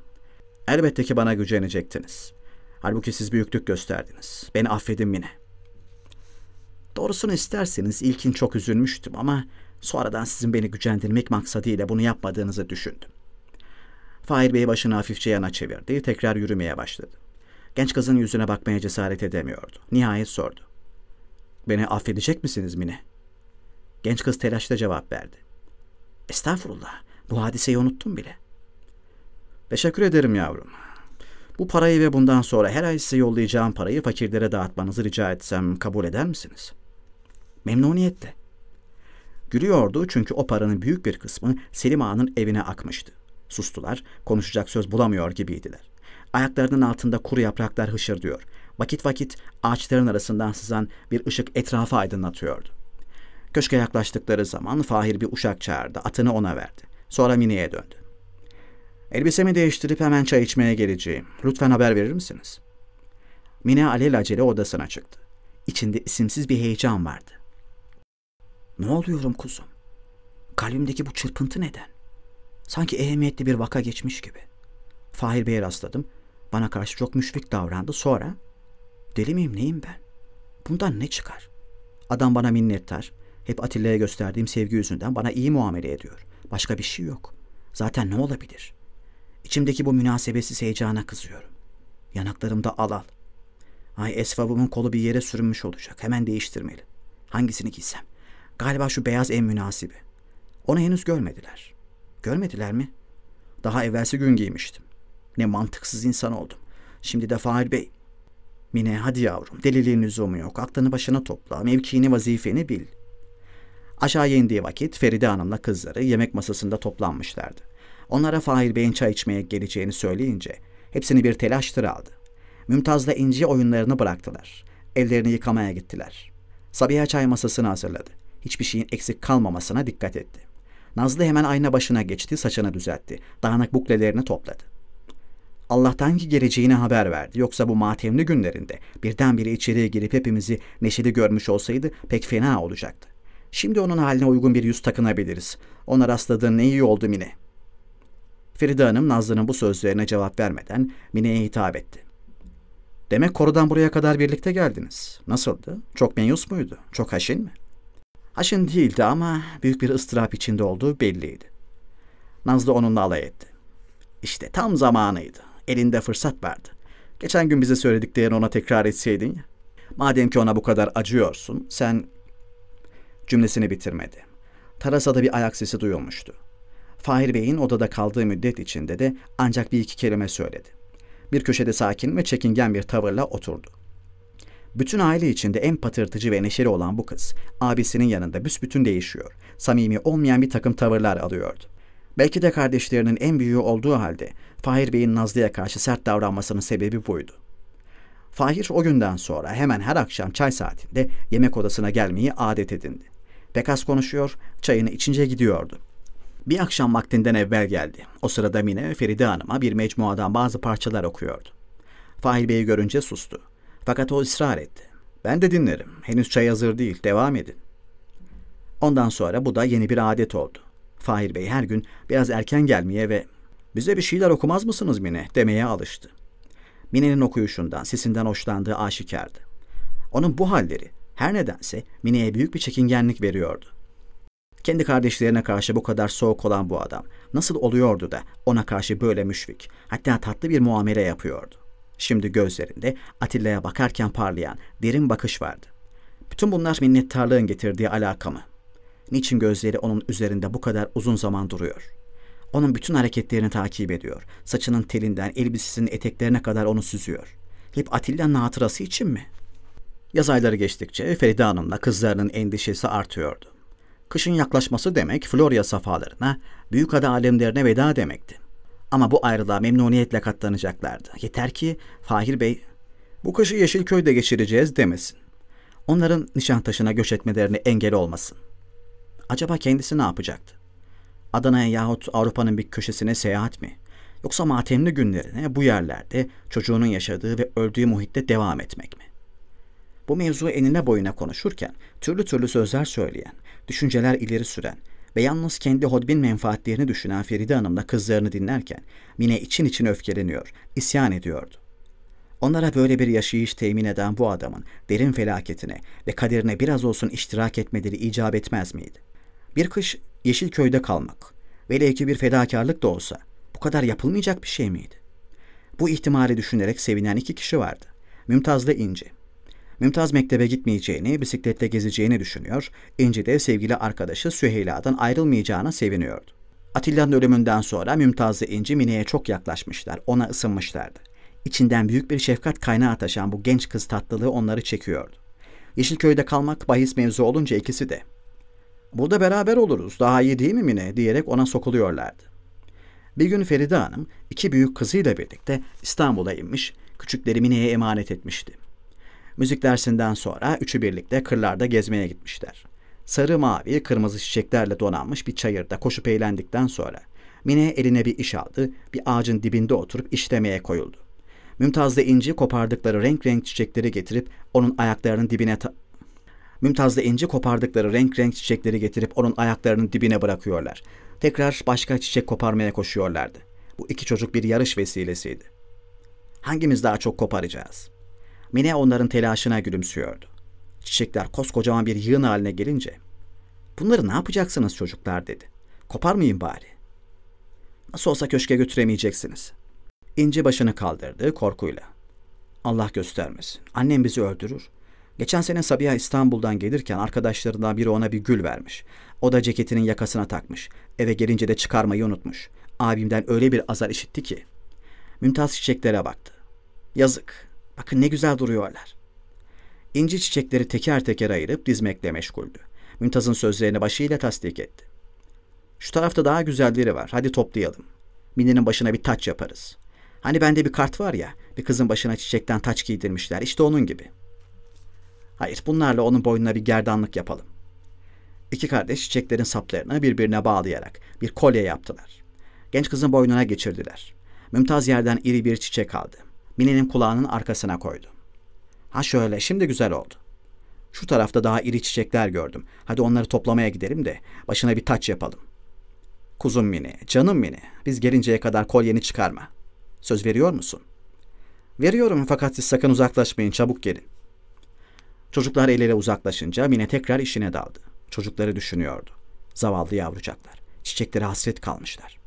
Elbette ki bana gücenecektiniz. Halbuki siz büyüklük gösterdiniz. Beni affedin Mine. Doğrusunu isterseniz ilkin çok üzülmüştüm ama sonradan sizin beni gücendirmek maksadıyla bunu yapmadığınızı düşündüm. Fahir Bey başını hafifçe yana çevirdi, tekrar yürümeye başladı. Genç kızın yüzüne bakmaya cesaret edemiyordu. Nihayet sordu. Beni affedecek misiniz Mine? Genç kız telaşla cevap verdi. Estağfurullah, bu hadiseyi unuttum bile. Teşekkür ederim yavrum. Bu parayı ve bundan sonra her ay size yollayacağım parayı fakirlere dağıtmanızı rica etsem kabul eder misiniz? Memnuniyetle. Gülüyordu çünkü o paranın büyük bir kısmı Selim Ağa'nın evine akmıştı. Sustular, konuşacak söz bulamıyor gibiydiler. Ayaklarının altında kuru yapraklar hışırdıyor. Vakit vakit ağaçların arasından sızan bir ışık etrafı aydınlatıyordu. Köşke yaklaştıkları zaman Fahir bir uşak çağırdı, atını ona verdi. Sonra Mine'ye döndü. Elbisemi değiştirip hemen çay içmeye geleceğim. Lütfen haber verir misiniz? Mine alelacele odasına çıktı. İçinde isimsiz bir heyecan vardı. Ne oluyorum kuzum? Kalbimdeki bu çırpıntı neden? Sanki ehemmiyetli bir vaka geçmiş gibi. Fahir Bey'e rastladım. Bana karşı çok müşfik davrandı. Sonra deli miyim neyim ben? Bundan ne çıkar? Adam bana minnettar. Hep Atilla'ya gösterdiğim sevgi yüzünden bana iyi muamele ediyor. Başka bir şey yok. Zaten ne olabilir? İçimdeki bu münasebetsiz heyecana kızıyorum. Yanaklarımda alal. Ay esvabımın kolu bir yere sürünmüş olacak. Hemen değiştirmeli. Hangisini giysem? Galiba şu beyaz en münasibi. Onu henüz görmediler. Görmediler mi? Daha evvelsi gün giymiştim. Ne mantıksız insan oldum. Şimdi de Fahir Bey. Mine hadi yavrum deliliğin lüzumu yok. Aklını başına topla. Mevkiini vazifeni bil. Aşağıya indiği vakit Feride Hanım'la kızları yemek masasında toplanmışlardı. Onlara Fahir Bey'in çay içmeye geleceğini söyleyince hepsini bir telaştır aldı. Mümtaz'la İnci oyunlarını bıraktılar. Ellerini yıkamaya gittiler. Sabiha çay masasını hazırladı. Hiçbir şeyin eksik kalmamasına dikkat etti. Nazlı hemen ayna başına geçti, saçını düzeltti. Dağınık buklelerini topladı. Allah'tan ki geleceğini haber verdi. Yoksa bu matemli günlerinde birdenbire içeriye girip hepimizi neşeli görmüş olsaydı pek fena olacaktı. Şimdi onun haline uygun bir yüz takınabiliriz. Ona rastladığın ne iyi oldu Mine. Feride Hanım Nazlı'nın bu sözlerine cevap vermeden Mine'ye hitap etti. Demek korudan buraya kadar birlikte geldiniz. Nasıldı? Çok menyus muydu? Çok haşin mi?'' Aşın değildi ama büyük bir ıstırap içinde olduğu belliydi. Nazlı onunla alay etti. İşte tam zamanıydı. Elinde fırsat vardı. Geçen gün bize söylediklerini ona tekrar etseydin ya. Madem ki ona bu kadar acıyorsun, sen cümlesini bitirmedi. Tarasada bir ayak sesi duyulmuştu. Fahir Bey'in odada kaldığı müddet içinde de ancak bir iki kelime söyledi. Bir köşede sakin ve çekingen bir tavırla oturdu. Bütün aile içinde en patırtıcı ve neşeli olan bu kız, abisinin yanında büsbütün değişiyor, samimi olmayan bir takım tavırlar alıyordu. Belki de kardeşlerinin en büyüğü olduğu halde Fahir Bey'in Nazlı'ya karşı sert davranmasının sebebi buydu. Fahir o günden sonra hemen her akşam çay saatinde yemek odasına gelmeyi adet edindi. Pek az konuşuyor, çayını içince gidiyordu. Bir akşam vaktinden evvel geldi. O sırada Mine, Feride Hanım'a bir mecmuadan bazı parçalar okuyordu. Fahir Bey'i görünce sustu. Fakat o ısrar etti. Ben de dinlerim. Henüz çay hazır değil. Devam edin. Ondan sonra bu da yeni bir adet oldu. Fahir Bey her gün biraz erken gelmeye ve bize bir şeyler okumaz mısınız Mine demeye alıştı. Mine'nin okuyuşundan, sesinden hoşlandığı aşikardı. Onun bu halleri her nedense Mine'ye büyük bir çekingenlik veriyordu. Kendi kardeşlerine karşı bu kadar soğuk olan bu adam nasıl oluyordu da ona karşı böyle müşfik, hatta tatlı bir muamele yapıyordu. Şimdi gözlerinde Atilla'ya bakarken parlayan derin bakış vardı. Bütün bunlar minnettarlığın getirdiği alaka mı? Niçin gözleri onun üzerinde bu kadar uzun zaman duruyor? Onun bütün hareketlerini takip ediyor. Saçının telinden elbisesinin eteklerine kadar onu süzüyor. Hep Atilla'nın hatırası için mi? Yaz ayları geçtikçe Feride Hanım'la kızlarının endişesi artıyordu. Kışın yaklaşması demek Florya safalarına, ada alemlerine veda demekti. Ama bu ayrılığa memnuniyetle katlanacaklardı. Yeter ki Fahir Bey bu kışı Yeşilköy'de geçireceğiz demesin. Onların nişan taşına göç etmelerini engel olmasın. Acaba kendisi ne yapacaktı? Adana'ya yahut Avrupa'nın bir köşesine seyahat mi? Yoksa matemli günlerine bu yerlerde çocuğunun yaşadığı ve öldüğü muhitte devam etmek mi? Bu mevzu enine boyuna konuşurken, türlü türlü sözler söyleyen, düşünceler ileri süren, ve yalnız kendi hodbin menfaatlerini düşünen Feride Hanım da kızlarını dinlerken Mine için için öfkeleniyor, isyan ediyordu. Onlara böyle bir yaşayış temin eden bu adamın derin felaketine ve kaderine biraz olsun iştirak etmeleri icap etmez miydi? Bir kış Yeşilköy'de kalmak, velev ki bir fedakarlık da olsa bu kadar yapılmayacak bir şey miydi? Bu ihtimali düşünerek sevinen iki kişi vardı. Mümtaz'la İnci. Mümtaz mektebe gitmeyeceğini, bisikletle gezeceğini düşünüyor, İnci de sevgili arkadaşı Süheyla'dan ayrılmayacağına seviniyordu. Atilla'nın ölümünden sonra Mümtaz Mümtaz'la İnci Mine'ye çok yaklaşmışlar, ona ısınmışlardı. İçinden büyük bir şefkat kaynağı taşan bu genç kız tatlılığı onları çekiyordu. Yeşilköy'de kalmak bahis mevzu olunca ikisi de ''Burada beraber oluruz, daha iyi değil mi Mine?'' diyerek ona sokuluyorlardı. Bir gün Feride Hanım iki büyük kızıyla birlikte İstanbul'a inmiş, küçükleri Mine'ye emanet etmişti. Müzik dersinden sonra üçü birlikte kırlarda gezmeye gitmişler. Sarı mavi kırmızı çiçeklerle donanmış bir çayırda koşup eğlendikten sonra Mine eline bir iş aldı, bir ağacın dibinde oturup işlemeye koyuldu. Mümtaz Mümtaz'la İnci kopardıkları renk renk çiçekleri getirip onun ayaklarının dibine ta- Mümtaz'la İnci kopardıkları renk renk çiçekleri getirip onun ayaklarının dibine bırakıyorlar. Tekrar başka çiçek koparmaya koşuyorlardı. Bu iki çocuk bir yarış vesilesiydi. Hangimiz daha çok koparacağız?'' Mine onların telaşına gülümsüyordu. Çiçekler koskocaman bir yığın haline gelince ''Bunları ne yapacaksınız çocuklar?'' dedi. ''Koparmayın bari. Nasıl olsa köşke götüremeyeceksiniz.'' İnci başını kaldırdı korkuyla. Allah göstermesin. Annem bizi öldürür. Geçen sene Sabiha İstanbul'dan gelirken arkadaşlarından biri ona bir gül vermiş. O da ceketinin yakasına takmış. Eve gelince de çıkarmayı unutmuş. Abimden öyle bir azar işitti ki. Mümtaz çiçeklere baktı. Yazık. Bakın ne güzel duruyorlar. İnci çiçekleri teker teker ayırıp dizmekle meşguldü. Mümtaz'ın sözlerini başıyla tasdik etti. Şu tarafta daha güzelleri var. Hadi toplayalım. Mine'nin başına bir taç yaparız. Hani bende bir kart var ya, bir kızın başına çiçekten taç giydirmişler. İşte onun gibi. Hayır, bunlarla onun boynuna bir gerdanlık yapalım. İki kardeş çiçeklerin saplarını birbirine bağlayarak bir kolye yaptılar. Genç kızın boynuna geçirdiler. Mümtaz yerden iri bir çiçek aldı. Mine'nin kulağının arkasına koydu. Ha şöyle şimdi güzel oldu. Şu tarafta daha iri çiçekler gördüm. Hadi onları toplamaya gidelim de başına bir taç yapalım. Kuzum Mine, canım Mine, biz gelinceye kadar kolyeni çıkarma. Söz veriyor musun? Veriyorum fakat siz sakın uzaklaşmayın, çabuk gelin. Çocuklar el ele uzaklaşınca Mine tekrar işine daldı. Çocukları düşünüyordu. Zavallı yavrucaklar. Çiçeklere hasret kalmışlar.''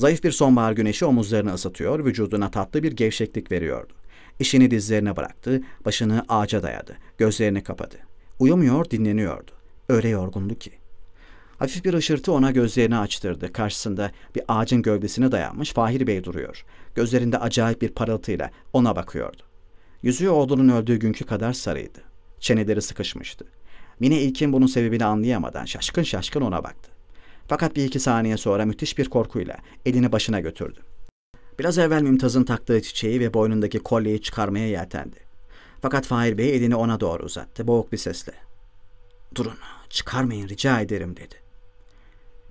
Zayıf bir sonbahar güneşi omuzlarını ısıtıyor, vücuduna tatlı bir gevşeklik veriyordu. İşini dizlerine bıraktı, başını ağaca dayadı, gözlerini kapadı. Uyumuyor, dinleniyordu. Öyle yorgundu ki. Hafif bir ışırtı ona gözlerini açtırdı. Karşısında bir ağacın gövdesine dayanmış Fahir Bey duruyor. Gözlerinde acayip bir parıltıyla ona bakıyordu. Yüzü oğlunun öldüğü günkü kadar sarıydı. Çeneleri sıkışmıştı. Mine ilkin bunun sebebini anlayamadan şaşkın şaşkın ona baktı. Fakat bir iki saniye sonra müthiş bir korkuyla elini başına götürdü. Biraz evvel Mümtaz'ın taktığı çiçeği ve boynundaki kolyeyi çıkarmaya yeltendi. Fakat Fahir Bey elini ona doğru uzattı boğuk bir sesle. ''Durun, çıkarmayın rica ederim.'' dedi.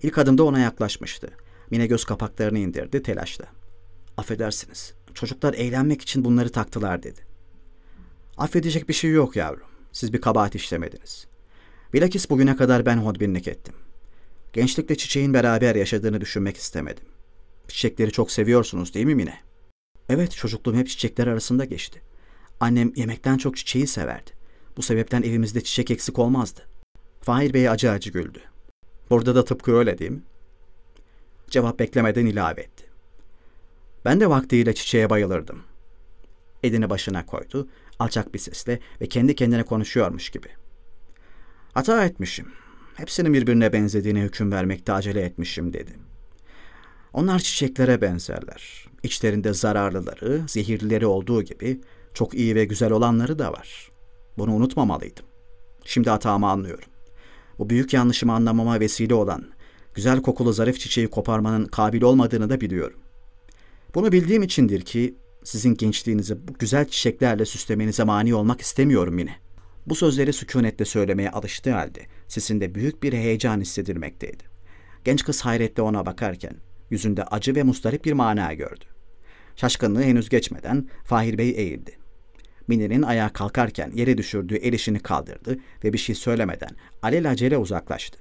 İlk adımda ona yaklaşmıştı. Mine göz kapaklarını indirdi telaşla. ''Affedersiniz, çocuklar eğlenmek için bunları taktılar.'' dedi. ''Affedecek bir şey yok yavrum. Siz bir kabahat işlemediniz. Bilakis bugüne kadar ben hodbinlik ettim. Gençlikle çiçeğin beraber yaşadığını düşünmek istemedim. Çiçekleri çok seviyorsunuz değil mi Mine? Evet çocukluğum hep çiçekler arasında geçti. Annem yemekten çok çiçeği severdi. Bu sebepten evimizde çiçek eksik olmazdı. Fahir Bey acı acı güldü. Burada da tıpkı öyle değil mi? Cevap beklemeden ilave etti. Ben de vaktiyle çiçeğe bayılırdım. Elini başına koydu, alçak bir sesle ve kendi kendine konuşuyormuş gibi. Hata etmişim. Hepsinin birbirine benzediğine hüküm vermekte acele etmişim dedi. Onlar çiçeklere benzerler. İçlerinde zararlıları, zehirlileri olduğu gibi çok iyi ve güzel olanları da var. Bunu unutmamalıydım. Şimdi hatamı anlıyorum. Bu büyük yanlışımı anlamama vesile olan güzel kokulu zarif çiçeği koparmanın kabil olmadığını da biliyorum. Bunu bildiğim içindir ki sizin gençliğinizi bu güzel çiçeklerle süslemenize mani olmak istemiyorum yine.'' Bu sözleri sükunetle söylemeye alıştığı halde sesinde büyük bir heyecan hissedilmekteydi. Genç kız hayretle ona bakarken yüzünde acı ve mustarip bir mana gördü. Şaşkınlığı henüz geçmeden Fahir Bey eğildi. Mini'nin ayağa kalkarken yere düşürdüğü el işini kaldırdı ve bir şey söylemeden alelacele uzaklaştı.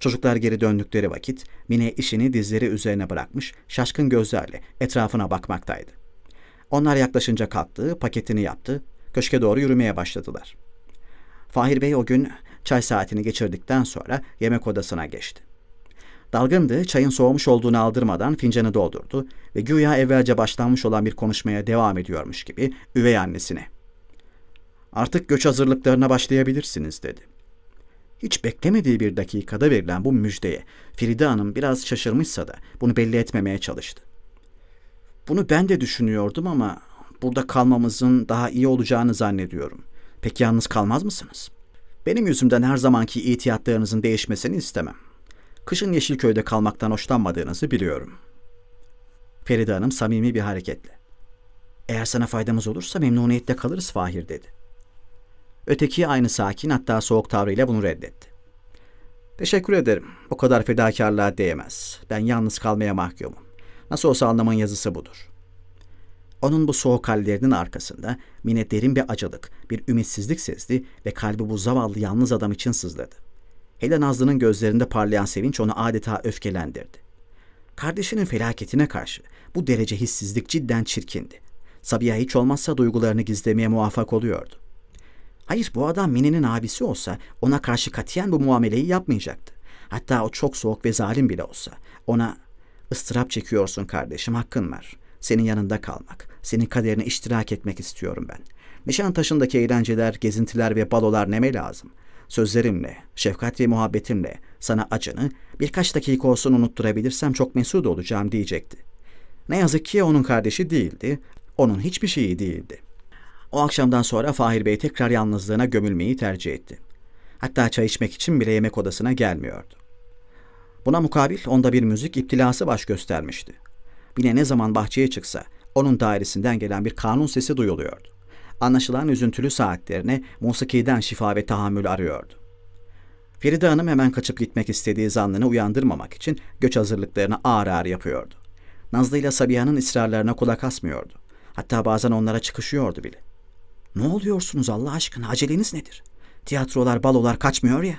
Çocuklar geri döndükleri vakit Mine işini dizleri üzerine bırakmış şaşkın gözlerle etrafına bakmaktaydı. Onlar yaklaşınca kalktı, paketini yaptı Köşke doğru yürümeye başladılar. Fahir Bey o gün çay saatini geçirdikten sonra yemek odasına geçti. Dalgındı, çayın soğumuş olduğunu aldırmadan fincanı doldurdu ve güya evvelce başlanmış olan bir konuşmaya devam ediyormuş gibi üvey annesine. Artık göç hazırlıklarına başlayabilirsiniz dedi. Hiç beklemediği bir dakikada verilen bu müjdeye Feride Hanım biraz şaşırmışsa da bunu belli etmemeye çalıştı. Bunu ben de düşünüyordum ama burada kalmamızın daha iyi olacağını zannediyorum. Peki yalnız kalmaz mısınız? Benim yüzümden her zamanki ihtiyatlarınızın değişmesini istemem. Kışın Yeşilköy'de kalmaktan hoşlanmadığınızı biliyorum. Feride Hanım samimi bir hareketle. Eğer sana faydamız olursa memnuniyetle kalırız Fahir dedi. Öteki aynı sakin hatta soğuk tavrıyla bunu reddetti. Teşekkür ederim. O kadar fedakarlığa değmez. Ben yalnız kalmaya mahkumum. Nasıl olsa anlamın yazısı budur. Onun bu soğuk hallerinin arkasında Mine derin bir acılık, bir ümitsizlik sezdi ve kalbi bu zavallı yalnız adam için sızladı. Hele Nazlı'nın gözlerinde parlayan sevinç onu adeta öfkelendirdi. Kardeşinin felaketine karşı bu derece hissizlik cidden çirkindi. Sabiha hiç olmazsa duygularını gizlemeye muvaffak oluyordu. Hayır bu adam Mine'nin abisi olsa ona karşı katiyen bu muameleyi yapmayacaktı. Hatta o çok soğuk ve zalim bile olsa ona ıstırap çekiyorsun kardeşim hakkın var. Senin yanında kalmak, senin kaderine iştirak etmek istiyorum ben. Nişantaşı'ndaki eğlenceler, gezintiler ve balolar neme lazım. Sözlerimle, şefkat ve muhabbetimle sana acını birkaç dakika olsun unutturabilirsem çok mesut olacağım diyecekti. Ne yazık ki onun kardeşi değildi, onun hiçbir şeyi değildi. O akşamdan sonra Fahir Bey tekrar yalnızlığına gömülmeyi tercih etti. Hatta çay içmek için bile yemek odasına gelmiyordu. Buna mukabil onda bir müzik iptilası baş göstermişti. Bine ne zaman bahçeye çıksa onun dairesinden gelen bir kanun sesi duyuluyordu. Anlaşılan üzüntülü saatlerine musikiden şifa ve tahammül arıyordu. Feride Hanım hemen kaçıp gitmek istediği zannını uyandırmamak için göç hazırlıklarını ağır ağır yapıyordu. Nazlı ile Sabiha'nın ısrarlarına kulak asmıyordu. Hatta bazen onlara çıkışıyordu bile. Ne oluyorsunuz Allah aşkına aceleniz nedir? Tiyatrolar, balolar kaçmıyor ya.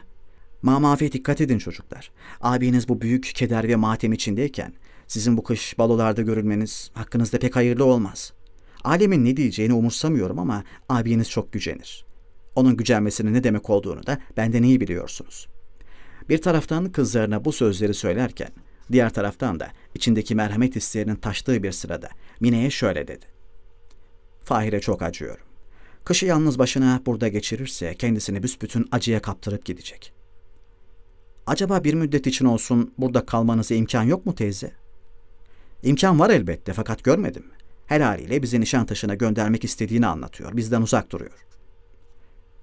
Mamafi'ye dikkat edin çocuklar. Abiniz bu büyük keder ve matem içindeyken sizin bu kış balolarda görülmeniz hakkınızda pek hayırlı olmaz. Alemin ne diyeceğini umursamıyorum ama abiniz çok gücenir. Onun gücenmesinin ne demek olduğunu da benden iyi biliyorsunuz. Bir taraftan kızlarına bu sözleri söylerken, diğer taraftan da içindeki merhamet hislerinin taştığı bir sırada Mine'ye şöyle dedi. Fahir'e çok acıyorum. Kışı yalnız başına burada geçirirse kendisini büsbütün acıya kaptırıp gidecek. Acaba bir müddet için olsun burada kalmanıza imkan yok mu teyze?'' İmkan var elbette fakat görmedim. Her haliyle bizi Nişantaşı'na göndermek istediğini anlatıyor. Bizden uzak duruyor.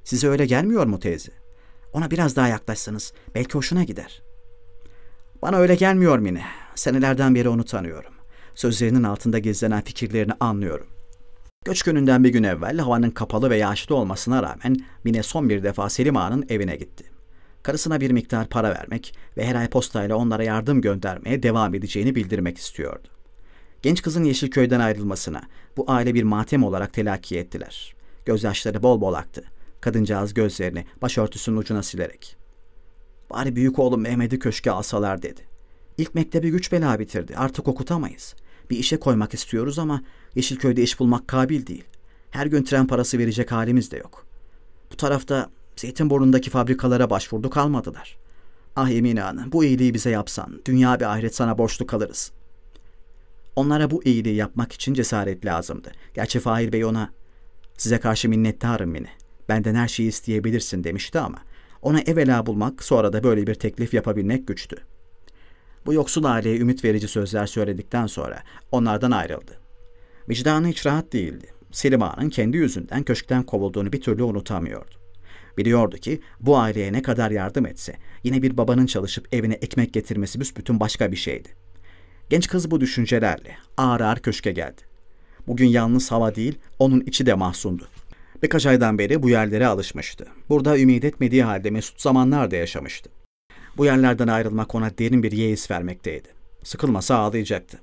Size öyle gelmiyor mu teyze? Ona biraz daha yaklaşsanız belki hoşuna gider. Bana öyle gelmiyor Mine. Senelerden beri onu tanıyorum. Sözlerinin altında gizlenen fikirlerini anlıyorum. Göç gününden bir gün evvel havanın kapalı ve yağışlı olmasına rağmen Mine son bir defa Selim Ağa'nın evine gitti karısına bir miktar para vermek ve her ay postayla onlara yardım göndermeye devam edeceğini bildirmek istiyordu. Genç kızın Yeşilköy'den ayrılmasına bu aile bir matem olarak telakki ettiler. Gözyaşları bol bol aktı. Kadıncağız gözlerini başörtüsünün ucuna silerek. Bari büyük oğlum Mehmet'i köşke alsalar dedi. İlk mektebi güç bela bitirdi. Artık okutamayız. Bir işe koymak istiyoruz ama Yeşilköy'de iş bulmak kabil değil. Her gün tren parası verecek halimiz de yok. Bu tarafta Zeytinburnu'ndaki fabrikalara başvurdu kalmadılar. Ah Emine Hanım bu iyiliği bize yapsan dünya bir ahiret sana borçlu kalırız. Onlara bu iyiliği yapmak için cesaret lazımdı. Gerçi Fahir Bey ona size karşı minnettarım Mine. Benden her şeyi isteyebilirsin demişti ama ona evvela bulmak sonra da böyle bir teklif yapabilmek güçtü. Bu yoksul aileye ümit verici sözler söyledikten sonra onlardan ayrıldı. Vicdanı hiç rahat değildi. Selim Ağa'nın kendi yüzünden köşkten kovulduğunu bir türlü unutamıyordu. Biliyordu ki bu aileye ne kadar yardım etse yine bir babanın çalışıp evine ekmek getirmesi büsbütün başka bir şeydi. Genç kız bu düşüncelerle ağır ağır köşke geldi. Bugün yalnız hava değil onun içi de mahzundu. Birkaç aydan beri bu yerlere alışmıştı. Burada ümit etmediği halde mesut da yaşamıştı. Bu yerlerden ayrılmak ona derin bir yeis vermekteydi. Sıkılmasa ağlayacaktı.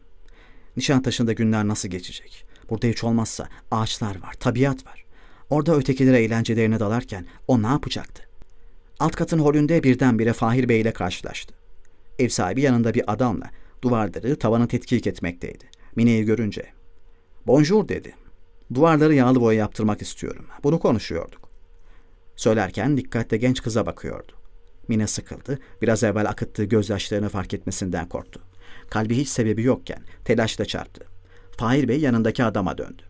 Nişantaşı'nda günler nasıl geçecek? Burada hiç olmazsa ağaçlar var, tabiat var. Orada ötekiler eğlencelerine dalarken o ne yapacaktı? Alt katın holünde birdenbire Fahir Bey ile karşılaştı. Ev sahibi yanında bir adamla duvarları tavanı tetkik etmekteydi. Mine'yi görünce "Bonjour" dedi. "Duvarları yağlı boya yaptırmak istiyorum. Bunu konuşuyorduk." Söylerken dikkatle genç kıza bakıyordu. Mine sıkıldı, biraz evvel akıttığı gözyaşlarını fark etmesinden korktu. Kalbi hiç sebebi yokken telaşla çarptı. Fahir Bey yanındaki adama döndü.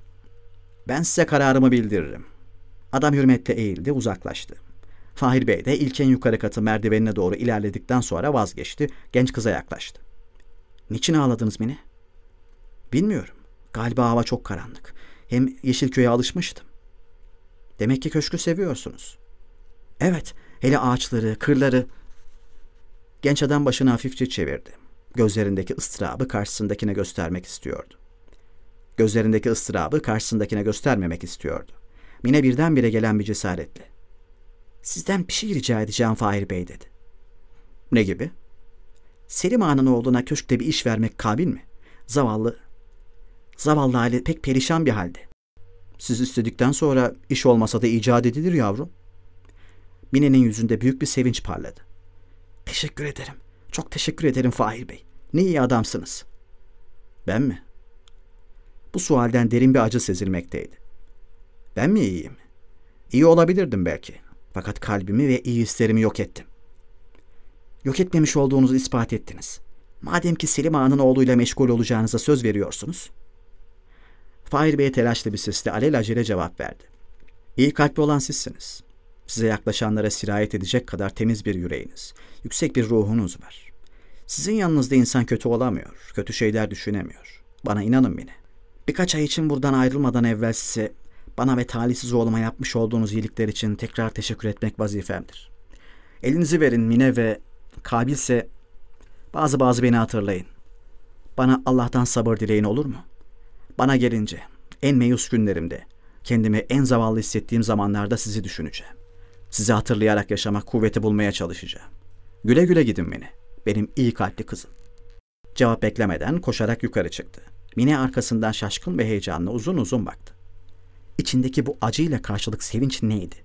Ben size kararımı bildiririm. Adam hürmette eğildi, uzaklaştı. Fahir Bey de ilk en yukarı katı merdivenine doğru ilerledikten sonra vazgeçti, genç kıza yaklaştı. Niçin ağladınız Mine? Bilmiyorum. Galiba hava çok karanlık. Hem Yeşilköy'e alışmıştım. Demek ki köşkü seviyorsunuz. Evet, hele ağaçları, kırları. Genç adam başını hafifçe çevirdi. Gözlerindeki ıstırabı karşısındakine göstermek istiyordu. Gözlerindeki ıstırabı karşısındakine göstermemek istiyordu. Mine birdenbire gelen bir cesaretle. Sizden bir şey rica edeceğim Fahir Bey dedi. Ne gibi? Selim Ağa'nın oğluna köşkte bir iş vermek kabil mi? Zavallı, zavallı hali pek perişan bir halde. Siz istedikten sonra iş olmasa da icat edilir yavrum. Mine'nin yüzünde büyük bir sevinç parladı. Teşekkür ederim. Çok teşekkür ederim Fahir Bey. Ne iyi adamsınız. Ben mi? Bu sualden derin bir acı sezilmekteydi. Ben mi iyiyim? İyi olabilirdim belki. Fakat kalbimi ve iyi hislerimi yok ettim. Yok etmemiş olduğunuzu ispat ettiniz. Madem ki Selim Ağa'nın oğluyla meşgul olacağınıza söz veriyorsunuz. Fahir Bey telaşlı bir sesle alelacele cevap verdi. İyi kalpli olan sizsiniz. Size yaklaşanlara sirayet edecek kadar temiz bir yüreğiniz, yüksek bir ruhunuz var. Sizin yanınızda insan kötü olamıyor, kötü şeyler düşünemiyor. Bana inanın beni. Birkaç ay için buradan ayrılmadan evvel size bana ve talihsiz oğluma yapmış olduğunuz iyilikler için tekrar teşekkür etmek vazifemdir. Elinizi verin Mine ve kabilse bazı bazı beni hatırlayın. Bana Allah'tan sabır dileyin olur mu? Bana gelince en meyus günlerimde, kendimi en zavallı hissettiğim zamanlarda sizi düşüneceğim. Sizi hatırlayarak yaşamak kuvveti bulmaya çalışacağım. Güle güle gidin Mine. Benim iyi kalpli kızım. Cevap beklemeden koşarak yukarı çıktı. Mine arkasından şaşkın ve heyecanla uzun uzun baktı. İçindeki bu acıyla karşılık sevinç neydi?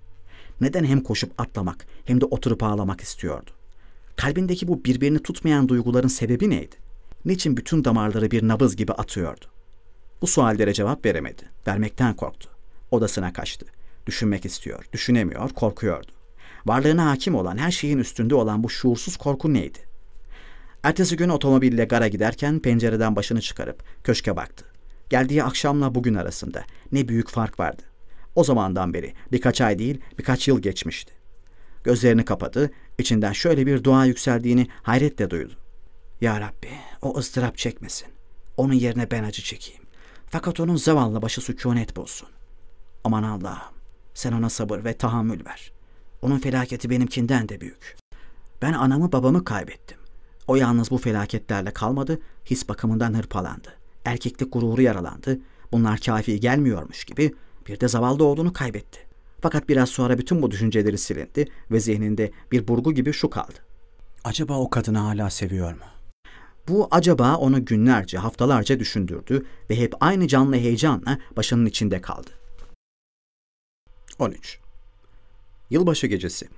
Neden hem koşup atlamak hem de oturup ağlamak istiyordu? Kalbindeki bu birbirini tutmayan duyguların sebebi neydi? Niçin bütün damarları bir nabız gibi atıyordu? Bu suallere cevap veremedi. Vermekten korktu. Odasına kaçtı. Düşünmek istiyor, düşünemiyor, korkuyordu. Varlığına hakim olan, her şeyin üstünde olan bu şuursuz korku neydi? Ertesi gün otomobille gara giderken pencereden başını çıkarıp köşke baktı. Geldiği akşamla bugün arasında ne büyük fark vardı. O zamandan beri birkaç ay değil birkaç yıl geçmişti. Gözlerini kapadı, içinden şöyle bir dua yükseldiğini hayretle duydu. Ya Rabbi o ıstırap çekmesin. Onun yerine ben acı çekeyim. Fakat onun zavallı başı sükunet bulsun. Aman Allah'ım sen ona sabır ve tahammül ver. Onun felaketi benimkinden de büyük. Ben anamı babamı kaybettim. O yalnız bu felaketlerle kalmadı, his bakımından hırpalandı. Erkeklik gururu yaralandı. Bunlar kafi gelmiyormuş gibi bir de zavallı olduğunu kaybetti. Fakat biraz sonra bütün bu düşünceleri silindi ve zihninde bir burgu gibi şu kaldı. Acaba o kadını hala seviyor mu? Bu acaba onu günlerce, haftalarca düşündürdü ve hep aynı canlı heyecanla başının içinde kaldı. 13. Yılbaşı gecesi.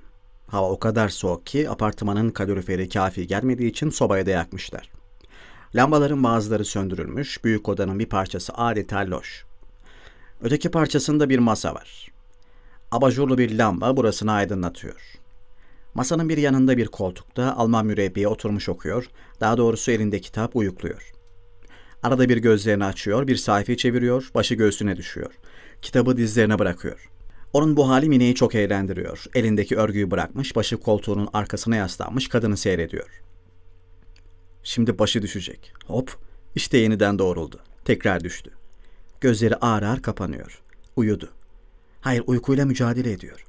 Hava o kadar soğuk ki apartmanın kaloriferi kafi gelmediği için sobaya da yakmışlar. Lambaların bazıları söndürülmüş, büyük odanın bir parçası adeta loş. Öteki parçasında bir masa var. Abajurlu bir lamba burasını aydınlatıyor. Masanın bir yanında bir koltukta Alman mürebbiye oturmuş okuyor, daha doğrusu elinde kitap uyukluyor. Arada bir gözlerini açıyor, bir sayfayı çeviriyor, başı göğsüne düşüyor. Kitabı dizlerine bırakıyor. Onun bu hali Mine'yi çok eğlendiriyor. Elindeki örgüyü bırakmış, başı koltuğunun arkasına yaslanmış kadını seyrediyor.'' Şimdi başı düşecek. Hop, işte yeniden doğruldu. Tekrar düştü. Gözleri ağır ağır kapanıyor. Uyudu. Hayır, uykuyla mücadele ediyor.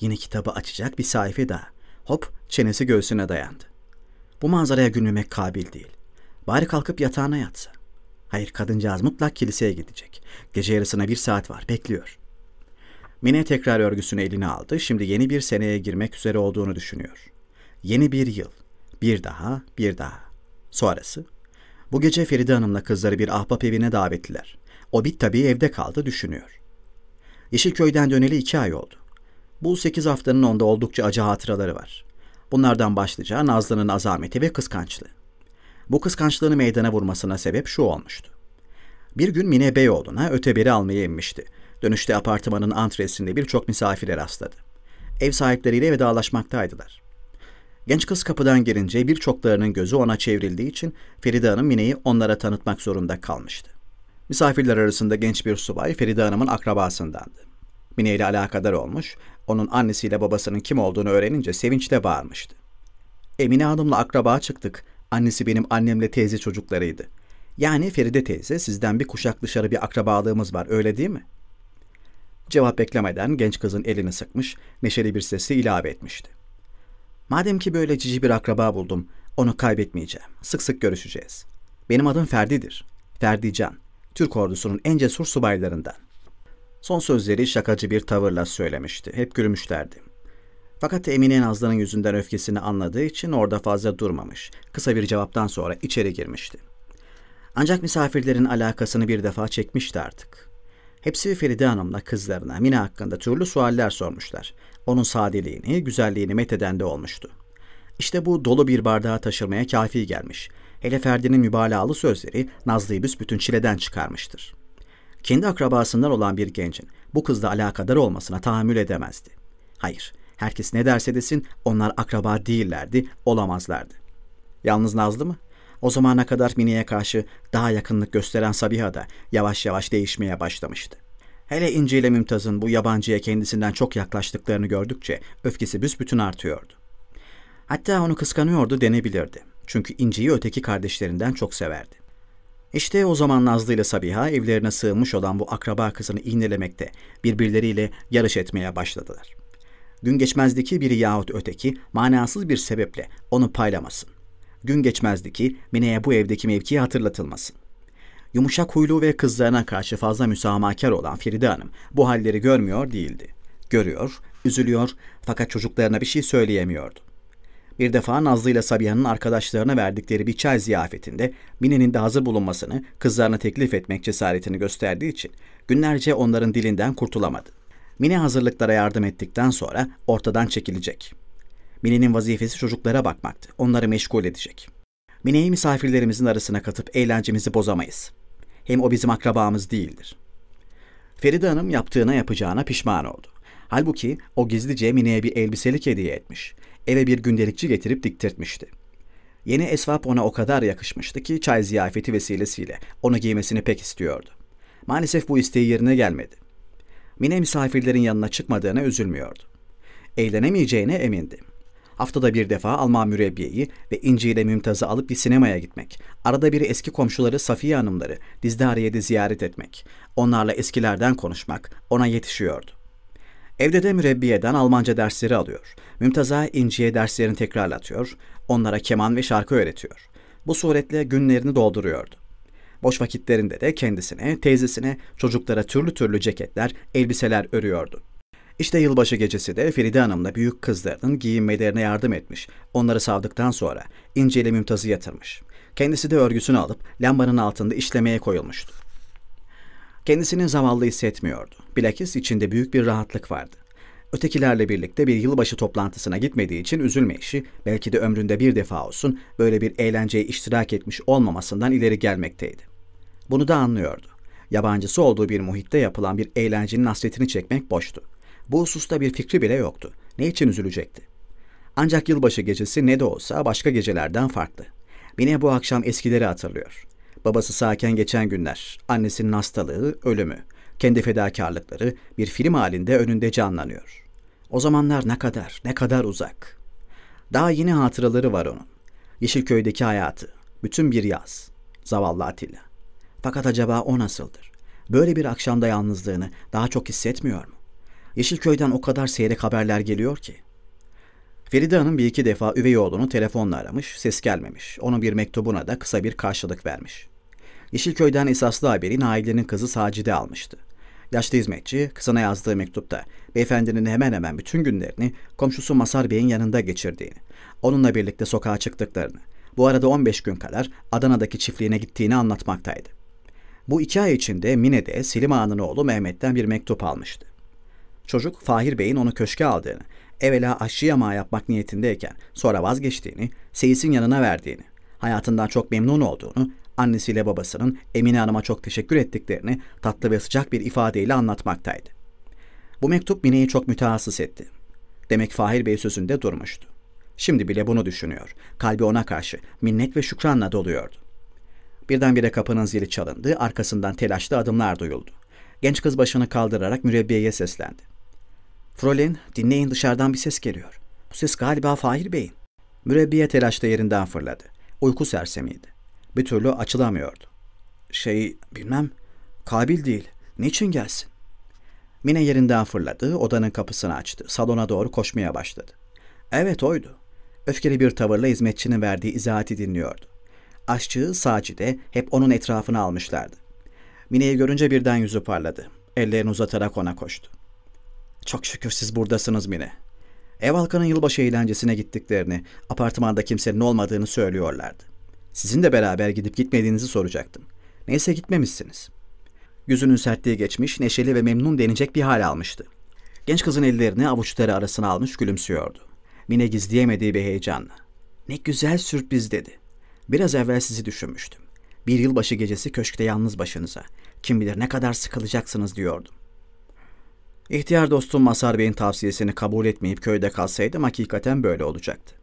Yine kitabı açacak bir sayfa daha. Hop, çenesi göğsüne dayandı. Bu manzaraya gülmemek kabil değil. Bari kalkıp yatağına yatsa. Hayır, kadıncağız mutlak kiliseye gidecek. Gece yarısına bir saat var, bekliyor. Mine tekrar örgüsünü eline aldı. Şimdi yeni bir seneye girmek üzere olduğunu düşünüyor. Yeni bir yıl. Bir daha, bir daha. Sonrası? Bu gece Feride Hanım'la kızları bir ahbap evine davetliler. O bit tabii evde kaldı düşünüyor. Yeşilköy'den döneli iki ay oldu. Bu sekiz haftanın onda oldukça acı hatıraları var. Bunlardan başlayacağı Nazlı'nın azameti ve kıskançlığı. Bu kıskançlığını meydana vurmasına sebep şu olmuştu. Bir gün Mine Beyoğlu'na öteberi almaya inmişti. Dönüşte apartmanın antresinde birçok misafire rastladı. Ev sahipleriyle vedalaşmaktaydılar. Genç kız kapıdan girince birçoklarının gözü ona çevrildiği için Feride Hanım Mine'yi onlara tanıtmak zorunda kalmıştı. Misafirler arasında genç bir subay Feride Hanım'ın akrabasındandı. Mine ile alakadar olmuş, onun annesiyle babasının kim olduğunu öğrenince sevinçle bağırmıştı. Emine Hanım'la akraba çıktık, annesi benim annemle teyze çocuklarıydı. Yani Feride teyze sizden bir kuşak dışarı bir akrabalığımız var öyle değil mi? Cevap beklemeden genç kızın elini sıkmış, neşeli bir sesle ilave etmişti. Madem ki böyle cici bir akraba buldum, onu kaybetmeyeceğim. Sık sık görüşeceğiz. Benim adım Ferdi'dir. Ferdi Can, Türk ordusunun en cesur subaylarından. Son sözleri şakacı bir tavırla söylemişti. Hep gülmüşlerdi. Fakat Emine Nazlı'nın yüzünden öfkesini anladığı için orada fazla durmamış. Kısa bir cevaptan sonra içeri girmişti. Ancak misafirlerin alakasını bir defa çekmişti artık. Hepsi Feride Hanım'la kızlarına Mine hakkında türlü sualler sormuşlar. Onun sadeliğini, güzelliğini metheden de olmuştu. İşte bu dolu bir bardağı taşırmaya kafi gelmiş. Hele Ferdi'nin mübalağalı sözleri Nazlı'yı büsbütün çileden çıkarmıştır. Kendi akrabasından olan bir gencin bu kızla alakadar olmasına tahammül edemezdi. Hayır, herkes ne derse desin onlar akraba değillerdi, olamazlardı. Yalnız Nazlı mı? O zamana kadar Mine'ye karşı daha yakınlık gösteren Sabiha da yavaş yavaş değişmeye başlamıştı. Hele İnci ile Mümtaz'ın bu yabancıya kendisinden çok yaklaştıklarını gördükçe öfkesi büsbütün artıyordu. Hatta onu kıskanıyordu denebilirdi. Çünkü İnci'yi öteki kardeşlerinden çok severdi. İşte o zaman Nazlı ile Sabiha evlerine sığınmış olan bu akraba kızını iğnelemekte, birbirleriyle yarış etmeye başladılar. Gün geçmezdeki biri yahut öteki manasız bir sebeple onu paylamasın. Gün geçmezdi ki Mine'ye bu evdeki mevkii hatırlatılmasın. Yumuşak huylu ve kızlarına karşı fazla müsamahakar olan Feride Hanım bu halleri görmüyor değildi. Görüyor, üzülüyor fakat çocuklarına bir şey söyleyemiyordu. Bir defa Nazlı ile Sabiha'nın arkadaşlarına verdikleri bir çay ziyafetinde Mine'nin de hazır bulunmasını kızlarına teklif etmek cesaretini gösterdiği için günlerce onların dilinden kurtulamadı. Mine hazırlıklara yardım ettikten sonra ortadan çekilecek. Mine'nin vazifesi çocuklara bakmaktı, onları meşgul edecek. Mine'yi misafirlerimizin arasına katıp eğlencemizi bozamayız. Hem o bizim akrabamız değildir. Feride Hanım yaptığına yapacağına pişman oldu. Halbuki o gizlice Mine'ye bir elbiselik hediye etmiş. Eve bir gündelikçi getirip diktirtmişti. Yeni esvap ona o kadar yakışmıştı ki çay ziyafeti vesilesiyle onu giymesini pek istiyordu. Maalesef bu isteği yerine gelmedi. Mine misafirlerin yanına çıkmadığına üzülmüyordu. Eğlenemeyeceğine emindi. Haftada bir defa Alman mürebbiyeyi ve İnci ile Mümtaz'ı alıp bir sinemaya gitmek. Arada bir eski komşuları Safiye Hanımları, Dizdariye'de ziyaret etmek. Onlarla eskilerden konuşmak ona yetişiyordu. Evde de mürebbiyeden Almanca dersleri alıyor. Mümtaz'a İnci'ye derslerini tekrarlatıyor. Onlara keman ve şarkı öğretiyor. Bu suretle günlerini dolduruyordu. Boş vakitlerinde de kendisine, teyzesine, çocuklara türlü türlü ceketler, elbiseler örüyordu. İşte yılbaşı gecesi de Feride Hanım'la büyük kızlarının giyinmelerine yardım etmiş. Onları savdıktan sonra İnce ile Mümtaz'ı yatırmış. Kendisi de örgüsünü alıp lambanın altında işlemeye koyulmuştu. Kendisini zavallı hissetmiyordu. Bilakis içinde büyük bir rahatlık vardı. Ötekilerle birlikte bir yılbaşı toplantısına gitmediği için üzülme işi belki de ömründe bir defa olsun böyle bir eğlenceye iştirak etmiş olmamasından ileri gelmekteydi. Bunu da anlıyordu. Yabancısı olduğu bir muhitte yapılan bir eğlencenin hasretini çekmek boştu. Bu hususta bir fikri bile yoktu. Ne için üzülecekti? Ancak yılbaşı gecesi ne de olsa başka gecelerden farklı. Mine bu akşam eskileri hatırlıyor. Babası sağken geçen günler, annesinin hastalığı, ölümü, kendi fedakarlıkları bir film halinde önünde canlanıyor. O zamanlar ne kadar, ne kadar uzak. Daha yeni hatıraları var onun. Yeşilköy'deki hayatı, bütün bir yaz. Zavallı Atilla. Fakat acaba o nasıldır? Böyle bir akşamda yalnızlığını daha çok hissetmiyor mu? Yeşilköy'den o kadar seyrek haberler geliyor ki. Feride Hanım bir iki defa üvey oğlunu telefonla aramış, ses gelmemiş. Onun bir mektubuna da kısa bir karşılık vermiş. Yeşilköy'den esaslı haberi Nail'in kızı Sacide almıştı. Yaşlı hizmetçi kızına yazdığı mektupta beyefendinin hemen hemen bütün günlerini komşusu Masar Bey'in yanında geçirdiğini, onunla birlikte sokağa çıktıklarını, bu arada 15 gün kadar Adana'daki çiftliğine gittiğini anlatmaktaydı. Bu iki ay içinde Mine de Selim Ağa'nın oğlu Mehmet'ten bir mektup almıştı. Çocuk Fahir Bey'in onu köşke aldığını, evvela aşçı yamağı yapmak niyetindeyken sonra vazgeçtiğini, Seyis'in yanına verdiğini, hayatından çok memnun olduğunu, annesiyle babasının Emine Hanım'a çok teşekkür ettiklerini tatlı ve sıcak bir ifadeyle anlatmaktaydı. Bu mektup Mine'yi çok mütehassıs etti. Demek Fahir Bey sözünde durmuştu. Şimdi bile bunu düşünüyor. Kalbi ona karşı minnet ve şükranla doluyordu. Birdenbire kapının zili çalındı, arkasından telaşlı adımlar duyuldu. Genç kız başını kaldırarak mürebbiyeye seslendi. Frolin dinleyin dışarıdan bir ses geliyor. Bu ses galiba Fahir Bey'in. Mürebbiye telaşla yerinden fırladı. Uyku sersemiydi. Bir türlü açılamıyordu. Şey bilmem kabil değil. Niçin gelsin? Mine yerinden fırladı, odanın kapısını açtı. Salona doğru koşmaya başladı. Evet oydu. Öfkeli bir tavırla hizmetçinin verdiği izahati dinliyordu. Aşçı, Sacide hep onun etrafını almışlardı. Mine'yi görünce birden yüzü parladı. Ellerini uzatarak ona koştu. Çok şükür siz buradasınız Mine. Ev halkının yılbaşı eğlencesine gittiklerini, apartmanda kimsenin olmadığını söylüyorlardı. Sizin de beraber gidip gitmediğinizi soracaktım. Neyse gitmemişsiniz. Yüzünün sertliği geçmiş, neşeli ve memnun denecek bir hal almıştı. Genç kızın ellerini avuçları arasına almış gülümsüyordu. Mine gizleyemediği bir heyecanla. Ne güzel sürpriz dedi. Biraz evvel sizi düşünmüştüm. Bir yılbaşı gecesi köşkte yalnız başınıza. Kim bilir ne kadar sıkılacaksınız diyordum. İhtiyar dostum Masar Bey'in tavsiyesini kabul etmeyip köyde kalsaydım hakikaten böyle olacaktı.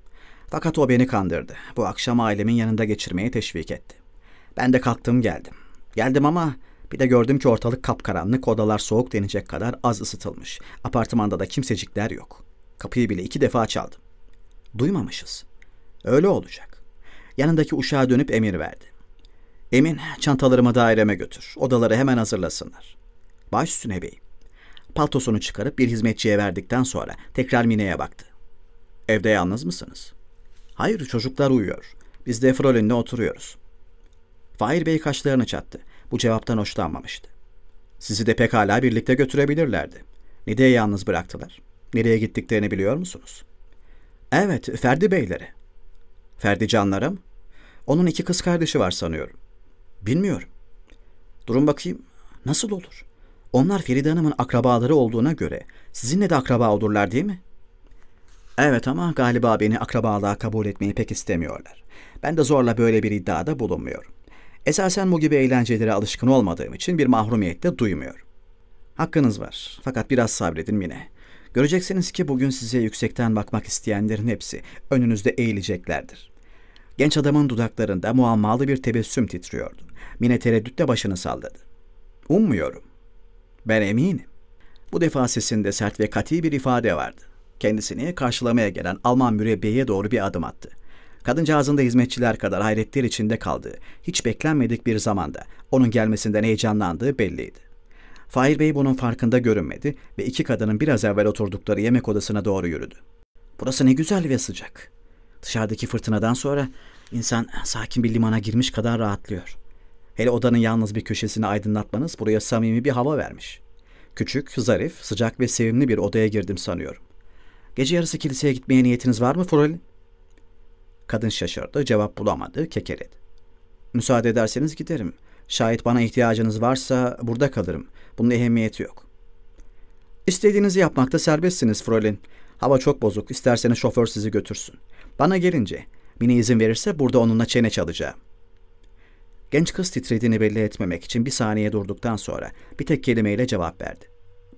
Fakat o beni kandırdı. Bu akşam ailemin yanında geçirmeyi teşvik etti. Ben de kalktım geldim. Geldim ama bir de gördüm ki ortalık kapkaranlık, odalar soğuk denecek kadar az ısıtılmış. Apartmanda da kimsecikler yok. Kapıyı bile iki defa çaldım. Duymamışız. Öyle olacak. Yanındaki uşağa dönüp emir verdi. Emin, çantalarımı daireme götür. Odaları hemen hazırlasınlar. Baş üstüne beyim paltosunu çıkarıp bir hizmetçiye verdikten sonra tekrar Mine'ye baktı. Evde yalnız mısınız? Hayır çocuklar uyuyor. Biz de Frölün'de oturuyoruz. Fahir Bey kaşlarını çattı. Bu cevaptan hoşlanmamıştı. Sizi de pekala birlikte götürebilirlerdi. Nide'yi yalnız bıraktılar. Nereye gittiklerini biliyor musunuz? Evet, Ferdi Beyleri. Ferdi canlarım. Onun iki kız kardeşi var sanıyorum. Bilmiyorum. Durun bakayım, nasıl olur? Onlar Feride Hanım'ın akrabaları olduğuna göre sizinle de akraba olurlar değil mi? Evet ama galiba beni akrabalığa kabul etmeyi pek istemiyorlar. Ben de zorla böyle bir iddiada bulunmuyorum. Esasen bu gibi eğlencelere alışkın olmadığım için bir mahrumiyet de duymuyorum. Hakkınız var. Fakat biraz sabredin yine. Göreceksiniz ki bugün size yüksekten bakmak isteyenlerin hepsi önünüzde eğileceklerdir. Genç adamın dudaklarında muammalı bir tebessüm titriyordu. Mine tereddütle başını salladı. Ummuyorum. Ben eminim. Bu defa sesinde sert ve kati bir ifade vardı. Kendisini karşılamaya gelen Alman mürebbiyeye doğru bir adım attı. Kadıncağızında hizmetçiler kadar hayretler içinde kaldığı, hiç beklenmedik bir zamanda onun gelmesinden heyecanlandığı belliydi. Fahir Bey bunun farkında görünmedi ve iki kadının biraz evvel oturdukları yemek odasına doğru yürüdü. Burası ne güzel ve sıcak. Dışarıdaki fırtınadan sonra insan sakin bir limana girmiş kadar rahatlıyor. Hele odanın yalnız bir köşesini aydınlatmanız buraya samimi bir hava vermiş. Küçük, zarif, sıcak ve sevimli bir odaya girdim sanıyorum. Gece yarısı kiliseye gitmeye niyetiniz var mı Frolin? Kadın şaşırdı, cevap bulamadı, kekeledi. Müsaade ederseniz giderim. Şayet bana ihtiyacınız varsa burada kalırım. Bunun ehemmiyeti yok. İstediğinizi yapmakta serbestsiniz Frolin. Hava çok bozuk. İsterseniz şoför sizi götürsün. Bana gelince, Mini izin verirse burada onunla çene çalacağım. Genç kız titrediğini belli etmemek için bir saniye durduktan sonra bir tek kelimeyle cevap verdi.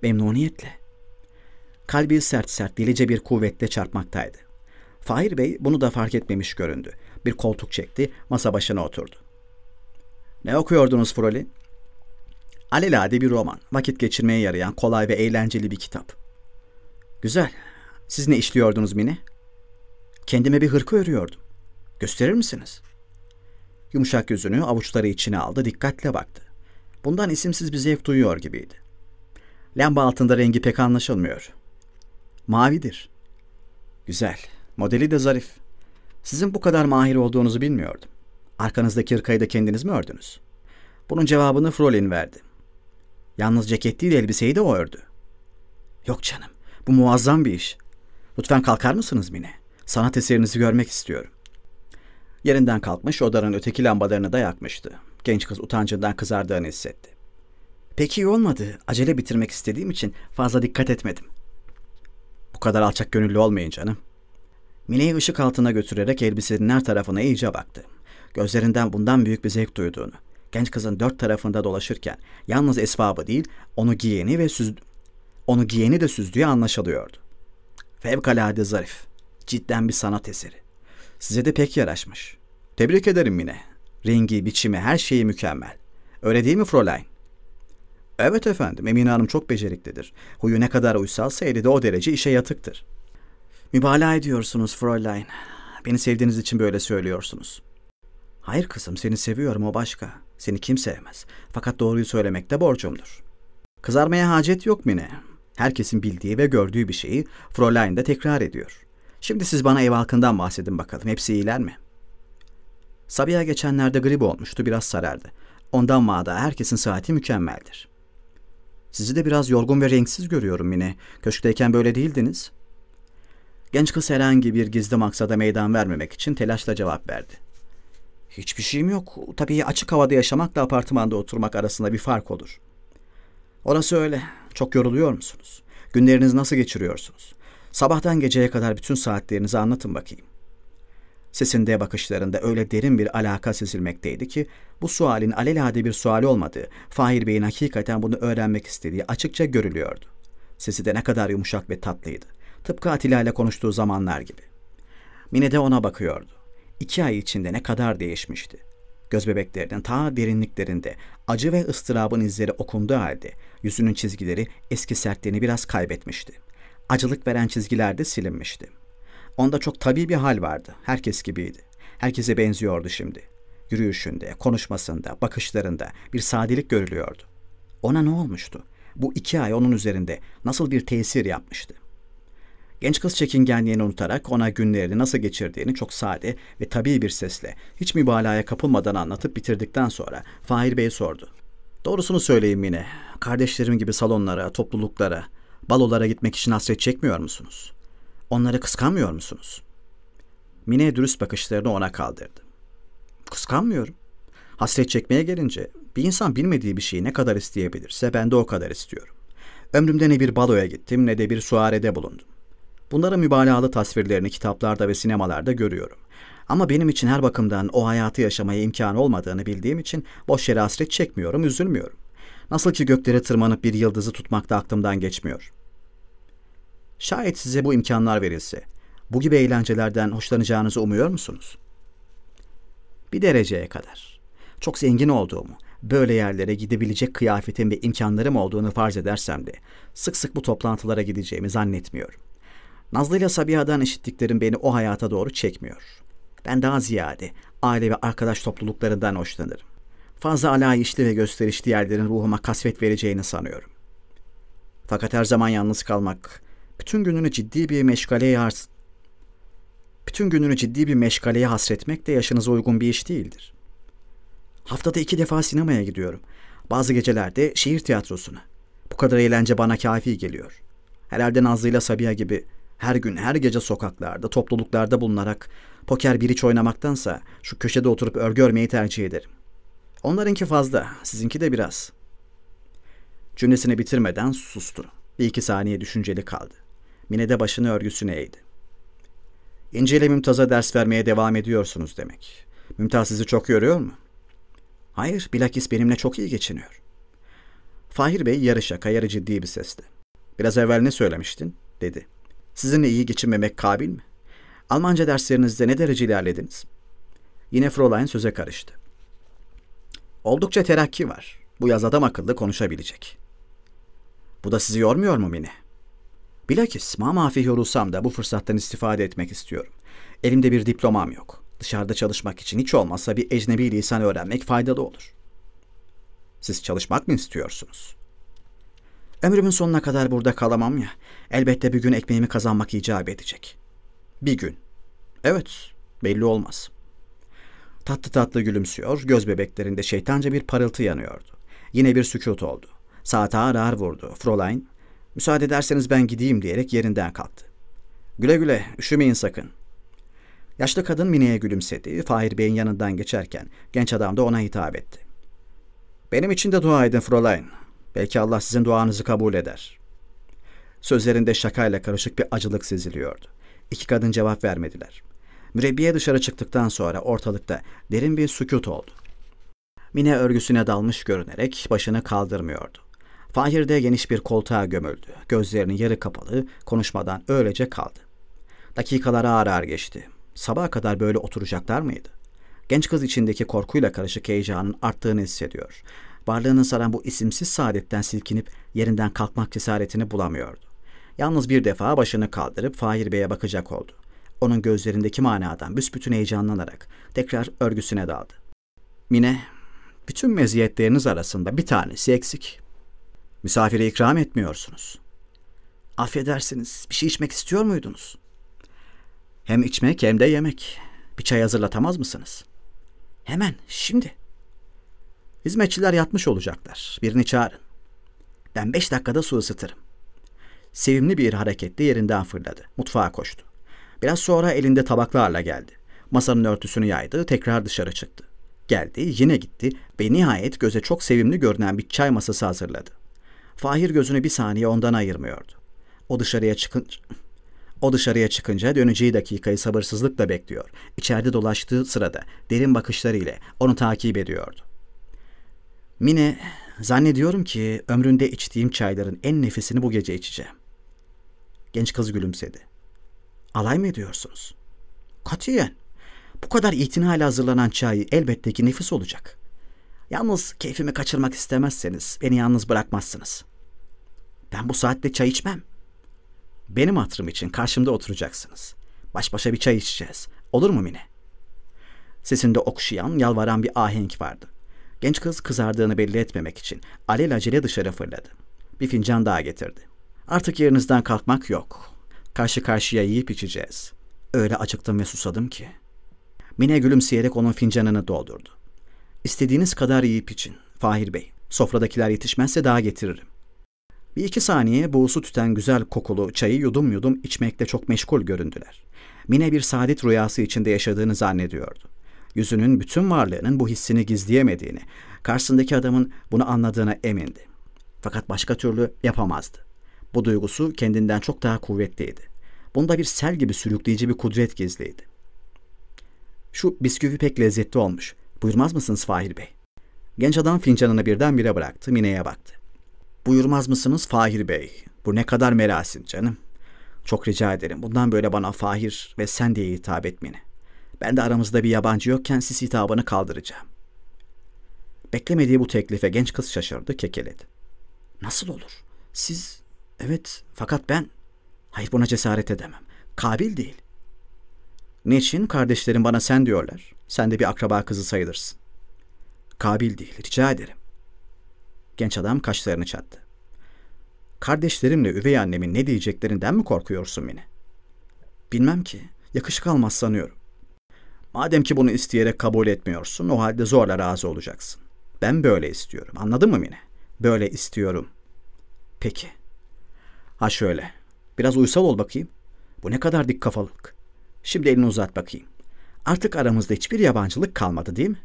Memnuniyetle. Kalbi sert sert delice bir kuvvetle çarpmaktaydı. Fahir Bey bunu da fark etmemiş göründü. Bir koltuk çekti, masa başına oturdu. Ne okuyordunuz Froli? Alelade bir roman, vakit geçirmeye yarayan kolay ve eğlenceli bir kitap. Güzel. Siz ne işliyordunuz Mine? Kendime bir hırka örüyordum. Gösterir misiniz?'' Yumuşak yüzünü avuçları içine aldı, dikkatle baktı. Bundan isimsiz bir zevk duyuyor gibiydi. Lamba altında rengi pek anlaşılmıyor. Mavidir. Güzel. Modeli de zarif. Sizin bu kadar mahir olduğunuzu bilmiyordum. Arkanızdaki hırkayı da kendiniz mi ördünüz? Bunun cevabını Frolin verdi. Yalnız ceket değil elbiseyi de o ördü. Yok canım. Bu muazzam bir iş. Lütfen kalkar mısınız Mine? Sanat eserinizi görmek istiyorum. Yerinden kalkmış odanın öteki lambalarını da yakmıştı. Genç kız utancından kızardığını hissetti. Peki iyi olmadı. Acele bitirmek istediğim için fazla dikkat etmedim. Bu kadar alçak gönüllü olmayın canım. Mine'yi ışık altına götürerek elbisenin her tarafına iyice baktı. Gözlerinden bundan büyük bir zevk duyduğunu, genç kızın dört tarafında dolaşırken yalnız esvabı değil, onu giyeni ve süz onu giyeni de süzdüğü anlaşılıyordu. Fevkalade zarif, cidden bir sanat eseri. Size de pek yaraşmış. Tebrik ederim Mine. Rengi, biçimi, her şeyi mükemmel. Öyle değil mi Fräulein? Evet efendim, Emine Hanım çok beceriklidir. Huyu ne kadar uysalsa eli de o derece işe yatıktır. Mübalağa ediyorsunuz Fräulein. Beni sevdiğiniz için böyle söylüyorsunuz. Hayır kızım, seni seviyorum o başka. Seni kim sevmez. Fakat doğruyu söylemek de borcumdur. Kızarmaya hacet yok Mine. Herkesin bildiği ve gördüğü bir şeyi Fräulein de tekrar ediyor. Şimdi siz bana ev halkından bahsedin bakalım. Hepsi iyiler mi? Sabiha geçenlerde grip olmuştu, biraz sarardı. Ondan mağda herkesin saati mükemmeldir. Sizi de biraz yorgun ve renksiz görüyorum yine. Köşkteyken böyle değildiniz. Genç kız herhangi bir gizli maksada meydan vermemek için telaşla cevap verdi. Hiçbir şeyim yok. Tabii açık havada yaşamakla apartmanda oturmak arasında bir fark olur. Orası öyle. Çok yoruluyor musunuz? Günleriniz nasıl geçiriyorsunuz? Sabahtan geceye kadar bütün saatlerinizi anlatın bakayım. Sesinde bakışlarında öyle derin bir alaka sezilmekteydi ki bu sualin alelade bir sual olmadığı, Fahir Bey'in hakikaten bunu öğrenmek istediği açıkça görülüyordu. Sesi de ne kadar yumuşak ve tatlıydı. Tıpkı Atilla ile konuştuğu zamanlar gibi. Mine de ona bakıyordu. İki ay içinde ne kadar değişmişti. Göz bebeklerinin ta derinliklerinde acı ve ıstırabın izleri okunduğu halde yüzünün çizgileri eski sertliğini biraz kaybetmişti.'' acılık veren çizgiler de silinmişti. Onda çok tabii bir hal vardı. Herkes gibiydi. Herkese benziyordu şimdi. Yürüyüşünde, konuşmasında, bakışlarında bir sadelik görülüyordu. Ona ne olmuştu? Bu iki ay onun üzerinde nasıl bir tesir yapmıştı? Genç kız çekingenliğini unutarak ona günlerini nasıl geçirdiğini çok sade ve tabii bir sesle, hiç mübalağaya kapılmadan anlatıp bitirdikten sonra Fahir Bey sordu. Doğrusunu söyleyeyim yine. Kardeşlerim gibi salonlara, topluluklara, Balolara gitmek için hasret çekmiyor musunuz? Onları kıskanmıyor musunuz? Mine dürüst bakışlarını ona kaldırdı. Kıskanmıyorum. Hasret çekmeye gelince bir insan bilmediği bir şeyi ne kadar isteyebilirse ben de o kadar istiyorum. Ömrümde ne bir baloya gittim ne de bir suarede bulundum. Bunlara mübalağalı tasvirlerini kitaplarda ve sinemalarda görüyorum. Ama benim için her bakımdan o hayatı yaşamaya imkan olmadığını bildiğim için boş yere hasret çekmiyorum, üzülmüyorum. Nasıl ki göklere tırmanıp bir yıldızı tutmak da aklımdan geçmiyor. Şayet size bu imkanlar verilse, bu gibi eğlencelerden hoşlanacağınızı umuyor musunuz? Bir dereceye kadar. Çok zengin olduğumu, böyle yerlere gidebilecek kıyafetim ve imkanlarım olduğunu farz edersem de sık sık bu toplantılara gideceğimi zannetmiyorum. Nazlı ile Sabiha'dan işittiklerim beni o hayata doğru çekmiyor. Ben daha ziyade aile ve arkadaş topluluklarından hoşlanırım fazla alayişli ve gösterişli yerlerin ruhuma kasvet vereceğini sanıyorum. Fakat her zaman yalnız kalmak, bütün gününü ciddi bir meşgaleye has bütün gününü ciddi bir meşgaleye hasretmek de yaşınıza uygun bir iş değildir. Haftada iki defa sinemaya gidiyorum. Bazı gecelerde şehir tiyatrosuna. Bu kadar eğlence bana kafi geliyor. Herhalde Nazlı ile Sabiha gibi her gün her gece sokaklarda, topluluklarda bulunarak poker bir iç oynamaktansa şu köşede oturup örgü örmeyi tercih ederim. Onlarınki fazla, sizinki de biraz. Cümlesini bitirmeden sustu. Bir iki saniye düşünceli kaldı. Mine de başını örgüsüne eğdi. İnce ile Mümtaz'a ders vermeye devam ediyorsunuz demek. Mümtaz sizi çok yoruyor mu? Hayır, bilakis benimle çok iyi geçiniyor. Fahir Bey yarı şaka yarı ciddi bir sesle. Biraz evvel ne söylemiştin? dedi. Sizinle iyi geçinmemek kabil mi? Almanca derslerinizde ne derece ilerlediniz? Yine Fräulein söze karıştı. Oldukça terakki var. Bu yaz adam akıllı konuşabilecek. Bu da sizi yormuyor mu Mini? Bilakis ma mafi yorulsam da bu fırsattan istifade etmek istiyorum. Elimde bir diplomam yok. Dışarıda çalışmak için hiç olmazsa bir ecnebi lisan öğrenmek faydalı olur. Siz çalışmak mı istiyorsunuz? Ömrümün sonuna kadar burada kalamam ya. Elbette bir gün ekmeğimi kazanmak icap edecek. Bir gün. Evet, belli olmaz.'' Tatlı tatlı gülümsüyor, göz bebeklerinde şeytanca bir parıltı yanıyordu. Yine bir sükut oldu. Saate ağır ağır vurdu. Fräulein, müsaade ederseniz ben gideyim diyerek yerinden kalktı. Güle güle, üşümeyin sakın. Yaşlı kadın Mine'ye gülümsedi. Fahir Bey'in yanından geçerken genç adam da ona hitap etti. Benim için de dua edin Fräulein. Belki Allah sizin duanızı kabul eder. Sözlerinde şakayla karışık bir acılık seziliyordu. İki kadın cevap vermediler.'' Mürebbiye dışarı çıktıktan sonra ortalıkta derin bir sükut oldu. Mine örgüsüne dalmış görünerek başını kaldırmıyordu. Fahir de geniş bir koltuğa gömüldü. Gözlerini yarı kapalı, konuşmadan öylece kaldı. Dakikalar ağır ağır geçti. Sabaha kadar böyle oturacaklar mıydı? Genç kız içindeki korkuyla karışık heyecanın arttığını hissediyor. Varlığını saran bu isimsiz saadetten silkinip yerinden kalkmak cesaretini bulamıyordu. Yalnız bir defa başını kaldırıp Fahir Bey'e bakacak oldu onun gözlerindeki manadan büsbütün heyecanlanarak tekrar örgüsüne daldı. Mine, bütün meziyetleriniz arasında bir tanesi eksik. Misafire ikram etmiyorsunuz. Affedersiniz, bir şey içmek istiyor muydunuz? Hem içmek hem de yemek. Bir çay hazırlatamaz mısınız? Hemen, şimdi. Hizmetçiler yatmış olacaklar. Birini çağırın. Ben beş dakikada su ısıtırım. Sevimli bir hareketle yerinden fırladı. Mutfağa koştu. Biraz sonra elinde tabaklarla geldi. Masanın örtüsünü yaydı, tekrar dışarı çıktı. Geldi, yine gitti ve nihayet göze çok sevimli görünen bir çay masası hazırladı. Fahir gözünü bir saniye ondan ayırmıyordu. O dışarıya çıkınca... O dışarıya çıkınca döneceği dakikayı sabırsızlıkla bekliyor. İçeride dolaştığı sırada derin bakışları ile onu takip ediyordu. Mine, zannediyorum ki ömründe içtiğim çayların en nefesini bu gece içeceğim. Genç kız gülümsedi. Alay mı ediyorsunuz? Katiyen. Bu kadar itinayla hazırlanan çay elbette ki nefis olacak. Yalnız keyfimi kaçırmak istemezseniz beni yalnız bırakmazsınız. Ben bu saatte çay içmem. Benim hatırım için karşımda oturacaksınız. Baş başa bir çay içeceğiz. Olur mu Mine? Sesinde okşayan, yalvaran bir ahenk vardı. Genç kız kızardığını belli etmemek için alelacele dışarı fırladı. Bir fincan daha getirdi. Artık yerinizden kalkmak yok karşı karşıya yiyip içeceğiz. Öyle acıktım ve susadım ki. Mine gülümseyerek onun fincanını doldurdu. İstediğiniz kadar yiyip için Fahir Bey. Sofradakiler yetişmezse daha getiririm. Bir iki saniye boğusu tüten güzel kokulu çayı yudum yudum içmekle çok meşgul göründüler. Mine bir saadet rüyası içinde yaşadığını zannediyordu. Yüzünün bütün varlığının bu hissini gizleyemediğini, karşısındaki adamın bunu anladığına emindi. Fakat başka türlü yapamazdı. Bu duygusu kendinden çok daha kuvvetliydi. Bunda bir sel gibi sürükleyici bir kudret gizliydi. Şu bisküvi pek lezzetli olmuş. Buyurmaz mısınız Fahir Bey? Genç adam fincanını birdenbire bıraktı, Mine'ye baktı. Buyurmaz mısınız Fahir Bey? Bu ne kadar merasim canım. Çok rica ederim bundan böyle bana Fahir ve sen diye hitap etmeni. Ben de aramızda bir yabancı yokken siz hitabını kaldıracağım. Beklemediği bu teklife genç kız şaşırdı, kekeledi. Nasıl olur? Siz Evet fakat ben... Hayır buna cesaret edemem. Kabil değil. Niçin kardeşlerim bana sen diyorlar? Sen de bir akraba kızı sayılırsın. Kabil değil rica ederim. Genç adam kaşlarını çattı. Kardeşlerimle üvey annemin ne diyeceklerinden mi korkuyorsun beni? Bilmem ki. Yakışık almaz sanıyorum. Madem ki bunu isteyerek kabul etmiyorsun, o halde zorla razı olacaksın. Ben böyle istiyorum. Anladın mı Mine? Böyle istiyorum. Peki.'' Ha şöyle. Biraz uysal ol bakayım. Bu ne kadar dik kafalık. Şimdi elini uzat bakayım. Artık aramızda hiçbir yabancılık kalmadı değil mi?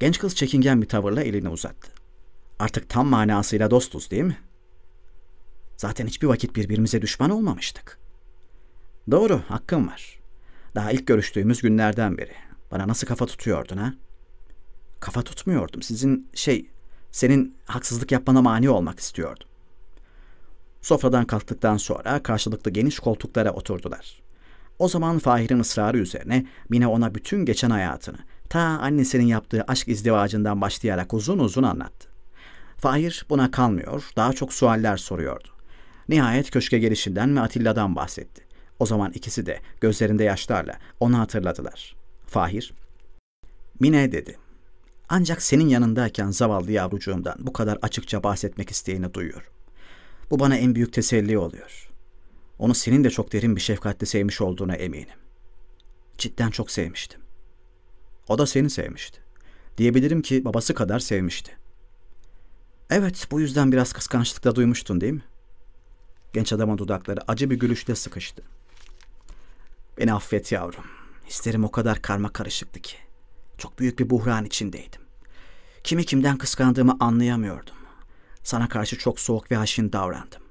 Genç kız çekingen bir tavırla elini uzattı. Artık tam manasıyla dostuz değil mi? Zaten hiçbir vakit birbirimize düşman olmamıştık. Doğru, hakkım var. Daha ilk görüştüğümüz günlerden beri. Bana nasıl kafa tutuyordun ha? Kafa tutmuyordum. Sizin şey, senin haksızlık yapmana mani olmak istiyordum. Sofradan kalktıktan sonra karşılıklı geniş koltuklara oturdular. O zaman Fahir'in ısrarı üzerine Mine ona bütün geçen hayatını, ta annesinin yaptığı aşk izdivacından başlayarak uzun uzun anlattı. Fahir buna kalmıyor, daha çok sualler soruyordu. Nihayet köşke gelişinden ve Atilla'dan bahsetti. O zaman ikisi de gözlerinde yaşlarla onu hatırladılar. Fahir, Mine dedi. Ancak senin yanındayken zavallı yavrucuğumdan bu kadar açıkça bahsetmek isteğini duyuyorum. Bu bana en büyük teselli oluyor. Onu senin de çok derin bir şefkatle sevmiş olduğuna eminim. Cidden çok sevmiştim. O da seni sevmişti. Diyebilirim ki babası kadar sevmişti. Evet, bu yüzden biraz kıskançlıkta duymuştun değil mi? Genç adamın dudakları acı bir gülüşle sıkıştı. Beni affet yavrum. Hislerim o kadar karma karışıktı ki. Çok büyük bir buhran içindeydim. Kimi kimden kıskandığımı anlayamıyordum. Sana karşı çok soğuk ve haşin davrandım.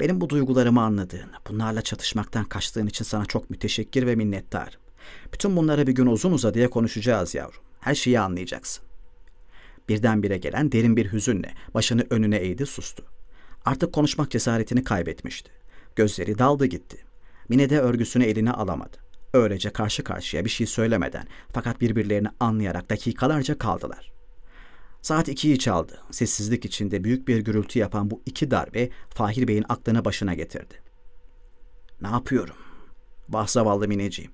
Benim bu duygularımı anladığın, bunlarla çatışmaktan kaçtığın için sana çok müteşekkir ve minnettarım. Bütün bunları bir gün uzun uzadıya konuşacağız yavrum. Her şeyi anlayacaksın. Birdenbire gelen derin bir hüzünle başını önüne eğdi sustu. Artık konuşmak cesaretini kaybetmişti. Gözleri daldı gitti. Mine de örgüsünü eline alamadı. Öylece karşı karşıya bir şey söylemeden fakat birbirlerini anlayarak dakikalarca kaldılar. Saat 2'yi çaldı. Sessizlik içinde büyük bir gürültü yapan bu iki darbe Fahir Bey'in aklını başına getirdi. Ne yapıyorum? Vah zavallı mineciğim.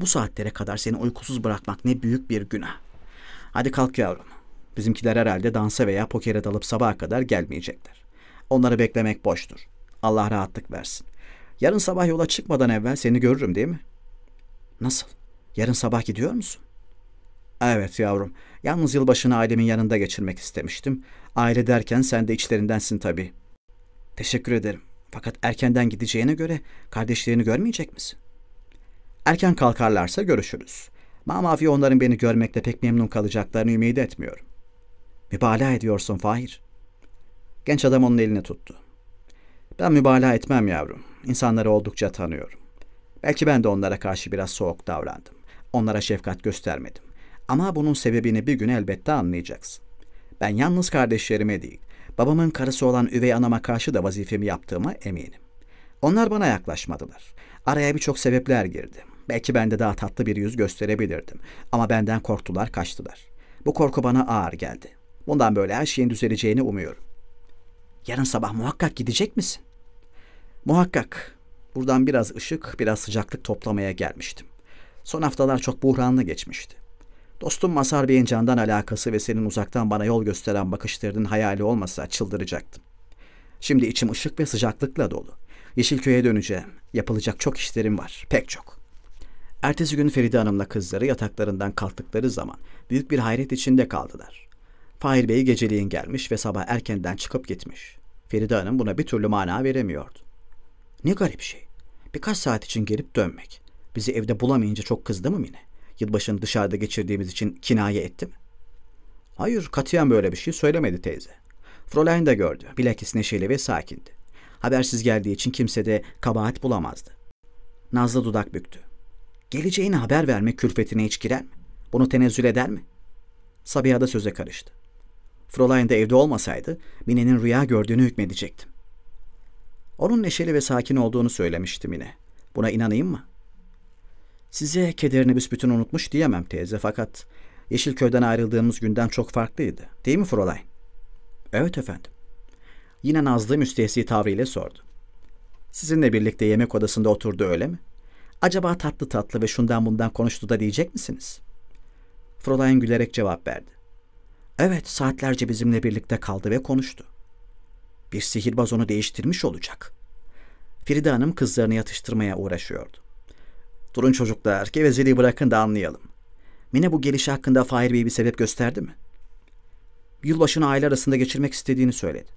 Bu saatlere kadar seni uykusuz bırakmak ne büyük bir günah. Hadi kalk yavrum. Bizimkiler herhalde dansa veya pokere dalıp sabaha kadar gelmeyecekler. Onları beklemek boştur. Allah rahatlık versin. Yarın sabah yola çıkmadan evvel seni görürüm değil mi? Nasıl? Yarın sabah gidiyor musun? Evet yavrum. Yalnız yılbaşını ailemin yanında geçirmek istemiştim. Aile derken sen de içlerindensin tabii. Teşekkür ederim. Fakat erkenden gideceğine göre kardeşlerini görmeyecek misin? Erken kalkarlarsa görüşürüz. Mamafi onların beni görmekle pek memnun kalacaklarını ümit etmiyorum. Mübalağa ediyorsun Fahir. Genç adam onun elini tuttu. Ben mübalağa etmem yavrum. İnsanları oldukça tanıyorum. Belki ben de onlara karşı biraz soğuk davrandım. Onlara şefkat göstermedim. Ama bunun sebebini bir gün elbette anlayacaksın. Ben yalnız kardeşlerime değil, babamın karısı olan üvey anama karşı da vazifemi yaptığıma eminim. Onlar bana yaklaşmadılar. Araya birçok sebepler girdi. Belki ben de daha tatlı bir yüz gösterebilirdim. Ama benden korktular, kaçtılar. Bu korku bana ağır geldi. Bundan böyle her şeyin düzeleceğini umuyorum. Yarın sabah muhakkak gidecek misin? Muhakkak. Buradan biraz ışık, biraz sıcaklık toplamaya gelmiştim. Son haftalar çok buhranlı geçmişti. Dostum Masar Bey'in candan alakası ve senin uzaktan bana yol gösteren bakışlarının hayali olmasa çıldıracaktım. Şimdi içim ışık ve sıcaklıkla dolu. Yeşilköy'e döneceğim. Yapılacak çok işlerim var. Pek çok. Ertesi gün Feride Hanım'la kızları yataklarından kalktıkları zaman büyük bir hayret içinde kaldılar. Fahir Bey geceliğin gelmiş ve sabah erkenden çıkıp gitmiş. Feride Hanım buna bir türlü mana veremiyordu. Ne garip şey. Birkaç saat için gelip dönmek. Bizi evde bulamayınca çok kızdı mı Mine? yılbaşını dışarıda geçirdiğimiz için kinaye etti mi? Hayır, katiyen böyle bir şey söylemedi teyze. Fräulein de gördü. Bilakis neşeli ve sakindi. Habersiz geldiği için kimse de kabahat bulamazdı. Nazlı dudak büktü. Geleceğini haber verme külfetine hiç girer mi? Bunu tenezzül eder mi? Sabiha da söze karıştı. Fräulein de evde olmasaydı Mine'nin rüya gördüğünü hükmedecektim. Onun neşeli ve sakin olduğunu söylemiştim Mine. Buna inanayım mı? Size kederini büsbütün unutmuş diyemem teyze fakat Yeşilköy'den ayrıldığımız günden çok farklıydı. Değil mi Fräulein? Evet efendim. Yine Nazlı müstehsi tavrıyla sordu. Sizinle birlikte yemek odasında oturdu öyle mi? Acaba tatlı tatlı ve şundan bundan konuştu da diyecek misiniz? Fräulein gülerek cevap verdi. Evet saatlerce bizimle birlikte kaldı ve konuştu. Bir sihirbaz onu değiştirmiş olacak. Frida Hanım kızlarını yatıştırmaya uğraşıyordu. Durun çocuklar, zili bırakın da anlayalım. Mine bu gelişi hakkında Fahir Bey bir sebep gösterdi mi? Yılbaşını aile arasında geçirmek istediğini söyledi.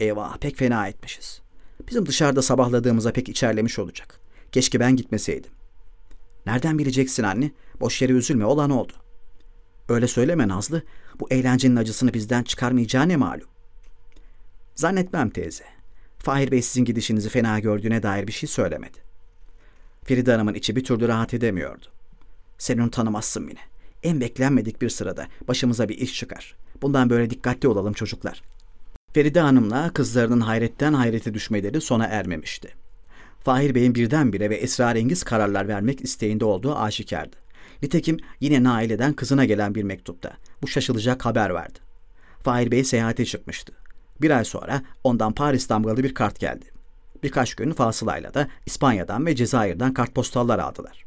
Eyvah pek fena etmişiz. Bizim dışarıda sabahladığımıza pek içerlemiş olacak. Keşke ben gitmeseydim. Nereden bileceksin anne? Boş yere üzülme olan oldu. Öyle söyleme Nazlı. Bu eğlencenin acısını bizden çıkarmayacağı ne malum? Zannetmem teyze. Fahir Bey sizin gidişinizi fena gördüğüne dair bir şey söylemedi. Feride Hanım'ın içi bir türlü rahat edemiyordu. Sen onu tanımazsın Mine. En beklenmedik bir sırada başımıza bir iş çıkar. Bundan böyle dikkatli olalım çocuklar. Feride Hanım'la kızlarının hayretten hayrete düşmeleri sona ermemişti. Fahir Bey'in birdenbire ve esrarengiz kararlar vermek isteğinde olduğu aşikardı. Nitekim yine Naile'den kızına gelen bir mektupta bu şaşılacak haber vardı. Fahir Bey seyahate çıkmıştı. Bir ay sonra ondan Paris damgalı bir kart geldi birkaç gün fasılayla da İspanya'dan ve Cezayir'den kartpostallar aldılar.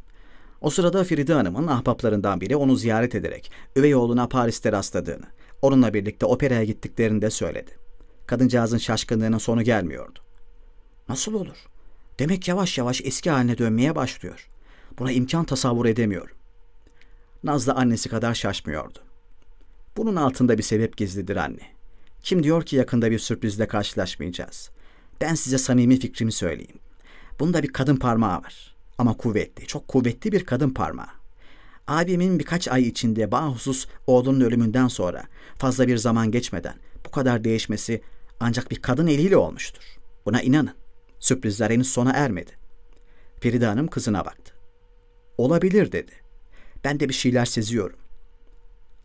O sırada Feride Hanım'ın ahbaplarından biri onu ziyaret ederek üvey oğluna Paris'te rastladığını, onunla birlikte operaya gittiklerini de söyledi. Kadıncağızın şaşkınlığının sonu gelmiyordu. Nasıl olur? Demek yavaş yavaş eski haline dönmeye başlıyor. Buna imkan tasavvur edemiyorum. Nazlı annesi kadar şaşmıyordu. Bunun altında bir sebep gizlidir anne. Kim diyor ki yakında bir sürprizle karşılaşmayacağız? Ben size samimi fikrimi söyleyeyim. Bunda bir kadın parmağı var. Ama kuvvetli, çok kuvvetli bir kadın parmağı. Abimin birkaç ay içinde bahusus oğlunun ölümünden sonra fazla bir zaman geçmeden bu kadar değişmesi ancak bir kadın eliyle olmuştur. Buna inanın. Sürprizler henüz sona ermedi. Feride Hanım kızına baktı. Olabilir dedi. Ben de bir şeyler seziyorum.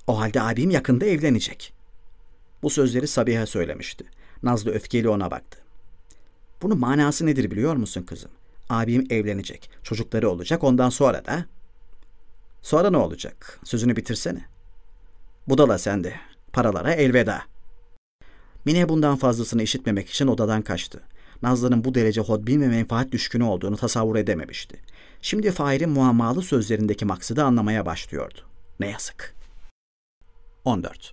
O halde abim yakında evlenecek. Bu sözleri Sabiha söylemişti. Nazlı öfkeli ona baktı. Bunun manası nedir biliyor musun kızım? Abim evlenecek, çocukları olacak ondan sonra da... Sonra ne olacak? Sözünü bitirsene. Budala sende. Paralara elveda. Mine bundan fazlasını işitmemek için odadan kaçtı. Nazlı'nın bu derece hodbin ve menfaat düşkünü olduğunu tasavvur edememişti. Şimdi Fahir'in muammalı sözlerindeki maksadı anlamaya başlıyordu. Ne yazık. 14.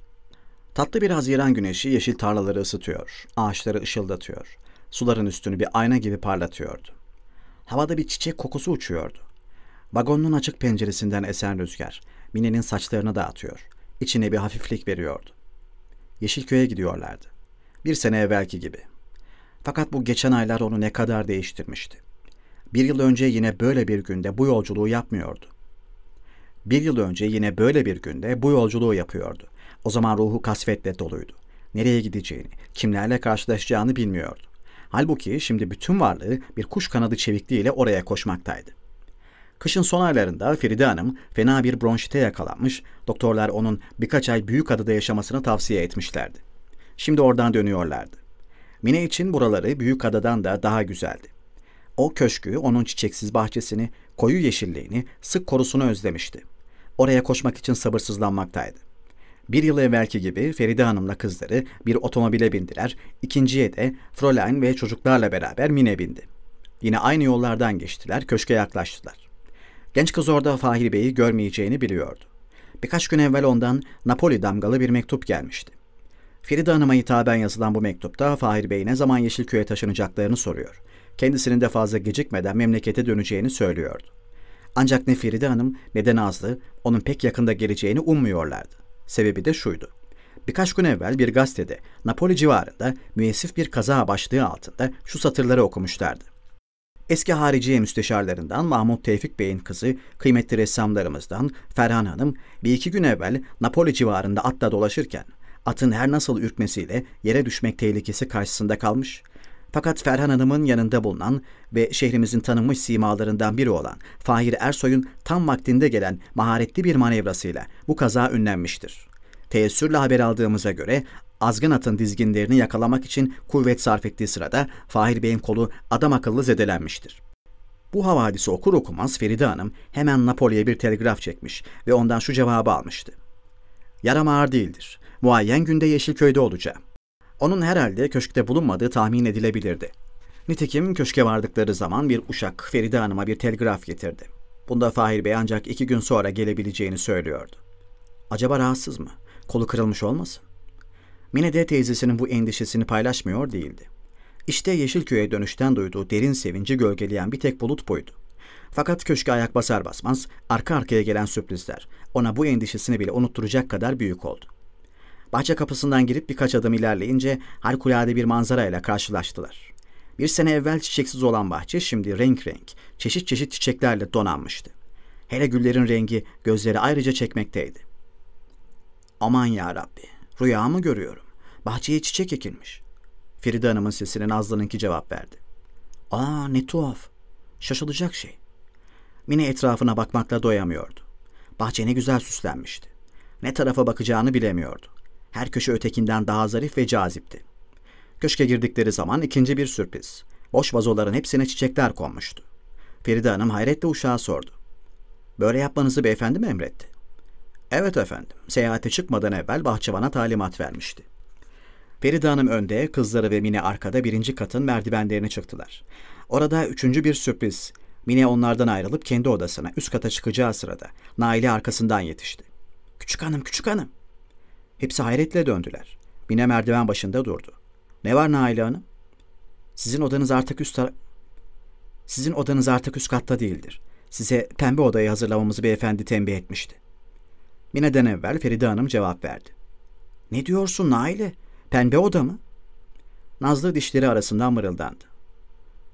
Tatlı bir Haziran güneşi yeşil tarlaları ısıtıyor, ağaçları ışıldatıyor suların üstünü bir ayna gibi parlatıyordu. Havada bir çiçek kokusu uçuyordu. Vagonun açık penceresinden esen rüzgar Mine'nin saçlarını dağıtıyor. İçine bir hafiflik veriyordu. Yeşilköy'e gidiyorlardı. Bir sene evvelki gibi. Fakat bu geçen aylar onu ne kadar değiştirmişti. Bir yıl önce yine böyle bir günde bu yolculuğu yapmıyordu. Bir yıl önce yine böyle bir günde bu yolculuğu yapıyordu. O zaman ruhu kasvetle doluydu. Nereye gideceğini, kimlerle karşılaşacağını bilmiyordu. Halbuki şimdi bütün varlığı bir kuş kanadı çevikliğiyle oraya koşmaktaydı. Kışın son aylarında Feride Hanım fena bir bronşite yakalanmış, doktorlar onun birkaç ay büyük adada yaşamasını tavsiye etmişlerdi. Şimdi oradan dönüyorlardı. Mine için buraları büyük adadan da daha güzeldi. O köşkü, onun çiçeksiz bahçesini, koyu yeşilliğini, sık korusunu özlemişti. Oraya koşmak için sabırsızlanmaktaydı. Bir yıl evvelki gibi Feride Hanım'la kızları bir otomobile bindiler, ikinciye de Fräulein ve çocuklarla beraber Mine bindi. Yine aynı yollardan geçtiler, köşke yaklaştılar. Genç kız orada Fahir Bey'i görmeyeceğini biliyordu. Birkaç gün evvel ondan Napoli damgalı bir mektup gelmişti. Feride Hanım'a hitaben yazılan bu mektupta Fahir Bey ne zaman Yeşilköy'e taşınacaklarını soruyor. Kendisinin de fazla gecikmeden memlekete döneceğini söylüyordu. Ancak ne Feride Hanım ne de Nazlı onun pek yakında geleceğini ummuyorlardı. Sebebi de şuydu. Birkaç gün evvel bir gazetede Napoli civarında müessif bir kaza başlığı altında şu satırları okumuşlardı. Eski hariciye müsteşarlarından Mahmut Tevfik Bey'in kızı, kıymetli ressamlarımızdan Ferhan Hanım, bir iki gün evvel Napoli civarında atla dolaşırken atın her nasıl ürkmesiyle yere düşmek tehlikesi karşısında kalmış, fakat Ferhan Hanım'ın yanında bulunan ve şehrimizin tanınmış simalarından biri olan Fahir Ersoy'un tam vaktinde gelen maharetli bir manevrasıyla bu kaza ünlenmiştir. Teessürle haber aldığımıza göre azgın atın dizginlerini yakalamak için kuvvet sarf ettiği sırada Fahir Bey'in kolu adam akıllı zedelenmiştir. Bu havadisi okur okumaz Feride Hanım hemen Napoli'ye bir telgraf çekmiş ve ondan şu cevabı almıştı. Yaram ağır değildir. Muayyen günde Yeşilköy'de olacağım onun herhalde köşkte bulunmadığı tahmin edilebilirdi. Nitekim köşke vardıkları zaman bir uşak Feride Hanım'a bir telgraf getirdi. Bunda Fahir Bey ancak iki gün sonra gelebileceğini söylüyordu. Acaba rahatsız mı? Kolu kırılmış olmasın? Mine de teyzesinin bu endişesini paylaşmıyor değildi. İşte Yeşilköy'e dönüşten duyduğu derin sevinci gölgeleyen bir tek bulut buydu. Fakat köşke ayak basar basmaz arka arkaya gelen sürprizler ona bu endişesini bile unutturacak kadar büyük oldu. Bahçe kapısından girip birkaç adım ilerleyince harikulade bir manzara ile karşılaştılar. Bir sene evvel çiçeksiz olan bahçe şimdi renk renk, çeşit çeşit çiçeklerle donanmıştı. Hele güllerin rengi gözleri ayrıca çekmekteydi. Aman ya Rabbi, rüyamı görüyorum? Bahçeye çiçek ekilmiş. Feride Hanım'ın sesine Nazlı'nınki cevap verdi. Aa ne tuhaf. Şaşılacak şey. Mine etrafına bakmakla doyamıyordu. Bahçe ne güzel süslenmişti. Ne tarafa bakacağını bilemiyordu. Her köşe ötekinden daha zarif ve cazipti. Köşke girdikleri zaman ikinci bir sürpriz. Boş vazoların hepsine çiçekler konmuştu. Feride Hanım hayretle uşağa sordu. Böyle yapmanızı beyefendi mi emretti? Evet efendim. Seyahate çıkmadan evvel bahçıvana talimat vermişti. Feride Hanım önde, kızları ve Mine arkada birinci katın merdivenlerine çıktılar. Orada üçüncü bir sürpriz. Mine onlardan ayrılıp kendi odasına üst kata çıkacağı sırada Nail'e arkasından yetişti. Küçük hanım, küçük hanım. Hepsi hayretle döndüler. Mine merdiven başında durdu. Ne var Naile Hanım? Sizin odanız artık üst Sizin odanız artık üst katta değildir. Size pembe odayı hazırlamamızı beyefendi tembih etmişti. Mine'den evvel Feride Hanım cevap verdi. Ne diyorsun Naile? Pembe oda mı? Nazlı dişleri arasından mırıldandı.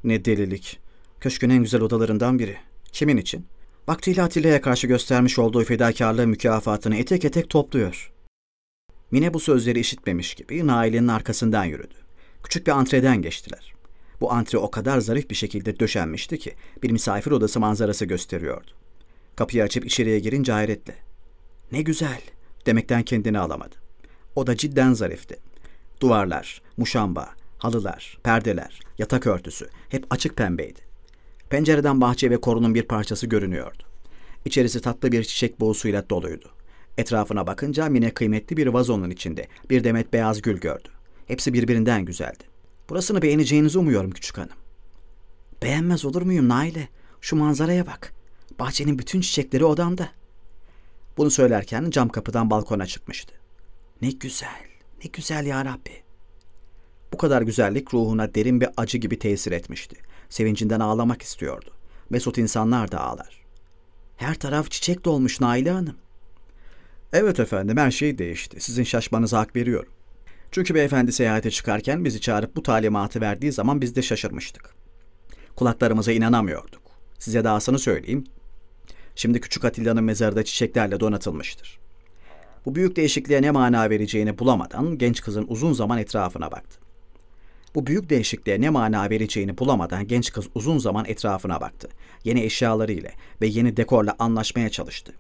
Ne delilik. Köşkün en güzel odalarından biri. Kimin için? Vaktiyle Atilla'ya karşı göstermiş olduğu fedakarlığı mükafatını etek etek topluyor. Mine bu sözleri işitmemiş gibi Nail'in arkasından yürüdü. Küçük bir antreden geçtiler. Bu antre o kadar zarif bir şekilde döşenmişti ki bir misafir odası manzarası gösteriyordu. Kapıyı açıp içeriye girince hayretle. Ne güzel demekten kendini alamadı. O da cidden zarifti. Duvarlar, muşamba, halılar, perdeler, yatak örtüsü hep açık pembeydi. Pencereden bahçe ve korunun bir parçası görünüyordu. İçerisi tatlı bir çiçek boğusuyla doluydu. Etrafına bakınca Mine kıymetli bir vazonun içinde bir demet beyaz gül gördü. Hepsi birbirinden güzeldi. Burasını beğeneceğinizi umuyorum küçük hanım. Beğenmez olur muyum Naile? Şu manzaraya bak. Bahçenin bütün çiçekleri odamda. Bunu söylerken cam kapıdan balkona çıkmıştı. Ne güzel, ne güzel ya Rabbi. Bu kadar güzellik ruhuna derin bir acı gibi tesir etmişti. Sevincinden ağlamak istiyordu. Mesut insanlar da ağlar. Her taraf çiçek dolmuş Naile Hanım. Evet efendim her şey değişti. Sizin şaşmanıza hak veriyorum. Çünkü beyefendi seyahate çıkarken bizi çağırıp bu talimatı verdiği zaman biz de şaşırmıştık. Kulaklarımıza inanamıyorduk. Size dahasını söyleyeyim. Şimdi küçük Atilla'nın mezarda çiçeklerle donatılmıştır. Bu büyük değişikliğe ne mana vereceğini bulamadan genç kızın uzun zaman etrafına baktı. Bu büyük değişikliğe ne mana vereceğini bulamadan genç kız uzun zaman etrafına baktı. Yeni eşyaları ile ve yeni dekorla anlaşmaya çalıştı.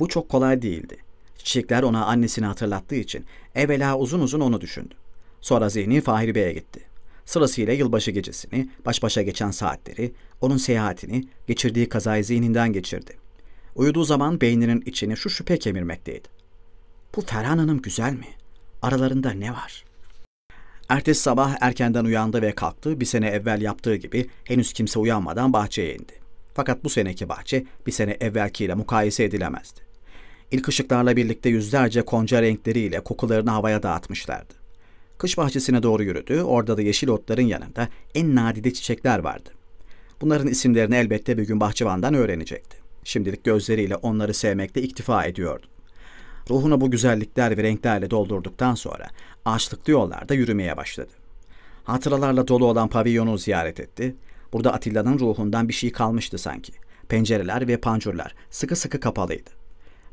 Bu çok kolay değildi. Çiçekler ona annesini hatırlattığı için evvela uzun uzun onu düşündü. Sonra zihni Fahri Bey'e gitti. Sırasıyla yılbaşı gecesini, baş başa geçen saatleri, onun seyahatini, geçirdiği kazayı zihninden geçirdi. Uyuduğu zaman beyninin içini şu şüphe kemirmekteydi. Bu Ferhan Hanım güzel mi? Aralarında ne var? Ertesi sabah erkenden uyandı ve kalktı. Bir sene evvel yaptığı gibi henüz kimse uyanmadan bahçeye indi. Fakat bu seneki bahçe bir sene evvelkiyle mukayese edilemezdi ilk ışıklarla birlikte yüzlerce konca renkleriyle kokularını havaya dağıtmışlardı. Kış bahçesine doğru yürüdü, orada da yeşil otların yanında en nadide çiçekler vardı. Bunların isimlerini elbette bir gün bahçıvandan öğrenecekti. Şimdilik gözleriyle onları sevmekle iktifa ediyordu. Ruhunu bu güzellikler ve renklerle doldurduktan sonra ağaçlıklı yollarda yürümeye başladı. Hatıralarla dolu olan pavilyonu ziyaret etti. Burada Atilla'nın ruhundan bir şey kalmıştı sanki. Pencereler ve pancurlar sıkı sıkı kapalıydı.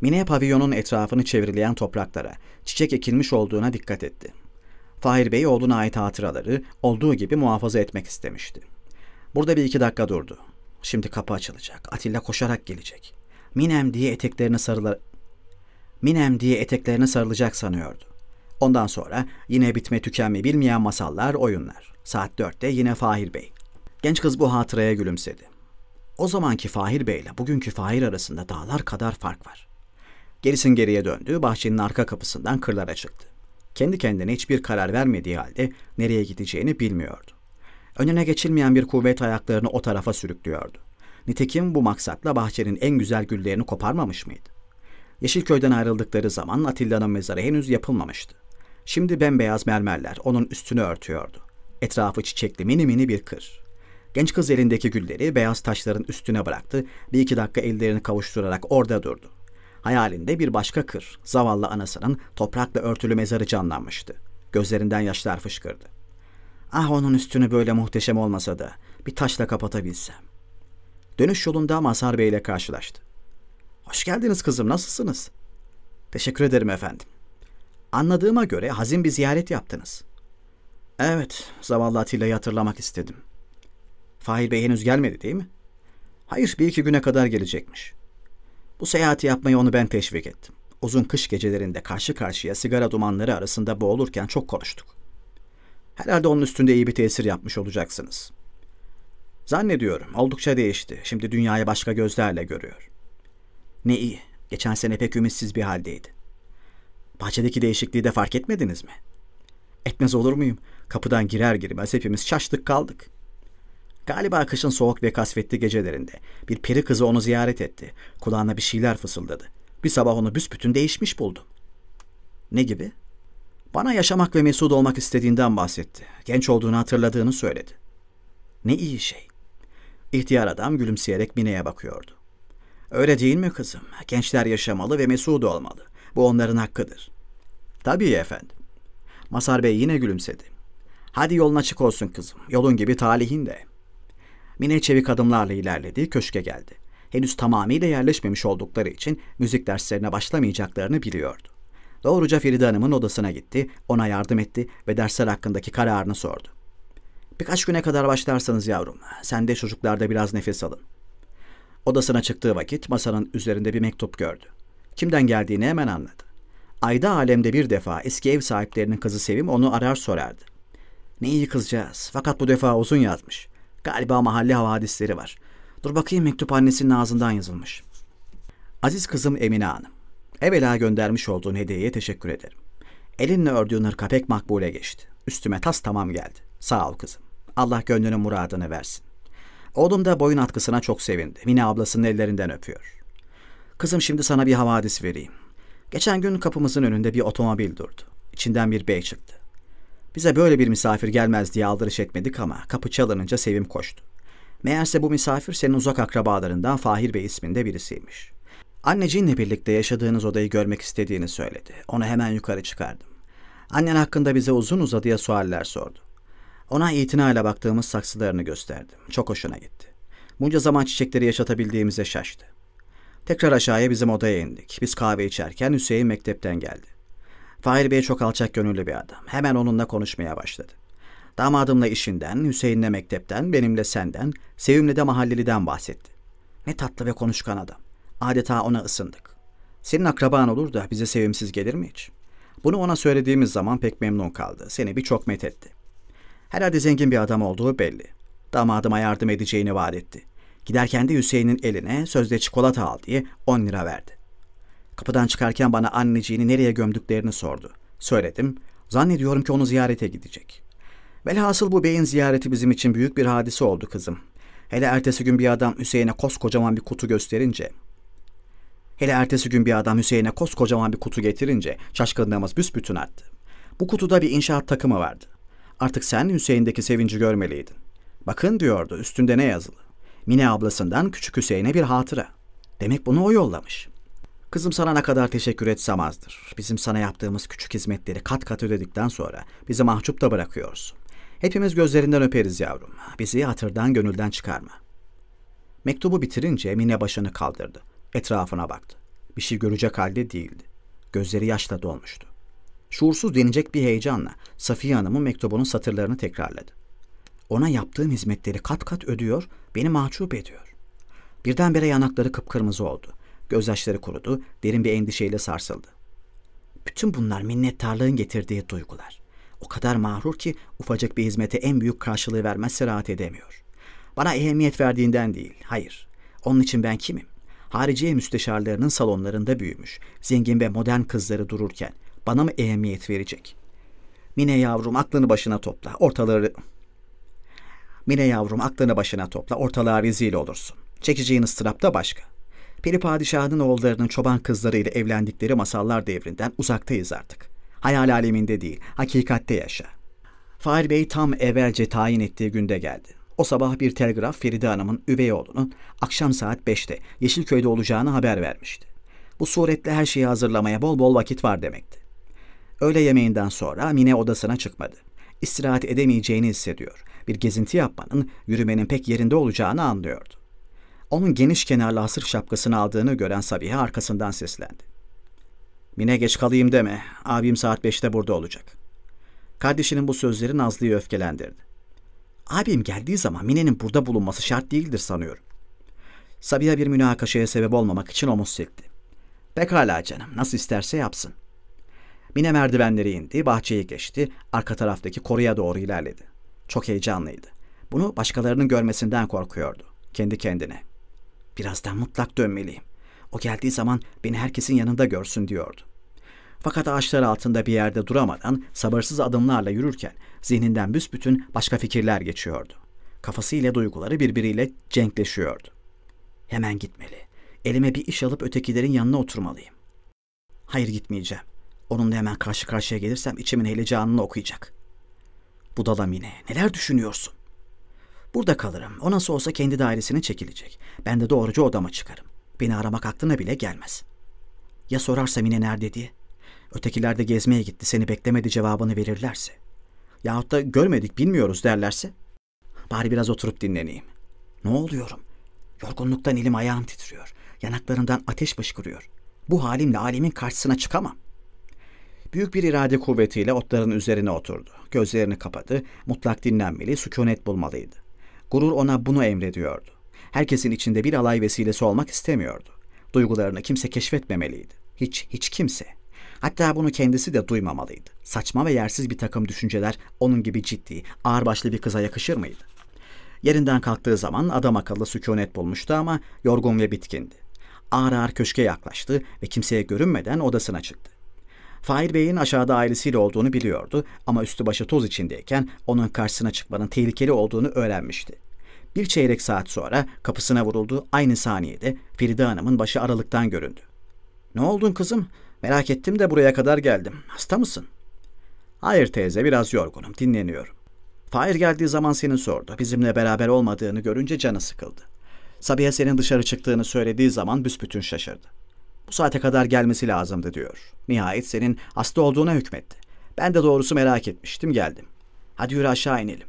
Mine pavyonun etrafını çevrileyen topraklara, çiçek ekilmiş olduğuna dikkat etti. Fahir Bey oğluna ait hatıraları olduğu gibi muhafaza etmek istemişti. Burada bir iki dakika durdu. Şimdi kapı açılacak. Atilla koşarak gelecek. Minem diye eteklerine sarılar... Minem diye eteklerine sarılacak sanıyordu. Ondan sonra yine bitme tükenme bilmeyen masallar, oyunlar. Saat dörtte yine Fahir Bey. Genç kız bu hatıraya gülümsedi. O zamanki Fahir Bey ile bugünkü Fahir arasında dağlar kadar fark var. Gerisin geriye döndü, bahçenin arka kapısından kırlara çıktı. Kendi kendine hiçbir karar vermediği halde nereye gideceğini bilmiyordu. Önüne geçilmeyen bir kuvvet ayaklarını o tarafa sürüklüyordu. Nitekim bu maksatla bahçenin en güzel güllerini koparmamış mıydı? Yeşilköy'den ayrıldıkları zaman Atilla'nın mezarı henüz yapılmamıştı. Şimdi bembeyaz mermerler onun üstünü örtüyordu. Etrafı çiçekli mini mini bir kır. Genç kız elindeki gülleri beyaz taşların üstüne bıraktı. Bir iki dakika ellerini kavuşturarak orada durdu. Hayalinde bir başka kır, zavallı anasının toprakla örtülü mezarı canlanmıştı. Gözlerinden yaşlar fışkırdı. Ah onun üstünü böyle muhteşem olmasa da bir taşla kapatabilsem. Dönüş yolunda Mazhar Bey ile karşılaştı. Hoş geldiniz kızım, nasılsınız? Teşekkür ederim efendim. Anladığıma göre hazin bir ziyaret yaptınız. Evet, zavallı Atilla'yı hatırlamak istedim. Fahil Bey henüz gelmedi değil mi? Hayır, bir iki güne kadar gelecekmiş. Bu seyahati yapmayı onu ben teşvik ettim. Uzun kış gecelerinde karşı karşıya sigara dumanları arasında boğulurken çok konuştuk. Herhalde onun üstünde iyi bir tesir yapmış olacaksınız. Zannediyorum oldukça değişti. Şimdi dünyayı başka gözlerle görüyor. Ne iyi. Geçen sene pek ümitsiz bir haldeydi. Bahçedeki değişikliği de fark etmediniz mi? Etmez olur muyum? Kapıdan girer girmez hepimiz şaştık kaldık.'' Galiba kışın soğuk ve kasvetli gecelerinde bir peri kızı onu ziyaret etti. Kulağına bir şeyler fısıldadı. Bir sabah onu büsbütün değişmiş buldu. Ne gibi? Bana yaşamak ve mesut olmak istediğinden bahsetti. Genç olduğunu hatırladığını söyledi. Ne iyi şey. İhtiyar adam gülümseyerek Mine'ye bakıyordu. Öyle değil mi kızım? Gençler yaşamalı ve mesut olmalı. Bu onların hakkıdır. Tabii efendim. Masar Bey yine gülümsedi. Hadi yolun açık olsun kızım. Yolun gibi talihin de.'' Mine çevik adımlarla ilerlediği köşke geldi. Henüz tamamıyla yerleşmemiş oldukları için müzik derslerine başlamayacaklarını biliyordu. Doğruca Feride Hanım'ın odasına gitti, ona yardım etti ve dersler hakkındaki kararını sordu. Birkaç güne kadar başlarsanız yavrum, sen de çocuklarda biraz nefes alın. Odasına çıktığı vakit masanın üzerinde bir mektup gördü. Kimden geldiğini hemen anladı. Ayda alemde bir defa eski ev sahiplerinin kızı Sevim onu arar sorardı. Ne iyi kızcağız fakat bu defa uzun yazmış. Galiba mahalle havadisleri var. Dur bakayım mektup annesinin ağzından yazılmış. Aziz kızım Emine Hanım. Evvela göndermiş olduğun hediyeye teşekkür ederim. Elinle ördüğün hırka pek makbule geçti. Üstüme tas tamam geldi. Sağ ol kızım. Allah gönlünün muradını versin. Oğlum da boyun atkısına çok sevindi. Mine ablasının ellerinden öpüyor. Kızım şimdi sana bir havadis vereyim. Geçen gün kapımızın önünde bir otomobil durdu. İçinden bir bey çıktı. Bize böyle bir misafir gelmez diye aldırış etmedik ama kapı çalınınca Sevim koştu. Meğerse bu misafir senin uzak akrabalarından Fahir Bey isminde birisiymiş. Anneciğinle birlikte yaşadığınız odayı görmek istediğini söyledi. Onu hemen yukarı çıkardım. Annen hakkında bize uzun uzadıya sualler sordu. Ona itinayla baktığımız saksılarını gösterdim. Çok hoşuna gitti. Bunca zaman çiçekleri yaşatabildiğimize şaştı. Tekrar aşağıya bizim odaya indik. Biz kahve içerken Hüseyin mektepten geldi. Fahir Bey çok alçak gönüllü bir adam. Hemen onunla konuşmaya başladı. Damadımla işinden, Hüseyin'le mektepten, benimle senden, Sevim'le de mahalleliden bahsetti. Ne tatlı ve konuşkan adam. Adeta ona ısındık. Senin akraban olur da bize sevimsiz gelir mi hiç? Bunu ona söylediğimiz zaman pek memnun kaldı. Seni birçok met etti. Herhalde zengin bir adam olduğu belli. Damadıma yardım edeceğini vaat etti. Giderken de Hüseyin'in eline sözde çikolata al diye 10 lira verdi. Kapıdan çıkarken bana anneciğini nereye gömdüklerini sordu. Söyledim. Zannediyorum ki onu ziyarete gidecek. Velhasıl bu beyin ziyareti bizim için büyük bir hadise oldu kızım. Hele ertesi gün bir adam Hüseyin'e koskocaman bir kutu gösterince Hele ertesi gün bir adam Hüseyin'e koskocaman bir kutu getirince şaşkınlığımız büsbütün attı. Bu kutuda bir inşaat takımı vardı. Artık sen Hüseyin'deki sevinci görmeliydin. Bakın diyordu üstünde ne yazılı. Mine ablasından küçük Hüseyin'e bir hatıra. Demek bunu o yollamış. Kızım sana ne kadar teşekkür etsem azdır. Bizim sana yaptığımız küçük hizmetleri kat kat ödedikten sonra bizi mahcup da bırakıyorsun. Hepimiz gözlerinden öperiz yavrum. Bizi hatırdan gönülden çıkarma. Mektubu bitirince Mine başını kaldırdı. Etrafına baktı. Bir şey görecek halde değildi. Gözleri yaşla dolmuştu. Şuursuz denecek bir heyecanla Safiye Hanım'ın mektubunun satırlarını tekrarladı. Ona yaptığım hizmetleri kat kat ödüyor, beni mahcup ediyor. Birdenbire yanakları kıpkırmızı oldu. Gözyaşları kurudu, derin bir endişeyle sarsıldı. Bütün bunlar minnettarlığın getirdiği duygular. O kadar mağrur ki ufacık bir hizmete en büyük karşılığı vermezse rahat edemiyor. Bana ehemmiyet verdiğinden değil, hayır. Onun için ben kimim? Hariciye müsteşarlarının salonlarında büyümüş, zengin ve modern kızları dururken bana mı ehemmiyet verecek? Mine yavrum aklını başına topla, ortaları... Mine yavrum aklını başına topla, ortalığa rezil olursun. Çekeceğin ıstırap da başka. Peri Padişah'ın oğullarının çoban kızlarıyla evlendikleri masallar devrinden uzaktayız artık. Hayal aleminde değil, hakikatte yaşa. Fahir Bey tam evvelce tayin ettiği günde geldi. O sabah bir telgraf Feride Hanım'ın üvey oğlunun akşam saat 5'te Yeşilköy'de olacağını haber vermişti. Bu suretle her şeyi hazırlamaya bol bol vakit var demekti. Öğle yemeğinden sonra Mine odasına çıkmadı. İstirahat edemeyeceğini hissediyor. Bir gezinti yapmanın, yürümenin pek yerinde olacağını anlıyordu. Onun geniş kenarlı hasır şapkasını aldığını gören Sabiha arkasından seslendi. Mine geç kalayım deme. Abim saat beşte burada olacak. Kardeşinin bu sözleri Nazlı'yı öfkelendirdi. Abim geldiği zaman Mine'nin burada bulunması şart değildir sanıyorum. Sabiha bir münakaşaya sebep olmamak için omuz silkti. Pekala canım nasıl isterse yapsın. Mine merdivenleri indi, bahçeyi geçti, arka taraftaki koruya doğru ilerledi. Çok heyecanlıydı. Bunu başkalarının görmesinden korkuyordu. Kendi kendine. Birazdan mutlak dönmeliyim. O geldiği zaman beni herkesin yanında görsün diyordu. Fakat ağaçlar altında bir yerde duramadan sabırsız adımlarla yürürken zihninden büsbütün başka fikirler geçiyordu. Kafası ile duyguları birbiriyle cenkleşiyordu. Hemen gitmeli. Elime bir iş alıp ötekilerin yanına oturmalıyım. Hayır gitmeyeceğim. Onunla hemen karşı karşıya gelirsem içimin heyecanını okuyacak. Budala Mine neler düşünüyorsun? Burada kalırım. O nasıl olsa kendi dairesine çekilecek. Ben de doğruca odama çıkarım. Beni aramak aklına bile gelmez. Ya sorarsa Mine nerede diye? Ötekiler de gezmeye gitti seni beklemedi cevabını verirlerse. Yahut da görmedik bilmiyoruz derlerse. Bari biraz oturup dinleneyim. Ne oluyorum? Yorgunluktan elim ayağım titriyor. Yanaklarımdan ateş fışkırıyor. Bu halimle alemin karşısına çıkamam. Büyük bir irade kuvvetiyle otların üzerine oturdu. Gözlerini kapadı. Mutlak dinlenmeli, sükunet bulmalıydı. Gurur ona bunu emrediyordu. Herkesin içinde bir alay vesilesi olmak istemiyordu. Duygularını kimse keşfetmemeliydi. Hiç, hiç kimse. Hatta bunu kendisi de duymamalıydı. Saçma ve yersiz bir takım düşünceler onun gibi ciddi, ağırbaşlı bir kıza yakışır mıydı? Yerinden kalktığı zaman adam akıllı sükunet bulmuştu ama yorgun ve bitkindi. Ağır ağır köşke yaklaştı ve kimseye görünmeden odasına çıktı. Fahir Bey'in aşağıda ailesiyle olduğunu biliyordu ama üstü başı toz içindeyken onun karşısına çıkmanın tehlikeli olduğunu öğrenmişti. Bir çeyrek saat sonra kapısına vuruldu. Aynı saniyede Feride Hanım'ın başı aralıktan göründü. Ne oldun kızım? Merak ettim de buraya kadar geldim. Hasta mısın? Hayır teyze biraz yorgunum dinleniyorum. Fahir geldiği zaman seni sordu. Bizimle beraber olmadığını görünce canı sıkıldı. Sabiha senin dışarı çıktığını söylediği zaman büsbütün şaşırdı. Bu saate kadar gelmesi lazımdı diyor. Nihayet senin hasta olduğuna hükmetti. Ben de doğrusu merak etmiştim geldim. Hadi yürü aşağı inelim.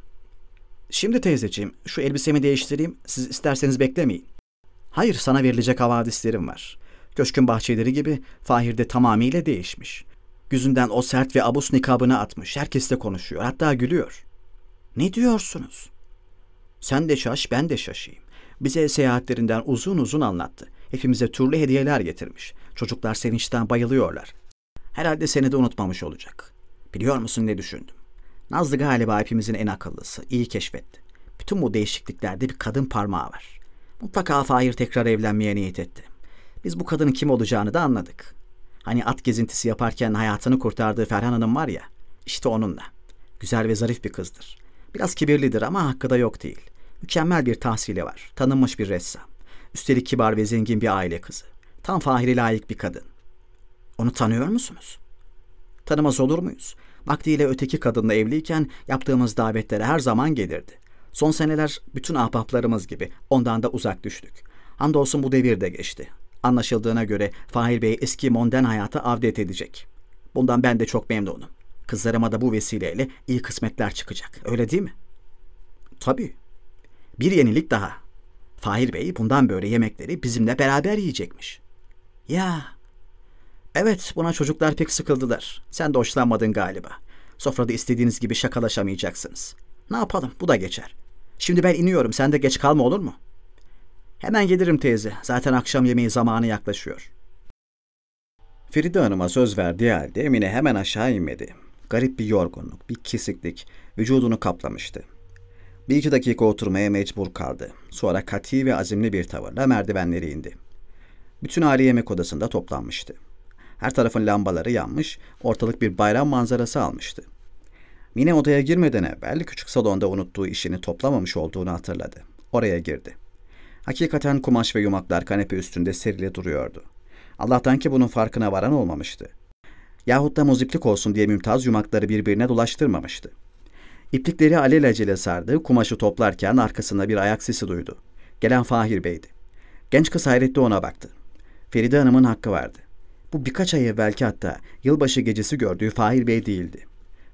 Şimdi teyzeciğim şu elbisemi değiştireyim siz isterseniz beklemeyin. Hayır sana verilecek havadislerim var. Köşkün bahçeleri gibi Fahir de tamamıyla değişmiş. Yüzünden o sert ve abus nikabını atmış. Herkes de konuşuyor hatta gülüyor. Ne diyorsunuz? Sen de şaş ben de şaşayım. Bize seyahatlerinden uzun uzun anlattı. Hepimize türlü hediyeler getirmiş. Çocuklar sevinçten bayılıyorlar. Herhalde seni de unutmamış olacak. Biliyor musun ne düşündüm? Nazlı galiba hepimizin en akıllısı. İyi keşfetti. Bütün bu değişikliklerde bir kadın parmağı var. Mutlaka Fahir tekrar evlenmeye niyet etti. Biz bu kadının kim olacağını da anladık. Hani at gezintisi yaparken hayatını kurtardığı Ferhan Hanım var ya, işte onunla. Güzel ve zarif bir kızdır. Biraz kibirlidir ama hakkı da yok değil. Mükemmel bir tahsili var. Tanınmış bir ressam. Üstelik kibar ve zengin bir aile kızı. Tam Fahir'e layık bir kadın. Onu tanıyor musunuz? Tanımaz olur muyuz? Vaktiyle öteki kadınla evliyken yaptığımız davetlere her zaman gelirdi. Son seneler bütün ahbaplarımız gibi ondan da uzak düştük. Andolsun bu devir de geçti. Anlaşıldığına göre Fahir Bey eski monden hayata avdet edecek. Bundan ben de çok memnunum. Kızlarıma da bu vesileyle iyi kısmetler çıkacak. Öyle değil mi? Tabii. Bir yenilik daha. Fahir Bey bundan böyle yemekleri bizimle beraber yiyecekmiş. Ya Evet buna çocuklar pek sıkıldılar. Sen de hoşlanmadın galiba. Sofrada istediğiniz gibi şakalaşamayacaksınız. Ne yapalım bu da geçer. Şimdi ben iniyorum sen de geç kalma olur mu? Hemen gelirim teyze. Zaten akşam yemeği zamanı yaklaşıyor. Feride Hanım'a söz verdiği halde Emine hemen aşağı inmedi. Garip bir yorgunluk, bir kesiklik vücudunu kaplamıştı. Bir iki dakika oturmaya mecbur kaldı. Sonra kati ve azimli bir tavırla merdivenleri indi. Bütün aile yemek odasında toplanmıştı. Her tarafın lambaları yanmış, ortalık bir bayram manzarası almıştı. Mine odaya girmeden evvel küçük salonda unuttuğu işini toplamamış olduğunu hatırladı. Oraya girdi. Hakikaten kumaş ve yumaklar kanepe üstünde serili duruyordu. Allah'tan ki bunun farkına varan olmamıştı. Yahut da muziplik olsun diye mümtaz yumakları birbirine dolaştırmamıştı. İplikleri alelacele sardı, kumaşı toplarken arkasında bir ayak sesi duydu. Gelen Fahir Bey'di. Genç kız hayretli ona baktı. Feride Hanım'ın hakkı vardı bu birkaç ay evvelki hatta yılbaşı gecesi gördüğü Fahir Bey değildi.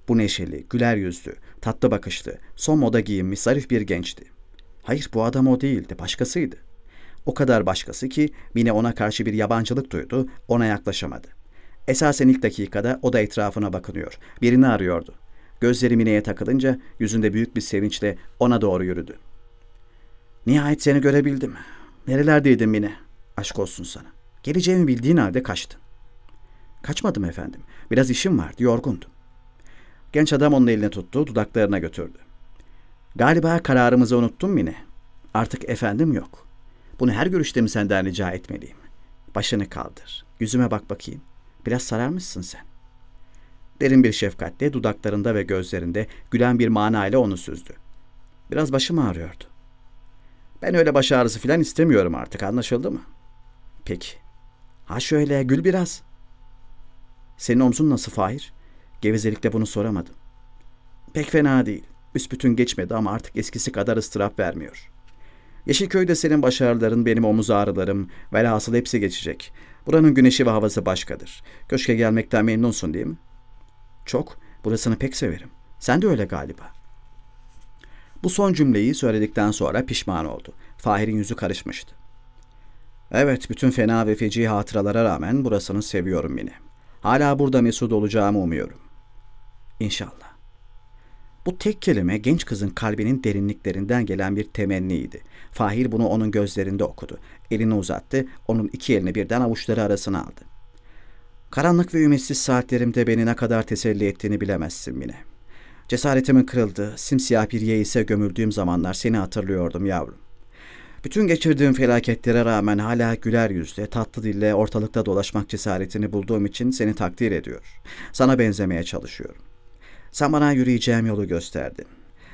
Bu neşeli, güler yüzlü, tatlı bakışlı, son moda giyinmiş zarif bir gençti. Hayır bu adam o değildi, başkasıydı. O kadar başkası ki Mine ona karşı bir yabancılık duydu, ona yaklaşamadı. Esasen ilk dakikada o da etrafına bakınıyor, birini arıyordu. Gözleri Mine'ye takılınca yüzünde büyük bir sevinçle ona doğru yürüdü. Nihayet seni görebildim. Nerelerdeydin Mine? Aşk olsun sana. Geleceğimi bildiğin halde kaçtın. Kaçmadım efendim. Biraz işim vardı, yorgundum. Genç adam onun elini tuttu, dudaklarına götürdü. Galiba kararımızı unuttun Mine. Artık efendim yok. Bunu her görüşte mi senden rica etmeliyim. Başını kaldır. Yüzüme bak bakayım. Biraz sararmışsın sen. Derin bir şefkatle dudaklarında ve gözlerinde gülen bir manayla onu süzdü. Biraz başım ağrıyordu. Ben öyle baş ağrısı filan istemiyorum artık anlaşıldı mı? Peki. Ha şöyle gül biraz. Senin omzun nasıl Fahir? Gevezelikle bunu soramadım. Pek fena değil. Üst bütün geçmedi ama artık eskisi kadar ıstırap vermiyor. Yeşilköy'de senin başarıların, benim omuz ağrılarım, velhasıl hepsi geçecek. Buranın güneşi ve havası başkadır. Köşke gelmekten memnunsun değil mi? Çok. Burasını pek severim. Sen de öyle galiba. Bu son cümleyi söyledikten sonra pişman oldu. Fahir'in yüzü karışmıştı. Evet, bütün fena ve feci hatıralara rağmen burasını seviyorum yine.'' Hala burada mesut olacağımı umuyorum. İnşallah. Bu tek kelime genç kızın kalbinin derinliklerinden gelen bir temenniydi. Fahir bunu onun gözlerinde okudu. Elini uzattı, onun iki elini birden avuçları arasına aldı. Karanlık ve ümitsiz saatlerimde beni ne kadar teselli ettiğini bilemezsin Mine. Cesaretimin kırıldığı, simsiyah bir yeise gömüldüğüm zamanlar seni hatırlıyordum yavrum. Bütün geçirdiğim felaketlere rağmen hala güler yüzle, tatlı dille ortalıkta dolaşmak cesaretini bulduğum için seni takdir ediyor. Sana benzemeye çalışıyorum. Sen bana yürüyeceğim yolu gösterdin.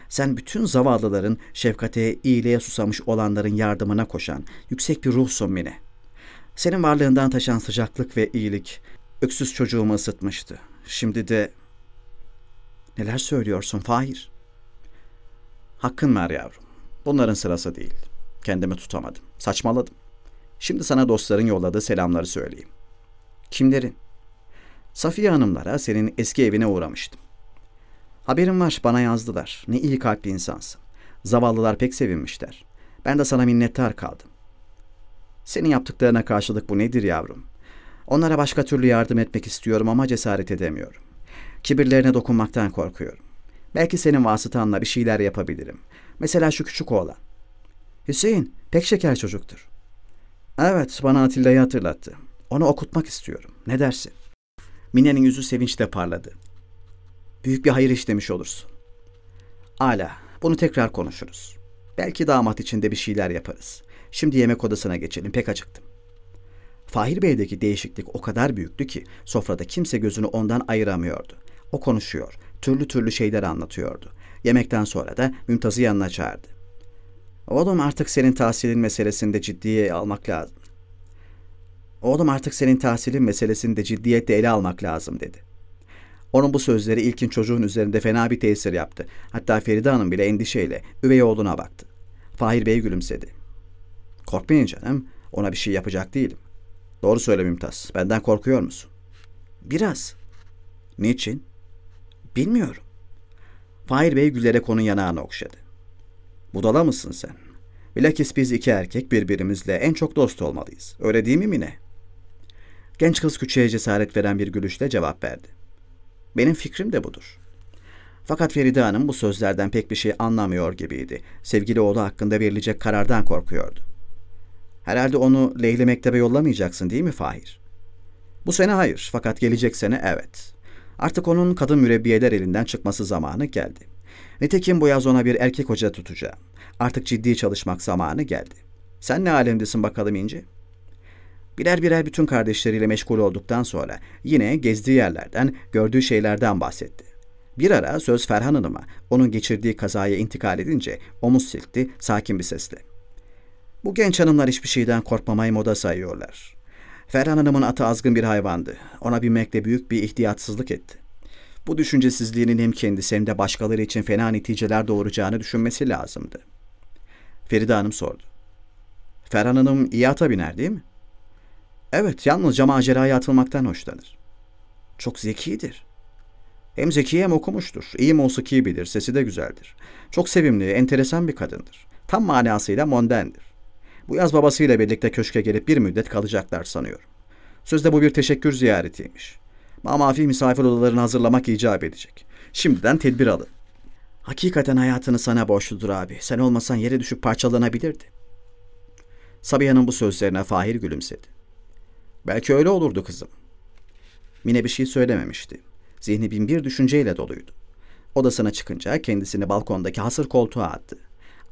Sen bütün zavallıların, şefkate, iyiliğe susamış olanların yardımına koşan yüksek bir ruhsun Mine. Senin varlığından taşan sıcaklık ve iyilik öksüz çocuğumu ısıtmıştı. Şimdi de neler söylüyorsun Fahir? Hakkın var yavrum. Bunların sırası değil. Kendimi tutamadım. Saçmaladım. Şimdi sana dostların yolladığı selamları söyleyeyim. Kimlerin? Safiye Hanımlara senin eski evine uğramıştım. Haberim var bana yazdılar. Ne iyi kalpli insansın. Zavallılar pek sevinmişler. Ben de sana minnettar kaldım. Senin yaptıklarına karşılık bu nedir yavrum? Onlara başka türlü yardım etmek istiyorum ama cesaret edemiyorum. Kibirlerine dokunmaktan korkuyorum. Belki senin vasıtanla bir şeyler yapabilirim. Mesela şu küçük oğlan. Hüseyin pek şeker çocuktur. Evet bana Atilla'yı hatırlattı. Onu okutmak istiyorum. Ne dersin? Mine'nin yüzü sevinçle parladı. Büyük bir hayır işlemiş olursun. Ala bunu tekrar konuşuruz. Belki damat için de bir şeyler yaparız. Şimdi yemek odasına geçelim pek acıktım. Fahir Bey'deki değişiklik o kadar büyüktü ki sofrada kimse gözünü ondan ayıramıyordu. O konuşuyor, türlü türlü şeyler anlatıyordu. Yemekten sonra da Mümtaz'ı yanına çağırdı. Oğlum artık senin tahsilin meselesinde ciddiye almak lazım. Oğlum artık senin tahsilin meselesinde ciddiyetle ele almak lazım dedi. Onun bu sözleri ilkin çocuğun üzerinde fena bir tesir yaptı. Hatta Feride Hanım bile endişeyle üvey oğluna baktı. Fahir Bey gülümsedi. Korkmayın canım, ona bir şey yapacak değilim. Doğru söyle Mümtaz, benden korkuyor musun? Biraz. Niçin? Bilmiyorum. Fahir Bey gülerek onun yanağını okşadı. Budala mısın sen? Bilakis biz iki erkek birbirimizle en çok dost olmalıyız. Öyle değil mi Mine? Genç kız küçüğe cesaret veren bir gülüşle cevap verdi. Benim fikrim de budur. Fakat Feride Hanım bu sözlerden pek bir şey anlamıyor gibiydi. Sevgili oğlu hakkında verilecek karardan korkuyordu. Herhalde onu Leyli mektebe yollamayacaksın değil mi Fahir? Bu sene hayır fakat gelecek sene evet. Artık onun kadın mürebbiyeler elinden çıkması zamanı geldi.'' Nitekim bu yaz ona bir erkek hoca tutacağım. Artık ciddi çalışmak zamanı geldi. Sen ne alemdesin bakalım İnci? Birer birer bütün kardeşleriyle meşgul olduktan sonra yine gezdiği yerlerden, gördüğü şeylerden bahsetti. Bir ara söz Ferhan Hanım'a, onun geçirdiği kazaya intikal edince omuz silkti sakin bir sesle. Bu genç hanımlar hiçbir şeyden korkmamayı moda sayıyorlar. Ferhan Hanım'ın atı azgın bir hayvandı. Ona binmekle büyük bir ihtiyatsızlık etti. Bu düşüncesizliğinin hem kendisi hem de başkaları için fena neticeler doğuracağını düşünmesi lazımdı. Feride Hanım sordu. Ferhan Hanım iyi ata biner değil mi? Evet, yalnızca maceraya atılmaktan hoşlanır. Çok zekidir. Hem zeki hem okumuştur. İyi musikiyi bilir, sesi de güzeldir. Çok sevimli, enteresan bir kadındır. Tam manasıyla mondendir. Bu yaz babasıyla birlikte köşke gelip bir müddet kalacaklar sanıyorum. Sözde bu bir teşekkür ziyaretiymiş. Mamafi misafir odalarını hazırlamak icap edecek. Şimdiden tedbir alın. Hakikaten hayatını sana borçludur abi. Sen olmasan yere düşüp parçalanabilirdi. Sabiha'nın bu sözlerine Fahir gülümsedi. Belki öyle olurdu kızım. Mine bir şey söylememişti. Zihni bin bir düşünceyle doluydu. Odasına çıkınca kendisini balkondaki hasır koltuğa attı.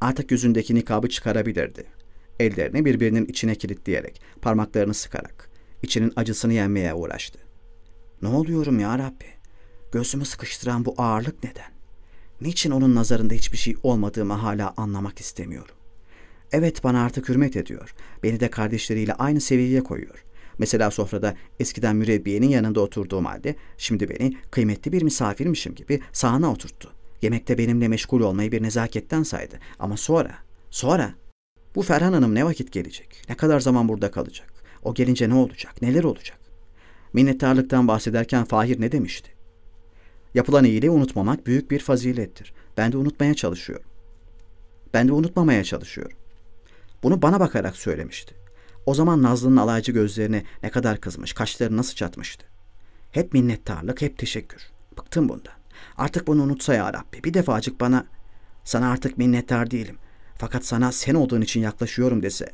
Artık yüzündeki nikabı çıkarabilirdi. Ellerini birbirinin içine kilitleyerek, parmaklarını sıkarak, içinin acısını yenmeye uğraştı. Ne oluyorum ya Rabbi? Gözümü sıkıştıran bu ağırlık neden? Niçin onun nazarında hiçbir şey olmadığımı hala anlamak istemiyorum. Evet bana artık hürmet ediyor. Beni de kardeşleriyle aynı seviyeye koyuyor. Mesela sofrada eskiden mürebbiyenin yanında oturduğum halde şimdi beni kıymetli bir misafirmişim gibi sağına oturttu. Yemekte benimle meşgul olmayı bir nezaketten saydı. Ama sonra, sonra bu Ferhan Hanım ne vakit gelecek? Ne kadar zaman burada kalacak? O gelince ne olacak? Neler olacak? Minnettarlıktan bahsederken Fahir ne demişti? Yapılan iyiliği unutmamak büyük bir fazilettir. Ben de unutmaya çalışıyorum. Ben de unutmamaya çalışıyorum. Bunu bana bakarak söylemişti. O zaman Nazlı'nın alaycı gözlerine ne kadar kızmış, kaşları nasıl çatmıştı. Hep minnettarlık, hep teşekkür. Bıktım bundan. Artık bunu unutsa ya Rabbi. Bir defacık bana, sana artık minnettar değilim. Fakat sana sen olduğun için yaklaşıyorum dese.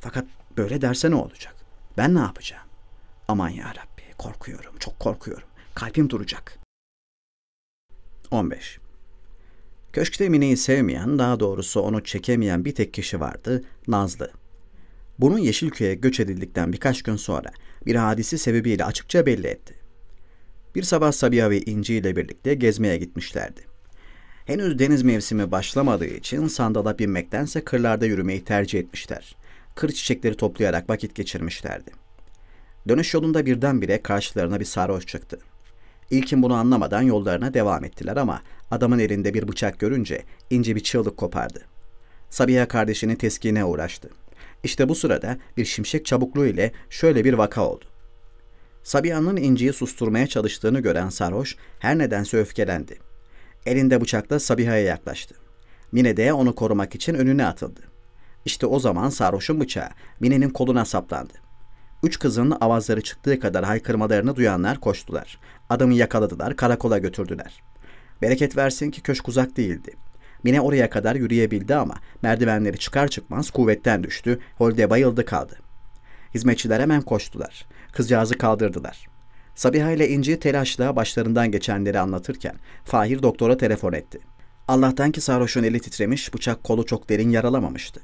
Fakat böyle derse ne olacak? Ben ne yapacağım? Aman ya Rabbi korkuyorum, çok korkuyorum. Kalbim duracak. 15. Köşkte Mine'yi sevmeyen, daha doğrusu onu çekemeyen bir tek kişi vardı, Nazlı. Bunun Yeşilköy'e göç edildikten birkaç gün sonra bir hadisi sebebiyle açıkça belli etti. Bir sabah Sabiha ve İnci ile birlikte gezmeye gitmişlerdi. Henüz deniz mevsimi başlamadığı için sandala binmektense kırlarda yürümeyi tercih etmişler. Kır çiçekleri toplayarak vakit geçirmişlerdi.'' Dönüş yolunda birdenbire karşılarına bir sarhoş çıktı. İlkin bunu anlamadan yollarına devam ettiler ama adamın elinde bir bıçak görünce ince bir çığlık kopardı. Sabiha kardeşini teskine uğraştı. İşte bu sırada bir şimşek çabukluğu ile şöyle bir vaka oldu. Sabiha'nın inciyi susturmaya çalıştığını gören sarhoş her nedense öfkelendi. Elinde bıçakla Sabiha'ya yaklaştı. Mine de onu korumak için önüne atıldı. İşte o zaman sarhoşun bıçağı Mine'nin koluna saplandı. Üç kızının avazları çıktığı kadar haykırmalarını duyanlar koştular. Adamı yakaladılar, karakola götürdüler. Bereket versin ki köşk uzak değildi. Mine oraya kadar yürüyebildi ama merdivenleri çıkar çıkmaz kuvvetten düştü, holde bayıldı kaldı. Hizmetçiler hemen koştular. Kızcağızı kaldırdılar. Sabiha ile İnci telaşla başlarından geçenleri anlatırken Fahir doktora telefon etti. Allah'tan ki sarhoşun eli titremiş, bıçak kolu çok derin yaralamamıştı.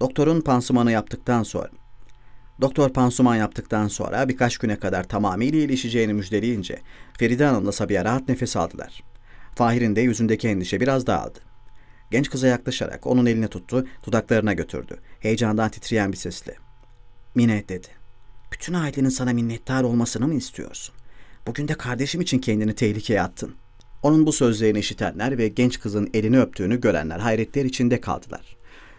Doktorun pansumanı yaptıktan sonra Doktor pansuman yaptıktan sonra birkaç güne kadar tamamıyla iyileşeceğini müjdeleyince Feride Hanım'la Sabiha rahat nefes aldılar. Fahir'in de yüzündeki endişe biraz dağıldı. Genç kıza yaklaşarak onun elini tuttu, dudaklarına götürdü. Heyecandan titreyen bir sesle. Mine dedi. Bütün ailenin sana minnettar olmasını mı istiyorsun? Bugün de kardeşim için kendini tehlikeye attın. Onun bu sözlerini işitenler ve genç kızın elini öptüğünü görenler hayretler içinde kaldılar.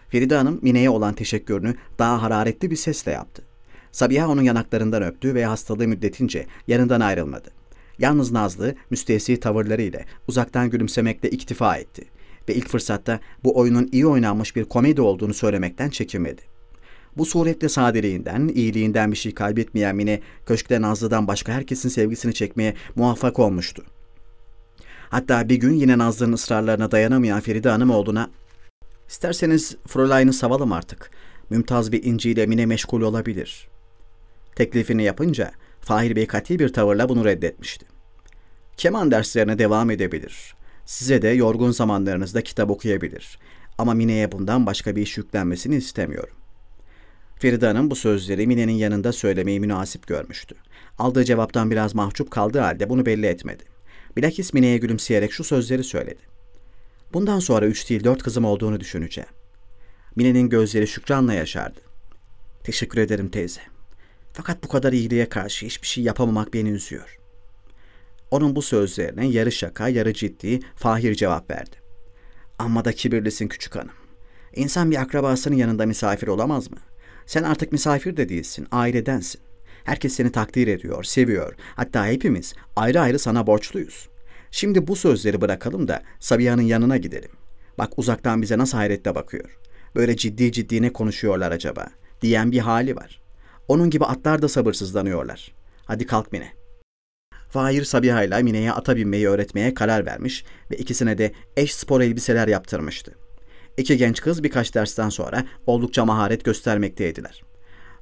Feride Hanım Mine'ye olan teşekkürünü daha hararetli bir sesle yaptı. Sabiha onun yanaklarından öptü ve hastalığı müddetince yanından ayrılmadı. Yalnız Nazlı müstehsi tavırlarıyla uzaktan gülümsemekle iktifa etti ve ilk fırsatta bu oyunun iyi oynanmış bir komedi olduğunu söylemekten çekinmedi. Bu surette sadeliğinden, iyiliğinden bir şey kaybetmeyen Mine, köşkte Nazlı'dan başka herkesin sevgisini çekmeye muvaffak olmuştu. Hatta bir gün yine Nazlı'nın ısrarlarına dayanamayan Feride Hanım oğluna ''İsterseniz Fräulein'i savalım artık. Mümtaz bir inciyle Mine meşgul olabilir.'' teklifini yapınca Fahir Bey katil bir tavırla bunu reddetmişti. Keman derslerine devam edebilir. Size de yorgun zamanlarınızda kitap okuyabilir. Ama Mine'ye bundan başka bir iş yüklenmesini istemiyorum. Feride'nin bu sözleri Mine'nin yanında söylemeyi münasip görmüştü. Aldığı cevaptan biraz mahcup kaldığı halde bunu belli etmedi. Bilakis Mine'ye gülümseyerek şu sözleri söyledi. Bundan sonra üç değil dört kızım olduğunu düşüneceğim. Mine'nin gözleri şükranla yaşardı. Teşekkür ederim teyze.'' Fakat bu kadar iyiliğe karşı hiçbir şey yapamamak beni üzüyor. Onun bu sözlerine yarı şaka yarı ciddi Fahir cevap verdi. Amma da kibirlisin küçük hanım. İnsan bir akrabasının yanında misafir olamaz mı? Sen artık misafir de değilsin, ailedensin. Herkes seni takdir ediyor, seviyor. Hatta hepimiz ayrı ayrı sana borçluyuz. Şimdi bu sözleri bırakalım da Sabiha'nın yanına gidelim. Bak uzaktan bize nasıl hayretle bakıyor. Böyle ciddi ciddi ne konuşuyorlar acaba? Diyen bir hali var.'' Onun gibi atlar da sabırsızlanıyorlar. Hadi kalk Mine. Fahir Sabiha ile Mine'ye ata binmeyi öğretmeye karar vermiş ve ikisine de eş spor elbiseler yaptırmıştı. İki genç kız birkaç dersten sonra oldukça maharet göstermekteydiler.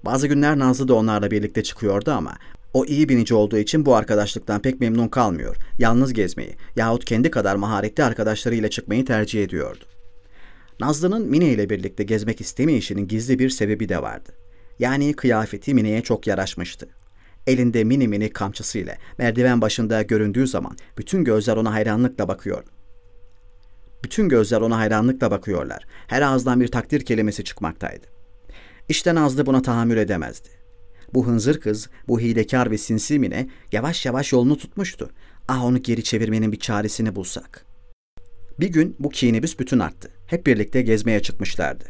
Bazı günler Nazlı da onlarla birlikte çıkıyordu ama o iyi binici olduğu için bu arkadaşlıktan pek memnun kalmıyor. Yalnız gezmeyi yahut kendi kadar maharetli arkadaşlarıyla çıkmayı tercih ediyordu. Nazlı'nın Mine ile birlikte gezmek istemeyişinin gizli bir sebebi de vardı. Yani kıyafeti Mine'ye çok yaraşmıştı. Elinde mini mini kamçısı ile merdiven başında göründüğü zaman bütün gözler ona hayranlıkla bakıyor. Bütün gözler ona hayranlıkla bakıyorlar. Her ağızdan bir takdir kelimesi çıkmaktaydı. İşte Nazlı buna tahammül edemezdi. Bu hınzır kız, bu hilekar ve sinsi Mine yavaş yavaş yolunu tutmuştu. Ah onu geri çevirmenin bir çaresini bulsak. Bir gün bu kinibüs bütün arttı. Hep birlikte gezmeye çıkmışlardı.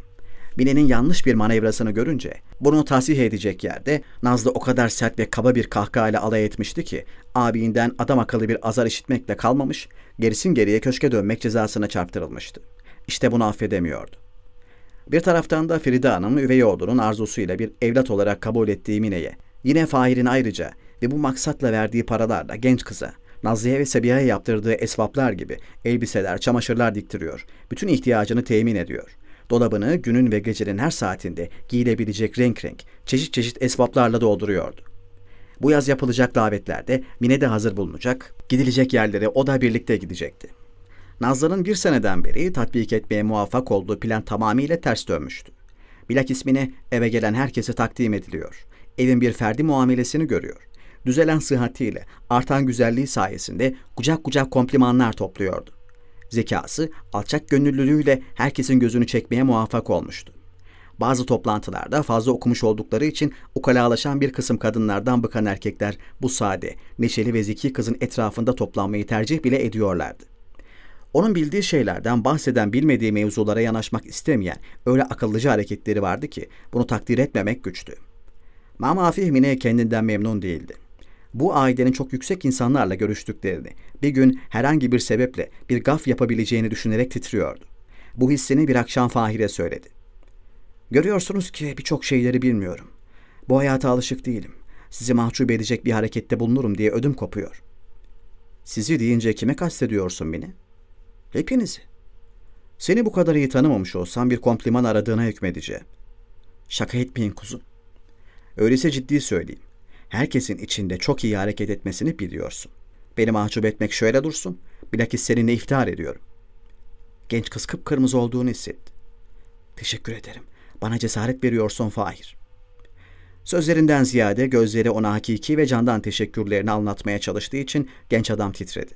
Bine'nin yanlış bir manevrasını görünce bunu tahsih edecek yerde Nazlı o kadar sert ve kaba bir kahkahayla alay etmişti ki abinden adam akıllı bir azar işitmekle kalmamış, gerisin geriye köşke dönmek cezasına çarptırılmıştı. İşte bunu affedemiyordu. Bir taraftan da Feride Hanım üvey oğlunun arzusuyla bir evlat olarak kabul ettiği Mine'ye, yine Fahir'in ayrıca ve bu maksatla verdiği paralarla genç kıza, Nazlı'ya ve Sabiha'ya yaptırdığı esvaplar gibi elbiseler, çamaşırlar diktiriyor, bütün ihtiyacını temin ediyor. Dolabını günün ve gecenin her saatinde giyilebilecek renk renk, çeşit çeşit esvaplarla dolduruyordu. Bu yaz yapılacak davetlerde Mine de hazır bulunacak, gidilecek yerlere o da birlikte gidecekti. Nazlı'nın bir seneden beri tatbik etmeye muvaffak olduğu plan tamamıyla ters dönmüştü. Bilakis Mine eve gelen herkese takdim ediliyor. Evin bir ferdi muamelesini görüyor. Düzelen sıhhatiyle, artan güzelliği sayesinde kucak kucak komplimanlar topluyordu. Zekası, alçak gönüllülüğüyle herkesin gözünü çekmeye muvaffak olmuştu. Bazı toplantılarda fazla okumuş oldukları için ukalalaşan bir kısım kadınlardan bıkan erkekler bu sade, neşeli ve zeki kızın etrafında toplanmayı tercih bile ediyorlardı. Onun bildiği şeylerden bahseden bilmediği mevzulara yanaşmak istemeyen öyle akıllıca hareketleri vardı ki bunu takdir etmemek güçtü. Mama Mine kendinden memnun değildi bu ailenin çok yüksek insanlarla görüştüklerini, bir gün herhangi bir sebeple bir gaf yapabileceğini düşünerek titriyordu. Bu hissini bir akşam Fahir'e söyledi. Görüyorsunuz ki birçok şeyleri bilmiyorum. Bu hayata alışık değilim. Sizi mahcup edecek bir harekette bulunurum diye ödüm kopuyor. Sizi deyince kime kastediyorsun beni? Hepinizi. Seni bu kadar iyi tanımamış olsam bir kompliman aradığına hükmedeceğim. Şaka etmeyin kuzum. Öyleyse ciddi söyleyeyim herkesin içinde çok iyi hareket etmesini biliyorsun. Beni mahcup etmek şöyle dursun, bilakis seninle iftihar ediyorum. Genç kız kıpkırmızı olduğunu hisset. Teşekkür ederim. Bana cesaret veriyorsun Fahir. Sözlerinden ziyade gözleri ona hakiki ve candan teşekkürlerini anlatmaya çalıştığı için genç adam titredi.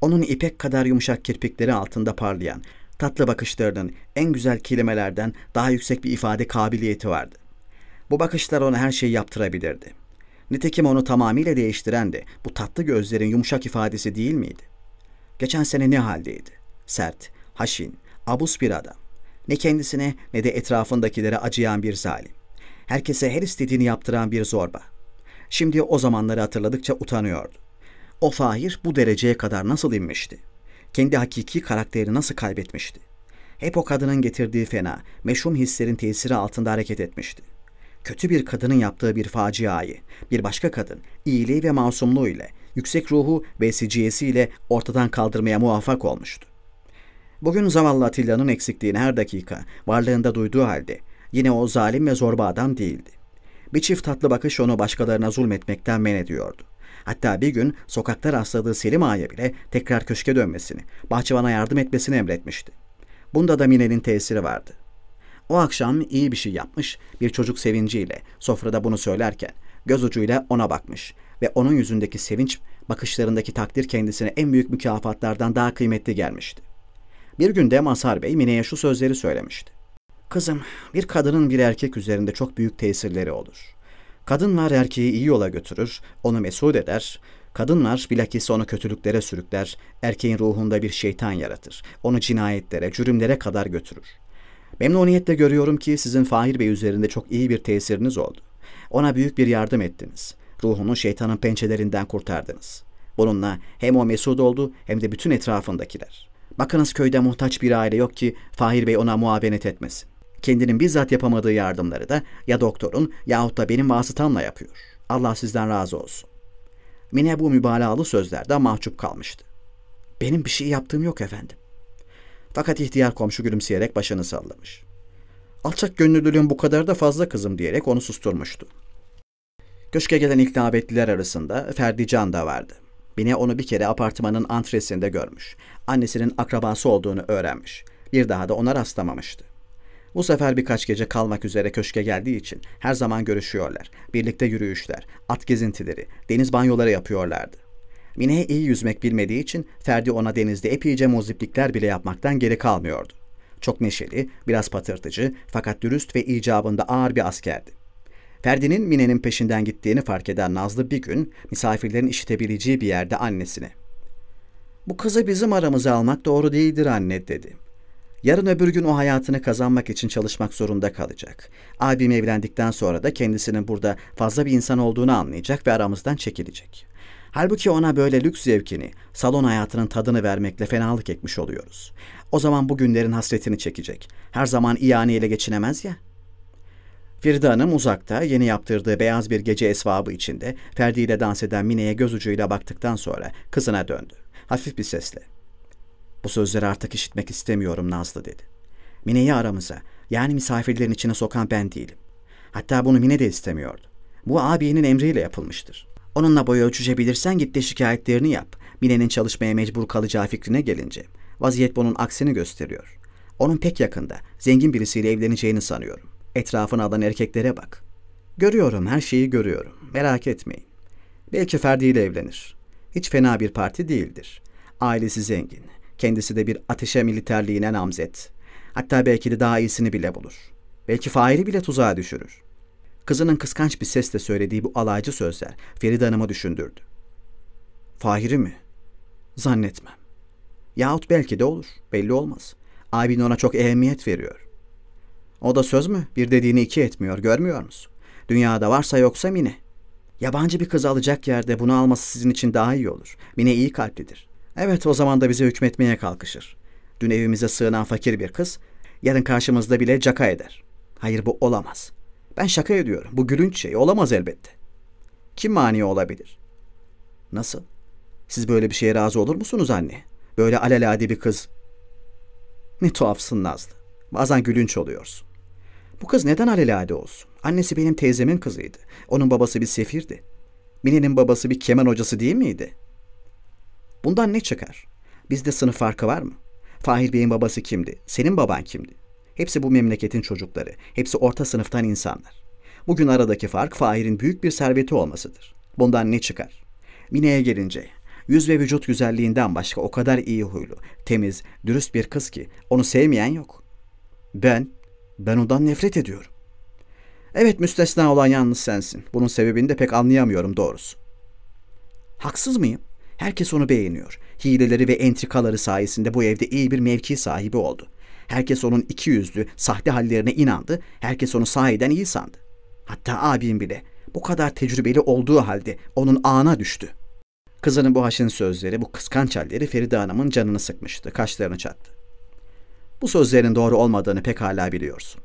Onun ipek kadar yumuşak kirpikleri altında parlayan, tatlı bakışlarının en güzel kelimelerden daha yüksek bir ifade kabiliyeti vardı. Bu bakışlar ona her şeyi yaptırabilirdi. Nitekim onu tamamıyla değiştiren de bu tatlı gözlerin yumuşak ifadesi değil miydi? Geçen sene ne haldeydi? Sert, haşin, abus bir adam. Ne kendisine ne de etrafındakilere acıyan bir zalim. Herkese her istediğini yaptıran bir zorba. Şimdi o zamanları hatırladıkça utanıyordu. O Fahir bu dereceye kadar nasıl inmişti? Kendi hakiki karakteri nasıl kaybetmişti? Hep o kadının getirdiği fena, meşhum hislerin tesiri altında hareket etmişti.'' kötü bir kadının yaptığı bir faciayı, bir başka kadın iyiliği ve masumluğu ile, yüksek ruhu ve siciyesiyle ortadan kaldırmaya muvaffak olmuştu. Bugün zavallı Atilla'nın eksikliğini her dakika varlığında duyduğu halde yine o zalim ve zorba adam değildi. Bir çift tatlı bakış onu başkalarına zulmetmekten men ediyordu. Hatta bir gün sokakta rastladığı Selim Ağa'ya bile tekrar köşke dönmesini, bahçıvana yardım etmesini emretmişti. Bunda da Mine'nin tesiri vardı.'' O akşam iyi bir şey yapmış, bir çocuk sevinciyle sofrada bunu söylerken göz ucuyla ona bakmış ve onun yüzündeki sevinç, bakışlarındaki takdir kendisine en büyük mükafatlardan daha kıymetli gelmişti. Bir günde Masar Bey Mine'ye şu sözleri söylemişti. Kızım, bir kadının bir erkek üzerinde çok büyük tesirleri olur. Kadınlar erkeği iyi yola götürür, onu mesut eder. Kadınlar bilakis onu kötülüklere sürükler, erkeğin ruhunda bir şeytan yaratır. Onu cinayetlere, cürümlere kadar götürür. Memnuniyetle görüyorum ki sizin Fahir Bey üzerinde çok iyi bir tesiriniz oldu. Ona büyük bir yardım ettiniz. Ruhunu şeytanın pençelerinden kurtardınız. Bununla hem o mesut oldu hem de bütün etrafındakiler. Bakınız köyde muhtaç bir aile yok ki Fahir Bey ona muavenet etmesin. Kendinin bizzat yapamadığı yardımları da ya doktorun yahut da benim vasıtamla yapıyor. Allah sizden razı olsun. Mine bu mübalağalı sözlerde mahcup kalmıştı. Benim bir şey yaptığım yok efendim. Fakat ihtiyar komşu gülümseyerek başını sallamış. Alçak gönüllülüğün bu kadar da fazla kızım diyerek onu susturmuştu. Köşke gelen ilk nabetliler arasında Ferdi Can da vardı. Bine onu bir kere apartmanın antresinde görmüş. Annesinin akrabası olduğunu öğrenmiş. Bir daha da ona rastlamamıştı. Bu sefer birkaç gece kalmak üzere köşke geldiği için her zaman görüşüyorlar. Birlikte yürüyüşler, at gezintileri, deniz banyoları yapıyorlardı. Mine iyi yüzmek bilmediği için Ferdi ona denizde epeyce muziplikler bile yapmaktan geri kalmıyordu. Çok neşeli, biraz patırtıcı fakat dürüst ve icabında ağır bir askerdi. Ferdi'nin Mine'nin peşinden gittiğini fark eden Nazlı bir gün misafirlerin işitebileceği bir yerde annesine. Bu kızı bizim aramıza almak doğru değildir anne dedi. Yarın öbür gün o hayatını kazanmak için çalışmak zorunda kalacak. Abim evlendikten sonra da kendisinin burada fazla bir insan olduğunu anlayacak ve aramızdan çekilecek. Halbuki ona böyle lüks zevkini, salon hayatının tadını vermekle fenalık etmiş oluyoruz. O zaman bu günlerin hasretini çekecek. Her zaman ihaneyle geçinemez ya.'' Feride Hanım uzakta yeni yaptırdığı beyaz bir gece esvabı içinde Ferdi ile dans eden Mine'ye göz ucuyla baktıktan sonra kızına döndü. Hafif bir sesle. Bu sözleri artık işitmek istemiyorum Nazlı dedi. Mine'yi aramıza yani misafirlerin içine sokan ben değilim. Hatta bunu Mine de istemiyordu. Bu abinin emriyle yapılmıştır. Onunla boyu ölçüşebilirsen git de şikayetlerini yap. Mine'nin çalışmaya mecbur kalacağı fikrine gelince. Vaziyet bunun aksini gösteriyor. Onun pek yakında zengin birisiyle evleneceğini sanıyorum. Etrafına alan erkeklere bak. Görüyorum, her şeyi görüyorum. Merak etmeyin. Belki Ferdi ile evlenir. Hiç fena bir parti değildir. Ailesi zengin. Kendisi de bir ateşe militerliğine namzet. Hatta belki de daha iyisini bile bulur. Belki faili bile tuzağa düşürür. Kızının kıskanç bir sesle söylediği bu alaycı sözler Feride Hanım'ı düşündürdü. Fahir'i mi? Zannetmem. Yahut belki de olur. Belli olmaz. Abin ona çok ehemmiyet veriyor. O da söz mü? Bir dediğini iki etmiyor. Görmüyor musun? Dünyada varsa yoksa Mine. Yabancı bir kız alacak yerde bunu alması sizin için daha iyi olur. Mine iyi kalplidir. Evet o zaman da bize hükmetmeye kalkışır. Dün evimize sığınan fakir bir kız yarın karşımızda bile caka eder. Hayır bu olamaz. Ben şaka ediyorum. Bu gülünç şey olamaz elbette. Kim mani olabilir? Nasıl? Siz böyle bir şeye razı olur musunuz anne? Böyle alelade bir kız. Ne tuhafsın Nazlı. Bazen gülünç oluyorsun. Bu kız neden alelade olsun? Annesi benim teyzemin kızıydı. Onun babası bir sefirdi. Mine'nin babası bir keman hocası değil miydi? Bundan ne çıkar? Bizde sınıf farkı var mı? Fahir Bey'in babası kimdi? Senin baban kimdi? Hepsi bu memleketin çocukları. Hepsi orta sınıftan insanlar. Bugün aradaki fark Fahir'in büyük bir serveti olmasıdır. Bundan ne çıkar? Mine'ye gelince yüz ve vücut güzelliğinden başka o kadar iyi huylu, temiz, dürüst bir kız ki onu sevmeyen yok. Ben, ben ondan nefret ediyorum. Evet müstesna olan yalnız sensin. Bunun sebebini de pek anlayamıyorum doğrusu. Haksız mıyım? Herkes onu beğeniyor. Hileleri ve entrikaları sayesinde bu evde iyi bir mevki sahibi oldu. Herkes onun iki yüzlü, sahte hallerine inandı. Herkes onu sahiden iyi sandı. Hatta abim bile bu kadar tecrübeli olduğu halde onun ağına düştü. Kızının bu haşin sözleri, bu kıskanç halleri Feride Hanım'ın canını sıkmıştı, kaşlarını çattı. Bu sözlerin doğru olmadığını pek hala biliyorsun.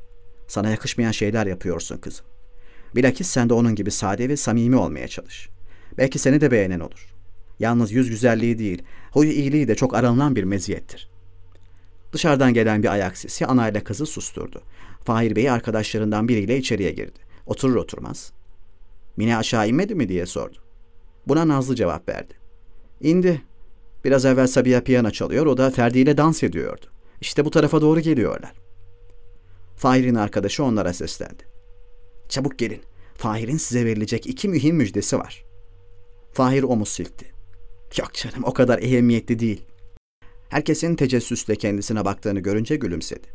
Sana yakışmayan şeyler yapıyorsun kızım. Bilakis sen de onun gibi sade ve samimi olmaya çalış. Belki seni de beğenen olur. Yalnız yüz güzelliği değil, huyu iyiliği de çok aranılan bir meziyettir. Dışarıdan gelen bir ayak sesi anayla kızı susturdu. Fahir Bey arkadaşlarından biriyle içeriye girdi. Oturur oturmaz. Mine aşağı inmedi mi diye sordu. Buna Nazlı cevap verdi. İndi. Biraz evvel Sabiha piyano çalıyor, o da Ferdi ile dans ediyordu. İşte bu tarafa doğru geliyorlar. Fahir'in arkadaşı onlara seslendi. Çabuk gelin. Fahir'in size verilecek iki mühim müjdesi var. Fahir omuz silkti. Yok canım o kadar ehemmiyetli değil. Herkesin tecessüsle kendisine baktığını görünce gülümsedi.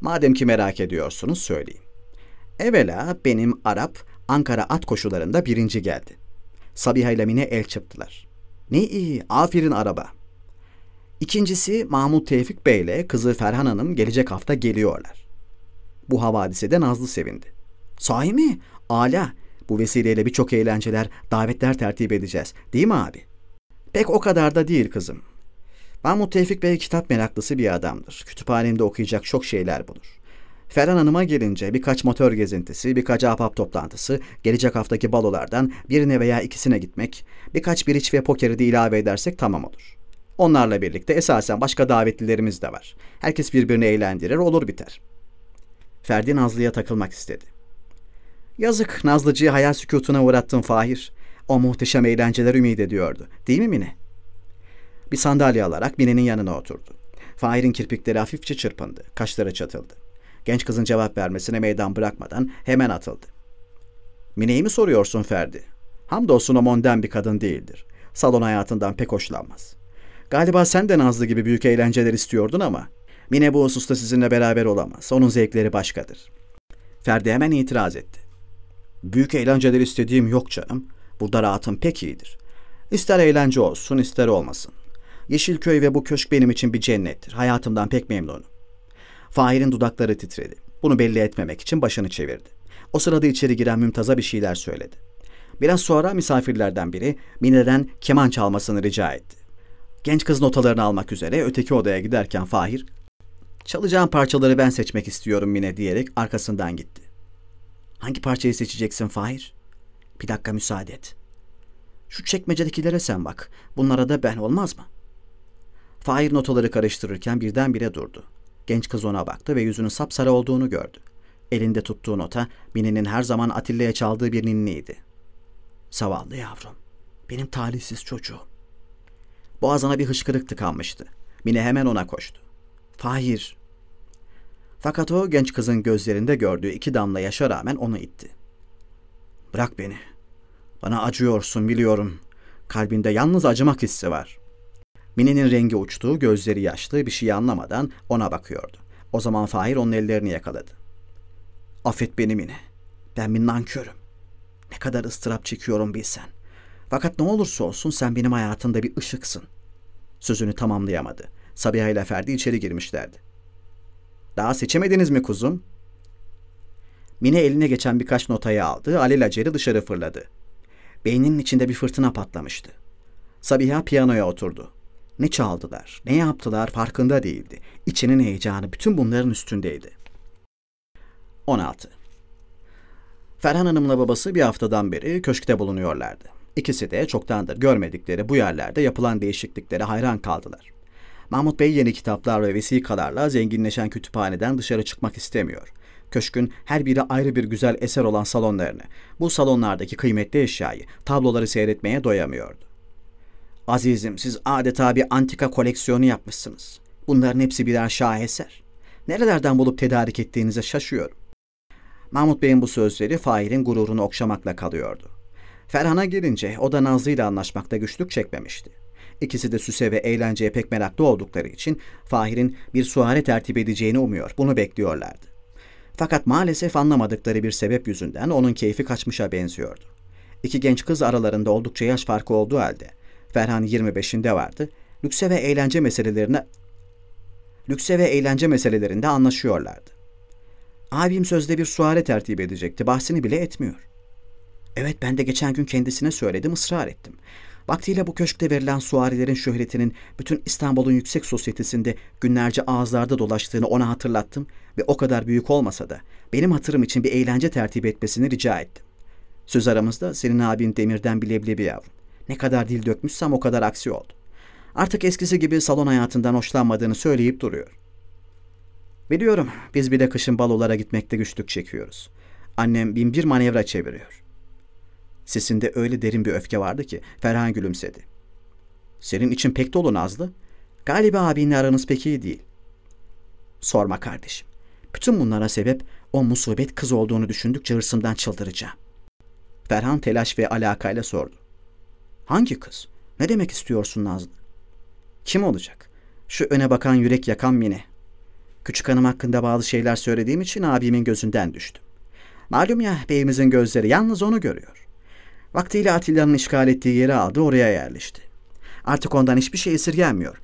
Madem ki merak ediyorsunuz söyleyeyim. Evvela benim Arap Ankara at koşularında birinci geldi. Sabiha ile Mine el çırptılar. Ne iyi, aferin araba. İkincisi Mahmut Tevfik Bey ile kızı Ferhan Hanım gelecek hafta geliyorlar. Bu havadisede Nazlı sevindi. Sahi mi? Ala. Bu vesileyle birçok eğlenceler, davetler tertip edeceğiz. Değil mi abi? Pek o kadar da değil kızım. Mahmut Tevfik Bey kitap meraklısı bir adamdır. Kütüphanemde okuyacak çok şeyler bulur. Ferhan Hanım'a gelince birkaç motor gezintisi, birkaç ahbap toplantısı, gelecek haftaki balolardan birine veya ikisine gitmek, birkaç biriç ve pokeri de ilave edersek tamam olur. Onlarla birlikte esasen başka davetlilerimiz de var. Herkes birbirini eğlendirir, olur biter. Ferdi Nazlı'ya takılmak istedi. Yazık Nazlıcı'yı hayal sükutuna uğrattın Fahir. O muhteşem eğlenceler ümit ediyordu. Değil mi Mine?'' Bir sandalye alarak Mine'nin yanına oturdu. Fahir'in kirpikleri hafifçe çırpındı, kaşları çatıldı. Genç kızın cevap vermesine meydan bırakmadan hemen atıldı. Mine'yi mi soruyorsun Ferdi? Hamdolsun o monden bir kadın değildir. Salon hayatından pek hoşlanmaz. Galiba sen de Nazlı gibi büyük eğlenceler istiyordun ama Mine bu hususta sizinle beraber olamaz. Onun zevkleri başkadır. Ferdi hemen itiraz etti. Büyük eğlenceler istediğim yok canım. Burada rahatım pek iyidir. İster eğlence olsun ister olmasın. Yeşilköy ve bu köşk benim için bir cennettir. Hayatımdan pek memnunum. Fahir'in dudakları titredi. Bunu belli etmemek için başını çevirdi. O sırada içeri giren Mümtaz'a bir şeyler söyledi. Biraz sonra misafirlerden biri Mine'den keman çalmasını rica etti. Genç kız notalarını almak üzere öteki odaya giderken Fahir, "Çalacağım parçaları ben seçmek istiyorum Mine." diyerek arkasından gitti. "Hangi parçayı seçeceksin Fahir?" "Bir dakika müsaade et. Şu çekmecedekilere sen bak. Bunlara da ben olmaz mı?" Fahir notaları karıştırırken birdenbire durdu. Genç kız ona baktı ve yüzünün sapsarı olduğunu gördü. Elinde tuttuğu nota Mine'nin her zaman Atilla'ya çaldığı bir ninniydi. Savallı yavrum. Benim talihsiz çocuğum. Boğazına bir hışkırık tıkanmıştı. Mine hemen ona koştu. Fahir. Fakat o genç kızın gözlerinde gördüğü iki damla yaşa rağmen onu itti. Bırak beni. Bana acıyorsun biliyorum. Kalbinde yalnız acımak hissi var. Mine'nin rengi uçtu, gözleri yaşlı, bir şey anlamadan ona bakıyordu. O zaman Fahir onun ellerini yakaladı. Affet beni Mine. Ben bir nankörüm. Ne kadar ıstırap çekiyorum bilsen. Fakat ne olursa olsun sen benim hayatımda bir ışıksın. Sözünü tamamlayamadı. Sabiha ile Ferdi içeri girmişlerdi. Daha seçemediniz mi kuzum? Mine eline geçen birkaç notayı aldı, alelacele dışarı fırladı. Beyninin içinde bir fırtına patlamıştı. Sabiha piyanoya oturdu. Ne çaldılar, ne yaptılar farkında değildi. İçinin heyecanı bütün bunların üstündeydi. 16. Ferhan Hanım'la babası bir haftadan beri köşkte bulunuyorlardı. İkisi de çoktandır görmedikleri bu yerlerde yapılan değişikliklere hayran kaldılar. Mahmut Bey yeni kitaplar ve vesikalarla zenginleşen kütüphaneden dışarı çıkmak istemiyor. Köşkün her biri ayrı bir güzel eser olan salonlarını, bu salonlardaki kıymetli eşyayı, tabloları seyretmeye doyamıyordu. Azizim siz adeta bir antika koleksiyonu yapmışsınız. Bunların hepsi birer şaheser. Nerelerden bulup tedarik ettiğinize şaşıyorum. Mahmut Bey'in bu sözleri Fahir'in gururunu okşamakla kalıyordu. Ferhan'a gelince o da Nazlı ile anlaşmakta güçlük çekmemişti. İkisi de süse ve eğlenceye pek meraklı oldukları için Fahir'in bir suare tertip edeceğini umuyor, bunu bekliyorlardı. Fakat maalesef anlamadıkları bir sebep yüzünden onun keyfi kaçmışa benziyordu. İki genç kız aralarında oldukça yaş farkı olduğu halde Ferhan 25'inde vardı. Lükse ve eğlence meselelerine lükse ve eğlence meselelerinde anlaşıyorlardı. Abim sözde bir suare tertip edecekti. Bahsini bile etmiyor. Evet ben de geçen gün kendisine söyledim, ısrar ettim. Vaktiyle bu köşkte verilen suarilerin şöhretinin bütün İstanbul'un yüksek sosyetesinde günlerce ağızlarda dolaştığını ona hatırlattım ve o kadar büyük olmasa da benim hatırım için bir eğlence tertip etmesini rica ettim. Söz aramızda senin abin Demir'den bir leblebi yavrum. Ne kadar dil dökmüşsem o kadar aksi oldu. Artık eskisi gibi salon hayatından hoşlanmadığını söyleyip duruyor. Biliyorum biz bir de kışın balolara gitmekte güçlük çekiyoruz. Annem bin bir manevra çeviriyor. Sesinde öyle derin bir öfke vardı ki Ferhan gülümsedi. Senin için pek dolu Nazlı. Galiba abinle aranız pek iyi değil. Sorma kardeşim. Bütün bunlara sebep o musibet kız olduğunu düşündükçe hırsımdan çıldıracağım. Ferhan telaş ve alakayla sordu. Hangi kız? Ne demek istiyorsun Nazlı? Kim olacak? Şu öne bakan yürek yakan Mine. Küçük hanım hakkında bazı şeyler söylediğim için abimin gözünden düştüm. Malum ya beyimizin gözleri yalnız onu görüyor. Vaktiyle Atilla'nın işgal ettiği yeri aldı oraya yerleşti. Artık ondan hiçbir şey esirgenmiyor.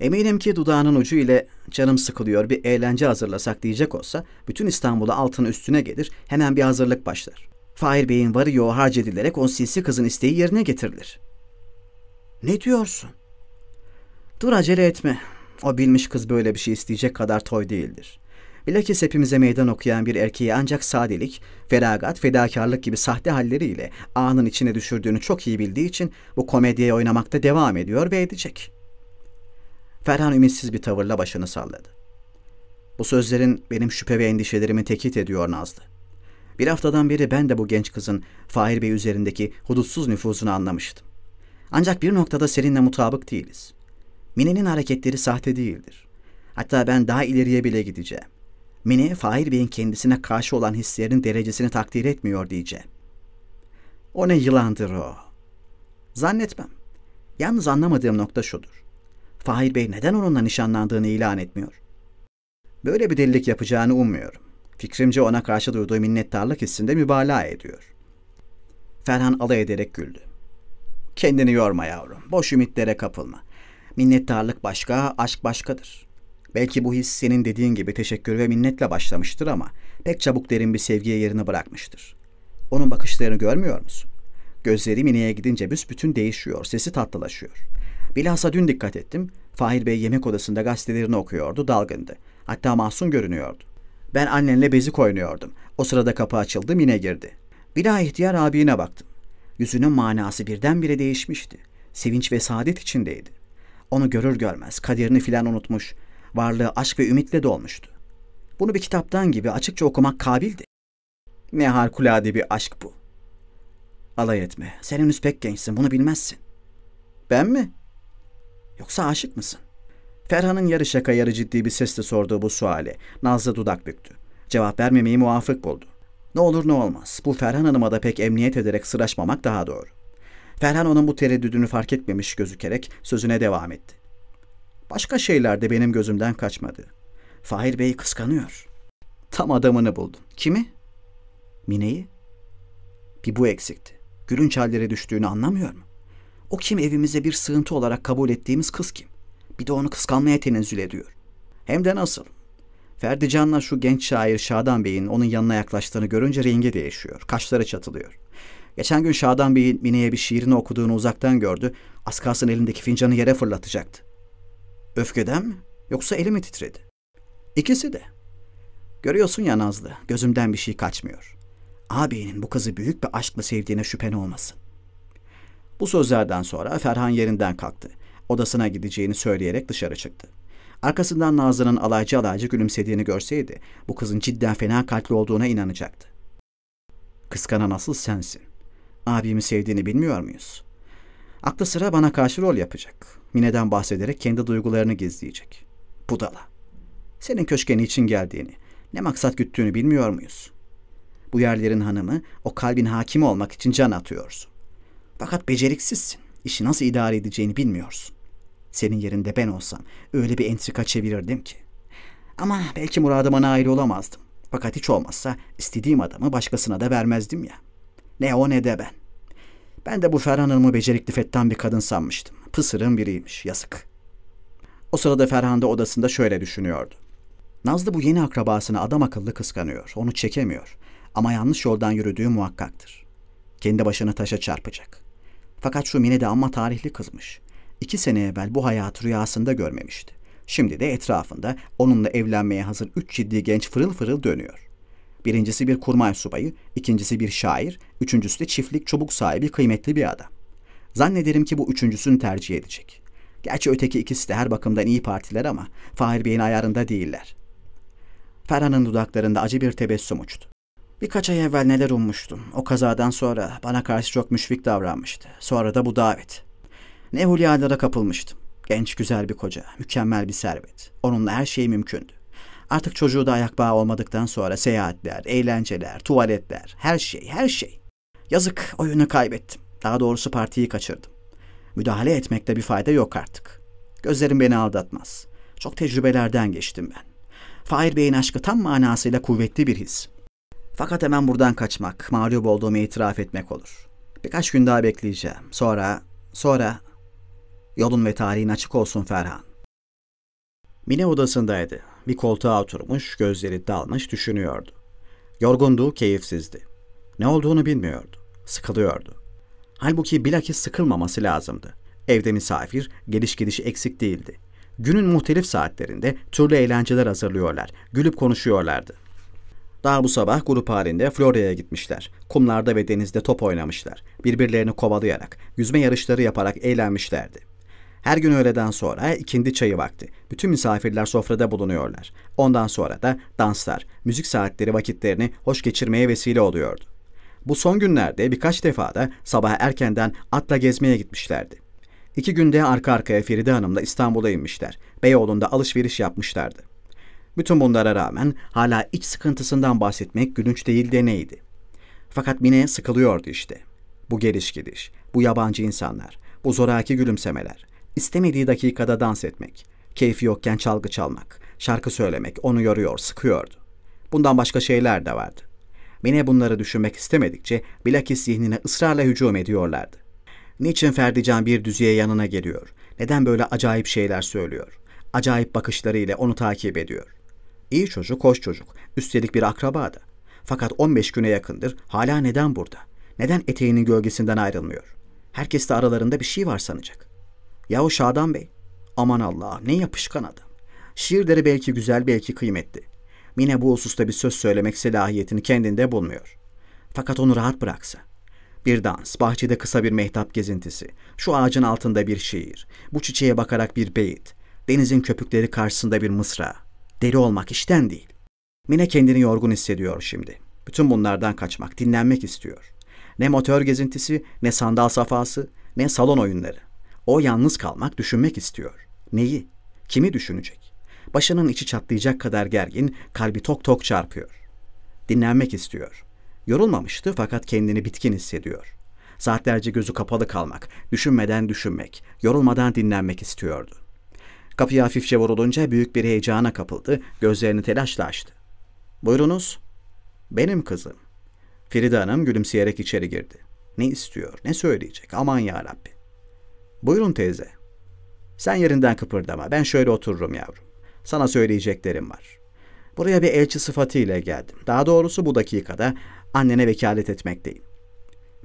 Eminim ki dudağının ucu ile canım sıkılıyor bir eğlence hazırlasak diyecek olsa bütün İstanbul'a altın üstüne gelir hemen bir hazırlık başlar. Fahir Bey'in varı yoğu harc edilerek o sinsi kızın isteği yerine getirilir. Ne diyorsun? Dur acele etme. O bilmiş kız böyle bir şey isteyecek kadar toy değildir. Bilakis hepimize meydan okuyan bir erkeği ancak sadelik, feragat, fedakarlık gibi sahte halleriyle anın içine düşürdüğünü çok iyi bildiği için bu komediye oynamakta devam ediyor ve edecek. Ferhan ümitsiz bir tavırla başını salladı. Bu sözlerin benim şüphe ve endişelerimi tekit ediyor Nazlı. Bir haftadan beri ben de bu genç kızın Fahir Bey üzerindeki hudutsuz nüfuzunu anlamıştım. Ancak bir noktada seninle mutabık değiliz. Mine'nin hareketleri sahte değildir. Hatta ben daha ileriye bile gideceğim. Mine, Fahir Bey'in kendisine karşı olan hislerin derecesini takdir etmiyor diyeceğim. O ne yılandır o. Zannetmem. Yalnız anlamadığım nokta şudur. Fahir Bey neden onunla nişanlandığını ilan etmiyor? Böyle bir delilik yapacağını ummuyorum. Fikrimce ona karşı duyduğu minnettarlık hissinde mübalağa ediyor. Ferhan alay ederek güldü. Kendini yorma yavrum, boş ümitlere kapılma. Minnettarlık başka, aşk başkadır. Belki bu his senin dediğin gibi teşekkür ve minnetle başlamıştır ama pek çabuk derin bir sevgiye yerini bırakmıştır. Onun bakışlarını görmüyor musun? Gözleri Mine'ye gidince büsbütün değişiyor, sesi tatlılaşıyor. Bilhassa dün dikkat ettim, Fahir Bey yemek odasında gazetelerini okuyordu, dalgındı. Hatta masum görünüyordu. Ben annenle bezik oynuyordum. O sırada kapı açıldı Mine girdi. Bila ihtiyar abine baktım. Yüzünün manası birdenbire değişmişti. Sevinç ve saadet içindeydi. Onu görür görmez kaderini filan unutmuş. Varlığı aşk ve ümitle dolmuştu. Bunu bir kitaptan gibi açıkça okumak kabildi. Ne harikulade bir aşk bu. Alay etme. Sen henüz pek gençsin. Bunu bilmezsin. Ben mi? Yoksa aşık mısın? Ferhan'ın yarı şaka yarı ciddi bir sesle sorduğu bu suale Nazlı dudak büktü. Cevap vermemeyi muafık buldu. Ne olur ne olmaz bu Ferhan Hanım'a da pek emniyet ederek sıraşmamak daha doğru. Ferhan onun bu tereddüdünü fark etmemiş gözükerek sözüne devam etti. Başka şeyler de benim gözümden kaçmadı. Fahir Bey kıskanıyor. Tam adamını buldum. Kimi? Mine'yi. Bir bu eksikti. Gülünç halleri düştüğünü anlamıyor mu? O kim evimize bir sığıntı olarak kabul ettiğimiz kız kim? bir de onu kıskanmaya tenezzül ediyor. Hem de nasıl? Ferdi Can'la şu genç şair Şadan Bey'in onun yanına yaklaştığını görünce rengi değişiyor, kaşları çatılıyor. Geçen gün Şadan Bey'in Mine'ye bir şiirini okuduğunu uzaktan gördü, az kalsın elindeki fincanı yere fırlatacaktı. Öfkeden mi? Yoksa eli mi titredi? İkisi de. Görüyorsun ya Nazlı, gözümden bir şey kaçmıyor. Ağabeyinin bu kızı büyük bir aşkla sevdiğine şüphen olmasın. Bu sözlerden sonra Ferhan yerinden kalktı odasına gideceğini söyleyerek dışarı çıktı. Arkasından Nazlı'nın alaycı alaycı gülümsediğini görseydi bu kızın cidden fena kalpli olduğuna inanacaktı. Kıskanan asıl sensin. Abimi sevdiğini bilmiyor muyuz? Aklı sıra bana karşı rol yapacak. Mine'den bahsederek kendi duygularını gizleyecek. Budala. Senin köşkeni için geldiğini, ne maksat güttüğünü bilmiyor muyuz? Bu yerlerin hanımı o kalbin hakimi olmak için can atıyorsun. Fakat beceriksizsin. İşi nasıl idare edeceğini bilmiyorsun. Senin yerinde ben olsam öyle bir entrika çevirirdim ki. Ama belki muradıma nail olamazdım. Fakat hiç olmazsa istediğim adamı başkasına da vermezdim ya. Ne o ne de ben. Ben de bu Ferhan Hanım'ı becerikli fettan bir kadın sanmıştım. Pısırın biriymiş, yazık. O sırada Ferhan da odasında şöyle düşünüyordu. Nazlı bu yeni akrabasını adam akıllı kıskanıyor, onu çekemiyor. Ama yanlış yoldan yürüdüğü muhakkaktır. Kendi başını taşa çarpacak. Fakat şu Mine de amma tarihli kızmış. İki sene evvel bu hayatı rüyasında görmemişti. Şimdi de etrafında onunla evlenmeye hazır üç ciddi genç fırıl fırıl dönüyor. Birincisi bir kurmay subayı, ikincisi bir şair, üçüncüsü de çiftlik çubuk sahibi kıymetli bir adam. Zannederim ki bu üçüncüsünü tercih edecek. Gerçi öteki ikisi de her bakımdan iyi partiler ama Fahir Bey'in ayarında değiller. Ferhan'ın dudaklarında acı bir tebessüm uçtu. Birkaç ay evvel neler ummuştum. O kazadan sonra bana karşı çok müşfik davranmıştı. Sonra da bu davet. Ne hulyalara kapılmıştım. Genç güzel bir koca, mükemmel bir servet. Onunla her şey mümkündü. Artık çocuğu da ayak bağı olmadıktan sonra seyahatler, eğlenceler, tuvaletler, her şey, her şey. Yazık oyunu kaybettim. Daha doğrusu partiyi kaçırdım. Müdahale etmekte bir fayda yok artık. Gözlerim beni aldatmaz. Çok tecrübelerden geçtim ben. Fahir Bey'in aşkı tam manasıyla kuvvetli bir his. Fakat hemen buradan kaçmak, mağlup olduğumu itiraf etmek olur. Birkaç gün daha bekleyeceğim. Sonra, sonra Yolun ve tarihin açık olsun Ferhan. Mine odasındaydı. Bir koltuğa oturmuş, gözleri dalmış düşünüyordu. Yorgundu, keyifsizdi. Ne olduğunu bilmiyordu. Sıkılıyordu. Halbuki bilakis sıkılmaması lazımdı. Evde misafir geliş gidiş eksik değildi. Günün muhtelif saatlerinde türlü eğlenceler hazırlıyorlar, gülüp konuşuyorlardı. Daha bu sabah grup halinde Florya'ya gitmişler. Kumlarda ve denizde top oynamışlar. Birbirlerini kovalayarak, yüzme yarışları yaparak eğlenmişlerdi. Her gün öğleden sonra ikindi çayı vakti. Bütün misafirler sofrada bulunuyorlar. Ondan sonra da danslar, müzik saatleri vakitlerini hoş geçirmeye vesile oluyordu. Bu son günlerde birkaç defa da sabah erkenden atla gezmeye gitmişlerdi. İki günde arka arkaya Feride Hanım'la İstanbul'a inmişler. Beyoğlu'nda alışveriş yapmışlardı. Bütün bunlara rağmen hala iç sıkıntısından bahsetmek gülünç değil de neydi? Fakat Mine sıkılıyordu işte. Bu geliş gidiş, bu yabancı insanlar, bu zoraki gülümsemeler istemediği dakikada dans etmek, keyfi yokken çalgı çalmak, şarkı söylemek onu yoruyor, sıkıyordu. Bundan başka şeyler de vardı. Mine bunları düşünmek istemedikçe bilakis zihnine ısrarla hücum ediyorlardı. Niçin Ferdican bir düzeye yanına geliyor? Neden böyle acayip şeyler söylüyor? Acayip bakışlarıyla onu takip ediyor. İyi çocuk, hoş çocuk. Üstelik bir akraba da. Fakat 15 güne yakındır hala neden burada? Neden eteğinin gölgesinden ayrılmıyor? Herkes de aralarında bir şey var sanacak. Yahu Şadan Bey, aman Allah ne yapışkan adam. Şiirleri belki güzel belki kıymetli. Mine bu hususta bir söz söylemek selahiyetini kendinde bulmuyor. Fakat onu rahat bıraksa. Bir dans, bahçede kısa bir mehtap gezintisi, şu ağacın altında bir şiir, bu çiçeğe bakarak bir beyit, denizin köpükleri karşısında bir mısra. Deli olmak işten değil. Mine kendini yorgun hissediyor şimdi. Bütün bunlardan kaçmak, dinlenmek istiyor. Ne motor gezintisi, ne sandal safası, ne salon oyunları. O yalnız kalmak, düşünmek istiyor. Neyi? Kimi düşünecek? Başının içi çatlayacak kadar gergin, kalbi tok tok çarpıyor. Dinlenmek istiyor. Yorulmamıştı fakat kendini bitkin hissediyor. Saatlerce gözü kapalı kalmak, düşünmeden düşünmek, yorulmadan dinlenmek istiyordu. Kapıya hafifçe vurulunca büyük bir heyecana kapıldı, gözlerini telaşla açtı. Buyurunuz. Benim kızım. Feride Hanım gülümseyerek içeri girdi. Ne istiyor, ne söyleyecek, aman ya Rabbi. Buyurun teyze. Sen yerinden kıpırdama. Ben şöyle otururum yavrum. Sana söyleyeceklerim var. Buraya bir elçi sıfatıyla geldim. Daha doğrusu bu dakikada annene vekalet etmekteyim.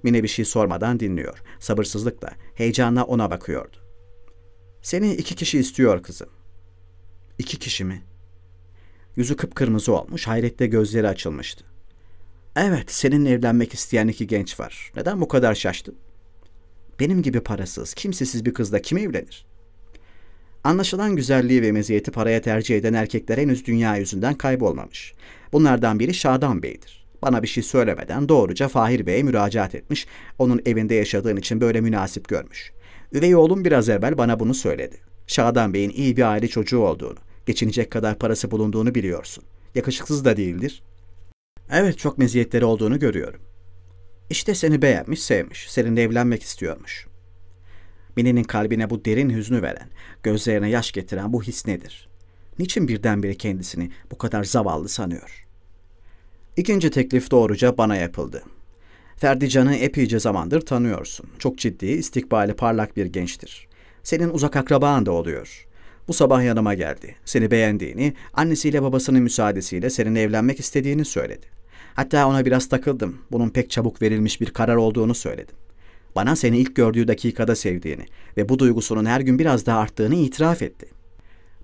Mine bir şey sormadan dinliyor. Sabırsızlıkla, heyecanla ona bakıyordu. Seni iki kişi istiyor kızım. İki kişi mi? Yüzü kıpkırmızı olmuş, hayrette gözleri açılmıştı. Evet, seninle evlenmek isteyen iki genç var. Neden bu kadar şaştın? Benim gibi parasız, kimsesiz bir kızla kim evlenir? Anlaşılan güzelliği ve meziyeti paraya tercih eden erkekler henüz dünya yüzünden kaybolmamış. Bunlardan biri Şadan Bey'dir. Bana bir şey söylemeden doğruca Fahir Bey'e müracaat etmiş, onun evinde yaşadığın için böyle münasip görmüş. Üvey oğlum biraz evvel bana bunu söyledi. Şadan Bey'in iyi bir aile çocuğu olduğunu, geçinecek kadar parası bulunduğunu biliyorsun. Yakışıksız da değildir. Evet çok meziyetleri olduğunu görüyorum. İşte seni beğenmiş, sevmiş, seninle evlenmek istiyormuş. Mine'nin kalbine bu derin hüznü veren, gözlerine yaş getiren bu his nedir? Niçin birdenbire kendisini bu kadar zavallı sanıyor? İkinci teklif doğruca bana yapıldı. Ferdican'ı epeyce zamandır tanıyorsun. Çok ciddi, istikbali parlak bir gençtir. Senin uzak akraban da oluyor. Bu sabah yanıma geldi. Seni beğendiğini, annesiyle babasının müsaadesiyle seninle evlenmek istediğini söyledi. Hatta ona biraz takıldım. Bunun pek çabuk verilmiş bir karar olduğunu söyledim. Bana seni ilk gördüğü dakikada sevdiğini ve bu duygusunun her gün biraz daha arttığını itiraf etti.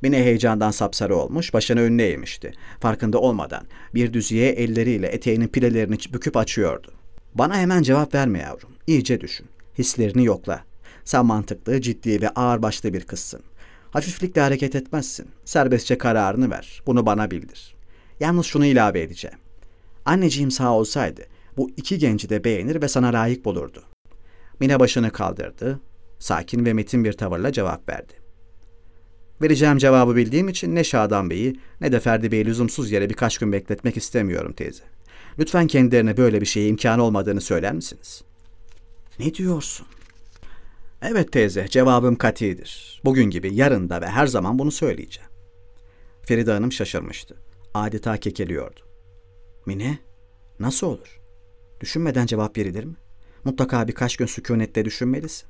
Beni heyecandan sapsarı olmuş, başını önüne eğmişti. Farkında olmadan bir düzüye elleriyle eteğinin pilelerini büküp açıyordu. Bana hemen cevap verme yavrum. İyice düşün. Hislerini yokla. Sen mantıklı, ciddi ve ağırbaşlı bir kızsın. Hafiflikle hareket etmezsin. Serbestçe kararını ver. Bunu bana bildir. Yalnız şunu ilave edeceğim. Anneciğim sağ olsaydı bu iki genci de beğenir ve sana layık bulurdu. Mine başını kaldırdı. Sakin ve metin bir tavırla cevap verdi. Vereceğim cevabı bildiğim için ne Şadan Bey'i ne de Ferdi Bey'i lüzumsuz yere birkaç gün bekletmek istemiyorum teyze. Lütfen kendilerine böyle bir şeye imkan olmadığını söyler misiniz? Ne diyorsun? Evet teyze, cevabım katidir. Bugün gibi, yarın da ve her zaman bunu söyleyeceğim. Feride Hanım şaşırmıştı. Adeta kekeliyordu. Mine, nasıl olur? Düşünmeden cevap verilir mi? Mutlaka birkaç gün sükunette düşünmelisin.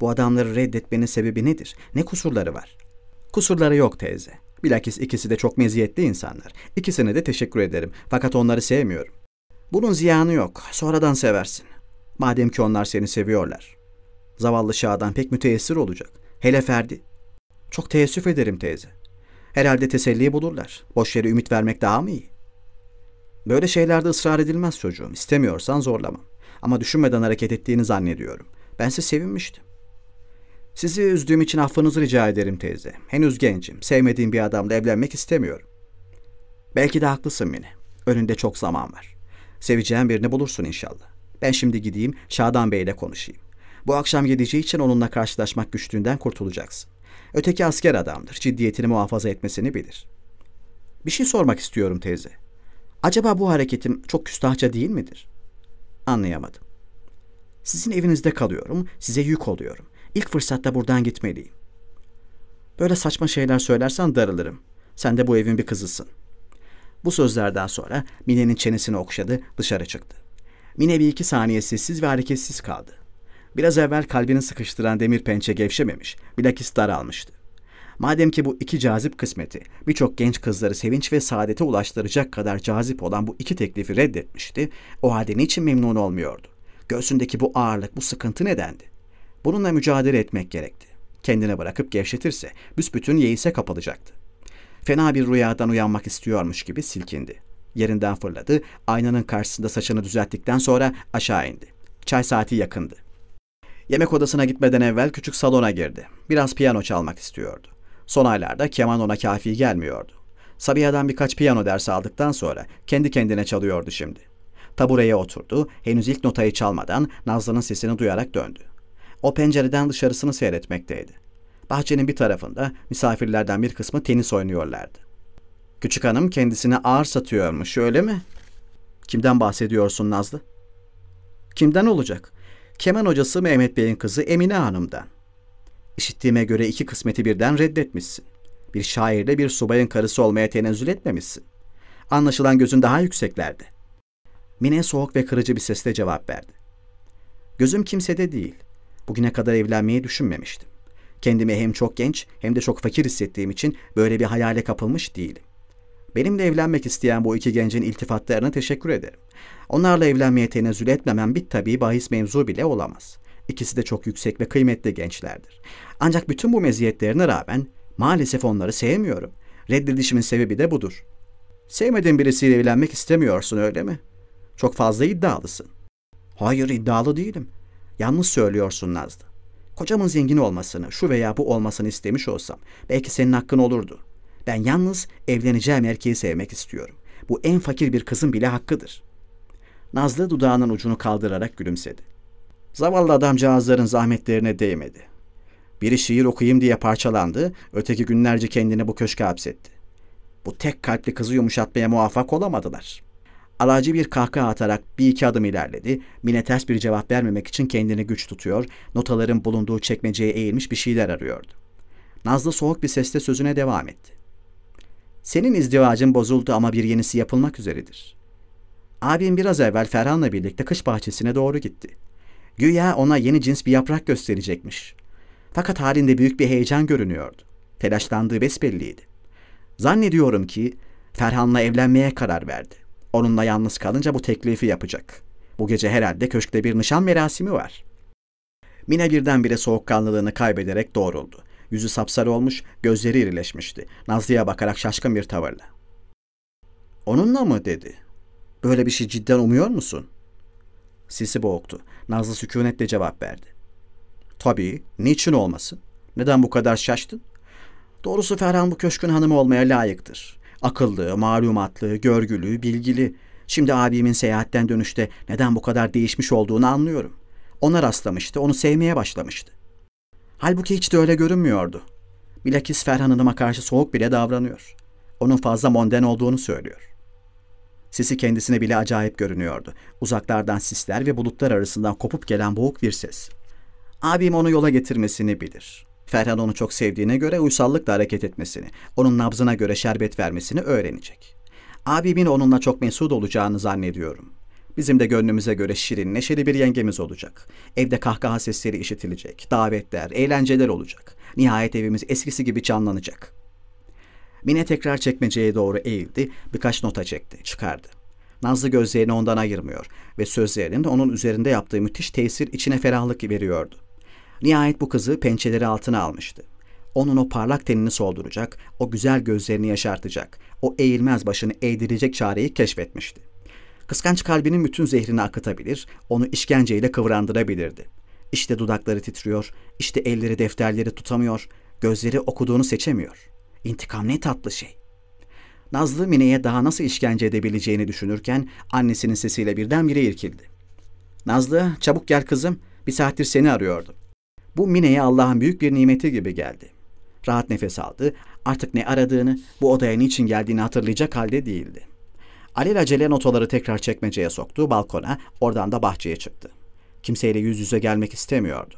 Bu adamları reddetmenin sebebi nedir? Ne kusurları var? Kusurları yok teyze. Bilakis ikisi de çok meziyetli insanlar. İkisine de teşekkür ederim. Fakat onları sevmiyorum. Bunun ziyanı yok. Sonradan seversin. Madem ki onlar seni seviyorlar. Zavallı Şah'dan pek müteessir olacak. Hele Ferdi. Çok teessüf ederim teyze. Herhalde teselli bulurlar. Boş yere ümit vermek daha mı iyi? Böyle şeylerde ısrar edilmez çocuğum. İstemiyorsan zorlamam. Ama düşünmeden hareket ettiğini zannediyorum. Ben size sevinmiştim. Sizi üzdüğüm için affınızı rica ederim teyze. Henüz gencim. Sevmediğim bir adamla evlenmek istemiyorum. Belki de haklısın Mine. Önünde çok zaman var. Seveceğin birini bulursun inşallah. Ben şimdi gideyim Şadan Bey ile konuşayım. Bu akşam gideceği için onunla karşılaşmak güçlüğünden kurtulacaksın. Öteki asker adamdır. Ciddiyetini muhafaza etmesini bilir. Bir şey sormak istiyorum teyze. Acaba bu hareketim çok küstahça değil midir? Anlayamadım. Sizin evinizde kalıyorum, size yük oluyorum. İlk fırsatta buradan gitmeliyim. Böyle saçma şeyler söylersen darılırım. Sen de bu evin bir kızısın. Bu sözlerden sonra Mine'nin çenesini okşadı, dışarı çıktı. Mine bir iki saniye sessiz ve hareketsiz kaldı. Biraz evvel kalbini sıkıştıran demir pençe gevşememiş, bilakis daralmıştı. Madem ki bu iki cazip kısmeti birçok genç kızları sevinç ve saadete ulaştıracak kadar cazip olan bu iki teklifi reddetmişti, o halde niçin memnun olmuyordu? Göğsündeki bu ağırlık, bu sıkıntı nedendi? Bununla mücadele etmek gerekti. Kendine bırakıp gevşetirse büsbütün yeise kapılacaktı. Fena bir rüyadan uyanmak istiyormuş gibi silkindi. Yerinden fırladı, aynanın karşısında saçını düzelttikten sonra aşağı indi. Çay saati yakındı. Yemek odasına gitmeden evvel küçük salona girdi. Biraz piyano çalmak istiyordu. Son aylarda keman ona kafi gelmiyordu. Sabiha'dan birkaç piyano dersi aldıktan sonra kendi kendine çalıyordu şimdi. Tabureye oturdu, henüz ilk notayı çalmadan Nazlı'nın sesini duyarak döndü. O pencereden dışarısını seyretmekteydi. Bahçenin bir tarafında misafirlerden bir kısmı tenis oynuyorlardı. Küçük hanım kendisini ağır satıyormuş, öyle mi? Kimden bahsediyorsun Nazlı? Kimden olacak? Keman hocası Mehmet Bey'in kızı Emine Hanım'dan. İşittiğime göre iki kısmeti birden reddetmişsin. Bir şairle bir subayın karısı olmaya tenezzül etmemişsin. Anlaşılan gözün daha yükseklerde. Mine soğuk ve kırıcı bir sesle cevap verdi. Gözüm kimsede değil. Bugüne kadar evlenmeyi düşünmemiştim. Kendimi hem çok genç hem de çok fakir hissettiğim için böyle bir hayale kapılmış değilim. Benimle evlenmek isteyen bu iki gencin iltifatlarına teşekkür ederim. Onlarla evlenmeye tenezzül etmemem bir tabi bahis mevzu bile olamaz. İkisi de çok yüksek ve kıymetli gençlerdir. Ancak bütün bu meziyetlerine rağmen maalesef onları sevmiyorum. Reddedişimin sebebi de budur. Sevmediğin birisiyle evlenmek istemiyorsun öyle mi? Çok fazla iddialısın. Hayır iddialı değilim. Yalnız söylüyorsun Nazlı. Kocamın zengin olmasını, şu veya bu olmasını istemiş olsam belki senin hakkın olurdu. Ben yalnız evleneceğim erkeği sevmek istiyorum. Bu en fakir bir kızın bile hakkıdır. Nazlı dudağının ucunu kaldırarak gülümsedi. Zavallı adamcağızların zahmetlerine değmedi. Biri şiir okuyayım diye parçalandı, öteki günlerce kendini bu köşke hapsetti. Bu tek kalpli kızı yumuşatmaya muvaffak olamadılar. Alacı bir kahkaha atarak bir iki adım ilerledi. Mine ters bir cevap vermemek için kendini güç tutuyor, notaların bulunduğu çekmeceye eğilmiş bir şeyler arıyordu. Nazlı soğuk bir sesle sözüne devam etti. Senin izdivacın bozuldu ama bir yenisi yapılmak üzeredir. Abim biraz evvel Ferhan'la birlikte kış bahçesine doğru gitti.'' Güya ona yeni cins bir yaprak gösterecekmiş. Fakat halinde büyük bir heyecan görünüyordu. Telaşlandığı besbelliydi. Zannediyorum ki Ferhan'la evlenmeye karar verdi. Onunla yalnız kalınca bu teklifi yapacak. Bu gece herhalde köşkte bir nişan merasimi var. Mine birdenbire soğukkanlılığını kaybederek doğruldu. Yüzü sapsarı olmuş, gözleri irileşmişti. Nazlı'ya bakarak şaşkın bir tavırla. Onunla mı dedi. Böyle bir şey cidden umuyor musun? Sesi boğuktu. Nazlı sükunetle cevap verdi. Tabii, niçin olmasın? Neden bu kadar şaştın? Doğrusu Ferhan bu köşkün hanımı olmaya layıktır. Akıllı, malumatlı, görgülü, bilgili. Şimdi abimin seyahatten dönüşte neden bu kadar değişmiş olduğunu anlıyorum. Ona rastlamıştı, onu sevmeye başlamıştı. Halbuki hiç de öyle görünmüyordu. Bilakis Ferhan Hanım'a karşı soğuk bile davranıyor. Onun fazla monden olduğunu söylüyor. Sesi kendisine bile acayip görünüyordu. Uzaklardan sisler ve bulutlar arasından kopup gelen boğuk bir ses. Abim onu yola getirmesini bilir. Ferhan onu çok sevdiğine göre uysallıkla hareket etmesini, onun nabzına göre şerbet vermesini öğrenecek. Abimin onunla çok mesut olacağını zannediyorum. Bizim de gönlümüze göre şirin, neşeli bir yengemiz olacak. Evde kahkaha sesleri işitilecek, davetler, eğlenceler olacak. Nihayet evimiz eskisi gibi canlanacak.'' Mine tekrar çekmeceye doğru eğildi, birkaç nota çekti, çıkardı. Nazlı gözlerini ondan ayırmıyor ve sözlerinin onun üzerinde yaptığı müthiş tesir içine ferahlık veriyordu. Nihayet bu kızı pençeleri altına almıştı. Onun o parlak tenini solduracak, o güzel gözlerini yaşartacak, o eğilmez başını eğdirecek çareyi keşfetmişti. Kıskanç kalbinin bütün zehrini akıtabilir, onu işkenceyle kıvrandırabilirdi. İşte dudakları titriyor, işte elleri defterleri tutamıyor, gözleri okuduğunu seçemiyor.'' İntikam ne tatlı şey. Nazlı Mine'ye daha nasıl işkence edebileceğini düşünürken annesinin sesiyle birdenbire irkildi. Nazlı çabuk gel kızım bir saattir seni arıyordum. Bu Mine'ye Allah'ın büyük bir nimeti gibi geldi. Rahat nefes aldı. Artık ne aradığını, bu odaya niçin geldiğini hatırlayacak halde değildi. Alelacele notaları tekrar çekmeceye soktu, balkona, oradan da bahçeye çıktı. Kimseyle yüz yüze gelmek istemiyordu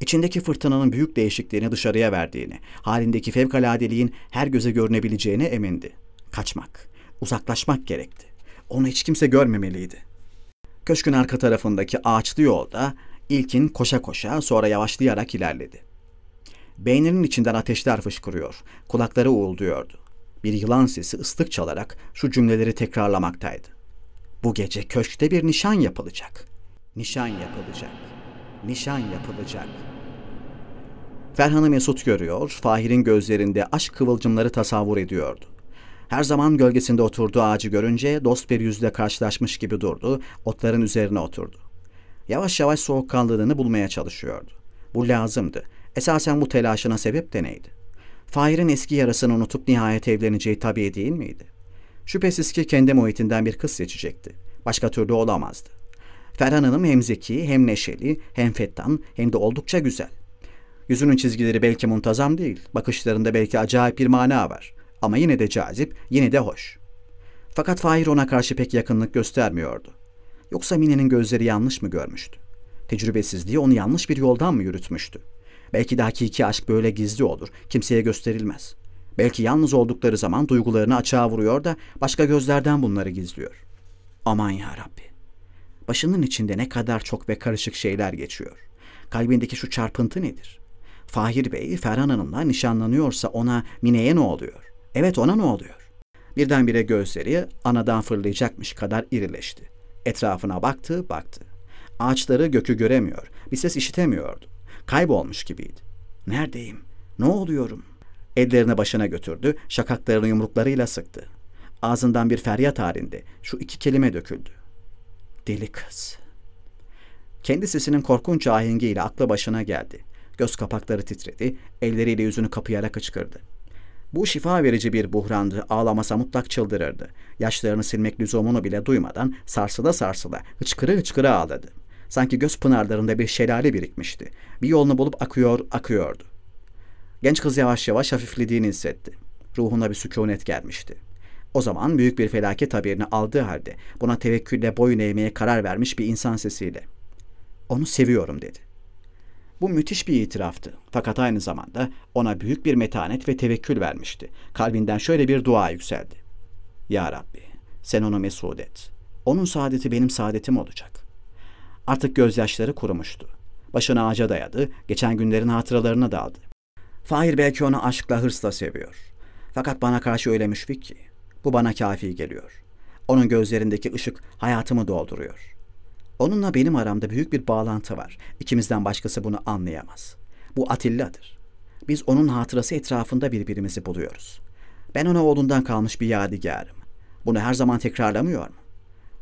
içindeki fırtınanın büyük değişikliğini dışarıya verdiğini, halindeki fevkaladeliğin her göze görünebileceğine emindi. Kaçmak, uzaklaşmak gerekti. Onu hiç kimse görmemeliydi. Köşkün arka tarafındaki ağaçlı yolda ilkin koşa koşa sonra yavaşlayarak ilerledi. Beyninin içinden ateşler fışkırıyor, kulakları uğulduyordu. Bir yılan sesi ıslık çalarak şu cümleleri tekrarlamaktaydı. Bu gece köşkte bir nişan yapılacak. Nişan yapılacak.'' nişan yapılacak. Ferhan'ı Mesut görüyor, Fahir'in gözlerinde aşk kıvılcımları tasavvur ediyordu. Her zaman gölgesinde oturduğu ağacı görünce dost bir yüzle karşılaşmış gibi durdu, otların üzerine oturdu. Yavaş yavaş soğukkanlılığını bulmaya çalışıyordu. Bu lazımdı. Esasen bu telaşına sebep de neydi? Fahir'in eski yarasını unutup nihayet evleneceği tabii değil miydi? Şüphesiz ki kendi muhitinden bir kız seçecekti. Başka türlü olamazdı. Ferhan Hanım hem zeki, hem neşeli, hem fettan, hem de oldukça güzel. Yüzünün çizgileri belki muntazam değil, bakışlarında belki acayip bir mana var. Ama yine de cazip, yine de hoş. Fakat Fahir ona karşı pek yakınlık göstermiyordu. Yoksa Mine'nin gözleri yanlış mı görmüştü? Tecrübesizliği onu yanlış bir yoldan mı yürütmüştü? Belki de hakiki aşk böyle gizli olur, kimseye gösterilmez. Belki yalnız oldukları zaman duygularını açığa vuruyor da başka gözlerden bunları gizliyor. Aman ya Rabbi. Başının içinde ne kadar çok ve karışık şeyler geçiyor. Kalbindeki şu çarpıntı nedir? Fahir Bey, Ferhan Hanım'la nişanlanıyorsa ona Mine'ye ne oluyor? Evet ona ne oluyor? Birdenbire gözleri anadan fırlayacakmış kadar irileşti. Etrafına baktı, baktı. Ağaçları gökü göremiyor, bir ses işitemiyordu. Kaybolmuş gibiydi. Neredeyim? Ne oluyorum? Ellerini başına götürdü, şakaklarını yumruklarıyla sıktı. Ağzından bir feryat halinde şu iki kelime döküldü. Deli kız. Kendi sesinin korkunç ahengiyle aklı başına geldi. Göz kapakları titredi, elleriyle yüzünü kapayarak hıçkırdı. Bu şifa verici bir buhrandı, ağlamasa mutlak çıldırırdı. Yaşlarını silmek lüzumunu bile duymadan sarsıla sarsıla, hıçkırı hıçkırı ağladı. Sanki göz pınarlarında bir şelale birikmişti. Bir yolunu bulup akıyor, akıyordu. Genç kız yavaş yavaş hafiflediğini hissetti. Ruhuna bir sükunet gelmişti. O zaman büyük bir felaket haberini aldığı halde buna tevekkülle boyun eğmeye karar vermiş bir insan sesiyle. Onu seviyorum dedi. Bu müthiş bir itiraftı. Fakat aynı zamanda ona büyük bir metanet ve tevekkül vermişti. Kalbinden şöyle bir dua yükseldi. Ya Rabbi sen onu mesut et. Onun saadeti benim saadetim olacak. Artık gözyaşları kurumuştu. Başını ağaca dayadı, geçen günlerin hatıralarına daldı. Fahir belki onu aşkla hırsla seviyor. Fakat bana karşı öyle müşfik ki. Bu bana kafi geliyor. Onun gözlerindeki ışık hayatımı dolduruyor. Onunla benim aramda büyük bir bağlantı var. İkimizden başkası bunu anlayamaz. Bu Atilla'dır. Biz onun hatırası etrafında birbirimizi buluyoruz. Ben ona oğlundan kalmış bir yadigarım. Bunu her zaman tekrarlamıyor mu?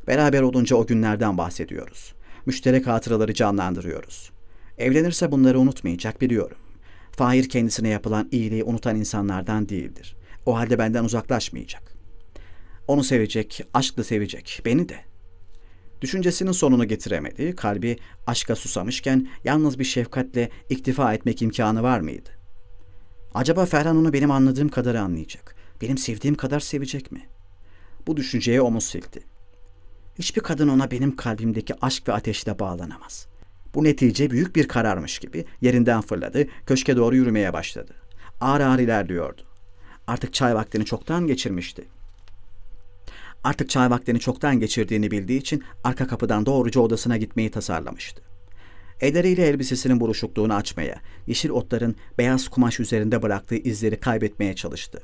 Beraber olunca o günlerden bahsediyoruz. Müşterek hatıraları canlandırıyoruz. Evlenirse bunları unutmayacak biliyorum. Fahir kendisine yapılan iyiliği unutan insanlardan değildir. O halde benden uzaklaşmayacak. Onu sevecek, aşkla sevecek, beni de. Düşüncesinin sonunu getiremedi, kalbi aşka susamışken yalnız bir şefkatle iktifa etmek imkanı var mıydı? Acaba Ferhan onu benim anladığım kadar anlayacak, benim sevdiğim kadar sevecek mi? Bu düşünceye omuz sildi. Hiçbir kadın ona benim kalbimdeki aşk ve ateşle bağlanamaz. Bu netice büyük bir kararmış gibi yerinden fırladı, köşke doğru yürümeye başladı. Ağır ağır ilerliyordu. Artık çay vaktini çoktan geçirmişti artık çay vaktini çoktan geçirdiğini bildiği için arka kapıdan doğruca odasına gitmeyi tasarlamıştı. Elleriyle elbisesinin buruşukluğunu açmaya, yeşil otların beyaz kumaş üzerinde bıraktığı izleri kaybetmeye çalıştı.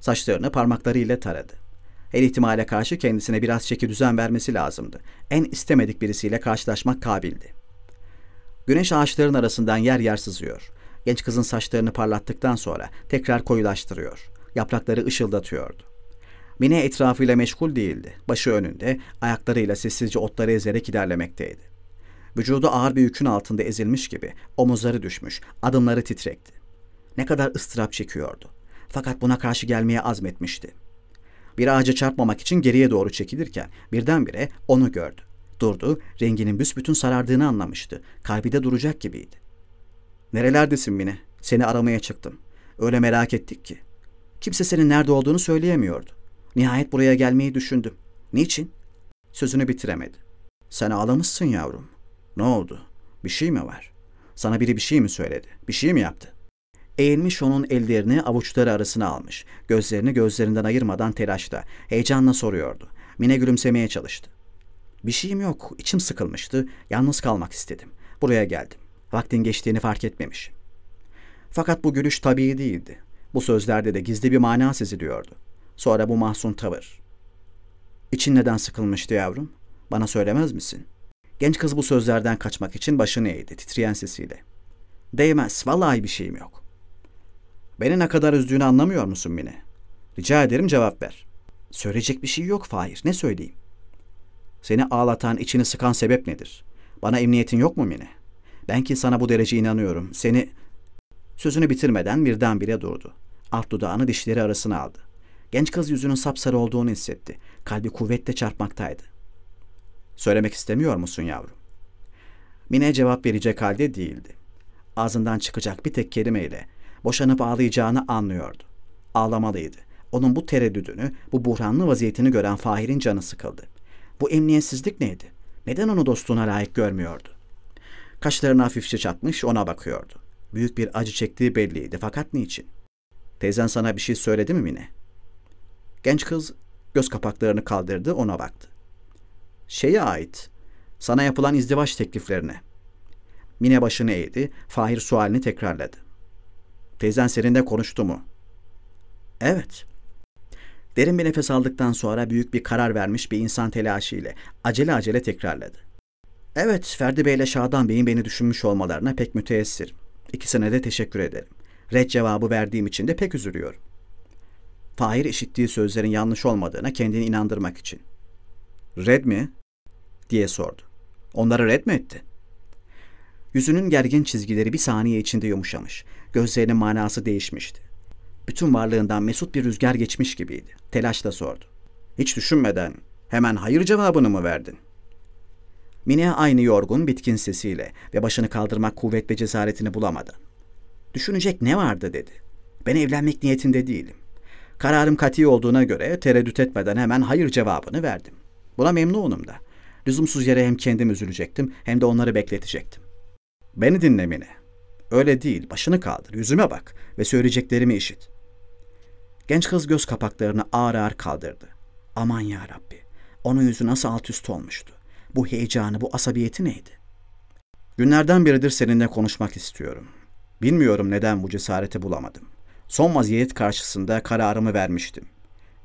Saçlarını parmaklarıyla taradı. Her ihtimale karşı kendisine biraz çeki düzen vermesi lazımdı. En istemedik birisiyle karşılaşmak kabildi. Güneş ağaçların arasından yer yer sızıyor. Genç kızın saçlarını parlattıktan sonra tekrar koyulaştırıyor. Yaprakları ışıldatıyordu. Mine etrafıyla meşgul değildi. Başı önünde, ayaklarıyla sessizce otları ezerek ilerlemekteydi. Vücudu ağır bir yükün altında ezilmiş gibi, omuzları düşmüş, adımları titrekti. Ne kadar ıstırap çekiyordu. Fakat buna karşı gelmeye azmetmişti. Bir ağaca çarpmamak için geriye doğru çekilirken birdenbire onu gördü. Durdu, renginin büsbütün sarardığını anlamıştı. Kalbi de duracak gibiydi. ''Nerelerdesin Mine? Seni aramaya çıktım. Öyle merak ettik ki. Kimse senin nerede olduğunu söyleyemiyordu. Nihayet buraya gelmeyi düşündüm. Niçin? Sözünü bitiremedi. Sen ağlamışsın yavrum. Ne oldu? Bir şey mi var? Sana biri bir şey mi söyledi? Bir şey mi yaptı? Eğilmiş onun ellerini avuçları arasına almış. Gözlerini gözlerinden ayırmadan telaşla, heyecanla soruyordu. Mine gülümsemeye çalıştı. Bir şeyim yok, İçim sıkılmıştı. Yalnız kalmak istedim. Buraya geldim. Vaktin geçtiğini fark etmemiş. Fakat bu gülüş tabii değildi. Bu sözlerde de gizli bir mana seziliyordu. Sonra bu mahzun tavır. İçin neden sıkılmıştı yavrum? Bana söylemez misin? Genç kız bu sözlerden kaçmak için başını eğdi titreyen sesiyle. Değmez, vallahi bir şeyim yok. Beni ne kadar üzdüğünü anlamıyor musun Mine? Rica ederim cevap ver. Söyleyecek bir şey yok Fahir, ne söyleyeyim? Seni ağlatan, içini sıkan sebep nedir? Bana emniyetin yok mu Mine? Ben ki sana bu derece inanıyorum. Seni... Sözünü bitirmeden birdenbire durdu. Alt dudağını dişleri arasına aldı. Genç kız yüzünün sapsarı olduğunu hissetti. Kalbi kuvvetle çarpmaktaydı. Söylemek istemiyor musun yavrum? Mine cevap verecek halde değildi. Ağzından çıkacak bir tek kelimeyle boşanıp ağlayacağını anlıyordu. Ağlamalıydı. Onun bu tereddüdünü, bu buhranlı vaziyetini gören Fahir'in canı sıkıldı. Bu emniyetsizlik neydi? Neden onu dostluğuna layık görmüyordu? Kaşlarını hafifçe çatmış ona bakıyordu. Büyük bir acı çektiği belliydi fakat niçin? Teyzen sana bir şey söyledi mi Mine? Genç kız göz kapaklarını kaldırdı, ona baktı. Şeye ait, sana yapılan izdivaç tekliflerine. Mine başını eğdi, Fahir sualini tekrarladı. Teyzen seninle konuştu mu? Evet. Derin bir nefes aldıktan sonra büyük bir karar vermiş bir insan telaşıyla acele acele tekrarladı. Evet, Ferdi Bey ile Şadan Bey'in beni düşünmüş olmalarına pek müteessir. İkisine de teşekkür ederim. Red cevabı verdiğim için de pek üzülüyorum. Tahir işittiği sözlerin yanlış olmadığına kendini inandırmak için. Red mi? diye sordu. Onları red mi etti? Yüzünün gergin çizgileri bir saniye içinde yumuşamış. Gözlerinin manası değişmişti. Bütün varlığından mesut bir rüzgar geçmiş gibiydi. Telaşla sordu. Hiç düşünmeden hemen hayır cevabını mı verdin? Mine aynı yorgun, bitkin sesiyle ve başını kaldırmak kuvvet ve cesaretini bulamadan. Düşünecek ne vardı dedi. Ben evlenmek niyetinde değilim. Kararım kati olduğuna göre tereddüt etmeden hemen hayır cevabını verdim. Buna memnunum da. Lüzumsuz yere hem kendim üzülecektim hem de onları bekletecektim. Beni dinle Mine. Öyle değil, başını kaldır, yüzüme bak ve söyleyeceklerimi işit. Genç kız göz kapaklarını ağır ağır kaldırdı. Aman ya Rabbi, onun yüzü nasıl alt üst olmuştu. Bu heyecanı, bu asabiyeti neydi? Günlerden biridir seninle konuşmak istiyorum. Bilmiyorum neden bu cesareti bulamadım son vaziyet karşısında kararımı vermiştim.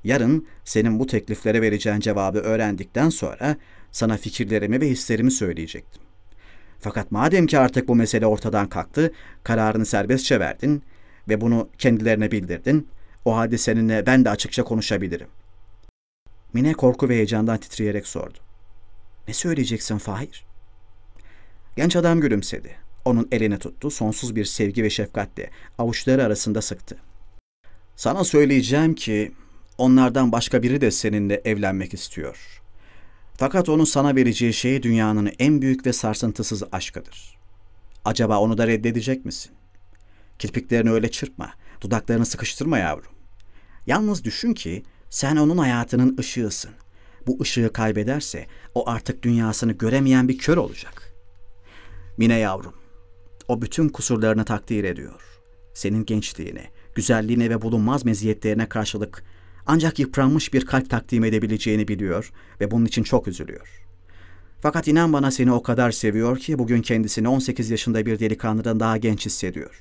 Yarın senin bu tekliflere vereceğin cevabı öğrendikten sonra sana fikirlerimi ve hislerimi söyleyecektim. Fakat madem ki artık bu mesele ortadan kalktı, kararını serbestçe verdin ve bunu kendilerine bildirdin, o halde seninle ben de açıkça konuşabilirim. Mine korku ve heyecandan titreyerek sordu. Ne söyleyeceksin Fahir? Genç adam gülümsedi. Onun elini tuttu, sonsuz bir sevgi ve şefkatle avuçları arasında sıktı. Sana söyleyeceğim ki onlardan başka biri de seninle evlenmek istiyor. Fakat onun sana vereceği şey dünyanın en büyük ve sarsıntısız aşkıdır. Acaba onu da reddedecek misin? Kirpiklerini öyle çırpma, dudaklarını sıkıştırma yavrum. Yalnız düşün ki sen onun hayatının ışığısın. Bu ışığı kaybederse o artık dünyasını göremeyen bir kör olacak. Mine yavrum, o bütün kusurlarını takdir ediyor. Senin gençliğini, güzelliğine ve bulunmaz meziyetlerine karşılık ancak yıpranmış bir kalp takdim edebileceğini biliyor ve bunun için çok üzülüyor. Fakat inan bana seni o kadar seviyor ki bugün kendisini 18 yaşında bir delikanlıdan daha genç hissediyor.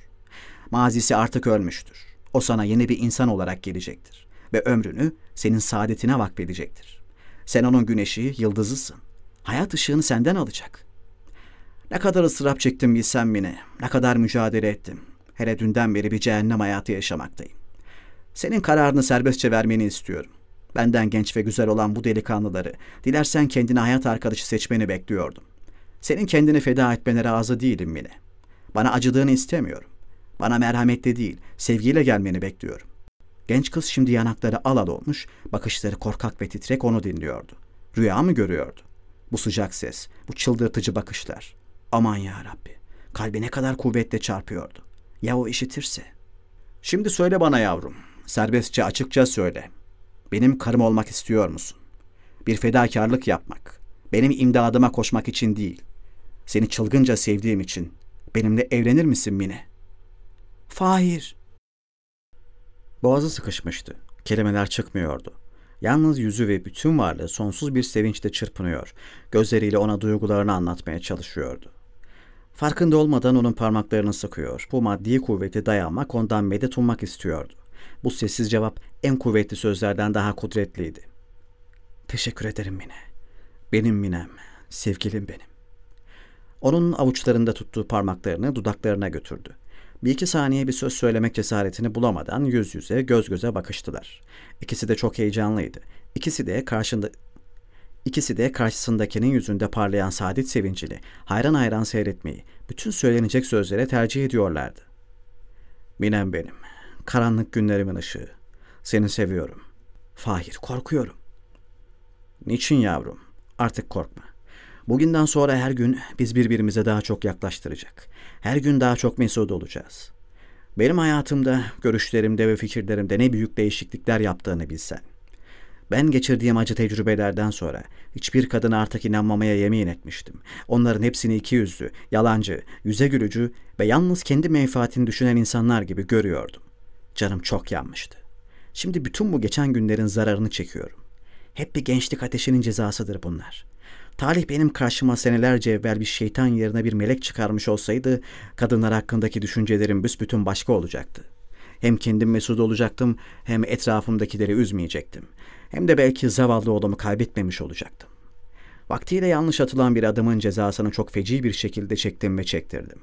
Mazisi artık ölmüştür. O sana yeni bir insan olarak gelecektir ve ömrünü senin saadetine vakfedecektir. Sen onun güneşi, yıldızısın. Hayat ışığını senden alacak.'' Ne kadar ısrap çektim bilsem yine. Ne kadar mücadele ettim. Hele dünden beri bir cehennem hayatı yaşamaktayım. Senin kararını serbestçe vermeni istiyorum. Benden genç ve güzel olan bu delikanlıları dilersen kendine hayat arkadaşı seçmeni bekliyordum. Senin kendini feda etmene razı değilim Mine. Bana acıdığını istemiyorum. Bana merhametle değil, sevgiyle gelmeni bekliyorum. Genç kız şimdi yanakları alal olmuş, bakışları korkak ve titrek onu dinliyordu. Rüya mı görüyordu? Bu sıcak ses, bu çıldırtıcı bakışlar. Aman ya Rabbi. Kalbi ne kadar kuvvetle çarpıyordu. Ya o işitirse? Şimdi söyle bana yavrum. Serbestçe açıkça söyle. Benim karım olmak istiyor musun? Bir fedakarlık yapmak. Benim imdadıma koşmak için değil. Seni çılgınca sevdiğim için. Benimle evlenir misin Mine? Fahir. Boğazı sıkışmıştı. Kelimeler çıkmıyordu. Yalnız yüzü ve bütün varlığı sonsuz bir sevinçle çırpınıyor. Gözleriyle ona duygularını anlatmaya çalışıyordu. Farkında olmadan onun parmaklarını sıkıyor. Bu maddi kuvveti dayanmak ondan medet ummak istiyordu. Bu sessiz cevap en kuvvetli sözlerden daha kudretliydi. Teşekkür ederim Mine. Benim Minem, sevgilim benim. Onun avuçlarında tuttuğu parmaklarını dudaklarına götürdü. Bir iki saniye bir söz söylemek cesaretini bulamadan yüz yüze, göz göze bakıştılar. İkisi de çok heyecanlıydı. İkisi de karşında İkisi de karşısındakinin yüzünde parlayan saadet sevincini hayran hayran seyretmeyi, bütün söylenecek sözlere tercih ediyorlardı. Minem benim, karanlık günlerimin ışığı. Seni seviyorum. Fahir, korkuyorum. Niçin yavrum? Artık korkma. Bugünden sonra her gün biz birbirimize daha çok yaklaştıracak. Her gün daha çok mesut olacağız. Benim hayatımda, görüşlerimde ve fikirlerimde ne büyük değişiklikler yaptığını bilsen. Ben geçirdiğim acı tecrübelerden sonra hiçbir kadına artık inanmamaya yemin etmiştim. Onların hepsini iki yüzlü, yalancı, yüze gülücü ve yalnız kendi menfaatini düşünen insanlar gibi görüyordum. Canım çok yanmıştı. Şimdi bütün bu geçen günlerin zararını çekiyorum. Hep bir gençlik ateşinin cezasıdır bunlar. Talih benim karşıma senelerce evvel bir şeytan yerine bir melek çıkarmış olsaydı kadınlar hakkındaki düşüncelerim büsbütün başka olacaktı. Hem kendim mesut olacaktım hem etrafımdakileri üzmeyecektim. Hem de belki zavallı oğlumu kaybetmemiş olacaktım. Vaktiyle yanlış atılan bir adımın cezasını çok feci bir şekilde çektim ve çektirdim.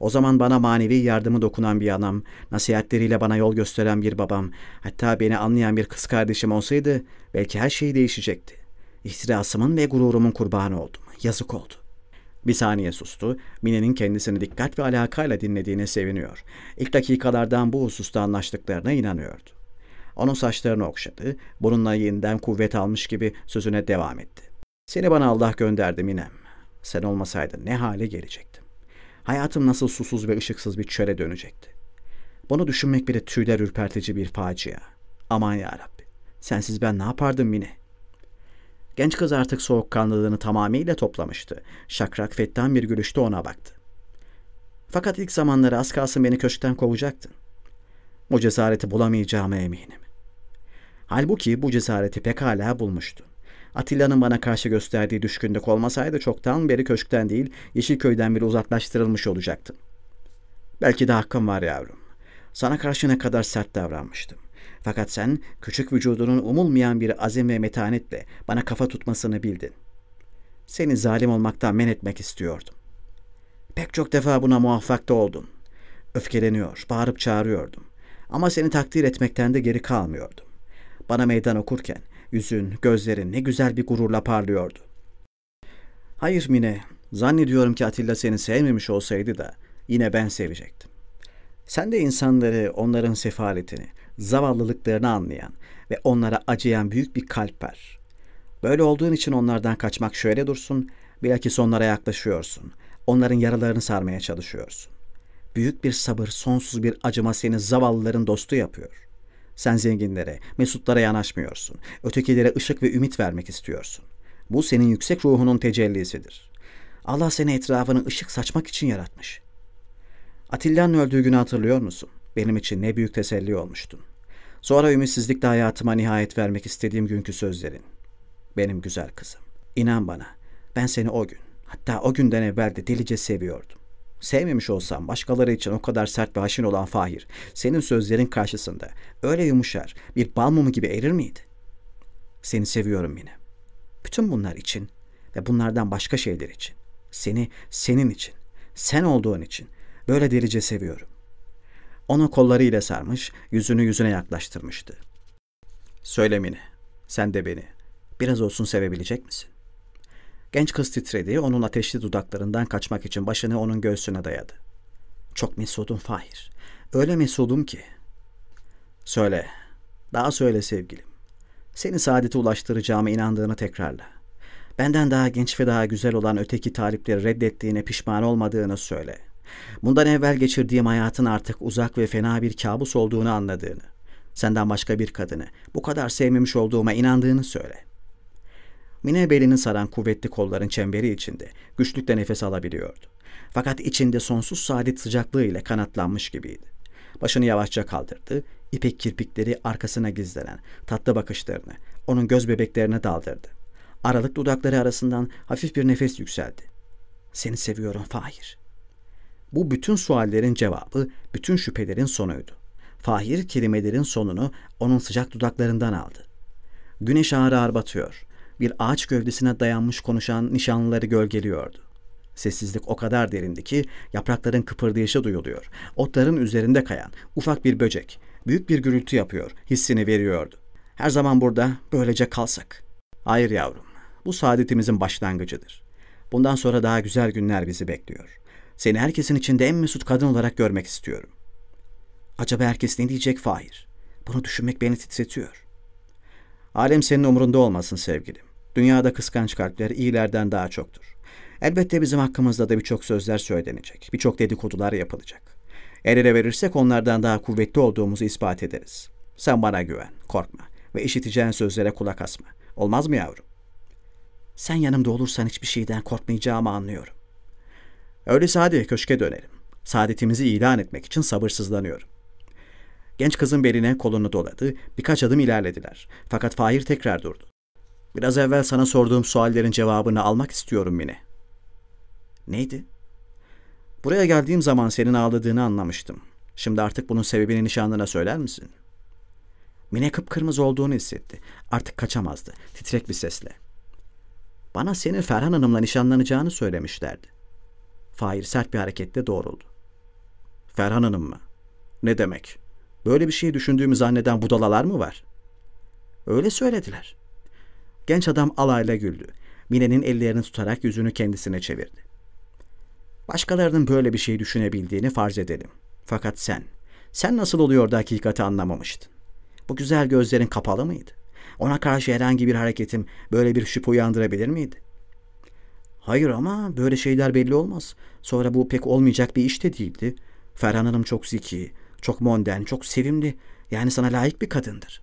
O zaman bana manevi yardımı dokunan bir anam, nasihatleriyle bana yol gösteren bir babam, hatta beni anlayan bir kız kardeşim olsaydı belki her şey değişecekti. İhtirasımın ve gururumun kurbanı oldum. Yazık oldu. Bir saniye sustu. Mine'nin kendisini dikkat ve alakayla dinlediğine seviniyor. İlk dakikalardan bu hususta anlaştıklarına inanıyordu onun saçlarını okşadı, bununla yeniden kuvvet almış gibi sözüne devam etti. Seni bana Allah gönderdi Minem. Sen olmasaydın ne hale gelecektim. Hayatım nasıl susuz ve ışıksız bir çöre dönecekti. Bunu düşünmek bile tüyler ürpertici bir facia. Aman yarabbi, sensiz ben ne yapardım Mine?'' Genç kız artık soğukkanlılığını tamamıyla toplamıştı. Şakrak fettan bir gülüşte ona baktı. Fakat ilk zamanları az kalsın beni köşkten kovacaktın. Bu cesareti bulamayacağıma eminim. Halbuki bu cesareti pekala bulmuştu. Atilla'nın bana karşı gösterdiği düşkünlük olmasaydı çoktan beri köşkten değil Yeşilköy'den bile uzaklaştırılmış olacaktım. Belki de hakkım var yavrum. Sana karşı ne kadar sert davranmıştım. Fakat sen küçük vücudunun umulmayan bir azim ve metanetle bana kafa tutmasını bildin. Seni zalim olmaktan men etmek istiyordum. Pek çok defa buna muvaffak da oldun. Öfkeleniyor, bağırıp çağırıyordum. Ama seni takdir etmekten de geri kalmıyordum. Bana meydan okurken yüzün, gözlerin ne güzel bir gururla parlıyordu. Hayır Mine, zannediyorum ki Atilla seni sevmemiş olsaydı da yine ben sevecektim. Sen de insanları, onların sefaletini, zavallılıklarını anlayan ve onlara acıyan büyük bir kalp ver. Böyle olduğun için onlardan kaçmak şöyle dursun, bilakis onlara yaklaşıyorsun. Onların yaralarını sarmaya çalışıyorsun. Büyük bir sabır, sonsuz bir acıma seni zavallıların dostu yapıyor. Sen zenginlere, mesutlara yanaşmıyorsun. Ötekilere ışık ve ümit vermek istiyorsun. Bu senin yüksek ruhunun tecellisidir. Allah seni etrafını ışık saçmak için yaratmış. Atilla'nın öldüğü günü hatırlıyor musun? Benim için ne büyük teselli olmuştun. Sonra ümitsizlikle hayatıma nihayet vermek istediğim günkü sözlerin. Benim güzel kızım, inan bana, ben seni o gün, hatta o günden evvel de delice seviyordum. Sevmemiş olsam başkaları için o kadar sert ve haşin olan Fahir, senin sözlerin karşısında öyle yumuşar, bir bal mumu gibi erir miydi? Seni seviyorum yine. Bütün bunlar için ve bunlardan başka şeyler için. Seni senin için, sen olduğun için böyle delice seviyorum. Onu kollarıyla sarmış, yüzünü yüzüne yaklaştırmıştı. Söyle sen de beni biraz olsun sevebilecek misin? Genç kız titredi, onun ateşli dudaklarından kaçmak için başını onun göğsüne dayadı. Çok mesudum Fahir. Öyle mesudum ki. Söyle, daha söyle sevgilim. Seni saadete ulaştıracağıma inandığını tekrarla. Benden daha genç ve daha güzel olan öteki talipleri reddettiğine pişman olmadığını söyle. Bundan evvel geçirdiğim hayatın artık uzak ve fena bir kabus olduğunu anladığını, senden başka bir kadını bu kadar sevmemiş olduğuma inandığını söyle.'' Mine belini saran kuvvetli kolların çemberi içinde güçlükle nefes alabiliyordu. Fakat içinde sonsuz saadet sıcaklığı ile kanatlanmış gibiydi. Başını yavaşça kaldırdı, ipek kirpikleri arkasına gizlenen tatlı bakışlarını onun göz bebeklerine daldırdı. Aralık dudakları arasından hafif bir nefes yükseldi. Seni seviyorum Fahir. Bu bütün suallerin cevabı, bütün şüphelerin sonuydu. Fahir kelimelerin sonunu onun sıcak dudaklarından aldı. Güneş ağır ağır batıyor bir ağaç gövdesine dayanmış konuşan nişanlıları gölgeliyordu. Sessizlik o kadar derindi ki yaprakların kıpırdayışı duyuluyor. Otların üzerinde kayan ufak bir böcek büyük bir gürültü yapıyor, hissini veriyordu. Her zaman burada böylece kalsak. Hayır yavrum, bu saadetimizin başlangıcıdır. Bundan sonra daha güzel günler bizi bekliyor. Seni herkesin içinde en mesut kadın olarak görmek istiyorum. Acaba herkes ne diyecek Fahir? Bunu düşünmek beni titretiyor. Alem senin umurunda olmasın sevgilim. Dünyada kıskanç kalpler iyilerden daha çoktur. Elbette bizim hakkımızda da birçok sözler söylenecek, birçok dedikodular yapılacak. El ele verirsek onlardan daha kuvvetli olduğumuzu ispat ederiz. Sen bana güven, korkma ve işiteceğin sözlere kulak asma. Olmaz mı yavrum? Sen yanımda olursan hiçbir şeyden korkmayacağımı anlıyorum. Öyleyse hadi köşke dönelim. Saadetimizi ilan etmek için sabırsızlanıyorum. Genç kızın beline kolunu doladı, birkaç adım ilerlediler. Fakat Fahir tekrar durdu. Biraz evvel sana sorduğum suallerin cevabını almak istiyorum Mine. Neydi? Buraya geldiğim zaman senin ağladığını anlamıştım. Şimdi artık bunun sebebini nişanlına söyler misin? Mine kıpkırmızı olduğunu hissetti. Artık kaçamazdı, titrek bir sesle. Bana senin Ferhan Hanım'la nişanlanacağını söylemişlerdi. Fahir sert bir hareketle doğruldu. Ferhan Hanım mı? Ne demek? Böyle bir şey düşündüğümü zanneden budalalar mı var? Öyle söylediler. Genç adam alayla güldü. Mine'nin ellerini tutarak yüzünü kendisine çevirdi. Başkalarının böyle bir şey düşünebildiğini farz edelim. Fakat sen, sen nasıl oluyor da hakikati anlamamıştın? Bu güzel gözlerin kapalı mıydı? Ona karşı herhangi bir hareketim böyle bir şüphe uyandırabilir miydi? Hayır ama böyle şeyler belli olmaz. Sonra bu pek olmayacak bir iş de değildi. Ferhan Hanım çok zeki, çok modern, çok sevimli. Yani sana layık bir kadındır.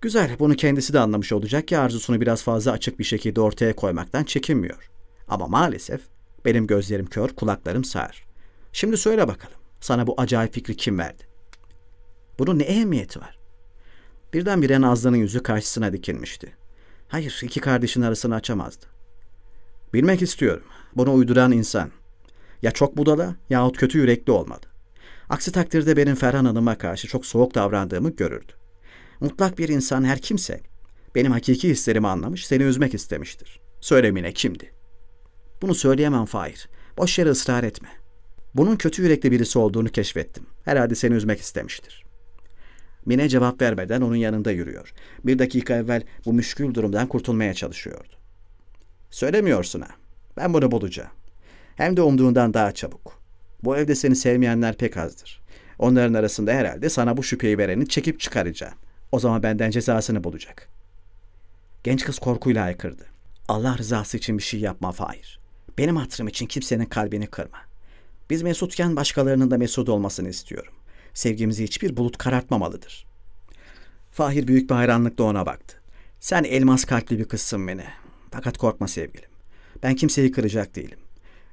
Güzel, bunu kendisi de anlamış olacak ki arzusunu biraz fazla açık bir şekilde ortaya koymaktan çekinmiyor. Ama maalesef benim gözlerim kör, kulaklarım sağır. Şimdi söyle bakalım, sana bu acayip fikri kim verdi? Bunun ne ehemmiyeti var? Birdenbire Nazlı'nın yüzü karşısına dikilmişti. Hayır, iki kardeşin arasını açamazdı. Bilmek istiyorum. Bunu uyduran insan. Ya çok budala yahut kötü yürekli olmadı. Aksi takdirde benim Ferhan Hanım'a karşı çok soğuk davrandığımı görürdü. Mutlak bir insan her kimse benim hakiki hislerimi anlamış, seni üzmek istemiştir. Söylemine kimdi? Bunu söyleyemem Fahir. Boş yere ısrar etme. Bunun kötü yürekli birisi olduğunu keşfettim. Herhalde seni üzmek istemiştir. Mine cevap vermeden onun yanında yürüyor. Bir dakika evvel bu müşkül durumdan kurtulmaya çalışıyordu. Söylemiyorsun ha. Ben bunu bulacağım. Hem de umduğundan daha çabuk. Bu evde seni sevmeyenler pek azdır. Onların arasında herhalde sana bu şüpheyi vereni çekip çıkaracağım. O zaman benden cezasını bulacak. Genç kız korkuyla haykırdı. Allah rızası için bir şey yapma Fahir. Benim hatırım için kimsenin kalbini kırma. Biz mesutken başkalarının da mesut olmasını istiyorum. Sevgimizi hiçbir bulut karartmamalıdır. Fahir büyük bir hayranlıkla ona baktı. Sen elmas kalpli bir kızsın beni. Fakat korkma sevgilim. Ben kimseyi kıracak değilim.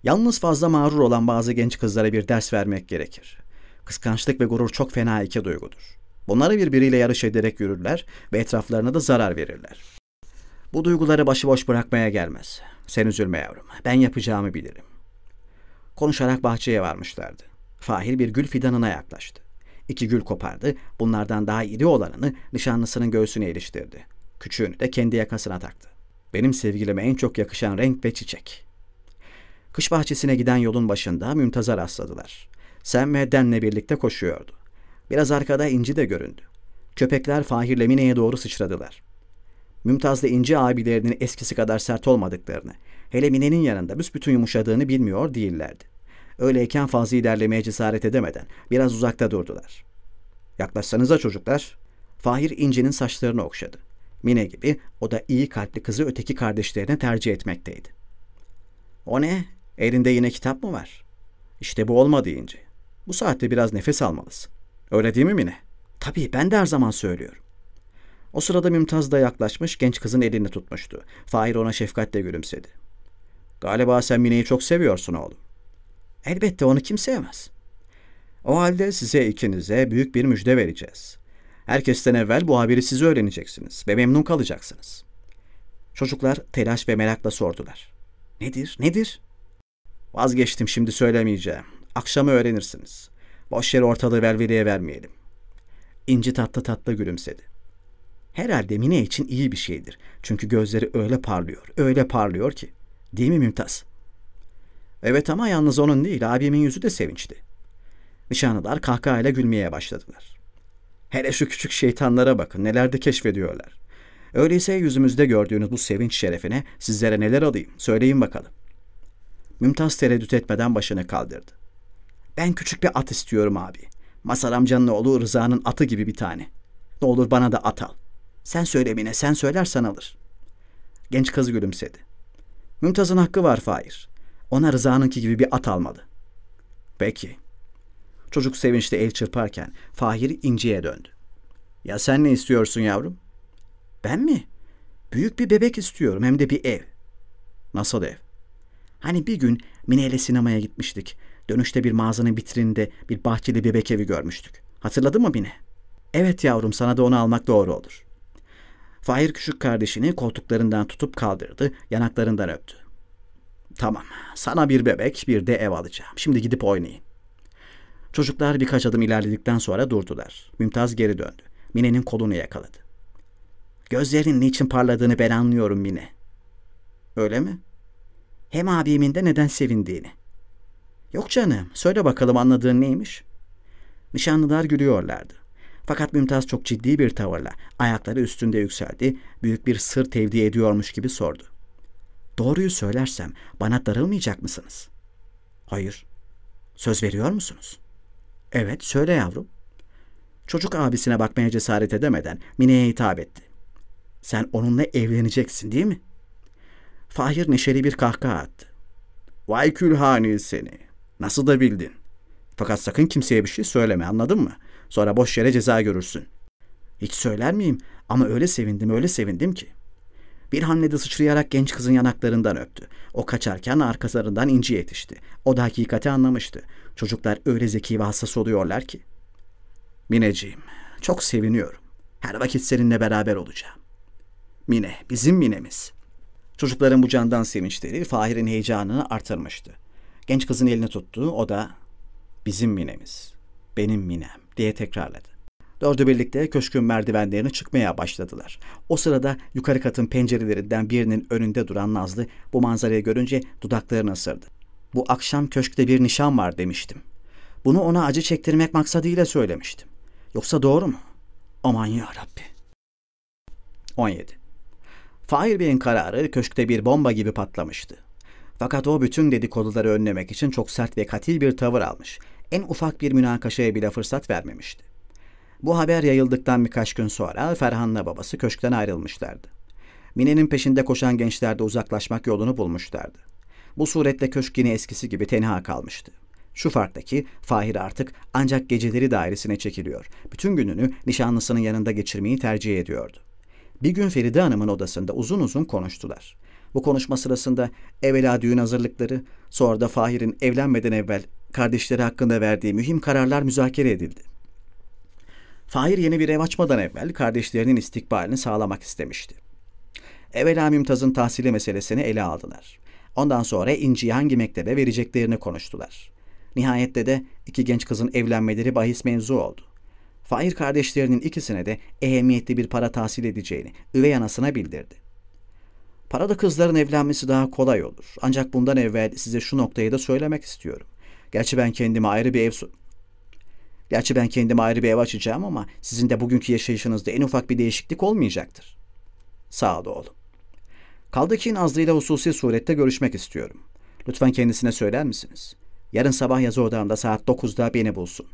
Yalnız fazla mağrur olan bazı genç kızlara bir ders vermek gerekir. Kıskançlık ve gurur çok fena iki duygudur. Bunları birbiriyle yarış ederek yürürler ve etraflarına da zarar verirler. Bu duyguları başıboş bırakmaya gelmez. Sen üzülme yavrum, ben yapacağımı bilirim. Konuşarak bahçeye varmışlardı. Fahir bir gül fidanına yaklaştı. İki gül kopardı, bunlardan daha iri olanını nişanlısının göğsüne iliştirdi. Küçüğünü de kendi yakasına taktı. Benim sevgilime en çok yakışan renk ve çiçek. Kış bahçesine giden yolun başında Mümtaz'a rastladılar. Sam ve Den'le birlikte koşuyordu. Biraz arkada İnci de göründü. Köpekler Fahir'le Mine'ye doğru sıçradılar. Mümtaz'la İnci abilerinin eskisi kadar sert olmadıklarını, hele Mine'nin yanında büsbütün yumuşadığını bilmiyor değillerdi. Öyleyken fazla ilerlemeye cesaret edemeden biraz uzakta durdular. Yaklaşsanıza çocuklar. Fahir İnci'nin saçlarını okşadı. Mine gibi o da iyi kalpli kızı öteki kardeşlerine tercih etmekteydi. O ne? Elinde yine kitap mı var? İşte bu olmadı ince. Bu saatte biraz nefes almalısın. Öyle değil mi Mine? Tabii ben de her zaman söylüyorum. O sırada Mümtaz da yaklaşmış genç kızın elini tutmuştu. Fahir ona şefkatle gülümsedi. Galiba sen Mine'yi çok seviyorsun oğlum. Elbette onu kim sevmez. O halde size ikinize büyük bir müjde vereceğiz. Herkesten evvel bu haberi siz öğreneceksiniz ve memnun kalacaksınız. Çocuklar telaş ve merakla sordular. Nedir, nedir? Vazgeçtim şimdi söylemeyeceğim. Akşamı öğrenirsiniz. Boş yere ortalığı velveleye vermeyelim. İnci tatlı tatlı gülümsedi. Herhalde Mine için iyi bir şeydir. Çünkü gözleri öyle parlıyor, öyle parlıyor ki. Değil mi Mümtaz? Evet ama yalnız onun değil, abimin yüzü de sevinçti. Nişanlılar kahkahayla gülmeye başladılar. Hele şu küçük şeytanlara bakın, neler de keşfediyorlar. Öyleyse yüzümüzde gördüğünüz bu sevinç şerefine sizlere neler alayım, söyleyin bakalım. Mümtaz tereddüt etmeden başını kaldırdı. Ben küçük bir at istiyorum abi. Masar amcanın oğlu Rıza'nın atı gibi bir tane. Ne olur bana da at al. Sen söyle Mine, sen söylersen alır. Genç kız gülümsedi. Mümtaz'ın hakkı var Fahir. Ona Rıza'nınki gibi bir at almalı. Peki. Çocuk sevinçle el çırparken Fahir inciye döndü. Ya sen ne istiyorsun yavrum? Ben mi? Büyük bir bebek istiyorum hem de bir ev. Nasıl ev? Hani bir gün Mine ile sinemaya gitmiştik. Dönüşte bir mağazanın vitrininde bir bahçeli bebek evi görmüştük. Hatırladın mı Mine? Evet yavrum sana da onu almak doğru olur. Fahir küçük kardeşini koltuklarından tutup kaldırdı, yanaklarından öptü. Tamam, sana bir bebek, bir de ev alacağım. Şimdi gidip oynayın. Çocuklar birkaç adım ilerledikten sonra durdular. Mümtaz geri döndü. Mine'nin kolunu yakaladı. Gözlerinin niçin parladığını ben anlıyorum Mine. Öyle mi? hem abimin de neden sevindiğini. Yok canım, söyle bakalım anladığın neymiş? Nişanlılar gülüyorlardı. Fakat Mümtaz çok ciddi bir tavırla ayakları üstünde yükseldi, büyük bir sır tevdi ediyormuş gibi sordu. Doğruyu söylersem bana darılmayacak mısınız? Hayır. Söz veriyor musunuz? Evet, söyle yavrum. Çocuk abisine bakmaya cesaret edemeden Mine'ye hitap etti. Sen onunla evleneceksin değil mi?'' Fahir neşeli bir kahkaha attı. Vay külhani seni. Nasıl da bildin. Fakat sakın kimseye bir şey söyleme anladın mı? Sonra boş yere ceza görürsün. Hiç söyler miyim? Ama öyle sevindim öyle sevindim ki. Bir hamlede sıçrayarak genç kızın yanaklarından öptü. O kaçarken arkasından inci yetişti. O da hakikati anlamıştı. Çocuklar öyle zeki ve hassas oluyorlar ki. Mineciğim, çok seviniyorum. Her vakit seninle beraber olacağım. Mine, bizim Mine'miz. Çocukların bu candan sevinçleri Fahir'in heyecanını artırmıştı. Genç kızın elini tuttu, o da bizim minemiz, benim minem diye tekrarladı. Dördü birlikte köşkün merdivenlerini çıkmaya başladılar. O sırada yukarı katın pencerelerinden birinin önünde duran Nazlı bu manzarayı görünce dudaklarını ısırdı. Bu akşam köşkte bir nişan var demiştim. Bunu ona acı çektirmek maksadıyla söylemiştim. Yoksa doğru mu? Aman ya Rabbi. 17. Fahir Bey'in kararı köşkte bir bomba gibi patlamıştı. Fakat o bütün dedikoduları önlemek için çok sert ve katil bir tavır almış. En ufak bir münakaşaya bile fırsat vermemişti. Bu haber yayıldıktan birkaç gün sonra Ferhan'la babası köşkten ayrılmışlardı. Mine'nin peşinde koşan gençler de uzaklaşmak yolunu bulmuşlardı. Bu suretle köşk yine eskisi gibi tenha kalmıştı. Şu farktaki Fahir artık ancak geceleri dairesine çekiliyor. Bütün gününü nişanlısının yanında geçirmeyi tercih ediyordu. Bir gün Feride Hanım'ın odasında uzun uzun konuştular. Bu konuşma sırasında evvela düğün hazırlıkları, sonra da Fahir'in evlenmeden evvel kardeşleri hakkında verdiği mühim kararlar müzakere edildi. Fahir yeni bir ev açmadan evvel kardeşlerinin istikbalini sağlamak istemişti. Evvela Mümtaz'ın tahsili meselesini ele aldılar. Ondan sonra İnci'yi hangi mektebe vereceklerini konuştular. Nihayette de iki genç kızın evlenmeleri bahis mevzu oldu. Fahir kardeşlerinin ikisine de ehemmiyetli bir para tahsil edeceğini üvey anasına bildirdi. Paralı kızların evlenmesi daha kolay olur. Ancak bundan evvel size şu noktayı da söylemek istiyorum. Gerçi ben kendime ayrı bir ev Gerçi ben kendime ayrı bir ev açacağım ama sizin de bugünkü yaşayışınızda en ufak bir değişiklik olmayacaktır. Sağ ol oğlum. Kaldı ki Nazlı ile hususi surette görüşmek istiyorum. Lütfen kendisine söyler misiniz? Yarın sabah yazı odamda saat 9'da beni bulsun.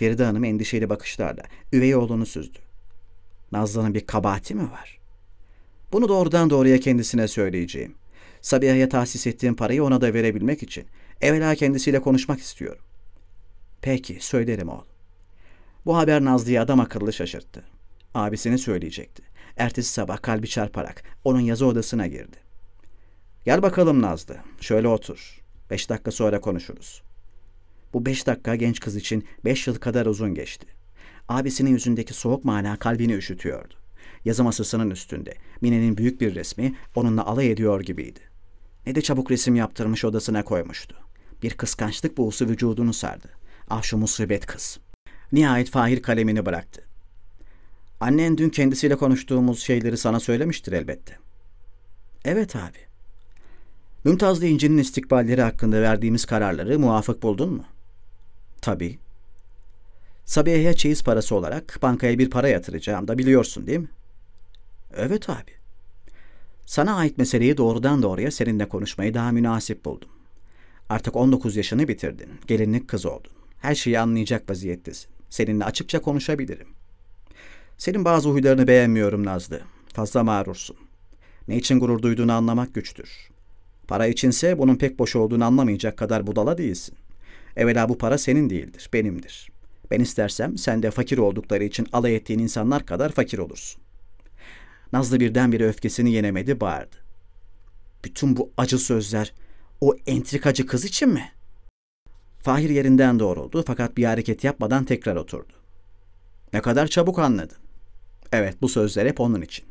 Feride Hanım endişeli bakışlarla üvey oğlunu süzdü. Nazlı'nın bir kabahati mi var? Bunu doğrudan doğruya kendisine söyleyeceğim. Sabiha'ya tahsis ettiğim parayı ona da verebilmek için evvela kendisiyle konuşmak istiyorum. Peki, söylerim oğlum. Bu haber Nazlı'yı adam akıllı şaşırttı. Abisini söyleyecekti. Ertesi sabah kalbi çarparak onun yazı odasına girdi. Gel bakalım Nazlı, şöyle otur. Beş dakika sonra konuşuruz. Bu beş dakika genç kız için beş yıl kadar uzun geçti. Abisinin yüzündeki soğuk mana kalbini üşütüyordu. Yazı masasının üstünde Mine'nin büyük bir resmi onunla alay ediyor gibiydi. Ne de çabuk resim yaptırmış odasına koymuştu. Bir kıskançlık buğusu vücudunu sardı. Ah şu musibet kız. Nihayet Fahir kalemini bıraktı. Annen dün kendisiyle konuştuğumuz şeyleri sana söylemiştir elbette. Evet abi. Mümtaz Dinci'nin istikballeri hakkında verdiğimiz kararları muafık buldun mu?'' Tabii. Sabiha'ya çeyiz parası olarak bankaya bir para yatıracağım da biliyorsun değil mi? Evet abi. Sana ait meseleyi doğrudan doğruya seninle konuşmayı daha münasip buldum. Artık 19 yaşını bitirdin, gelinlik kız oldun. Her şeyi anlayacak vaziyettesin. Seninle açıkça konuşabilirim. Senin bazı huylarını beğenmiyorum Nazlı. Fazla mağrursun. Ne için gurur duyduğunu anlamak güçtür. Para içinse bunun pek boş olduğunu anlamayacak kadar budala değilsin. Evvela bu para senin değildir, benimdir. Ben istersem sen de fakir oldukları için alay ettiğin insanlar kadar fakir olursun. Nazlı birdenbire öfkesini yenemedi, bağırdı. Bütün bu acı sözler o entrikacı kız için mi? Fahir yerinden doğruldu fakat bir hareket yapmadan tekrar oturdu. Ne kadar çabuk anladın. Evet bu sözler hep onun için.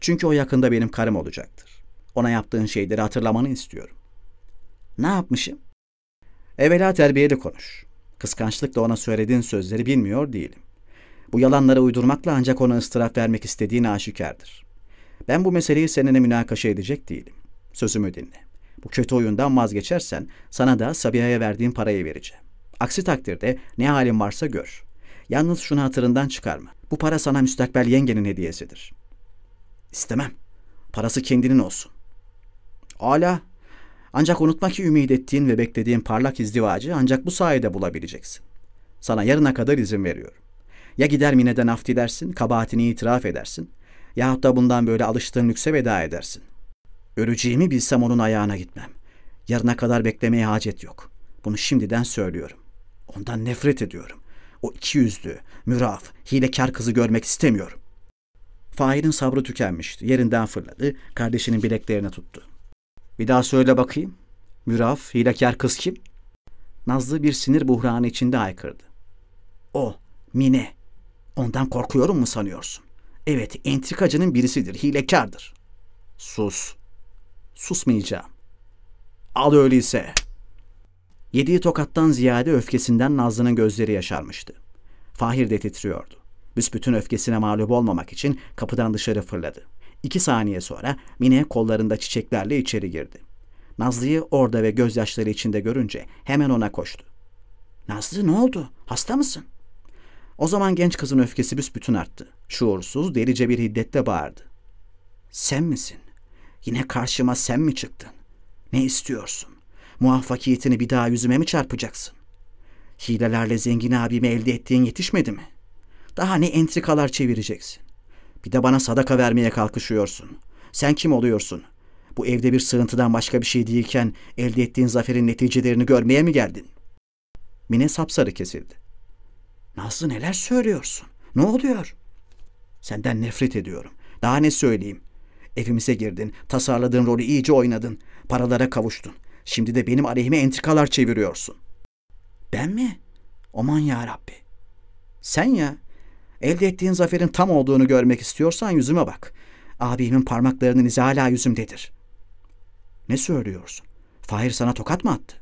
Çünkü o yakında benim karım olacaktır. Ona yaptığın şeyleri hatırlamanı istiyorum. Ne yapmışım? Evvela terbiyeli konuş. Kıskançlıkla ona söylediğin sözleri bilmiyor değilim. Bu yalanları uydurmakla ancak ona ıstıraf vermek istediğini aşikardır. Ben bu meseleyi seninle münakaşa edecek değilim. Sözümü dinle. Bu kötü oyundan vazgeçersen sana da Sabiha'ya verdiğim parayı vereceğim. Aksi takdirde ne halin varsa gör. Yalnız şunu hatırından çıkarma. Bu para sana müstakbel yengenin hediyesidir. İstemem. Parası kendinin olsun. Ala ancak unutma ki ümit ettiğin ve beklediğin parlak izdivacı ancak bu sayede bulabileceksin. Sana yarına kadar izin veriyorum. Ya gider Mine'den af dilersin, kabahatini itiraf edersin yahut da bundan böyle alıştığın lükse veda edersin. Öleceğimi bilsem onun ayağına gitmem. Yarına kadar beklemeye hacet yok. Bunu şimdiden söylüyorum. Ondan nefret ediyorum. O iki yüzlü, müraf, hilekar kızı görmek istemiyorum. Fahir'in sabrı tükenmişti. Yerinden fırladı, kardeşinin bileklerine tuttu. Bir daha söyle bakayım. Müraf, hilekar kız kim? Nazlı bir sinir buhranı içinde haykırdı. O, Mine. Ondan korkuyorum mu sanıyorsun? Evet, entrikacının birisidir, hilekardır. Sus. Susmayacağım. Al öyleyse. Yediği tokattan ziyade öfkesinden Nazlı'nın gözleri yaşarmıştı. Fahir de titriyordu. Büsbütün öfkesine mağlup olmamak için kapıdan dışarı fırladı. İki saniye sonra Mine kollarında çiçeklerle içeri girdi. Nazlı'yı orada ve gözyaşları içinde görünce hemen ona koştu. Nazlı ne oldu? Hasta mısın? O zaman genç kızın öfkesi büsbütün arttı. Şuursuz, delice bir hiddette bağırdı. Sen misin? Yine karşıma sen mi çıktın? Ne istiyorsun? Muvaffakiyetini bir daha yüzüme mi çarpacaksın? Hilelerle zengin abimi elde ettiğin yetişmedi mi? Daha ne entrikalar çevireceksin? Bir de bana sadaka vermeye kalkışıyorsun. Sen kim oluyorsun? Bu evde bir sığıntıdan başka bir şey değilken elde ettiğin zaferin neticelerini görmeye mi geldin? Mine sapsarı kesildi. Nazlı neler söylüyorsun? Ne oluyor? Senden nefret ediyorum. Daha ne söyleyeyim? Evimize girdin, tasarladığın rolü iyice oynadın, paralara kavuştun. Şimdi de benim aleyhime entrikalar çeviriyorsun. Ben mi? Aman ya Rabbi. Sen ya. Elde ettiğin zaferin tam olduğunu görmek istiyorsan yüzüme bak. Abimin parmaklarının izi hala yüzümdedir. Ne söylüyorsun? Fahir sana tokat mı attı?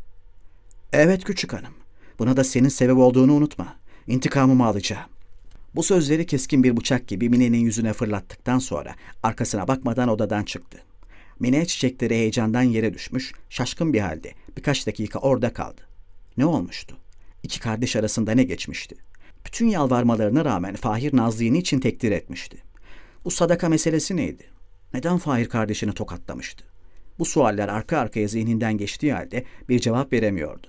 Evet küçük hanım. Buna da senin sebep olduğunu unutma. İntikamımı alacağım. Bu sözleri keskin bir bıçak gibi Mine'nin yüzüne fırlattıktan sonra arkasına bakmadan odadan çıktı. Mine çiçekleri heyecandan yere düşmüş, şaşkın bir halde birkaç dakika orada kaldı. Ne olmuştu? İki kardeş arasında ne geçmişti? bütün yalvarmalarına rağmen Fahir Nazlı'yı için tekdir etmişti? Bu sadaka meselesi neydi? Neden Fahir kardeşini tokatlamıştı? Bu sualler arka arkaya zihninden geçtiği halde bir cevap veremiyordu.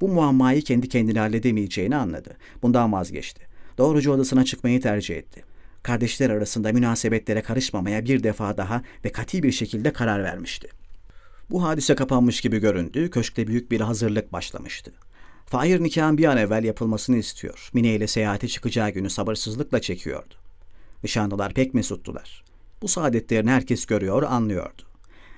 Bu muammayı kendi kendine halledemeyeceğini anladı. Bundan vazgeçti. Doğrucu odasına çıkmayı tercih etti. Kardeşler arasında münasebetlere karışmamaya bir defa daha ve kati bir şekilde karar vermişti. Bu hadise kapanmış gibi göründü, köşkte büyük bir hazırlık başlamıştı. Fahir nikahın bir an evvel yapılmasını istiyor. Mine ile seyahate çıkacağı günü sabırsızlıkla çekiyordu. Nişanlılar pek mesuttular. Bu saadetlerini herkes görüyor, anlıyordu.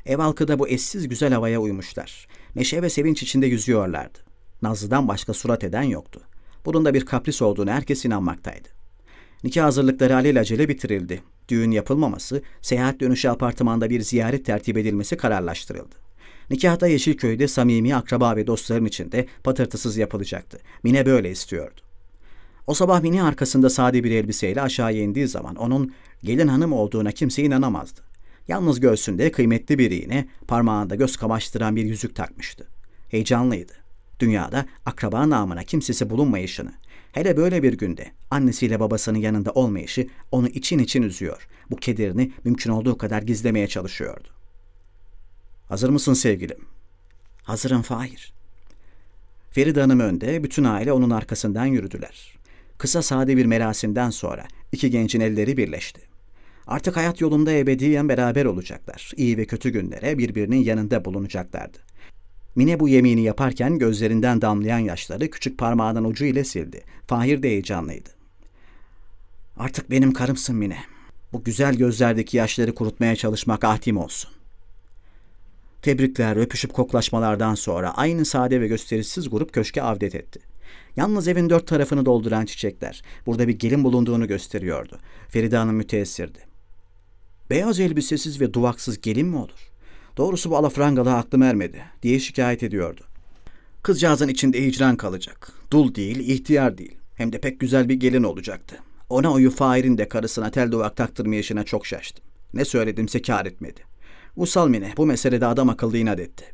Ev halkı da bu eşsiz güzel havaya uymuşlar. Meşe ve sevinç içinde yüzüyorlardı. Nazlı'dan başka surat eden yoktu. Bunun da bir kapris olduğunu herkes inanmaktaydı. Nikah hazırlıkları alelacele bitirildi. Düğün yapılmaması, seyahat dönüşü apartmanda bir ziyaret tertip edilmesi kararlaştırıldı. Nikahta Yeşilköy'de samimi akraba ve dostların içinde patırtısız yapılacaktı. Mine böyle istiyordu. O sabah Mine arkasında sade bir elbiseyle aşağıya indiği zaman onun gelin hanım olduğuna kimse inanamazdı. Yalnız göğsünde kıymetli bir iğne, parmağında göz kamaştıran bir yüzük takmıştı. Heyecanlıydı. Dünyada akraba namına kimsesi bulunmayışını, hele böyle bir günde annesiyle babasının yanında olmayışı onu için için üzüyor. Bu kederini mümkün olduğu kadar gizlemeye çalışıyordu. Hazır mısın sevgilim? Hazırım Fahir. Feride Hanım önde, bütün aile onun arkasından yürüdüler. Kısa sade bir merasimden sonra iki gencin elleri birleşti. Artık hayat yolunda ebediyen beraber olacaklar. İyi ve kötü günlere birbirinin yanında bulunacaklardı. Mine bu yemini yaparken gözlerinden damlayan yaşları küçük parmağının ucu ile sildi. Fahir de heyecanlıydı. Artık benim karımsın Mine. Bu güzel gözlerdeki yaşları kurutmaya çalışmak ahdim olsun. Tebrikler, öpüşüp koklaşmalardan sonra aynı sade ve gösterişsiz grup köşke avdet etti. Yalnız evin dört tarafını dolduran çiçekler burada bir gelin bulunduğunu gösteriyordu. Feride Hanım müteessirdi. Beyaz elbisesiz ve duvaksız gelin mi olur? Doğrusu bu alafrangalı aklım ermedi diye şikayet ediyordu. Kızcağızın içinde hicran kalacak. Dul değil, ihtiyar değil. Hem de pek güzel bir gelin olacaktı. Ona uyu Fahir'in de karısına tel duvak taktırma yaşına çok şaştım. Ne söyledimse kar etmedi. Usal Mine bu meselede adam akıllı inat etti.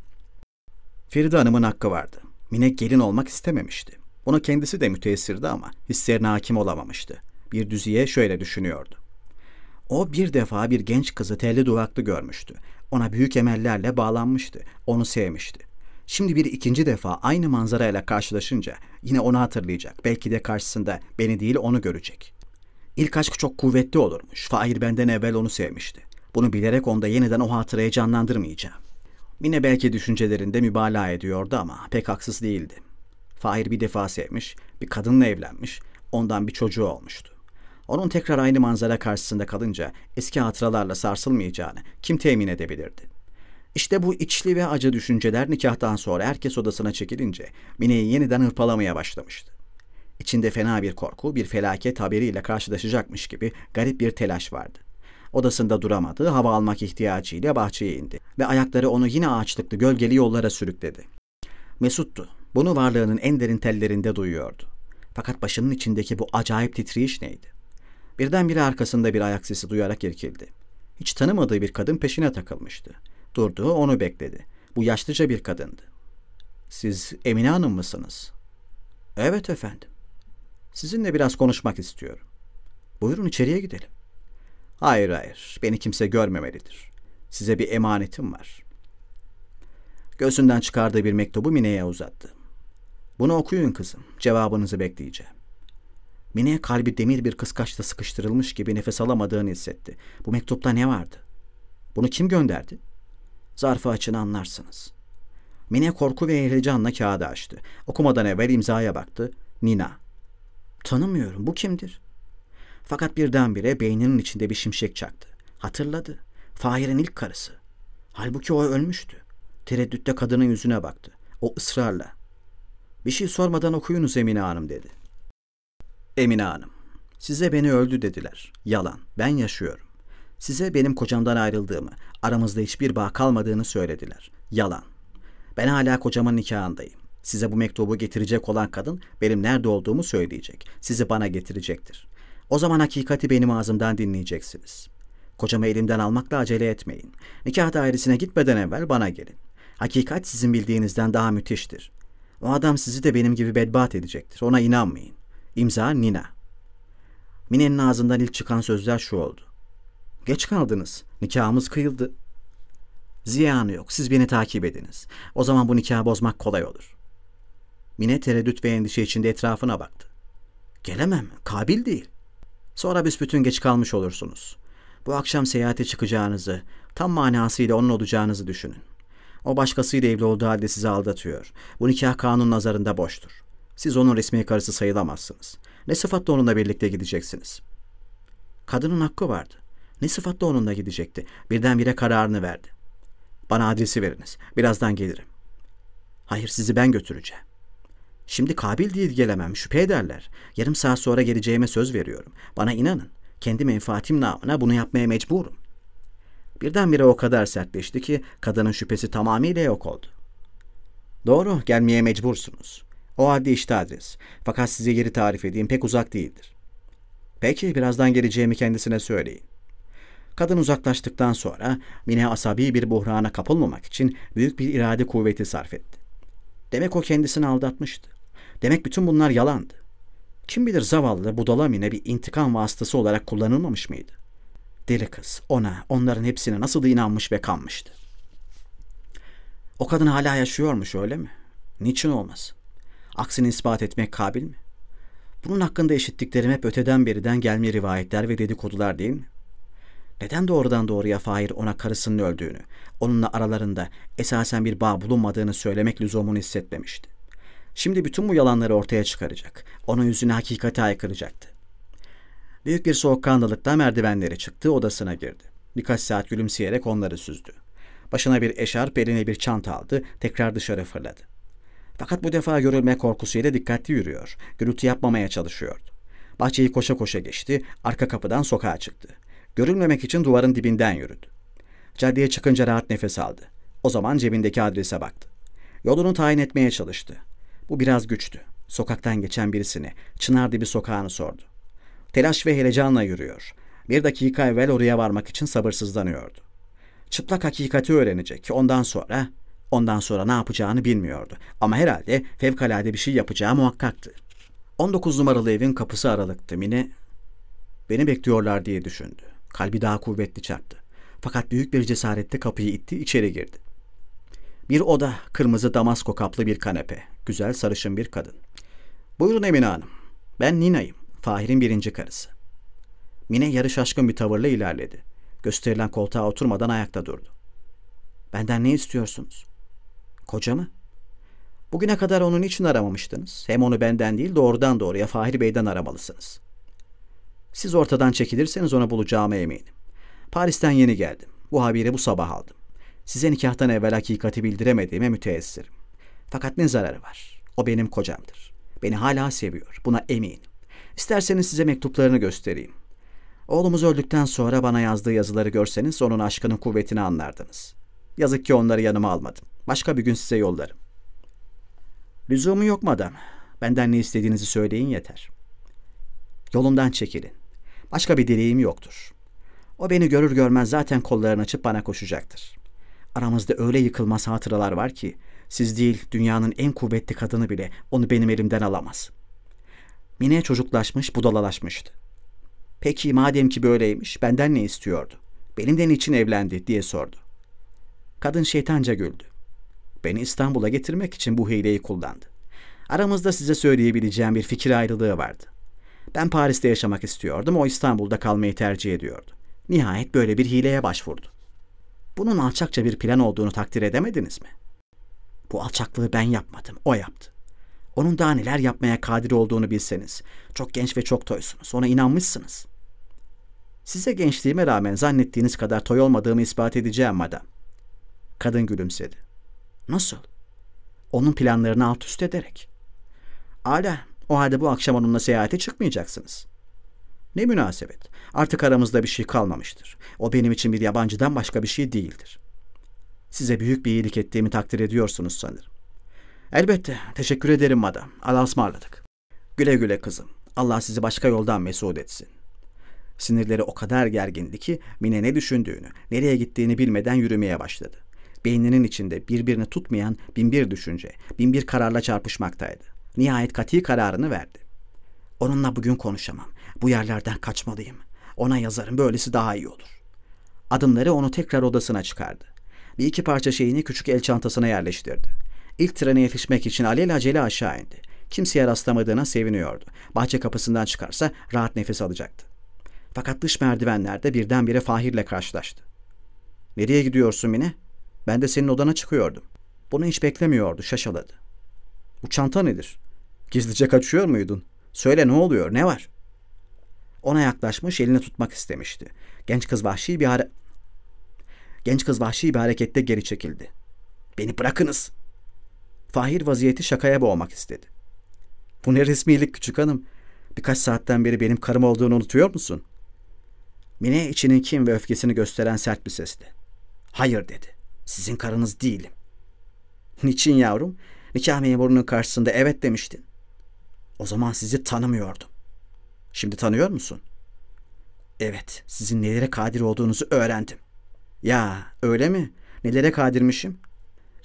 Feride Hanım'ın hakkı vardı. Mine gelin olmak istememişti. Buna kendisi de müteessirdi ama hislerine hakim olamamıştı. Bir düziye şöyle düşünüyordu. O bir defa bir genç kızı telli duvaklı görmüştü. Ona büyük emellerle bağlanmıştı. Onu sevmişti. Şimdi bir ikinci defa aynı manzarayla karşılaşınca yine onu hatırlayacak. Belki de karşısında beni değil onu görecek. İlk aşk çok kuvvetli olurmuş. Fahir benden evvel onu sevmişti. Bunu bilerek onda yeniden o hatırayı canlandırmayacağım. Mine belki düşüncelerinde mübalağa ediyordu ama pek haksız değildi. Fahir bir defa sevmiş, bir kadınla evlenmiş, ondan bir çocuğu olmuştu. Onun tekrar aynı manzara karşısında kalınca eski hatıralarla sarsılmayacağını kim temin edebilirdi? İşte bu içli ve acı düşünceler nikahtan sonra herkes odasına çekilince Mine'yi yeniden hırpalamaya başlamıştı. İçinde fena bir korku, bir felaket haberiyle karşılaşacakmış gibi garip bir telaş vardı. Odasında duramadı, hava almak ihtiyacıyla bahçeye indi ve ayakları onu yine ağaçlıklı gölgeli yollara sürükledi. Mesuttu. Bunu varlığının en derin tellerinde duyuyordu. Fakat başının içindeki bu acayip titriş neydi? Birdenbire arkasında bir ayak sesi duyarak irkildi. Hiç tanımadığı bir kadın peşine takılmıştı. Durdu, onu bekledi. Bu yaşlıca bir kadındı. Siz Emine Hanım mısınız? Evet efendim. Sizinle biraz konuşmak istiyorum. Buyurun içeriye gidelim. Hayır hayır, beni kimse görmemelidir. Size bir emanetim var. Gözünden çıkardığı bir mektubu Mine'ye uzattı. Bunu okuyun kızım, cevabınızı bekleyeceğim. Mine kalbi demir bir kıskaçta sıkıştırılmış gibi nefes alamadığını hissetti. Bu mektupta ne vardı? Bunu kim gönderdi? Zarfı açın anlarsınız. Mine korku ve heyecanla kağıdı açtı. Okumadan evvel imzaya baktı. Nina. Tanımıyorum. Bu kimdir? Fakat birdenbire beyninin içinde bir şimşek çaktı. Hatırladı. Fahir'in ilk karısı. Halbuki o ölmüştü. Tereddütte kadının yüzüne baktı. O ısrarla. Bir şey sormadan okuyunuz Emine Hanım dedi. Emine Hanım, size beni öldü dediler. Yalan, ben yaşıyorum. Size benim kocamdan ayrıldığımı, aramızda hiçbir bağ kalmadığını söylediler. Yalan. Ben hala kocamın nikahındayım. Size bu mektubu getirecek olan kadın benim nerede olduğumu söyleyecek. Sizi bana getirecektir. O zaman hakikati benim ağzımdan dinleyeceksiniz. Kocamı elimden almakla acele etmeyin. Nikah dairesine gitmeden evvel bana gelin. Hakikat sizin bildiğinizden daha müthiştir. O adam sizi de benim gibi bedbat edecektir. Ona inanmayın. İmza Nina. Mine'nin ağzından ilk çıkan sözler şu oldu. Geç kaldınız. Nikahımız kıyıldı. Ziyanı yok. Siz beni takip ediniz. O zaman bu nikahı bozmak kolay olur. Mine tereddüt ve endişe içinde etrafına baktı. Gelemem. Kabil değil. Sonra büsbütün geç kalmış olursunuz. Bu akşam seyahate çıkacağınızı, tam manasıyla onun olacağınızı düşünün. O başkasıyla evli olduğu halde sizi aldatıyor. Bu nikah kanun nazarında boştur. Siz onun resmi karısı sayılamazsınız. Ne sıfatla onunla birlikte gideceksiniz? Kadının hakkı vardı. Ne sıfatla onunla gidecekti? Birdenbire kararını verdi. Bana adresi veriniz. Birazdan gelirim. Hayır sizi ben götüreceğim. Şimdi kabil değil gelemem, şüphe ederler. Yarım saat sonra geleceğime söz veriyorum. Bana inanın, kendi menfaatim namına bunu yapmaya mecburum. Birdenbire o kadar sertleşti ki kadının şüphesi tamamıyla yok oldu. Doğru, gelmeye mecbursunuz. O halde işte adres. Fakat size yeri tarif edeyim, pek uzak değildir. Peki, birazdan geleceğimi kendisine söyleyin. Kadın uzaklaştıktan sonra Mine asabi bir buhrana kapılmamak için büyük bir irade kuvveti sarf etti. Demek o kendisini aldatmıştı. Demek bütün bunlar yalandı. Kim bilir zavallı budalamine bir intikam vasıtası olarak kullanılmamış mıydı? Deli kız ona, onların hepsine nasıl da inanmış ve kanmıştı. O kadın hala yaşıyormuş öyle mi? Niçin olmasın? Aksini ispat etmek kabil mi? Bunun hakkında eşittiklerim hep öteden beriden gelme rivayetler ve dedikodular değil mi? Neden doğrudan doğruya Fahir ona karısının öldüğünü, onunla aralarında esasen bir bağ bulunmadığını söylemek lüzumunu hissetmemişti. Şimdi bütün bu yalanları ortaya çıkaracak, onun yüzünü hakikate aykıracaktı. Büyük bir soğukkanlılıkla merdivenleri çıktı, odasına girdi. Birkaç saat gülümseyerek onları süzdü. Başına bir eşarp, eline bir çanta aldı, tekrar dışarı fırladı. Fakat bu defa görülme korkusuyla dikkatli yürüyor, gürültü yapmamaya çalışıyordu. Bahçeyi koşa koşa geçti, arka kapıdan sokağa çıktı. Görünmemek için duvarın dibinden yürüdü. Caddeye çıkınca rahat nefes aldı. O zaman cebindeki adrese baktı. Yolunu tayin etmeye çalıştı. Bu biraz güçtü. Sokaktan geçen birisini, çınar dibi sokağını sordu. Telaş ve heyecanla yürüyor. Bir dakika evvel oraya varmak için sabırsızlanıyordu. Çıplak hakikati öğrenecek. Ondan sonra, ondan sonra ne yapacağını bilmiyordu. Ama herhalde fevkalade bir şey yapacağı muhakkaktı. 19 numaralı evin kapısı aralıktı. Mine, beni bekliyorlar diye düşündü. Kalbi daha kuvvetli çarptı. Fakat büyük bir cesaretle kapıyı itti, içeri girdi. Bir oda, kırmızı damasko kaplı bir kanepe. Güzel sarışın bir kadın. Buyurun Emine Hanım. Ben Nina'yım. Fahir'in birinci karısı. Mine yarı şaşkın bir tavırla ilerledi. Gösterilen koltuğa oturmadan ayakta durdu. Benden ne istiyorsunuz? Koca mı? Bugüne kadar onun için aramamıştınız. Hem onu benden değil doğrudan doğruya Fahir Bey'den aramalısınız. Siz ortadan çekilirseniz ona bulacağıma eminim. Paris'ten yeni geldim. Bu haberi bu sabah aldım. Size nikahtan evvel hakikati bildiremediğime müteessirim. Fakat ne zararı var? O benim kocamdır. Beni hala seviyor. Buna eminim. İsterseniz size mektuplarını göstereyim. Oğlumuz öldükten sonra bana yazdığı yazıları görseniz onun aşkının kuvvetini anlardınız. Yazık ki onları yanıma almadım. Başka bir gün size yollarım. Lüzumu yok madam. Benden ne istediğinizi söyleyin yeter. Yolumdan çekilin. Başka bir dileğim yoktur. O beni görür görmez zaten kollarını açıp bana koşacaktır. Aramızda öyle yıkılmaz hatıralar var ki siz değil dünyanın en kuvvetli kadını bile onu benim elimden alamaz. Mine çocuklaşmış, budalalaşmıştı. Peki madem ki böyleymiş benden ne istiyordu? Benimden için evlendi diye sordu. Kadın şeytanca güldü. Beni İstanbul'a getirmek için bu hileyi kullandı. Aramızda size söyleyebileceğim bir fikir ayrılığı vardı. Ben Paris'te yaşamak istiyordum, o İstanbul'da kalmayı tercih ediyordu. Nihayet böyle bir hileye başvurdu. Bunun alçakça bir plan olduğunu takdir edemediniz mi? Bu alçaklığı ben yapmadım, o yaptı. Onun daha neler yapmaya kadir olduğunu bilseniz. Çok genç ve çok toysunuz, ona inanmışsınız. Size gençliğime rağmen zannettiğiniz kadar toy olmadığımı ispat edeceğim madam. Kadın gülümsedi. Nasıl? Onun planlarını alt üst ederek. Ala, o halde bu akşam onunla seyahate çıkmayacaksınız. Ne münasebet. Artık aramızda bir şey kalmamıştır. O benim için bir yabancıdan başka bir şey değildir. Size büyük bir iyilik ettiğimi takdir ediyorsunuz sanırım. Elbette. Teşekkür ederim madam. Allah'a ısmarladık. Güle güle kızım. Allah sizi başka yoldan mesut etsin. Sinirleri o kadar gergindi ki Mine ne düşündüğünü, nereye gittiğini bilmeden yürümeye başladı. Beyninin içinde birbirini tutmayan binbir düşünce, binbir kararla çarpışmaktaydı nihayet kati kararını verdi. Onunla bugün konuşamam. Bu yerlerden kaçmalıyım. Ona yazarım böylesi daha iyi olur. Adımları onu tekrar odasına çıkardı. Bir iki parça şeyini küçük el çantasına yerleştirdi. İlk trene yetişmek için alelacele aşağı indi. Kimseye rastlamadığına seviniyordu. Bahçe kapısından çıkarsa rahat nefes alacaktı. Fakat dış merdivenlerde birdenbire Fahir'le karşılaştı. Nereye gidiyorsun Mine? Ben de senin odana çıkıyordum. Bunu hiç beklemiyordu, şaşaladı. Bu çanta nedir? Gizlice kaçıyor muydun? Söyle ne oluyor, ne var? Ona yaklaşmış, elini tutmak istemişti. Genç kız vahşi bir hare... Genç kız vahşi bir harekette geri çekildi. Beni bırakınız. Fahir vaziyeti şakaya boğmak istedi. Bu ne resmilik küçük hanım. Birkaç saatten beri benim karım olduğunu unutuyor musun? Mine içinin kim ve öfkesini gösteren sert bir sesti. Hayır dedi. Sizin karınız değilim. Niçin yavrum? Nikah memurunun karşısında evet demiştin. O zaman sizi tanımıyordum. Şimdi tanıyor musun? Evet, sizin nelere kadir olduğunuzu öğrendim. Ya, öyle mi? Nelere kadirmişim?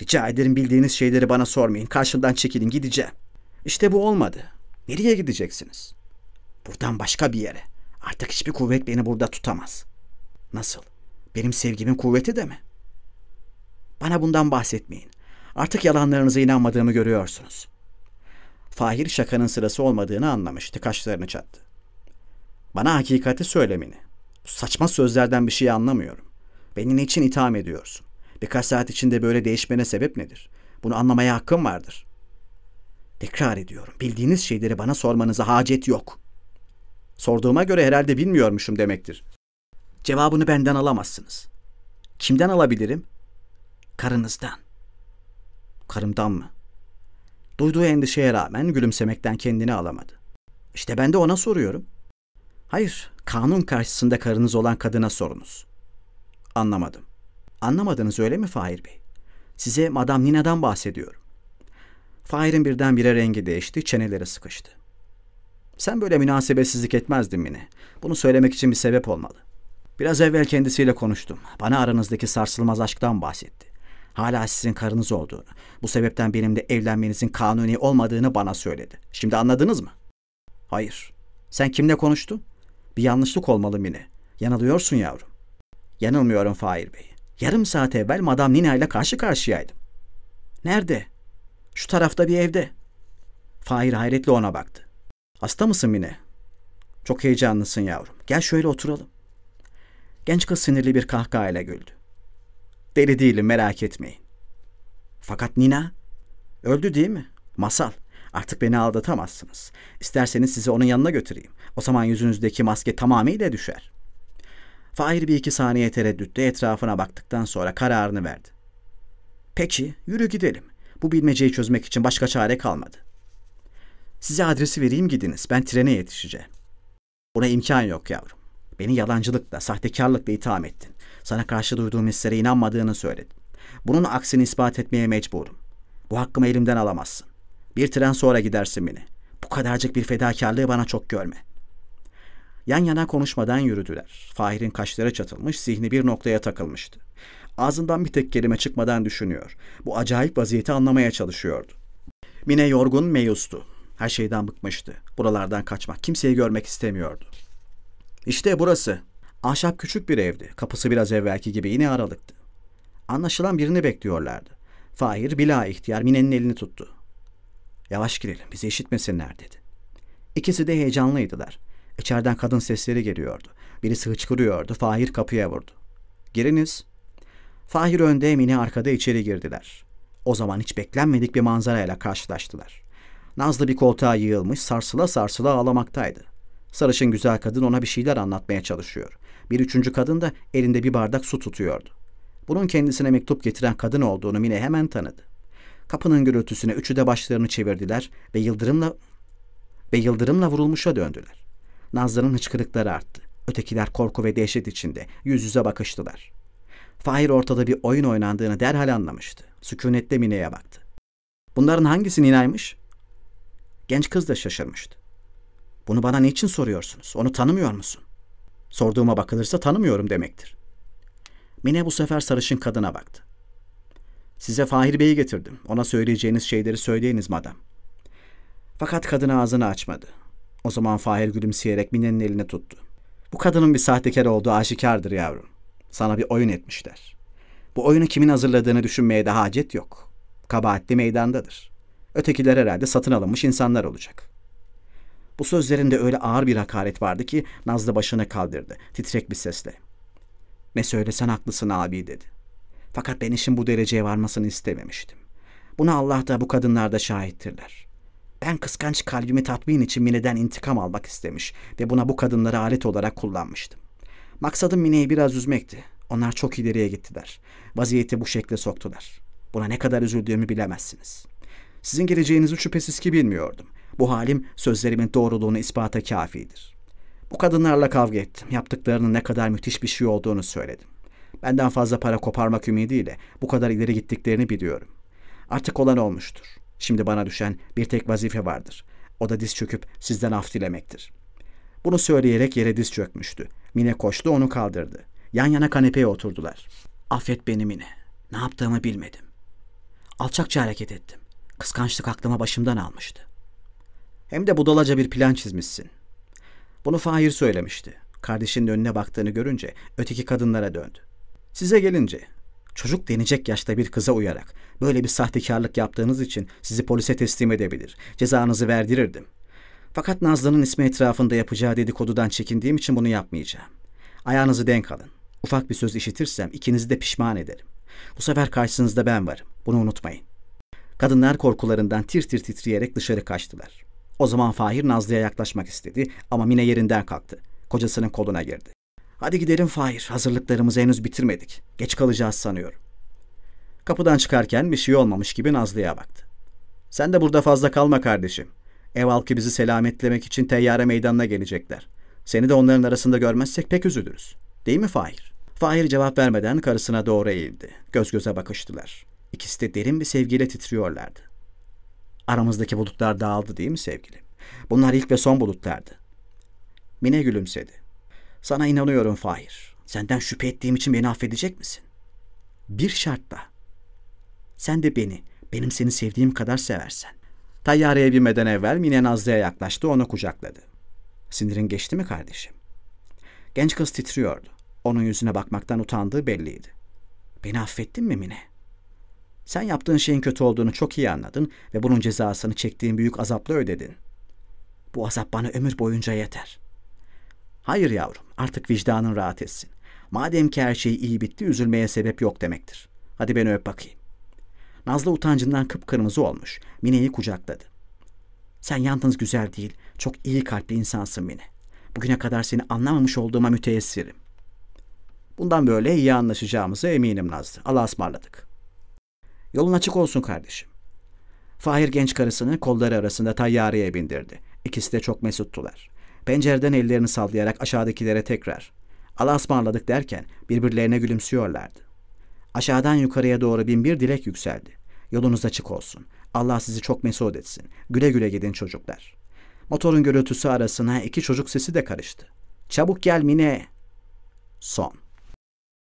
Rica ederim bildiğiniz şeyleri bana sormayın. Karşımdan çekilin, gideceğim. İşte bu olmadı. Nereye gideceksiniz? Buradan başka bir yere. Artık hiçbir kuvvet beni burada tutamaz. Nasıl? Benim sevgimin kuvveti de mi? Bana bundan bahsetmeyin. Artık yalanlarınıza inanmadığımı görüyorsunuz. Fahir şakanın sırası olmadığını anlamıştı, kaşlarını çattı. Bana hakikati söylemeni. saçma sözlerden bir şey anlamıyorum. Beni niçin itham ediyorsun? Birkaç saat içinde böyle değişmene sebep nedir? Bunu anlamaya hakkım vardır. Tekrar ediyorum. Bildiğiniz şeyleri bana sormanıza hacet yok. Sorduğuma göre herhalde bilmiyormuşum demektir. Cevabını benden alamazsınız. Kimden alabilirim? Karınızdan. Karımdan mı? Duyduğu endişeye rağmen gülümsemekten kendini alamadı. İşte ben de ona soruyorum. Hayır, kanun karşısında karınız olan kadına sorunuz. Anlamadım. Anlamadınız öyle mi Fahir Bey? Size Madam Nina'dan bahsediyorum. Fahir'in birdenbire rengi değişti, çeneleri sıkıştı. Sen böyle münasebetsizlik etmezdin Mine. Bunu söylemek için bir sebep olmalı. Biraz evvel kendisiyle konuştum. Bana aranızdaki sarsılmaz aşktan bahsetti hala sizin karınız olduğunu, bu sebepten benim de evlenmenizin kanuni olmadığını bana söyledi. Şimdi anladınız mı? Hayır. Sen kimle konuştun? Bir yanlışlık olmalı Mine. Yanılıyorsun yavrum. Yanılmıyorum Fahir Bey. Yarım saat evvel Madame Nina ile karşı karşıyaydım. Nerede? Şu tarafta bir evde. Fahir hayretle ona baktı. Hasta mısın Mine? Çok heyecanlısın yavrum. Gel şöyle oturalım. Genç kız sinirli bir kahkahayla güldü. Deli değilim merak etmeyin. Fakat Nina öldü değil mi? Masal. Artık beni aldatamazsınız. İsterseniz sizi onun yanına götüreyim. O zaman yüzünüzdeki maske tamamıyla düşer. Fahir bir iki saniye tereddütle etrafına baktıktan sonra kararını verdi. Peki yürü gidelim. Bu bilmeceyi çözmek için başka çare kalmadı. Size adresi vereyim gidiniz. Ben trene yetişeceğim. Buna imkan yok yavrum. Beni yalancılıkla, sahtekarlıkla itham ettin. Sana karşı duyduğum hislere inanmadığını söyledin. Bunun aksini ispat etmeye mecburum. Bu hakkımı elimden alamazsın. Bir tren sonra gidersin beni. Bu kadarcık bir fedakarlığı bana çok görme. Yan yana konuşmadan yürüdüler. Fahir'in kaşları çatılmış, zihni bir noktaya takılmıştı. Ağzından bir tek kelime çıkmadan düşünüyor. Bu acayip vaziyeti anlamaya çalışıyordu. Mine yorgun meyustu. Her şeyden bıkmıştı. Buralardan kaçmak, kimseyi görmek istemiyordu. İşte burası Ahşap küçük bir evdi. Kapısı biraz evvelki gibi yine aralıktı. Anlaşılan birini bekliyorlardı. Fahir bila ihtiyar Mine'nin elini tuttu. Yavaş girelim bizi işitmesinler dedi. İkisi de heyecanlıydılar. İçeriden kadın sesleri geliyordu. Birisi hıçkırıyordu. Fahir kapıya vurdu. Giriniz. Fahir önde Mine arkada içeri girdiler. O zaman hiç beklenmedik bir manzarayla karşılaştılar. Nazlı bir koltuğa yığılmış sarsıla sarsıla ağlamaktaydı. Sarışın güzel kadın ona bir şeyler anlatmaya çalışıyor. Bir üçüncü kadın da elinde bir bardak su tutuyordu. Bunun kendisine mektup getiren kadın olduğunu Mine hemen tanıdı. Kapının gürültüsüne üçü de başlarını çevirdiler ve yıldırımla ve yıldırımla vurulmuşa döndüler. Nazlı'nın hıçkırıkları arttı. Ötekiler korku ve dehşet içinde yüz yüze bakıştılar. Fahir ortada bir oyun oynandığını derhal anlamıştı. Sükunette Mine'ye baktı. Bunların hangisi inaymış? Genç kız da şaşırmıştı. Bunu bana niçin soruyorsunuz? Onu tanımıyor musun? Sorduğuma bakılırsa tanımıyorum demektir. Mine bu sefer sarışın kadına baktı. Size Fahir Bey'i getirdim. Ona söyleyeceğiniz şeyleri söyleyiniz madam. Fakat kadın ağzını açmadı. O zaman Fahir gülümseyerek Mine'nin elini tuttu. Bu kadının bir sahtekar olduğu aşikardır yavrum. Sana bir oyun etmişler. Bu oyunu kimin hazırladığını düşünmeye de hacet yok. Kabahatli meydandadır. Ötekiler herhalde satın alınmış insanlar olacak. Bu sözlerinde öyle ağır bir hakaret vardı ki Nazlı başını kaldırdı titrek bir sesle. Ne söylesen haklısın abi dedi. Fakat ben işin bu dereceye varmasını istememiştim. Buna Allah da bu kadınlar da şahittirler. Ben kıskanç kalbimi tatmin için Mine'den intikam almak istemiş ve buna bu kadınları alet olarak kullanmıştım. Maksadım Mine'yi biraz üzmekti. Onlar çok ileriye gittiler. Vaziyeti bu şekle soktular. Buna ne kadar üzüldüğümü bilemezsiniz. Sizin geleceğinizi şüphesiz ki bilmiyordum. Bu halim sözlerimin doğruluğunu ispata kafidir. Bu kadınlarla kavga ettim. Yaptıklarının ne kadar müthiş bir şey olduğunu söyledim. Benden fazla para koparmak ümidiyle bu kadar ileri gittiklerini biliyorum. Artık olan olmuştur. Şimdi bana düşen bir tek vazife vardır. O da diz çöküp sizden af dilemektir. Bunu söyleyerek yere diz çökmüştü. Mine koştu onu kaldırdı. Yan yana kanepeye oturdular. Affet beni Mine. Ne yaptığımı bilmedim. Alçakça hareket ettim. Kıskançlık aklıma başımdan almıştı. Hem de budalaca bir plan çizmişsin. Bunu Fahir söylemişti. Kardeşinin önüne baktığını görünce öteki kadınlara döndü. Size gelince çocuk denecek yaşta bir kıza uyarak böyle bir sahtekarlık yaptığınız için sizi polise teslim edebilir. Cezanızı verdirirdim. Fakat Nazlı'nın ismi etrafında yapacağı dedikodudan çekindiğim için bunu yapmayacağım. Ayağınızı denk alın. Ufak bir söz işitirsem ikinizi de pişman ederim. Bu sefer karşınızda ben varım. Bunu unutmayın. Kadınlar korkularından tir tir titreyerek dışarı kaçtılar. O zaman Fahir Nazlı'ya yaklaşmak istedi ama Mine yerinden kalktı. Kocasının koluna girdi. Hadi gidelim Fahir, hazırlıklarımızı henüz bitirmedik. Geç kalacağız sanıyorum. Kapıdan çıkarken bir şey olmamış gibi Nazlı'ya baktı. Sen de burada fazla kalma kardeşim. Ev halkı bizi selametlemek için teyyare meydanına gelecekler. Seni de onların arasında görmezsek pek üzülürüz. Değil mi Fahir? Fahir cevap vermeden karısına doğru eğildi. Göz göze bakıştılar. İkisi de derin bir sevgiyle titriyorlardı. Aramızdaki bulutlar dağıldı değil mi sevgilim? Bunlar ilk ve son bulutlardı. Mine gülümsedi. Sana inanıyorum Fahir. Senden şüphe ettiğim için beni affedecek misin? Bir şartla. Sen de beni, benim seni sevdiğim kadar seversen. Tayyareye binmeden evvel Mine Nazlı'ya yaklaştı, onu kucakladı. Sinirin geçti mi kardeşim? Genç kız titriyordu. Onun yüzüne bakmaktan utandığı belliydi. Beni affettin mi Mine? Sen yaptığın şeyin kötü olduğunu çok iyi anladın ve bunun cezasını çektiğin büyük azapla ödedin. Bu azap bana ömür boyunca yeter. Hayır yavrum, artık vicdanın rahat etsin. Madem ki her şey iyi bitti, üzülmeye sebep yok demektir. Hadi beni öp bakayım. Nazlı utancından kıpkırmızı olmuş. Mine'yi kucakladı. Sen yalnız güzel değil, çok iyi kalpli insansın Mine. Bugüne kadar seni anlamamış olduğuma müteessirim. Bundan böyle iyi anlaşacağımıza eminim Nazlı. Allah'a ısmarladık.'' Yolun açık olsun kardeşim. Fahir genç karısını kolları arasında tayyareye bindirdi. İkisi de çok mesuttular. Pencereden ellerini sallayarak aşağıdakilere tekrar Allah'a ısmarladık derken birbirlerine gülümsüyorlardı. Aşağıdan yukarıya doğru bin bir dilek yükseldi. Yolunuz açık olsun. Allah sizi çok mesut etsin. Güle güle gidin çocuklar. Motorun gürültüsü arasına iki çocuk sesi de karıştı. Çabuk gel Mine. Son.